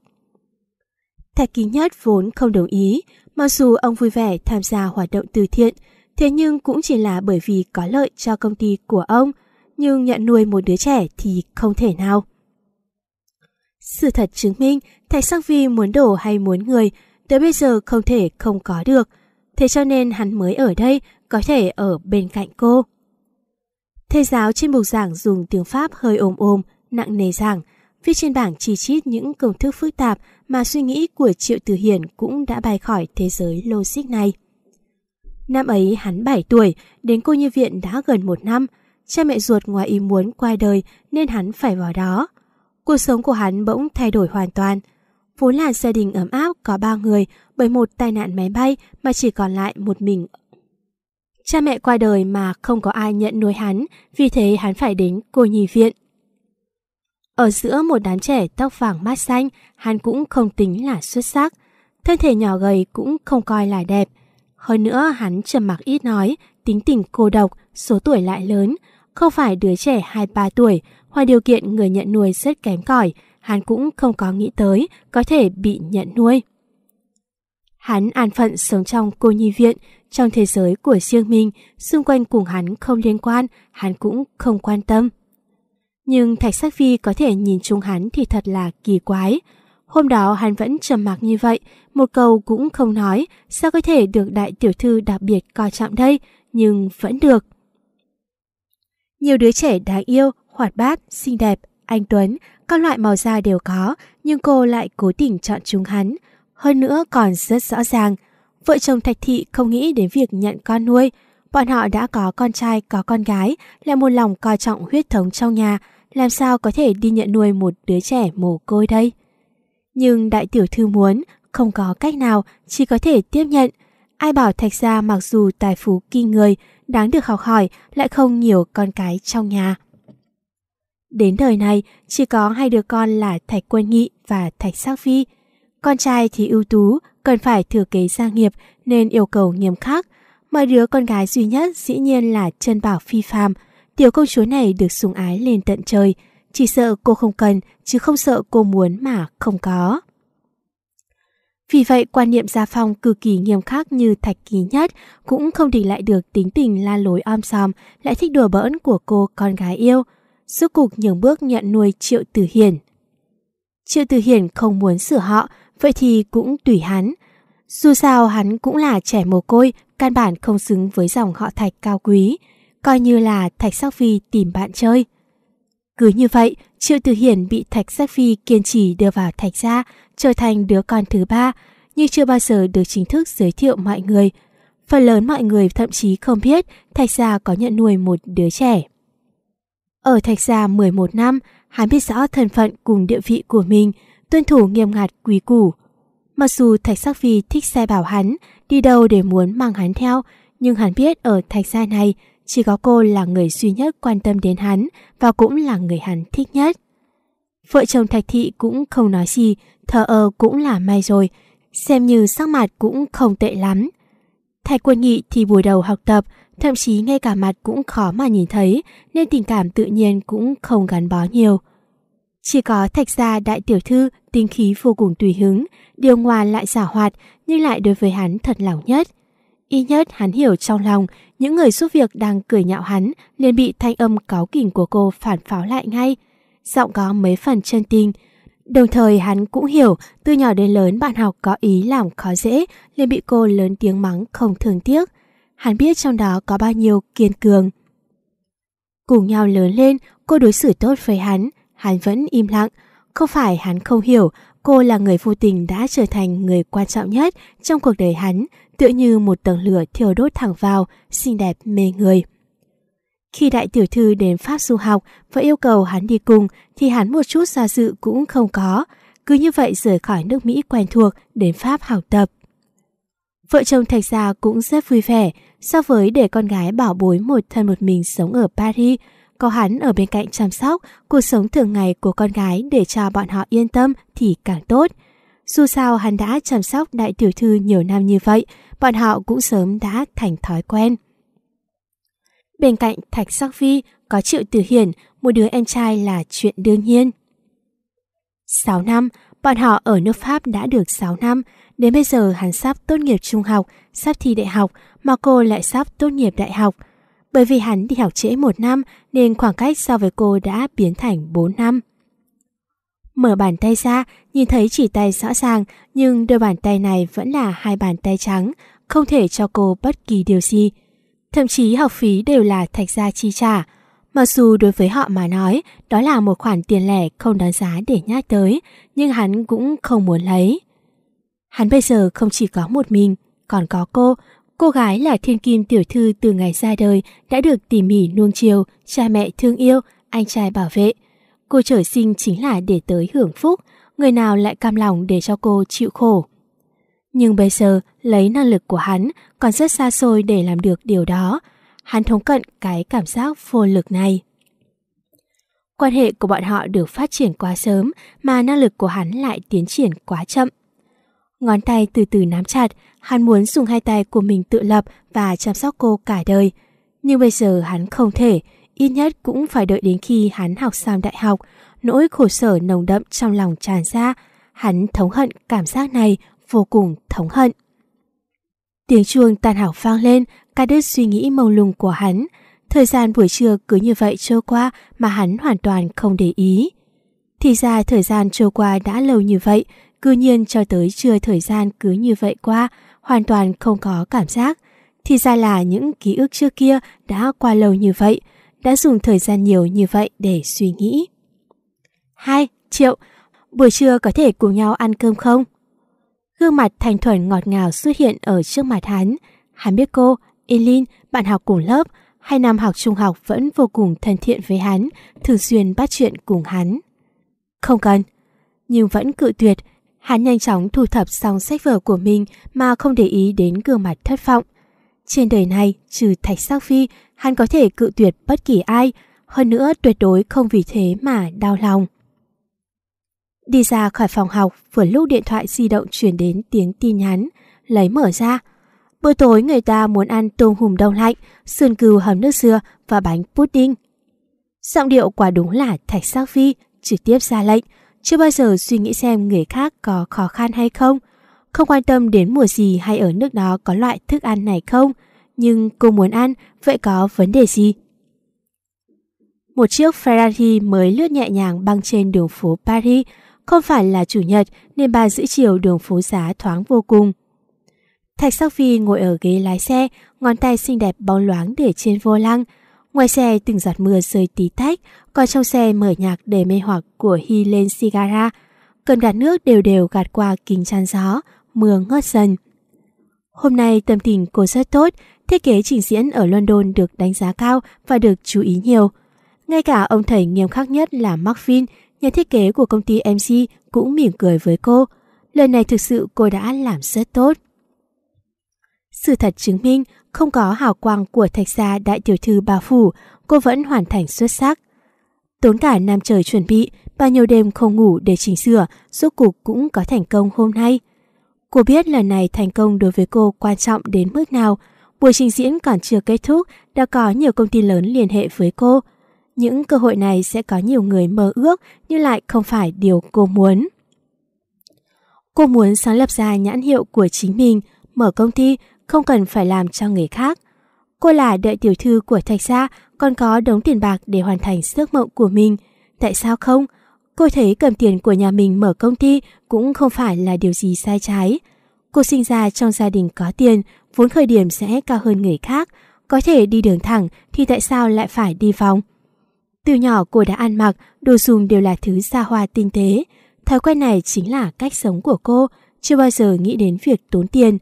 [SPEAKER 1] Thạch Ký Nhất vốn không đồng ý, mặc dù ông vui vẻ tham gia hoạt động từ thiện, thế nhưng cũng chỉ là bởi vì có lợi cho công ty của ông, nhưng nhận nuôi một đứa trẻ thì không thể nào. Sự thật chứng minh, Thạch Sắc Vi muốn đổ hay muốn người, tới bây giờ không thể không có được, thế cho nên hắn mới ở đây có thể ở bên cạnh cô. Thầy giáo trên bục giảng dùng tiếng Pháp hơi ôm ôm nặng nề giảng, viết trên bảng chi chít những công thức phức tạp mà suy nghĩ của Triệu Từ Hiển cũng đã bay khỏi thế giới logic này. Năm ấy hắn 7 tuổi, đến cô nhi viện đã gần một năm. Cha mẹ ruột ngoài ý muốn qua đời nên hắn phải vào đó. Cuộc sống của hắn bỗng thay đổi hoàn toàn. Vốn là gia đình ấm áp có ba người bởi một tai nạn máy bay mà chỉ còn lại một mình Cha mẹ qua đời mà không có ai nhận nuôi hắn, vì thế hắn phải đến cô nhi viện. Ở giữa một đám trẻ tóc vàng mát xanh, hắn cũng không tính là xuất sắc. Thân thể nhỏ gầy cũng không coi là đẹp. Hơn nữa hắn trầm mặc ít nói, tính tình cô độc, số tuổi lại lớn. Không phải đứa trẻ 2-3 tuổi, ngoài điều kiện người nhận nuôi rất kém cỏi, hắn cũng không có nghĩ tới có thể bị nhận nuôi. Hắn an phận sống trong cô nhi viện, trong thế giới của riêng mình, xung quanh cùng hắn không liên quan, hắn cũng không quan tâm. Nhưng Thạch Sắc Phi có thể nhìn chúng hắn thì thật là kỳ quái. Hôm đó hắn vẫn trầm mặc như vậy, một câu cũng không nói, sao có thể được đại tiểu thư đặc biệt coi trọng đây, nhưng vẫn được. Nhiều đứa trẻ đáng yêu, hoạt bát, xinh đẹp, anh Tuấn, các loại màu da đều có, nhưng cô lại cố tình chọn chúng hắn. Hơn nữa còn rất rõ ràng, Vợ chồng Thạch Thị không nghĩ đến việc nhận con nuôi. Bọn họ đã có con trai, có con gái, lại một lòng coi trọng huyết thống trong nhà, làm sao có thể đi nhận nuôi một đứa trẻ mồ côi đây. Nhưng đại tiểu thư muốn, không có cách nào, chỉ có thể tiếp nhận. Ai bảo Thạch gia mặc dù tài phú kinh người, đáng được học hỏi, lại không nhiều con cái trong nhà. Đến đời này, chỉ có hai đứa con là Thạch Quân Nghị và Thạch Sắc Phi. Con trai thì ưu tú, cần phải thừa kế gia nghiệp nên yêu cầu nghiêm khắc. mọi đứa con gái duy nhất dĩ nhiên là chân bảo phi phàm. Tiểu công chúa này được sủng ái lên tận trời. Chỉ sợ cô không cần, chứ không sợ cô muốn mà không có. Vì vậy, quan niệm gia phong cực kỳ nghiêm khắc như thạch ký nhất cũng không địch lại được tính tình la lối om sòm, lại thích đùa bỡn của cô con gái yêu. Suốt cuộc nhường bước nhận nuôi Triệu Tử Hiển. Triệu Tử Hiển không muốn sửa họ vậy thì cũng tùy hắn. Dù sao hắn cũng là trẻ mồ côi, căn bản không xứng với dòng họ thạch cao quý, coi như là thạch sắc phi tìm bạn chơi. Cứ như vậy, Triệu Tử Hiển bị Thạch sắc Phi kiên trì đưa vào Thạch gia, trở thành đứa con thứ ba, nhưng chưa bao giờ được chính thức giới thiệu mọi người. Phần lớn mọi người thậm chí không biết Thạch gia có nhận nuôi một đứa trẻ. Ở Thạch gia 11 năm, hắn biết rõ thân phận cùng địa vị của mình, tuân thủ nghiêm ngặt quý củ. Mặc dù Thạch Sắc Phi thích sai bảo hắn, đi đâu để muốn mang hắn theo, nhưng hắn biết ở Thạch Gia này, chỉ có cô là người duy nhất quan tâm đến hắn và cũng là người hắn thích nhất. Vợ chồng Thạch Thị cũng không nói gì, thờ ơ cũng là may rồi, xem như sắc mặt cũng không tệ lắm. Thạch quân nghị thì buổi đầu học tập, thậm chí ngay cả mặt cũng khó mà nhìn thấy, nên tình cảm tự nhiên cũng không gắn bó nhiều. Chỉ có thạch gia đại tiểu thư tinh khí vô cùng tùy hứng, điều hòa lại giả hoạt nhưng lại đối với hắn thật lòng nhất. Y nhất hắn hiểu trong lòng, những người giúp việc đang cười nhạo hắn liền bị thanh âm cáo kỉnh của cô phản pháo lại ngay. Giọng có mấy phần chân tình. Đồng thời hắn cũng hiểu từ nhỏ đến lớn bạn học có ý làm khó dễ liền bị cô lớn tiếng mắng không thường tiếc. Hắn biết trong đó có bao nhiêu kiên cường. Cùng nhau lớn lên, cô đối xử tốt với hắn, hắn vẫn im lặng. Không phải hắn không hiểu, cô là người vô tình đã trở thành người quan trọng nhất trong cuộc đời hắn, tựa như một tầng lửa thiêu đốt thẳng vào, xinh đẹp mê người. Khi đại tiểu thư đến Pháp du học và yêu cầu hắn đi cùng thì hắn một chút do dự cũng không có, cứ như vậy rời khỏi nước Mỹ quen thuộc đến Pháp học tập. Vợ chồng thạch gia cũng rất vui vẻ so với để con gái bảo bối một thân một mình sống ở Paris có hắn ở bên cạnh chăm sóc cuộc sống thường ngày của con gái để cho bọn họ yên tâm thì càng tốt. Dù sao hắn đã chăm sóc đại tiểu thư nhiều năm như vậy, bọn họ cũng sớm đã thành thói quen. Bên cạnh Thạch Sắc Phi có Triệu Tử Hiển, một đứa em trai là chuyện đương nhiên. 6 năm, bọn họ ở nước Pháp đã được 6 năm, đến bây giờ hắn sắp tốt nghiệp trung học, sắp thi đại học, mà cô lại sắp tốt nghiệp đại học – bởi vì hắn đi học trễ một năm nên khoảng cách so với cô đã biến thành 4 năm. Mở bàn tay ra, nhìn thấy chỉ tay rõ ràng, nhưng đôi bàn tay này vẫn là hai bàn tay trắng, không thể cho cô bất kỳ điều gì. Thậm chí học phí đều là thạch gia chi trả. Mặc dù đối với họ mà nói, đó là một khoản tiền lẻ không đáng giá để nhắc tới, nhưng hắn cũng không muốn lấy. Hắn bây giờ không chỉ có một mình, còn có cô, Cô gái là thiên kim tiểu thư từ ngày ra đời đã được tỉ mỉ nuông chiều, cha mẹ thương yêu, anh trai bảo vệ. Cô trở sinh chính là để tới hưởng phúc, người nào lại cam lòng để cho cô chịu khổ. Nhưng bây giờ, lấy năng lực của hắn còn rất xa xôi để làm được điều đó. Hắn thống cận cái cảm giác vô lực này. Quan hệ của bọn họ được phát triển quá sớm mà năng lực của hắn lại tiến triển quá chậm. Ngón tay từ từ nắm chặt, Hắn muốn dùng hai tay của mình tự lập và chăm sóc cô cả đời. Nhưng bây giờ hắn không thể, ít nhất cũng phải đợi đến khi hắn học xong đại học, nỗi khổ sở nồng đậm trong lòng tràn ra. Hắn thống hận cảm giác này, vô cùng thống hận. Tiếng chuông tàn hảo vang lên, cắt đứt suy nghĩ mông lung của hắn. Thời gian buổi trưa cứ như vậy trôi qua mà hắn hoàn toàn không để ý. Thì ra thời gian trôi qua đã lâu như vậy, cư nhiên cho tới trưa thời gian cứ như vậy qua, hoàn toàn không có cảm giác. Thì ra là những ký ức trước kia đã qua lâu như vậy, đã dùng thời gian nhiều như vậy để suy nghĩ. Hai, Triệu, buổi trưa có thể cùng nhau ăn cơm không? Gương mặt thành thuần ngọt ngào xuất hiện ở trước mặt hắn. Hắn biết cô, Elin, bạn học cùng lớp, hai năm học trung học vẫn vô cùng thân thiện với hắn, thường xuyên bắt chuyện cùng hắn. Không cần, nhưng vẫn cự tuyệt Hắn nhanh chóng thu thập xong sách vở của mình mà không để ý đến gương mặt thất vọng. Trên đời này, trừ Thạch Sắc Phi, hắn có thể cự tuyệt bất kỳ ai, hơn nữa tuyệt đối không vì thế mà đau lòng. Đi ra khỏi phòng học, vừa lúc điện thoại di động chuyển đến tiếng tin nhắn, lấy mở ra. Bữa tối người ta muốn ăn tôm hùm đông lạnh, sườn cừu hầm nước dừa và bánh pudding. Giọng điệu quả đúng là Thạch Sắc Phi, trực tiếp ra lệnh, chưa bao giờ suy nghĩ xem người khác có khó khăn hay không, không quan tâm đến mùa gì hay ở nước đó có loại thức ăn này không, nhưng cô muốn ăn, vậy có vấn đề gì? Một chiếc Ferrari mới lướt nhẹ nhàng băng trên đường phố Paris, không phải là chủ nhật nên bà giữ chiều đường phố giá thoáng vô cùng. Thạch Sắc Phi ngồi ở ghế lái xe, ngón tay xinh đẹp bóng loáng để trên vô lăng, Ngoài xe từng giọt mưa rơi tí tách, còn trong xe mở nhạc đầy mê hoặc của Hi lên Sigara. Cơn gạt nước đều đều gạt qua kính chăn gió, mưa ngớt dần. Hôm nay tâm tình cô rất tốt, thiết kế trình diễn ở London được đánh giá cao và được chú ý nhiều. Ngay cả ông thầy nghiêm khắc nhất là Mark Marvin, nhà thiết kế của công ty MC cũng mỉm cười với cô. Lần này thực sự cô đã làm rất tốt. Sự thật chứng minh, không có hào quang của thạch gia đại tiểu thư bà phủ, cô vẫn hoàn thành xuất sắc. Tốn cả năm trời chuẩn bị, và nhiều đêm không ngủ để chỉnh sửa, rốt cuộc cũng có thành công hôm nay. Cô biết lần này thành công đối với cô quan trọng đến mức nào. Buổi trình diễn còn chưa kết thúc, đã có nhiều công ty lớn liên hệ với cô. Những cơ hội này sẽ có nhiều người mơ ước nhưng lại không phải điều cô muốn. Cô muốn sáng lập ra nhãn hiệu của chính mình, mở công ty không cần phải làm cho người khác. Cô là đợi tiểu thư của thạch gia còn có đống tiền bạc để hoàn thành giấc mộng của mình. Tại sao không? Cô thấy cầm tiền của nhà mình mở công ty cũng không phải là điều gì sai trái. Cô sinh ra trong gia đình có tiền, vốn khởi điểm sẽ cao hơn người khác. Có thể đi đường thẳng thì tại sao lại phải đi vòng? Từ nhỏ cô đã ăn mặc, đồ dùng đều là thứ xa hoa tinh tế. Thói quen này chính là cách sống của cô, chưa bao giờ nghĩ đến việc tốn tiền.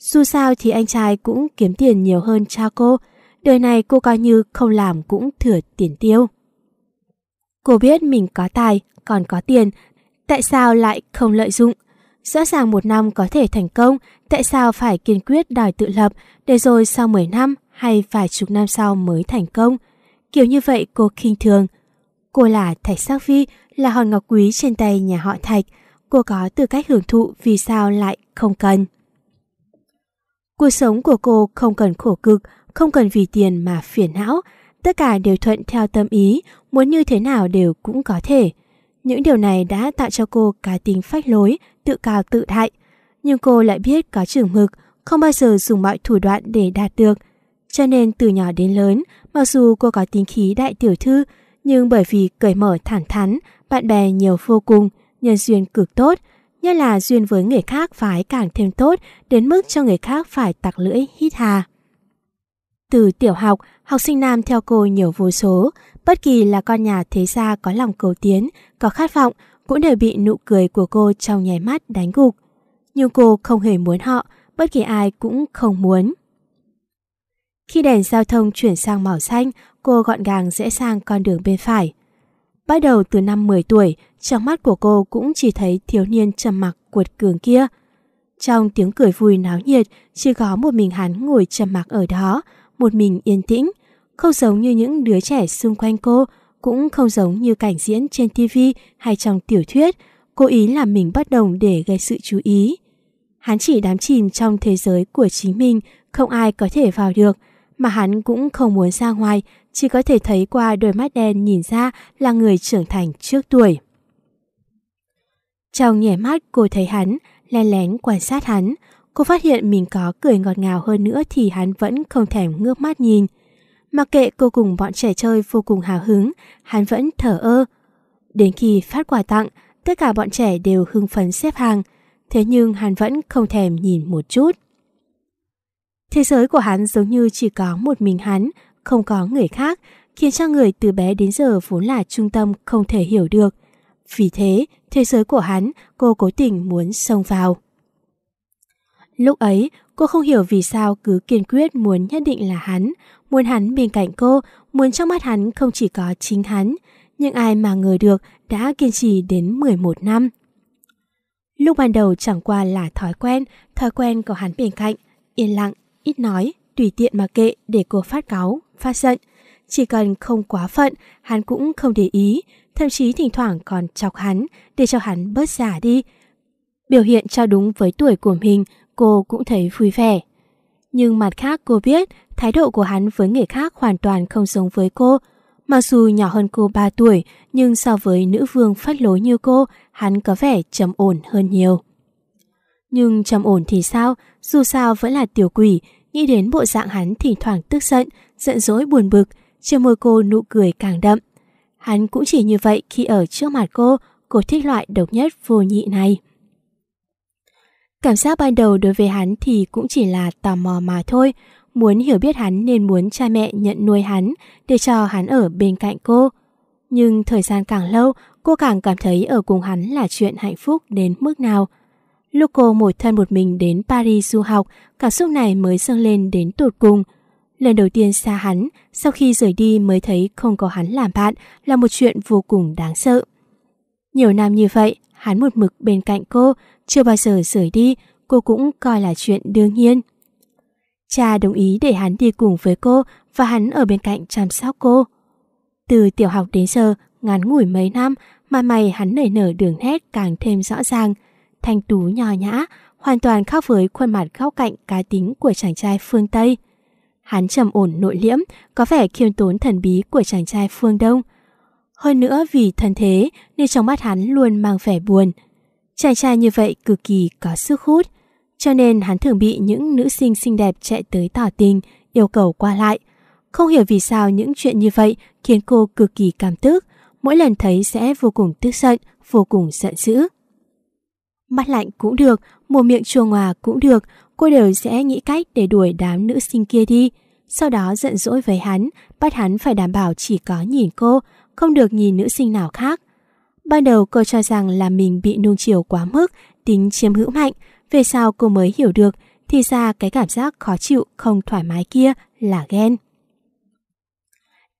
[SPEAKER 1] Dù sao thì anh trai cũng kiếm tiền nhiều hơn cha cô, đời này cô coi như không làm cũng thừa tiền tiêu. Cô biết mình có tài, còn có tiền, tại sao lại không lợi dụng? Rõ ràng một năm có thể thành công, tại sao phải kiên quyết đòi tự lập để rồi sau 10 năm hay vài chục năm sau mới thành công? Kiểu như vậy cô khinh thường. Cô là Thạch Sắc phi, là hòn ngọc quý trên tay nhà họ Thạch. Cô có tư cách hưởng thụ vì sao lại không cần. Cuộc sống của cô không cần khổ cực, không cần vì tiền mà phiền não, tất cả đều thuận theo tâm ý, muốn như thế nào đều cũng có thể. Những điều này đã tạo cho cô cá tính phách lối, tự cao tự đại. Nhưng cô lại biết có trưởng mực, không bao giờ dùng mọi thủ đoạn để đạt được. Cho nên từ nhỏ đến lớn, mặc dù cô có tính khí đại tiểu thư, nhưng bởi vì cởi mở thẳng thắn, bạn bè nhiều vô cùng, nhân duyên cực tốt, như là duyên với người khác phải càng thêm tốt đến mức cho người khác phải tặc lưỡi hít hà. Từ tiểu học, học sinh nam theo cô nhiều vô số, bất kỳ là con nhà thế gia có lòng cầu tiến, có khát vọng, cũng đều bị nụ cười của cô trong nháy mắt đánh gục. Nhưng cô không hề muốn họ, bất kỳ ai cũng không muốn. Khi đèn giao thông chuyển sang màu xanh, cô gọn gàng rẽ sang con đường bên phải. Bắt đầu từ năm 10 tuổi, trong mắt của cô cũng chỉ thấy thiếu niên trầm mặc cuột cường kia. Trong tiếng cười vui náo nhiệt, chỉ có một mình hắn ngồi trầm mặc ở đó, một mình yên tĩnh. Không giống như những đứa trẻ xung quanh cô, cũng không giống như cảnh diễn trên TV hay trong tiểu thuyết, cố ý làm mình bất đồng để gây sự chú ý. Hắn chỉ đám chìm trong thế giới của chính mình, không ai có thể vào được, mà hắn cũng không muốn ra ngoài chỉ có thể thấy qua đôi mắt đen nhìn ra là người trưởng thành trước tuổi. Trong nhảy mắt cô thấy hắn, len lén quan sát hắn, cô phát hiện mình có cười ngọt ngào hơn nữa thì hắn vẫn không thèm ngước mắt nhìn. Mặc kệ cô cùng bọn trẻ chơi vô cùng hào hứng, hắn vẫn thở ơ. Đến khi phát quà tặng, tất cả bọn trẻ đều hưng phấn xếp hàng, thế nhưng hắn vẫn không thèm nhìn một chút. Thế giới của hắn giống như chỉ có một mình hắn, không có người khác, khiến cho người từ bé đến giờ vốn là trung tâm không thể hiểu được. Vì thế, thế giới của hắn, cô cố tình muốn xông vào. Lúc ấy, cô không hiểu vì sao cứ kiên quyết muốn nhất định là hắn, muốn hắn bên cạnh cô, muốn trong mắt hắn không chỉ có chính hắn, nhưng ai mà ngờ được đã kiên trì đến 11 năm. Lúc ban đầu chẳng qua là thói quen, thói quen của hắn bên cạnh, yên lặng, ít nói, tùy tiện mà kệ để cô phát cáu, phát giận. Chỉ cần không quá phận, hắn cũng không để ý, thậm chí thỉnh thoảng còn chọc hắn để cho hắn bớt giả đi. Biểu hiện cho đúng với tuổi của mình, cô cũng thấy vui vẻ. Nhưng mặt khác cô biết thái độ của hắn với người khác hoàn toàn không giống với cô. Mặc dù nhỏ hơn cô 3 tuổi, nhưng so với nữ vương phát lối như cô, hắn có vẻ trầm ổn hơn nhiều. Nhưng trầm ổn thì sao, dù sao vẫn là tiểu quỷ, Nghĩ đến bộ dạng hắn thỉnh thoảng tức giận, giận dỗi buồn bực, trên môi cô nụ cười càng đậm. Hắn cũng chỉ như vậy khi ở trước mặt cô, cô thích loại độc nhất vô nhị này. Cảm giác ban đầu đối với hắn thì cũng chỉ là tò mò mà thôi, muốn hiểu biết hắn nên muốn cha mẹ nhận nuôi hắn để cho hắn ở bên cạnh cô. Nhưng thời gian càng lâu, cô càng cảm thấy ở cùng hắn là chuyện hạnh phúc đến mức nào. Lúc cô một thân một mình đến Paris du học, cảm xúc này mới dâng lên đến tột cùng. Lần đầu tiên xa hắn, sau khi rời đi mới thấy không có hắn làm bạn là một chuyện vô cùng đáng sợ. Nhiều năm như vậy, hắn một mực bên cạnh cô, chưa bao giờ rời đi, cô cũng coi là chuyện đương nhiên. Cha đồng ý để hắn đi cùng với cô và hắn ở bên cạnh chăm sóc cô. Từ tiểu học đến giờ, ngắn ngủi mấy năm mà mày hắn nảy nở đường nét càng thêm rõ ràng – thanh tú nhỏ nhã, hoàn toàn khác với khuôn mặt góc cạnh cá tính của chàng trai phương Tây. Hắn trầm ổn nội liễm, có vẻ khiêm tốn thần bí của chàng trai phương Đông. Hơn nữa vì thân thế nên trong mắt hắn luôn mang vẻ buồn. Chàng trai như vậy cực kỳ có sức hút, cho nên hắn thường bị những nữ sinh xinh đẹp chạy tới tỏ tình, yêu cầu qua lại. Không hiểu vì sao những chuyện như vậy khiến cô cực kỳ cảm tức, mỗi lần thấy sẽ vô cùng tức giận, vô cùng giận dữ mắt lạnh cũng được, một miệng chua ngòa cũng được, cô đều sẽ nghĩ cách để đuổi đám nữ sinh kia đi. Sau đó giận dỗi với hắn, bắt hắn phải đảm bảo chỉ có nhìn cô, không được nhìn nữ sinh nào khác. Ban đầu cô cho rằng là mình bị nung chiều quá mức, tính chiếm hữu mạnh, về sau cô mới hiểu được, thì ra cái cảm giác khó chịu, không thoải mái kia là ghen.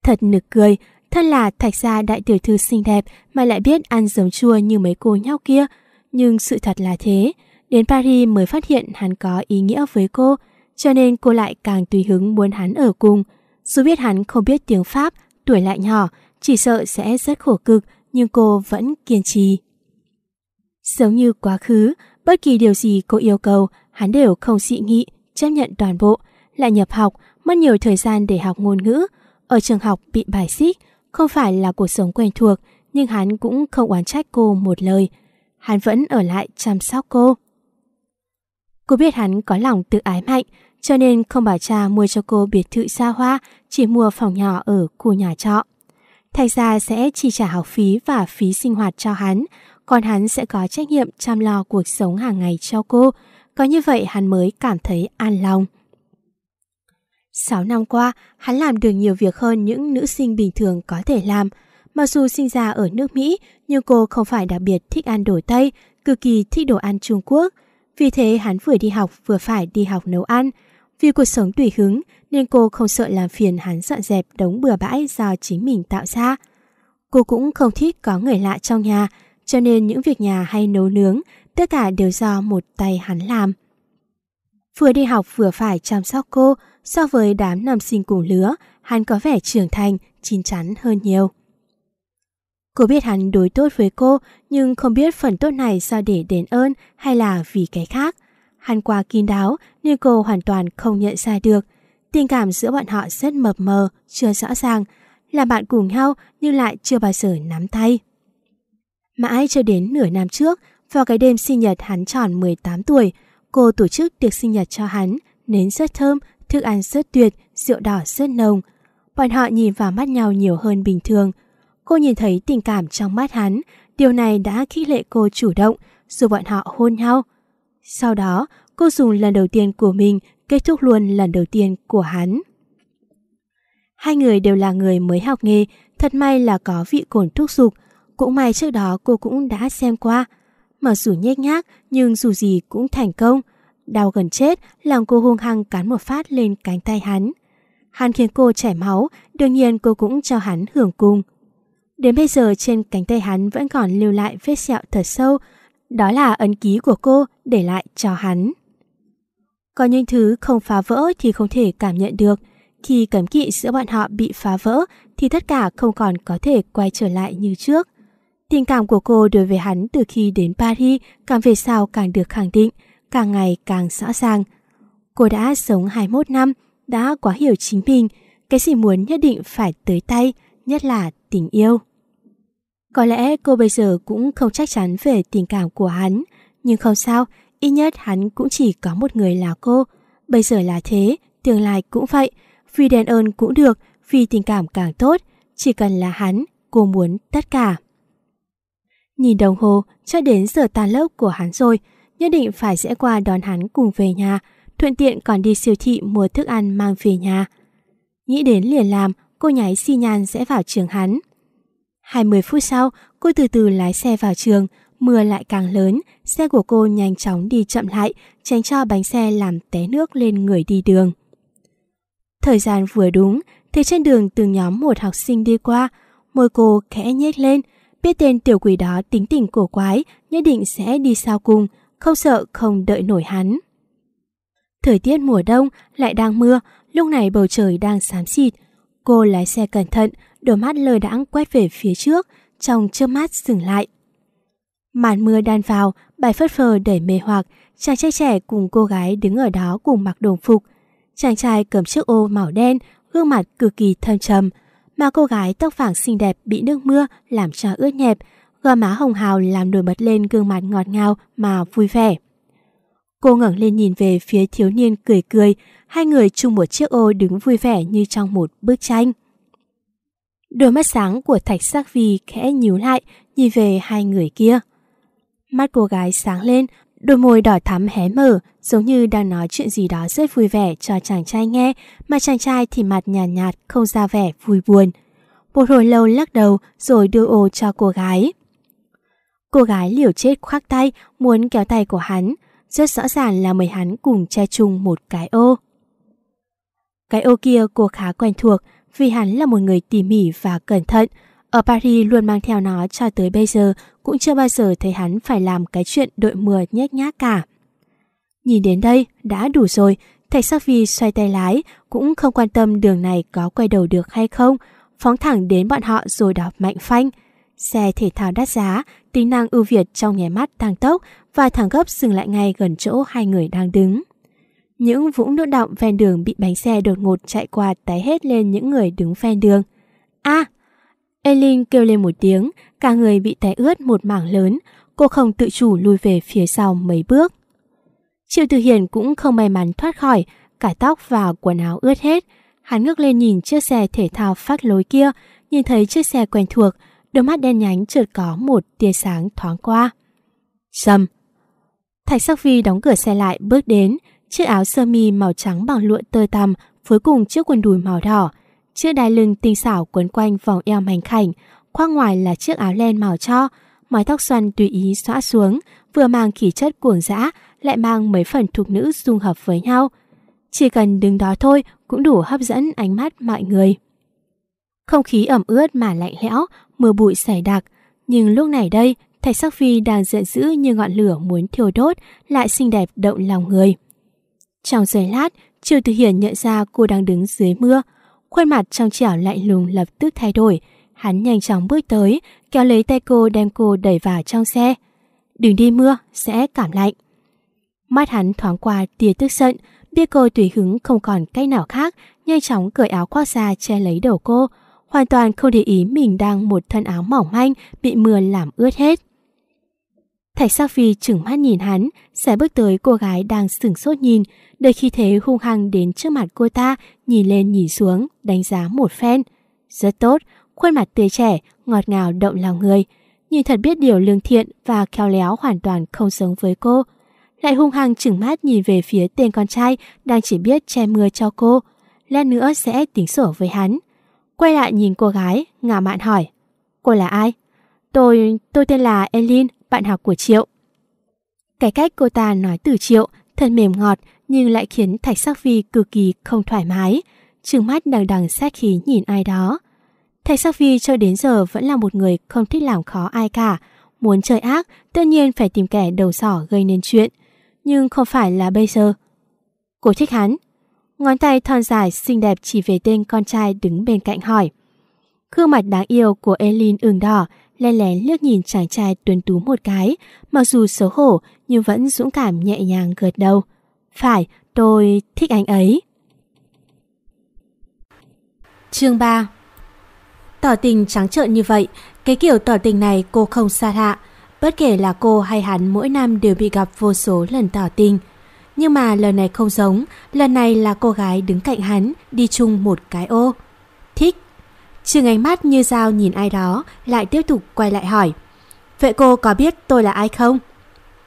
[SPEAKER 1] Thật nực cười, thân là thạch gia đại tiểu thư xinh đẹp mà lại biết ăn giống chua như mấy cô nhóc kia, nhưng sự thật là thế. Đến Paris mới phát hiện hắn có ý nghĩa với cô, cho nên cô lại càng tùy hứng muốn hắn ở cùng. Dù biết hắn không biết tiếng Pháp, tuổi lại nhỏ, chỉ sợ sẽ rất khổ cực, nhưng cô vẫn kiên trì. Giống như quá khứ, bất kỳ điều gì cô yêu cầu, hắn đều không dị nghị, chấp nhận toàn bộ, lại nhập học, mất nhiều thời gian để học ngôn ngữ, ở trường học bị bài xích, không phải là cuộc sống quen thuộc, nhưng hắn cũng không oán trách cô một lời hắn vẫn ở lại chăm sóc cô. Cô biết hắn có lòng tự ái mạnh, cho nên không bảo cha mua cho cô biệt thự xa hoa, chỉ mua phòng nhỏ ở khu nhà trọ. thay ra sẽ chi trả học phí và phí sinh hoạt cho hắn, còn hắn sẽ có trách nhiệm chăm lo cuộc sống hàng ngày cho cô. Có như vậy hắn mới cảm thấy an lòng. 6 năm qua, hắn làm được nhiều việc hơn những nữ sinh bình thường có thể làm – Mặc dù sinh ra ở nước Mỹ, nhưng cô không phải đặc biệt thích ăn đồ Tây, cực kỳ thích đồ ăn Trung Quốc. Vì thế hắn vừa đi học vừa phải đi học nấu ăn. Vì cuộc sống tùy hứng nên cô không sợ làm phiền hắn dọn dẹp đống bừa bãi do chính mình tạo ra. Cô cũng không thích có người lạ trong nhà, cho nên những việc nhà hay nấu nướng, tất cả đều do một tay hắn làm. Vừa đi học vừa phải chăm sóc cô, so với đám nam sinh cùng lứa, hắn có vẻ trưởng thành, chín chắn hơn nhiều. Cô biết hắn đối tốt với cô, nhưng không biết phần tốt này do để đền ơn hay là vì cái khác. Hắn quá kín đáo nên cô hoàn toàn không nhận ra được. Tình cảm giữa bọn họ rất mập mờ, chưa rõ ràng. Là bạn cùng nhau nhưng lại chưa bao giờ nắm tay. Mãi cho đến nửa năm trước, vào cái đêm sinh nhật hắn tròn 18 tuổi, cô tổ chức tiệc sinh nhật cho hắn, nến rất thơm, thức ăn rất tuyệt, rượu đỏ rất nồng. Bọn họ nhìn vào mắt nhau nhiều hơn bình thường, Cô nhìn thấy tình cảm trong mắt hắn, điều này đã khích lệ cô chủ động, dù bọn họ hôn nhau. Sau đó, cô dùng lần đầu tiên của mình kết thúc luôn lần đầu tiên của hắn. Hai người đều là người mới học nghề, thật may là có vị cồn thúc dục. Cũng may trước đó cô cũng đã xem qua. Mặc dù nhếch nhác, nhưng dù gì cũng thành công. Đau gần chết, làm cô hung hăng cắn một phát lên cánh tay hắn. Hắn khiến cô chảy máu, đương nhiên cô cũng cho hắn hưởng cùng. Đến bây giờ trên cánh tay hắn vẫn còn lưu lại vết sẹo thật sâu, đó là ấn ký của cô để lại cho hắn. Có những thứ không phá vỡ thì không thể cảm nhận được. Khi cấm kỵ giữa bọn họ bị phá vỡ thì tất cả không còn có thể quay trở lại như trước. Tình cảm của cô đối với hắn từ khi đến Paris càng về sau càng được khẳng định, càng ngày càng rõ ràng. Cô đã sống 21 năm, đã quá hiểu chính mình, cái gì muốn nhất định phải tới tay, nhất là tình yêu. Có lẽ cô bây giờ cũng không chắc chắn về tình cảm của hắn, nhưng không sao, ít nhất hắn cũng chỉ có một người là cô. Bây giờ là thế, tương lai cũng vậy, vì đền ơn cũng được, vì tình cảm càng tốt, chỉ cần là hắn, cô muốn tất cả. Nhìn đồng hồ, cho đến giờ tan lớp của hắn rồi, nhất định phải sẽ qua đón hắn cùng về nhà, thuận tiện còn đi siêu thị mua thức ăn mang về nhà. Nghĩ đến liền làm, cô nhái xi nhan sẽ vào trường hắn. 20 phút sau, cô từ từ lái xe vào trường, mưa lại càng lớn, xe của cô nhanh chóng đi chậm lại, tránh cho bánh xe làm té nước lên người đi đường. Thời gian vừa đúng, thấy trên đường từng nhóm một học sinh đi qua, môi cô khẽ nhếch lên, biết tên tiểu quỷ đó tính tình cổ quái, nhất định sẽ đi sau cùng, không sợ không đợi nổi hắn. Thời tiết mùa đông lại đang mưa, lúc này bầu trời đang xám xịt. Cô lái xe cẩn thận, đôi mắt lờ đãng quét về phía trước, trong chớp mắt dừng lại. Màn mưa đan vào, bài phất phờ đẩy mê hoặc, chàng trai trẻ cùng cô gái đứng ở đó cùng mặc đồng phục. Chàng trai cầm chiếc ô màu đen, gương mặt cực kỳ thâm trầm, mà cô gái tóc vàng xinh đẹp bị nước mưa làm cho ướt nhẹp, gò má hồng hào làm nổi bật lên gương mặt ngọt ngào mà vui vẻ. Cô ngẩng lên nhìn về phía thiếu niên cười cười, hai người chung một chiếc ô đứng vui vẻ như trong một bức tranh. Đôi mắt sáng của Thạch Sắc Vi khẽ nhíu lại, nhìn về hai người kia. Mắt cô gái sáng lên, đôi môi đỏ thắm hé mở, giống như đang nói chuyện gì đó rất vui vẻ cho chàng trai nghe, mà chàng trai thì mặt nhàn nhạt, nhạt, không ra vẻ vui buồn. Một hồi lâu lắc đầu rồi đưa ô cho cô gái. Cô gái liều chết khoác tay, muốn kéo tay của hắn, rất rõ ràng là mời hắn cùng che chung một cái ô. Cái ô kia cô khá quen thuộc, vì hắn là một người tỉ mỉ và cẩn thận. Ở Paris luôn mang theo nó cho tới bây giờ, cũng chưa bao giờ thấy hắn phải làm cái chuyện đội mưa nhét nhác cả. Nhìn đến đây, đã đủ rồi, thầy Sophie xoay tay lái, cũng không quan tâm đường này có quay đầu được hay không, phóng thẳng đến bọn họ rồi đạp mạnh phanh. Xe thể thao đắt giá, tính năng ưu việt trong nháy mắt tăng tốc và thẳng gấp dừng lại ngay gần chỗ hai người đang đứng. Những vũng nước đọng ven đường bị bánh xe đột ngột chạy qua tái hết lên những người đứng ven đường. a Elin kêu lên một tiếng, cả người bị té ướt một mảng lớn, cô không tự chủ lùi về phía sau mấy bước. Triệu Tử Hiền cũng không may mắn thoát khỏi, cả tóc và quần áo ướt hết. Hắn ngước lên nhìn chiếc xe thể thao phát lối kia, nhìn thấy chiếc xe quen thuộc, đôi mắt đen nhánh chợt có một tia sáng thoáng qua. Sầm! Thạch Sắc Vi đóng cửa xe lại bước đến, chiếc áo sơ mi màu trắng bằng lụa tơ tằm phối cùng chiếc quần đùi màu đỏ. Chiếc đai lưng tinh xảo quấn quanh vòng eo mảnh khảnh, khoác ngoài là chiếc áo len màu cho, mái tóc xoăn tùy ý xõa xuống, vừa mang khí chất cuồng dã, lại mang mấy phần thuộc nữ dung hợp với nhau. Chỉ cần đứng đó thôi cũng đủ hấp dẫn ánh mắt mọi người. Không khí ẩm ướt mà lạnh lẽo, mưa bụi xảy đặc, nhưng lúc này đây, Thạch Sắc Phi đang giận dữ như ngọn lửa muốn thiêu đốt, lại xinh đẹp động lòng người. Trong giây lát, Triệu Tử Hiển nhận ra cô đang đứng dưới mưa. Khuôn mặt trong trẻo lạnh lùng lập tức thay đổi. Hắn nhanh chóng bước tới, kéo lấy tay cô đem cô đẩy vào trong xe. Đừng đi mưa, sẽ cảm lạnh. Mắt hắn thoáng qua tia tức giận, biết cô tùy hứng không còn cách nào khác, nhanh chóng cởi áo khoác ra che lấy đầu cô, hoàn toàn không để ý mình đang một thân áo mỏng manh bị mưa làm ướt hết. Thạch Sa Phi chừng mắt nhìn hắn, sẽ bước tới cô gái đang sửng sốt nhìn, đợi khi thế hung hăng đến trước mặt cô ta, nhìn lên nhìn xuống, đánh giá một phen. Rất tốt, khuôn mặt tươi trẻ, ngọt ngào động lòng người. Nhìn thật biết điều lương thiện và khéo léo hoàn toàn không giống với cô. Lại hung hăng chừng mắt nhìn về phía tên con trai đang chỉ biết che mưa cho cô. Lát nữa sẽ tính sổ với hắn. Quay lại nhìn cô gái, ngả mạn hỏi. Cô là ai? Tôi, tôi tên là Elin bạn học của Triệu. Cái cách cô ta nói từ Triệu thật mềm ngọt nhưng lại khiến Thạch Sắc Vi cực kỳ không thoải mái, trừng mắt đằng đằng sát khí nhìn ai đó. Thạch Sắc Vi cho đến giờ vẫn là một người không thích làm khó ai cả, muốn chơi ác tất nhiên phải tìm kẻ đầu sỏ gây nên chuyện, nhưng không phải là bây giờ. Cô thích hắn. Ngón tay thon dài xinh đẹp chỉ về tên con trai đứng bên cạnh hỏi. Gương mặt đáng yêu của Elin ửng đỏ, lén lén liếc nhìn chàng trai tuấn tú một cái, mặc dù xấu hổ nhưng vẫn dũng cảm nhẹ nhàng gật đầu. Phải, tôi thích anh ấy. Chương 3 Tỏ tình trắng trợn như vậy, cái kiểu tỏ tình này cô không xa hạ. Bất kể là cô hay hắn mỗi năm đều bị gặp vô số lần tỏ tình. Nhưng mà lần này không giống, lần này là cô gái đứng cạnh hắn, đi chung một cái ô. Thích Trừng ánh mắt như dao nhìn ai đó, lại tiếp tục quay lại hỏi. Vậy cô có biết tôi là ai không?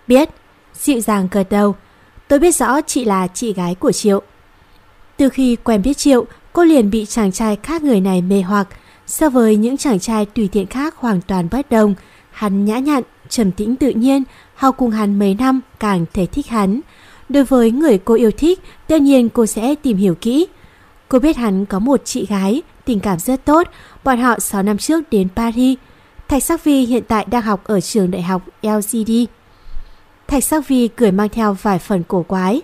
[SPEAKER 1] Biết. Dịu dàng gật đầu. Tôi biết rõ chị là chị gái của Triệu. Từ khi quen biết Triệu, cô liền bị chàng trai khác người này mê hoặc. So với những chàng trai tùy tiện khác hoàn toàn bất đồng, hắn nhã nhặn, trầm tĩnh tự nhiên, hao cùng hắn mấy năm càng thể thích hắn. Đối với người cô yêu thích, tất nhiên cô sẽ tìm hiểu kỹ. Cô biết hắn có một chị gái, tình cảm rất tốt. Bọn họ 6 năm trước đến Paris. Thạch Sắc Vi hiện tại đang học ở trường đại học LGD. Thạch Sắc Vi cười mang theo vài phần cổ quái.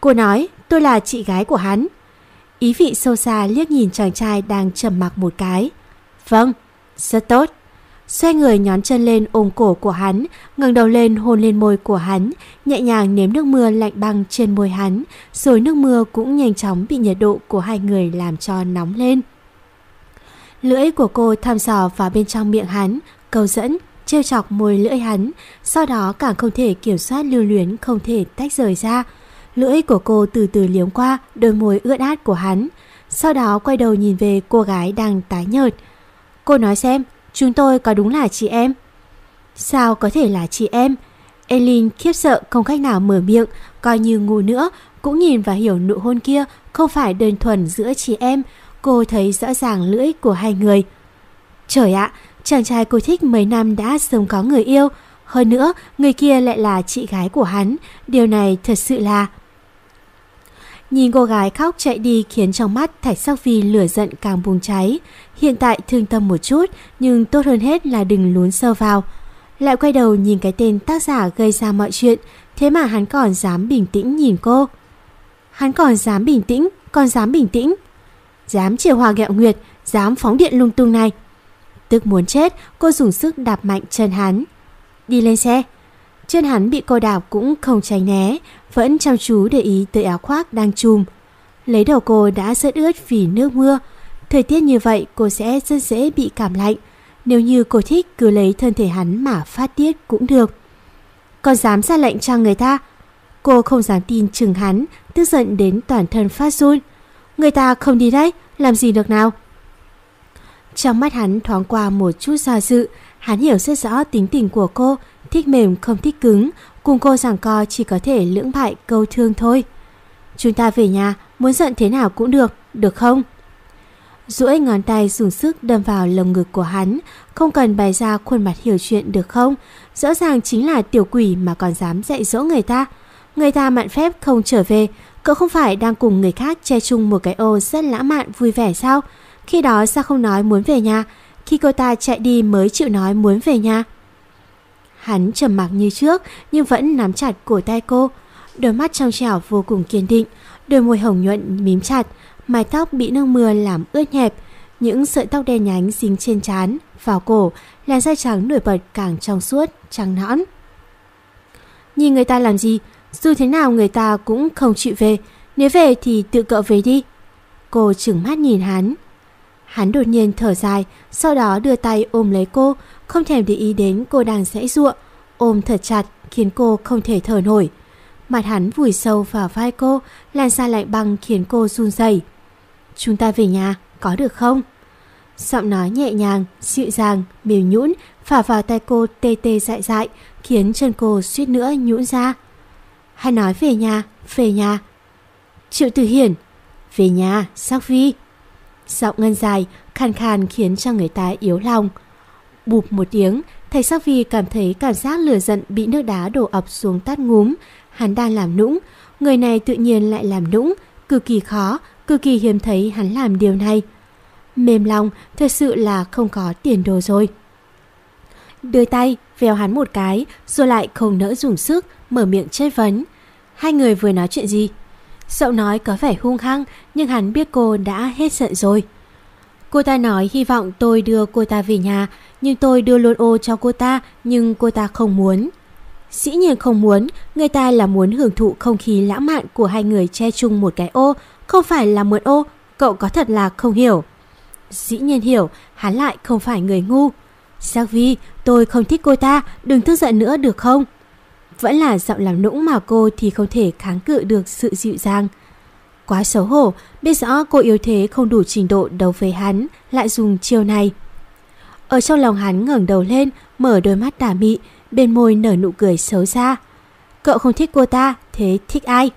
[SPEAKER 1] Cô nói, tôi là chị gái của hắn. Ý vị sâu xa liếc nhìn chàng trai đang trầm mặc một cái. Vâng, rất tốt. Xoay người nhón chân lên ôm cổ của hắn, ngẩng đầu lên hôn lên môi của hắn, nhẹ nhàng nếm nước mưa lạnh băng trên môi hắn, rồi nước mưa cũng nhanh chóng bị nhiệt độ của hai người làm cho nóng lên. Lưỡi của cô thăm dò vào bên trong miệng hắn, cầu dẫn, trêu chọc môi lưỡi hắn, sau đó càng không thể kiểm soát lưu luyến không thể tách rời ra. Lưỡi của cô từ từ liếm qua đôi môi ướt át của hắn, sau đó quay đầu nhìn về cô gái đang tái nhợt. Cô nói xem, chúng tôi có đúng là chị em? Sao có thể là chị em? Elin khiếp sợ không cách nào mở miệng, coi như ngu nữa, cũng nhìn và hiểu nụ hôn kia không phải đơn thuần giữa chị em, cô thấy rõ ràng lưỡi của hai người. Trời ạ, chàng trai cô thích mấy năm đã sớm có người yêu. Hơn nữa, người kia lại là chị gái của hắn. Điều này thật sự là... Nhìn cô gái khóc chạy đi khiến trong mắt Thạch Sắc Phi lửa giận càng bùng cháy. Hiện tại thương tâm một chút, nhưng tốt hơn hết là đừng lún sâu vào. Lại quay đầu nhìn cái tên tác giả gây ra mọi chuyện, thế mà hắn còn dám bình tĩnh nhìn cô. Hắn còn dám bình tĩnh, còn dám bình tĩnh dám chìa hòa gẹo nguyệt, dám phóng điện lung tung này. Tức muốn chết, cô dùng sức đạp mạnh chân hắn. Đi lên xe. Chân hắn bị cô đạp cũng không tránh né, vẫn chăm chú để ý tới áo khoác đang chùm. Lấy đầu cô đã rất ướt vì nước mưa. Thời tiết như vậy cô sẽ rất dễ bị cảm lạnh. Nếu như cô thích cứ lấy thân thể hắn mà phát tiết cũng được. Còn dám ra lệnh cho người ta. Cô không dám tin chừng hắn, tức giận đến toàn thân phát run. Người ta không đi đấy, làm gì được nào? Trong mắt hắn thoáng qua một chút do dự, hắn hiểu rất rõ tính tình của cô, thích mềm không thích cứng, cùng cô giảng co chỉ có thể lưỡng bại câu thương thôi. Chúng ta về nhà, muốn giận thế nào cũng được, được không? duỗi ngón tay dùng sức đâm vào lồng ngực của hắn, không cần bày ra khuôn mặt hiểu chuyện được không? Rõ ràng chính là tiểu quỷ mà còn dám dạy dỗ người ta. Người ta mạn phép không trở về, Cậu không phải đang cùng người khác che chung một cái ô rất lãng mạn vui vẻ sao? Khi đó sao không nói muốn về nhà? Khi cô ta chạy đi mới chịu nói muốn về nhà. Hắn trầm mặc như trước nhưng vẫn nắm chặt cổ tay cô. Đôi mắt trong trẻo vô cùng kiên định, đôi môi hồng nhuận mím chặt, mái tóc bị nước mưa làm ướt nhẹp, những sợi tóc đen nhánh dính trên trán, vào cổ, làn da trắng nổi bật càng trong suốt, trắng nõn. Nhìn người ta làm gì? Dù thế nào người ta cũng không chịu về, nếu về thì tự cậu về đi. Cô trừng mắt nhìn hắn. Hắn đột nhiên thở dài, sau đó đưa tay ôm lấy cô, không thèm để ý đến cô đang sẽ ruộng. Ôm thật chặt khiến cô không thể thở nổi. Mặt hắn vùi sâu vào vai cô, làn ra lạnh băng khiến cô run rẩy. Chúng ta về nhà, có được không? Giọng nói nhẹ nhàng, dịu dàng, mềm nhũn phả vào tay cô tê tê dại dại, khiến chân cô suýt nữa nhũn ra. Hay nói về nhà, về nhà. Triệu Tử Hiển, về nhà, Sắc Vi. Giọng ngân dài, khàn khàn khiến cho người ta yếu lòng. Bụp một tiếng, thầy Sắc Vi cảm thấy cảm giác lửa giận bị nước đá đổ ập xuống tát ngúm. Hắn đang làm nũng, người này tự nhiên lại làm nũng, cực kỳ khó, cực kỳ hiếm thấy hắn làm điều này. Mềm lòng, thật sự là không có tiền đồ rồi. Đưa tay, vèo hắn một cái, rồi lại không nỡ dùng sức, mở miệng chất vấn hai người vừa nói chuyện gì. Sậu nói có vẻ hung hăng nhưng hắn biết cô đã hết giận rồi. Cô ta nói hy vọng tôi đưa cô ta về nhà nhưng tôi đưa luôn ô cho cô ta nhưng cô ta không muốn. Dĩ nhiên không muốn, người ta là muốn hưởng thụ không khí lãng mạn của hai người che chung một cái ô, không phải là mượn ô, cậu có thật là không hiểu. Dĩ nhiên hiểu, hắn lại không phải người ngu. Giác Vi, tôi không thích cô ta, đừng tức giận nữa được không? Vẫn là giọng làm nũng mà cô thì không thể kháng cự được sự dịu dàng. Quá xấu hổ, biết rõ cô yếu thế không đủ trình độ đấu với hắn, lại dùng chiêu này. Ở trong lòng hắn ngẩng đầu lên, mở đôi mắt tà mị, bên môi nở nụ cười xấu xa. Cậu không thích cô ta, thế thích ai?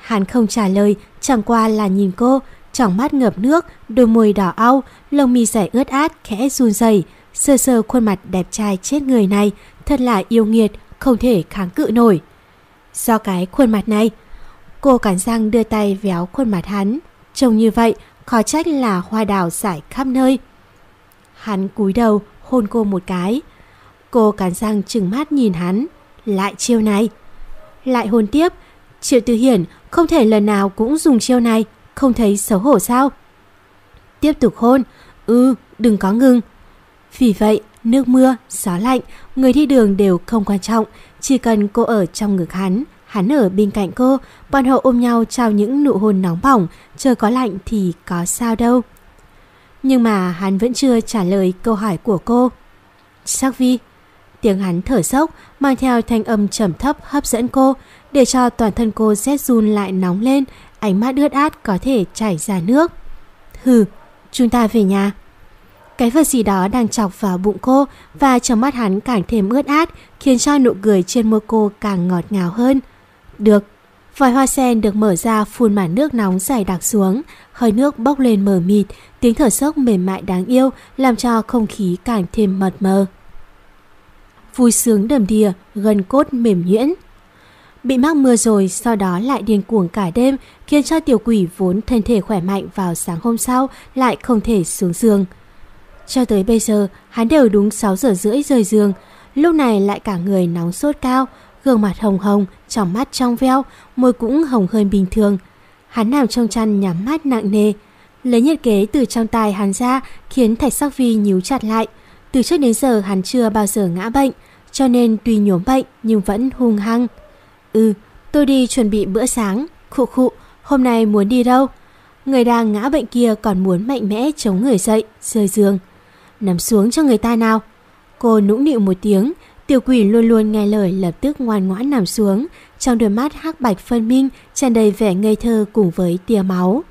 [SPEAKER 1] Hắn không trả lời, chẳng qua là nhìn cô, tròng mắt ngập nước, đôi môi đỏ au, lông mi dài ướt át, khẽ run rẩy, sơ sơ khuôn mặt đẹp trai chết người này, thật là yêu nghiệt, không thể kháng cự nổi. Do cái khuôn mặt này, cô cản răng đưa tay véo khuôn mặt hắn. Trông như vậy, khó trách là hoa đào giải khắp nơi. Hắn cúi đầu, hôn cô một cái. Cô cản răng trừng mắt nhìn hắn. Lại chiêu này. Lại hôn tiếp. Triệu Tư Hiển không thể lần nào cũng dùng chiêu này. Không thấy xấu hổ sao? Tiếp tục hôn. Ừ, đừng có ngừng. Vì vậy, nước mưa, gió lạnh người đi đường đều không quan trọng, chỉ cần cô ở trong ngực hắn, hắn ở bên cạnh cô, bọn họ ôm nhau trao những nụ hôn nóng bỏng, trời có lạnh thì có sao đâu. Nhưng mà hắn vẫn chưa trả lời câu hỏi của cô. Sắc vi, tiếng hắn thở sốc mang theo thanh âm trầm thấp hấp dẫn cô, để cho toàn thân cô rét run lại nóng lên, ánh mắt ướt át có thể chảy ra nước. Hừ, chúng ta về nhà. Cái vật gì đó đang chọc vào bụng cô và trong mắt hắn càng thêm ướt át, khiến cho nụ cười trên môi cô càng ngọt ngào hơn. Được, vòi hoa sen được mở ra phun màn nước nóng dày đặc xuống, hơi nước bốc lên mờ mịt, tiếng thở sốc mềm mại đáng yêu làm cho không khí càng thêm mật mờ. Vui sướng đầm đìa, gần cốt mềm nhuyễn. Bị mắc mưa rồi, sau đó lại điên cuồng cả đêm, khiến cho tiểu quỷ vốn thân thể khỏe mạnh vào sáng hôm sau lại không thể xuống giường. Cho tới bây giờ, hắn đều đúng 6 giờ rưỡi rời giường, lúc này lại cả người nóng sốt cao, gương mặt hồng hồng, tròng mắt trong veo, môi cũng hồng hơn bình thường. Hắn nằm trong chăn nhắm mắt nặng nề, lấy nhiệt kế từ trong tay hắn ra khiến Thạch Sắc Vi nhíu chặt lại. Từ trước đến giờ hắn chưa bao giờ ngã bệnh, cho nên tuy nhóm bệnh nhưng vẫn hung hăng. Ừ, tôi đi chuẩn bị bữa sáng, khụ khụ, hôm nay muốn đi đâu? Người đang ngã bệnh kia còn muốn mạnh mẽ chống người dậy, rời giường. Nằm xuống cho người ta nào. Cô nũng nịu một tiếng, tiểu quỷ luôn luôn nghe lời lập tức ngoan ngoãn nằm xuống, trong đôi mắt hắc bạch phân minh tràn đầy vẻ ngây thơ cùng với tia máu.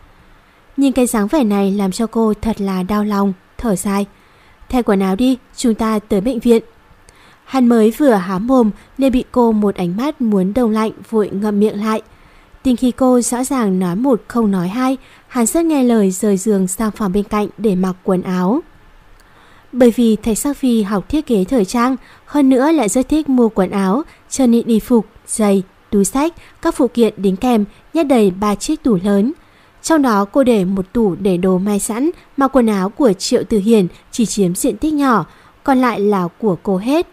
[SPEAKER 1] Nhìn cái dáng vẻ này làm cho cô thật là đau lòng, thở dài. Thay quần áo đi, chúng ta tới bệnh viện. Hắn mới vừa há mồm nên bị cô một ánh mắt muốn đông lạnh vội ngậm miệng lại. Tình khi cô rõ ràng nói một không nói hai, hắn rất nghe lời rời giường sang phòng bên cạnh để mặc quần áo. Bởi vì thầy phi học thiết kế thời trang, hơn nữa lại rất thích mua quần áo, cho nên y phục, giày, túi sách, các phụ kiện đính kèm, nhét đầy ba chiếc tủ lớn. Trong đó cô để một tủ để đồ may sẵn mà quần áo của Triệu Từ Hiền chỉ chiếm diện tích nhỏ, còn lại là của cô hết.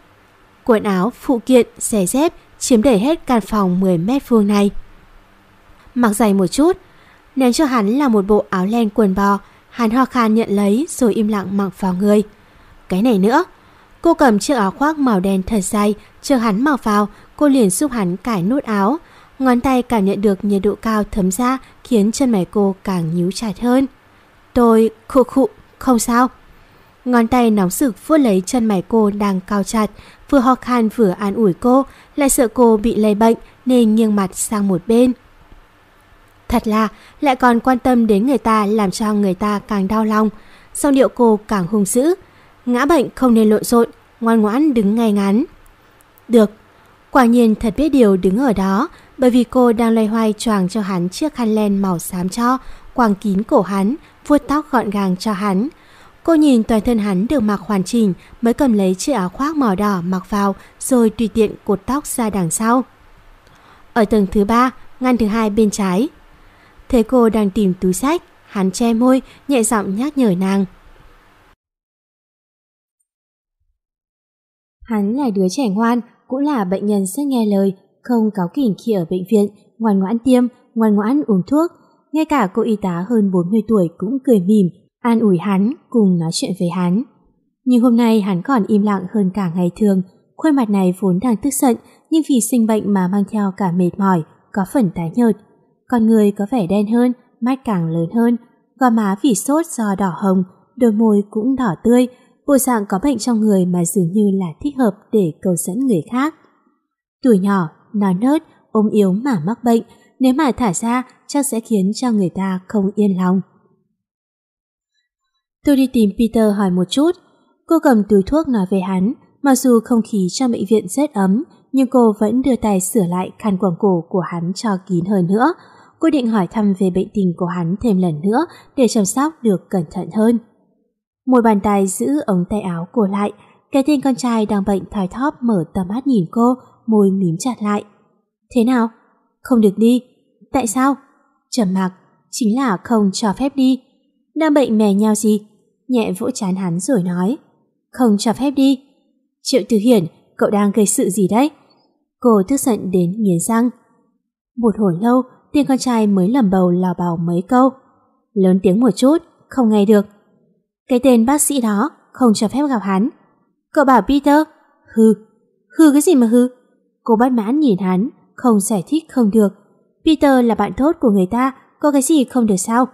[SPEAKER 1] Quần áo, phụ kiện, xẻ dép chiếm đầy hết căn phòng 10 mét vuông này. Mặc giày một chút, ném cho hắn là một bộ áo len quần bò, hắn ho khan nhận lấy rồi im lặng mặc vào người cái này nữa. Cô cầm chiếc áo khoác màu đen thật dày, chờ hắn mặc vào, cô liền giúp hắn cải nút áo. Ngón tay cảm nhận được nhiệt độ cao thấm ra khiến chân mày cô càng nhíu chặt hơn. Tôi khụ khụ, không sao. Ngón tay nóng sực vuốt lấy chân mày cô đang cao chặt, vừa ho khan vừa an ủi cô, lại sợ cô bị lây bệnh nên nghiêng mặt sang một bên. Thật là, lại còn quan tâm đến người ta làm cho người ta càng đau lòng. Song điệu cô càng hung dữ, Ngã bệnh không nên lộn xộn, ngoan ngoãn đứng ngay ngắn. Được, quả nhiên thật biết điều đứng ở đó bởi vì cô đang loay hoay choàng cho hắn chiếc khăn len màu xám cho, quàng kín cổ hắn, vuốt tóc gọn gàng cho hắn. Cô nhìn toàn thân hắn được mặc hoàn chỉnh mới cầm lấy chiếc áo khoác màu đỏ mặc vào rồi tùy tiện cột tóc ra đằng sau. Ở tầng thứ ba, ngăn thứ hai bên trái. Thế cô đang tìm túi sách, hắn che môi, nhẹ giọng nhắc nhở nàng. Hắn là đứa trẻ ngoan, cũng là bệnh nhân rất nghe lời, không cáo kỉnh khi ở bệnh viện, ngoan ngoãn tiêm, ngoan ngoãn uống thuốc. Ngay cả cô y tá hơn 40 tuổi cũng cười mỉm, an ủi hắn cùng nói chuyện với hắn. Nhưng hôm nay hắn còn im lặng hơn cả ngày thường, khuôn mặt này vốn đang tức giận nhưng vì sinh bệnh mà mang theo cả mệt mỏi, có phần tái nhợt. Con người có vẻ đen hơn, mắt càng lớn hơn, gò má vì sốt do đỏ hồng, đôi môi cũng đỏ tươi, bộ dạng có bệnh trong người mà dường như là thích hợp để cầu dẫn người khác. Tuổi nhỏ, non nớt, ôm yếu mà mắc bệnh, nếu mà thả ra chắc sẽ khiến cho người ta không yên lòng. Tôi đi tìm Peter hỏi một chút. Cô cầm túi thuốc nói về hắn, mặc dù không khí trong bệnh viện rất ấm, nhưng cô vẫn đưa tay sửa lại khăn quàng cổ của hắn cho kín hơn nữa. Cô định hỏi thăm về bệnh tình của hắn thêm lần nữa để chăm sóc được cẩn thận hơn. Một bàn tay giữ ống tay áo của lại, cái tên con trai đang bệnh thoi thóp mở tầm mắt nhìn cô, môi mím chặt lại. Thế nào? Không được đi. Tại sao? Trầm mặc, chính là không cho phép đi. Đang bệnh mè nhau gì? Nhẹ vỗ chán hắn rồi nói. Không cho phép đi. Triệu Từ Hiển, cậu đang gây sự gì đấy? Cô tức giận đến nghiến răng. Một hồi lâu, tên con trai mới lẩm bầu lào bào mấy câu. Lớn tiếng một chút, không nghe được. Cái tên bác sĩ đó không cho phép gặp hắn. Cậu bảo Peter, hư, hư cái gì mà hư? Cô bắt mãn nhìn hắn, không giải thích không được. Peter là bạn tốt của người ta, có cái gì không được sao?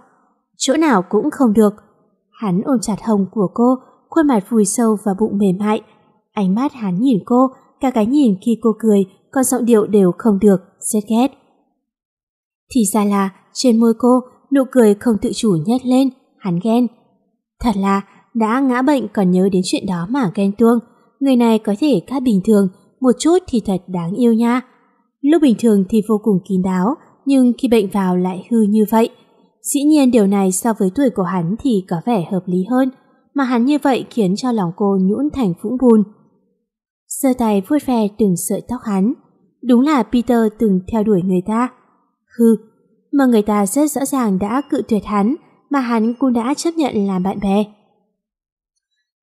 [SPEAKER 1] Chỗ nào cũng không được. Hắn ôm chặt hồng của cô, khuôn mặt vùi sâu và bụng mềm mại. Ánh mắt hắn nhìn cô, cả cái nhìn khi cô cười, con giọng điệu đều không được, rất ghét. Thì ra là, trên môi cô, nụ cười không tự chủ nhét lên, hắn ghen. Thật là đã ngã bệnh còn nhớ đến chuyện đó mà ghen tuông. Người này có thể khá bình thường, một chút thì thật đáng yêu nha. Lúc bình thường thì vô cùng kín đáo, nhưng khi bệnh vào lại hư như vậy. Dĩ nhiên điều này so với tuổi của hắn thì có vẻ hợp lý hơn, mà hắn như vậy khiến cho lòng cô nhũn thành vũng bùn. Sơ tay vuốt ve từng sợi tóc hắn. Đúng là Peter từng theo đuổi người ta. hư mà người ta rất rõ ràng đã cự tuyệt hắn, mà hắn cũng đã chấp nhận làm bạn bè.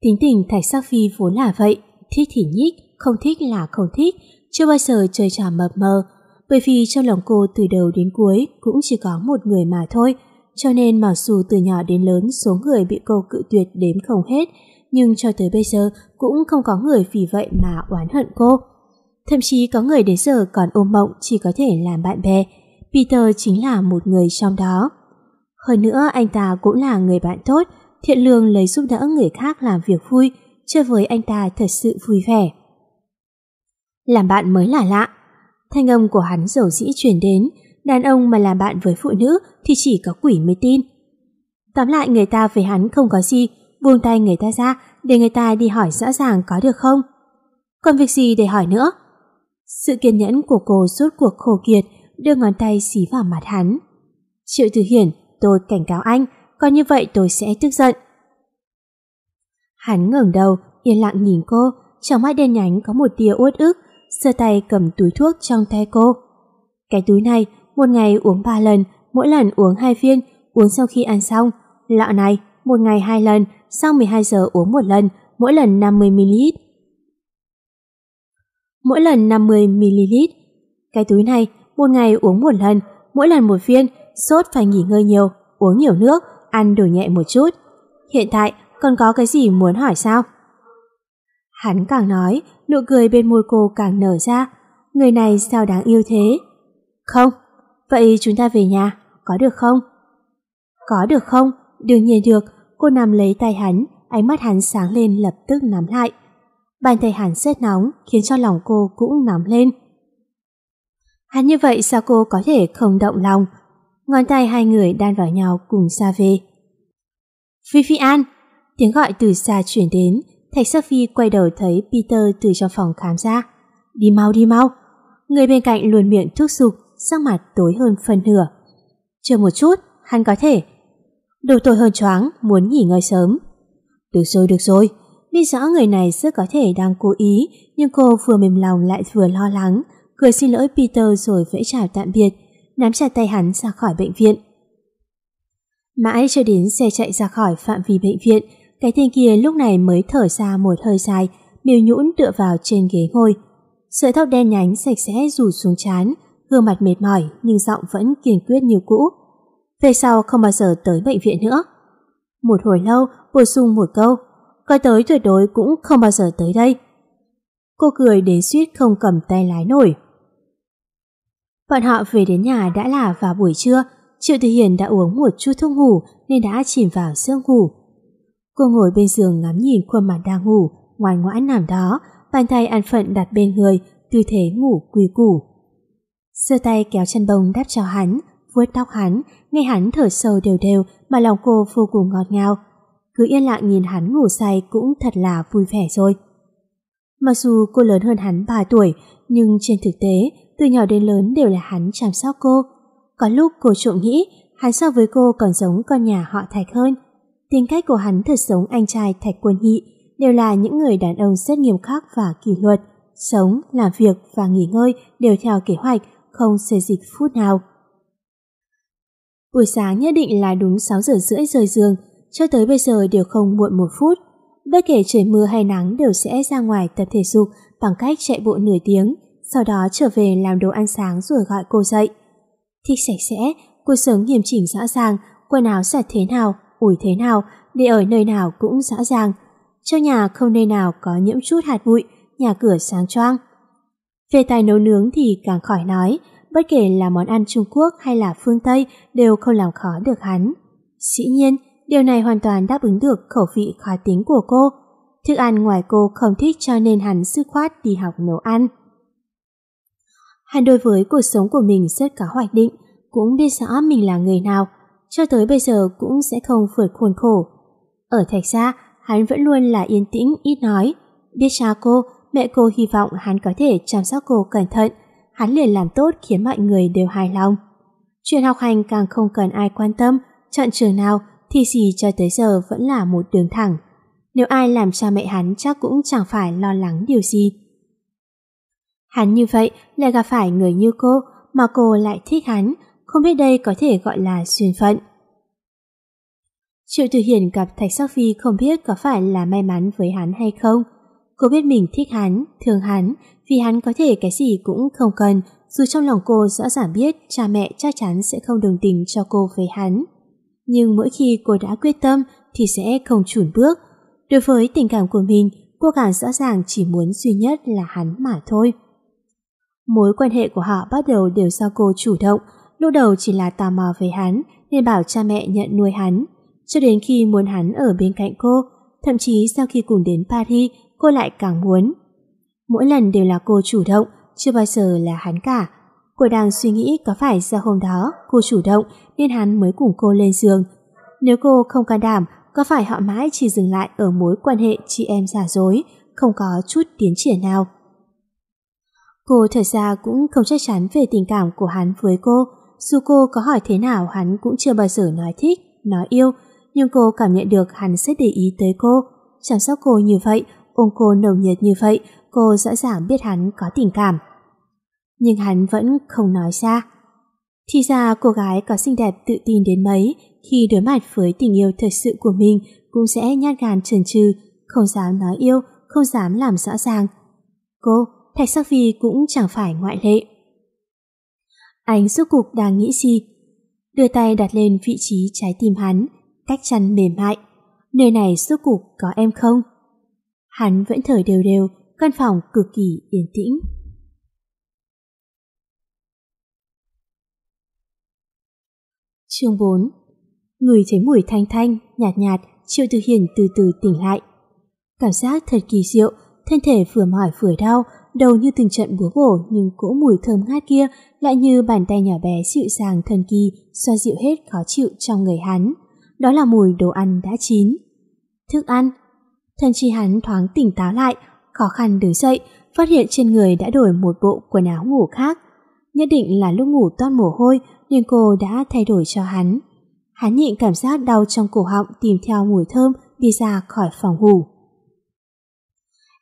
[SPEAKER 1] Tính tình Thạch Sắc Phi vốn là vậy, thích thì nhích, không thích là không thích, chưa bao giờ chơi trò mập mờ, bởi vì trong lòng cô từ đầu đến cuối cũng chỉ có một người mà thôi, cho nên mặc dù từ nhỏ đến lớn số người bị cô cự tuyệt đếm không hết, nhưng cho tới bây giờ cũng không có người vì vậy mà oán hận cô. Thậm chí có người đến giờ còn ôm mộng chỉ có thể làm bạn bè, Peter chính là một người trong đó. Hơn nữa anh ta cũng là người bạn tốt, thiện lương lấy giúp đỡ người khác làm việc vui, chơi với anh ta thật sự vui vẻ. Làm bạn mới là lạ. Thanh âm của hắn dầu dĩ truyền đến, đàn ông mà làm bạn với phụ nữ thì chỉ có quỷ mới tin. Tóm lại người ta với hắn không có gì, buông tay người ta ra để người ta đi hỏi rõ ràng có được không. Còn việc gì để hỏi nữa? Sự kiên nhẫn của cô suốt cuộc khổ kiệt đưa ngón tay xí vào mặt hắn. Triệu Tử Hiển tôi cảnh cáo anh, còn như vậy tôi sẽ tức giận. Hắn ngẩng đầu, yên lặng nhìn cô, trong mắt đen nhánh có một tia uất ức, sơ tay cầm túi thuốc trong tay cô. Cái túi này, một ngày uống ba lần, mỗi lần uống hai viên, uống sau khi ăn xong. Lọ này, một ngày hai lần, sau 12 giờ uống một lần, mỗi lần 50ml. Mỗi lần 50ml. Cái túi này, một ngày uống một lần, mỗi lần một viên, sốt phải nghỉ ngơi nhiều, uống nhiều nước, ăn đủ nhẹ một chút. Hiện tại, còn có cái gì muốn hỏi sao? Hắn càng nói, nụ cười bên môi cô càng nở ra. Người này sao đáng yêu thế? Không, vậy chúng ta về nhà, có được không? Có được không? Đương nhiên được, cô nằm lấy tay hắn, ánh mắt hắn sáng lên lập tức nắm lại. Bàn tay hắn rất nóng, khiến cho lòng cô cũng nắm lên. Hắn như vậy sao cô có thể không động lòng? Ngón tay hai người đan vào nhau cùng xa về. Phi Phi An! Tiếng gọi từ xa chuyển đến, Thạch Sắc Phi quay đầu thấy Peter từ trong phòng khám ra. Đi mau đi mau! Người bên cạnh luôn miệng thúc giục, sắc mặt tối hơn phần nửa. Chờ một chút, hắn có thể. Đầu tôi hơn choáng, muốn nghỉ ngơi sớm. Được rồi, được rồi. Biết rõ người này rất có thể đang cố ý, nhưng cô vừa mềm lòng lại vừa lo lắng, cười xin lỗi Peter rồi vẫy chào tạm biệt nắm chặt tay hắn ra khỏi bệnh viện. Mãi cho đến xe chạy ra khỏi phạm vi bệnh viện, cái tên kia lúc này mới thở ra một hơi dài, miêu nhũn tựa vào trên ghế ngồi. Sợi tóc đen nhánh sạch sẽ rủ xuống chán, gương mặt mệt mỏi nhưng giọng vẫn kiên quyết như cũ. Về sau không bao giờ tới bệnh viện nữa. Một hồi lâu, bổ sung một câu, coi tới tuyệt đối cũng không bao giờ tới đây. Cô cười đến suýt không cầm tay lái nổi. Bọn họ về đến nhà đã là vào buổi trưa, Triệu Thị Hiền đã uống một chút thuốc ngủ nên đã chìm vào giấc ngủ. Cô ngồi bên giường ngắm nhìn khuôn mặt đang ngủ, ngoan ngoãn nằm đó, bàn tay an phận đặt bên người, tư thế ngủ quy củ. Sơ tay kéo chân bông đáp cho hắn, vuốt tóc hắn, nghe hắn thở sâu đều đều mà lòng cô vô cùng ngọt ngào. Cứ yên lặng nhìn hắn ngủ say cũng thật là vui vẻ rồi. Mặc dù cô lớn hơn hắn 3 tuổi, nhưng trên thực tế, từ nhỏ đến lớn đều là hắn chăm sóc cô. Có lúc cô trộm nghĩ hắn so với cô còn giống con nhà họ Thạch hơn. Tính cách của hắn thật giống anh trai Thạch Quân nhị, đều là những người đàn ông rất nghiêm khắc và kỷ luật, sống, làm việc và nghỉ ngơi đều theo kế hoạch, không xê dịch phút nào. Buổi sáng nhất định là đúng 6 giờ rưỡi rời giường, cho tới bây giờ đều không muộn một phút. Bất kể trời mưa hay nắng đều sẽ ra ngoài tập thể dục bằng cách chạy bộ nửa tiếng, sau đó trở về làm đồ ăn sáng rồi gọi cô dậy. Thích sạch sẽ, cô sống nghiêm chỉnh rõ ràng, quần áo sạch thế nào, ủi thế nào, để ở nơi nào cũng rõ ràng. cho nhà không nơi nào có nhiễm chút hạt bụi, nhà cửa sáng choang. Về tài nấu nướng thì càng khỏi nói, bất kể là món ăn Trung Quốc hay là phương Tây đều không làm khó được hắn. Dĩ nhiên, điều này hoàn toàn đáp ứng được khẩu vị khó tính của cô. Thức ăn ngoài cô không thích cho nên hắn sức khoát đi học nấu ăn. Hắn đối với cuộc sống của mình rất có hoạch định, cũng biết rõ mình là người nào, cho tới bây giờ cũng sẽ không vượt khuôn khổ. Ở thạch gia, hắn vẫn luôn là yên tĩnh, ít nói. Biết cha cô, mẹ cô hy vọng hắn có thể chăm sóc cô cẩn thận, hắn liền làm tốt khiến mọi người đều hài lòng. Chuyện học hành càng không cần ai quan tâm, chọn trường nào thì gì cho tới giờ vẫn là một đường thẳng. Nếu ai làm cha mẹ hắn chắc cũng chẳng phải lo lắng điều gì. Hắn như vậy lại gặp phải người như cô mà cô lại thích hắn, không biết đây có thể gọi là duyên phận. Triệu Tử Hiền gặp Thạch Sắc Phi không biết có phải là may mắn với hắn hay không. Cô biết mình thích hắn, thương hắn, vì hắn có thể cái gì cũng không cần, dù trong lòng cô rõ ràng biết cha mẹ chắc chắn sẽ không đồng tình cho cô với hắn. Nhưng mỗi khi cô đã quyết tâm thì sẽ không chùn bước. Đối với tình cảm của mình, cô càng rõ ràng chỉ muốn duy nhất là hắn mà thôi. Mối quan hệ của họ bắt đầu đều do cô chủ động, lúc đầu chỉ là tò mò về hắn nên bảo cha mẹ nhận nuôi hắn. Cho đến khi muốn hắn ở bên cạnh cô, thậm chí sau khi cùng đến Paris, cô lại càng muốn. Mỗi lần đều là cô chủ động, chưa bao giờ là hắn cả. Cô đang suy nghĩ có phải do hôm đó cô chủ động nên hắn mới cùng cô lên giường. Nếu cô không can đảm, có phải họ mãi chỉ dừng lại ở mối quan hệ chị em giả dối, không có chút tiến triển nào? Cô thật ra cũng không chắc chắn về tình cảm của hắn với cô, dù cô có hỏi thế nào hắn cũng chưa bao giờ nói thích, nói yêu, nhưng cô cảm nhận được hắn sẽ để ý tới cô. Chăm sóc cô như vậy, ôm cô nồng nhiệt như vậy, cô rõ ràng biết hắn có tình cảm. Nhưng hắn vẫn không nói ra. Thì ra cô gái có xinh đẹp tự tin đến mấy, khi đối mặt với tình yêu thật sự của mình cũng sẽ nhát gan chần chừ, không dám nói yêu, không dám làm rõ ràng. Cô, Thạch Sắc Phi cũng chẳng phải ngoại lệ. Anh suốt cuộc đang nghĩ gì? Đưa tay đặt lên vị trí trái tim hắn, cách chăn mềm mại. Nơi này suốt cuộc có em không? Hắn vẫn thở đều đều, căn phòng cực kỳ yên tĩnh. Chương 4 Người thấy mùi thanh thanh, nhạt nhạt, Triệu Từ Hiền từ từ tỉnh lại. Cảm giác thật kỳ diệu, thân thể vừa mỏi vừa đau, đầu như từng trận búa bổ nhưng cỗ mùi thơm ngát kia lại như bàn tay nhỏ bé dịu dàng thần kỳ xoa dịu hết khó chịu trong người hắn. Đó là mùi đồ ăn đã chín. Thức ăn. Thần chi hắn thoáng tỉnh táo lại, khó khăn đứng dậy, phát hiện trên người đã đổi một bộ quần áo ngủ khác. Nhất định là lúc ngủ toát mồ hôi nên cô đã thay đổi cho hắn. Hắn nhịn cảm giác đau trong cổ họng tìm theo mùi thơm đi ra khỏi phòng ngủ.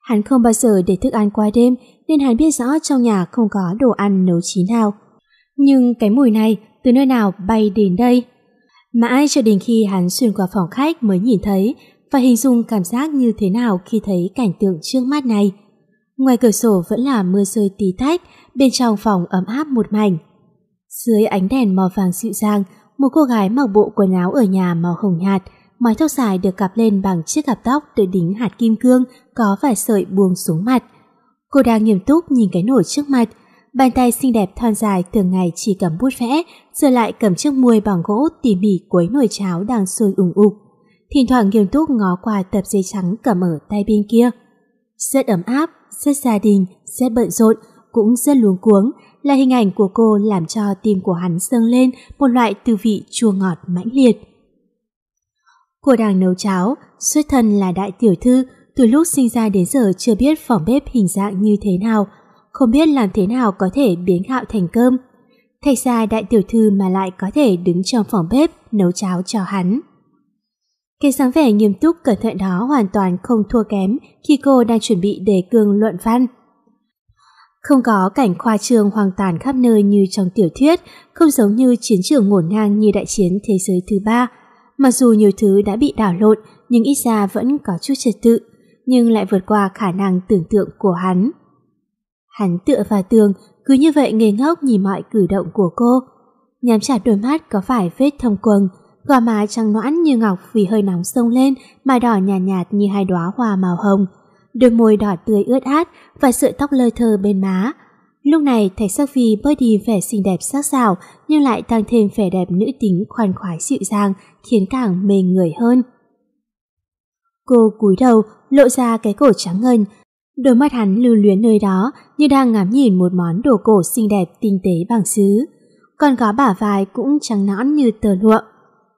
[SPEAKER 1] Hắn không bao giờ để thức ăn qua đêm nên hắn biết rõ trong nhà không có đồ ăn nấu chín nào. Nhưng cái mùi này từ nơi nào bay đến đây? Mãi cho đến khi hắn xuyên qua phòng khách mới nhìn thấy và hình dung cảm giác như thế nào khi thấy cảnh tượng trước mắt này. Ngoài cửa sổ vẫn là mưa rơi tí tách, bên trong phòng ấm áp một mảnh. Dưới ánh đèn màu vàng dịu dàng, một cô gái mặc bộ quần áo ở nhà màu hồng nhạt, mái tóc dài được cặp lên bằng chiếc cặp tóc tới đính hạt kim cương có vài sợi buông xuống mặt. Cô đang nghiêm túc nhìn cái nổi trước mặt, bàn tay xinh đẹp thon dài thường ngày chỉ cầm bút vẽ, giờ lại cầm chiếc muôi bằng gỗ tỉ mỉ quấy nồi cháo đang sôi ủng ục. Thỉnh thoảng nghiêm túc ngó qua tập giấy trắng cầm ở tay bên kia. Rất ấm áp, rất gia đình, rất bận rộn, cũng rất luống cuống, là hình ảnh của cô làm cho tim của hắn dâng lên một loại tư vị chua ngọt mãnh liệt của đàng nấu cháo, xuất thân là đại tiểu thư, từ lúc sinh ra đến giờ chưa biết phòng bếp hình dạng như thế nào, không biết làm thế nào có thể biến gạo thành cơm. thay ra đại tiểu thư mà lại có thể đứng trong phòng bếp nấu cháo cho hắn. Cái sáng vẻ nghiêm túc cẩn thận đó hoàn toàn không thua kém khi cô đang chuẩn bị đề cương luận văn. Không có cảnh khoa trương hoang tàn khắp nơi như trong tiểu thuyết, không giống như chiến trường ngổn ngang như đại chiến thế giới thứ ba – Mặc dù nhiều thứ đã bị đảo lộn, nhưng ít ra vẫn có chút trật tự, nhưng lại vượt qua khả năng tưởng tượng của hắn. Hắn tựa vào tường, cứ như vậy ngây ngốc nhìn mọi cử động của cô. Nhắm chặt đôi mắt có phải vết thông quầng, gò má trắng noãn như ngọc vì hơi nóng sông lên mà đỏ nhạt nhạt như hai đóa hoa màu hồng. Đôi môi đỏ tươi ướt át và sợi tóc lơi thơ bên má Lúc này, Thạch Sắc Phi bớt đi vẻ xinh đẹp sắc sảo nhưng lại tăng thêm vẻ đẹp nữ tính khoan khoái dịu dàng, khiến càng mê người hơn. Cô cúi đầu, lộ ra cái cổ trắng ngân. Đôi mắt hắn lưu luyến nơi đó như đang ngắm nhìn một món đồ cổ xinh đẹp tinh tế bằng sứ. Còn có bả vai cũng trắng nõn như tờ lụa,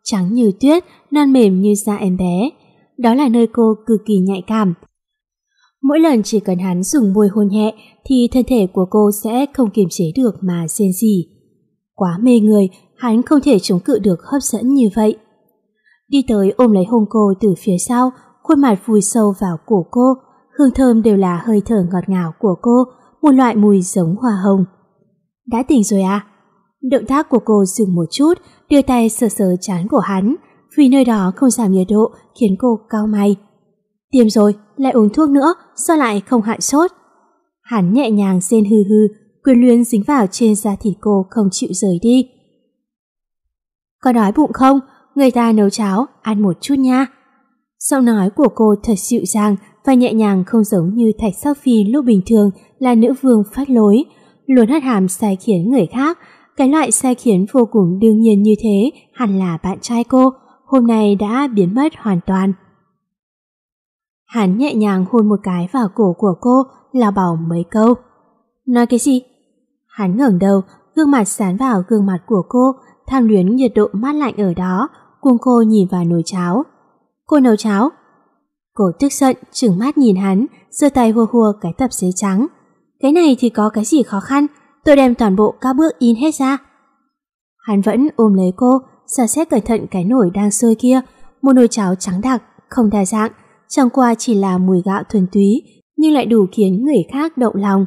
[SPEAKER 1] trắng như tuyết, non mềm như da em bé. Đó là nơi cô cực kỳ nhạy cảm, Mỗi lần chỉ cần hắn dùng môi hôn nhẹ thì thân thể của cô sẽ không kiềm chế được mà rên gì Quá mê người, hắn không thể chống cự được hấp dẫn như vậy. Đi tới ôm lấy hôn cô từ phía sau, khuôn mặt vùi sâu vào cổ cô, hương thơm đều là hơi thở ngọt ngào của cô, một loại mùi giống hoa hồng. Đã tỉnh rồi à? Động tác của cô dừng một chút, đưa tay sờ sờ chán của hắn, vì nơi đó không giảm nhiệt độ khiến cô cao mày. Tiêm rồi, lại uống thuốc nữa, sao lại không hại sốt? Hắn nhẹ nhàng rên hư hư, quyền luyến dính vào trên da thịt cô không chịu rời đi. Có đói bụng không? Người ta nấu cháo, ăn một chút nha. Giọng nói của cô thật dịu dàng và nhẹ nhàng không giống như thạch sắc phi lúc bình thường là nữ vương phát lối, luôn hất hàm sai khiến người khác. Cái loại sai khiến vô cùng đương nhiên như thế hẳn là bạn trai cô, hôm nay đã biến mất hoàn toàn. Hắn nhẹ nhàng hôn một cái vào cổ của cô, là bảo mấy câu. Nói cái gì? Hắn ngẩng đầu, gương mặt sán vào gương mặt của cô, tham luyến nhiệt độ mát lạnh ở đó, cùng cô nhìn vào nồi cháo. Cô nấu cháo? Cô tức giận, trừng mắt nhìn hắn, giơ tay hùa hùa cái tập giấy trắng. Cái này thì có cái gì khó khăn, tôi đem toàn bộ các bước in hết ra. Hắn vẫn ôm lấy cô, xa xét cẩn thận cái nồi đang sôi kia, một nồi cháo trắng đặc, không đa dạng, chẳng qua chỉ là mùi gạo thuần túy, nhưng lại đủ khiến người khác động lòng.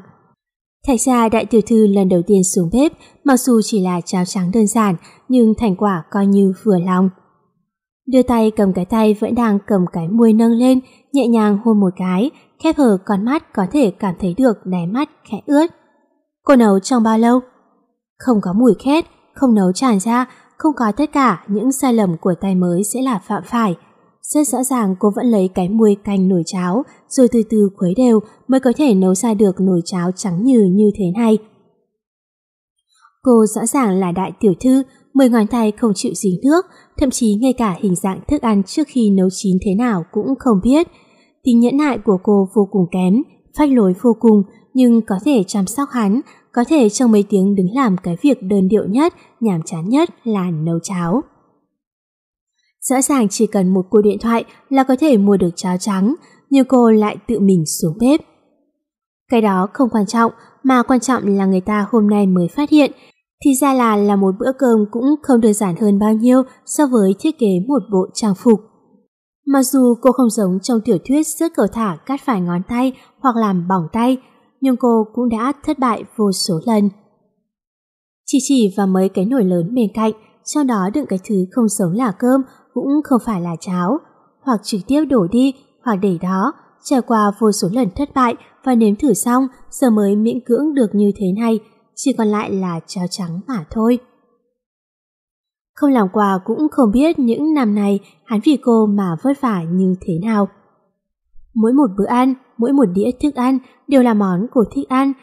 [SPEAKER 1] Thạch ra đại tiểu thư lần đầu tiên xuống bếp, mặc dù chỉ là cháo trắng đơn giản, nhưng thành quả coi như vừa lòng. Đưa tay cầm cái tay vẫn đang cầm cái muôi nâng lên, nhẹ nhàng hôn một cái, khép hờ con mắt có thể cảm thấy được đáy mắt khẽ ướt. Cô nấu trong bao lâu? Không có mùi khét, không nấu tràn ra, không có tất cả những sai lầm của tay mới sẽ là phạm phải. Rất rõ ràng cô vẫn lấy cái muôi canh nồi cháo rồi từ từ khuấy đều mới có thể nấu ra được nồi cháo trắng như như thế này. Cô rõ ràng là đại tiểu thư, mười ngón tay không chịu dính nước, thậm chí ngay cả hình dạng thức ăn trước khi nấu chín thế nào cũng không biết. Tính nhẫn nại của cô vô cùng kém, phách lối vô cùng, nhưng có thể chăm sóc hắn, có thể trong mấy tiếng đứng làm cái việc đơn điệu nhất, nhàm chán nhất là nấu cháo. Rõ ràng chỉ cần một cuộc điện thoại là có thể mua được cháo trắng, nhưng cô lại tự mình xuống bếp. Cái đó không quan trọng, mà quan trọng là người ta hôm nay mới phát hiện, thì ra là là một bữa cơm cũng không đơn giản hơn bao nhiêu so với thiết kế một bộ trang phục. Mặc dù cô không giống trong tiểu thuyết rất cầu thả cắt phải ngón tay hoặc làm bỏng tay, nhưng cô cũng đã thất bại vô số lần. Chỉ chỉ và mấy cái nồi lớn bên cạnh, trong đó đựng cái thứ không giống là cơm cũng không phải là cháo, hoặc trực tiếp đổ đi, hoặc để đó, trải qua vô số lần thất bại và nếm thử xong giờ mới miễn cưỡng được như thế này, chỉ còn lại là cháo trắng mà thôi. Không làm quà cũng không biết những năm này hắn vì cô mà vất vả như thế nào. Mỗi một bữa ăn, mỗi một đĩa thức ăn đều là món cô thích ăn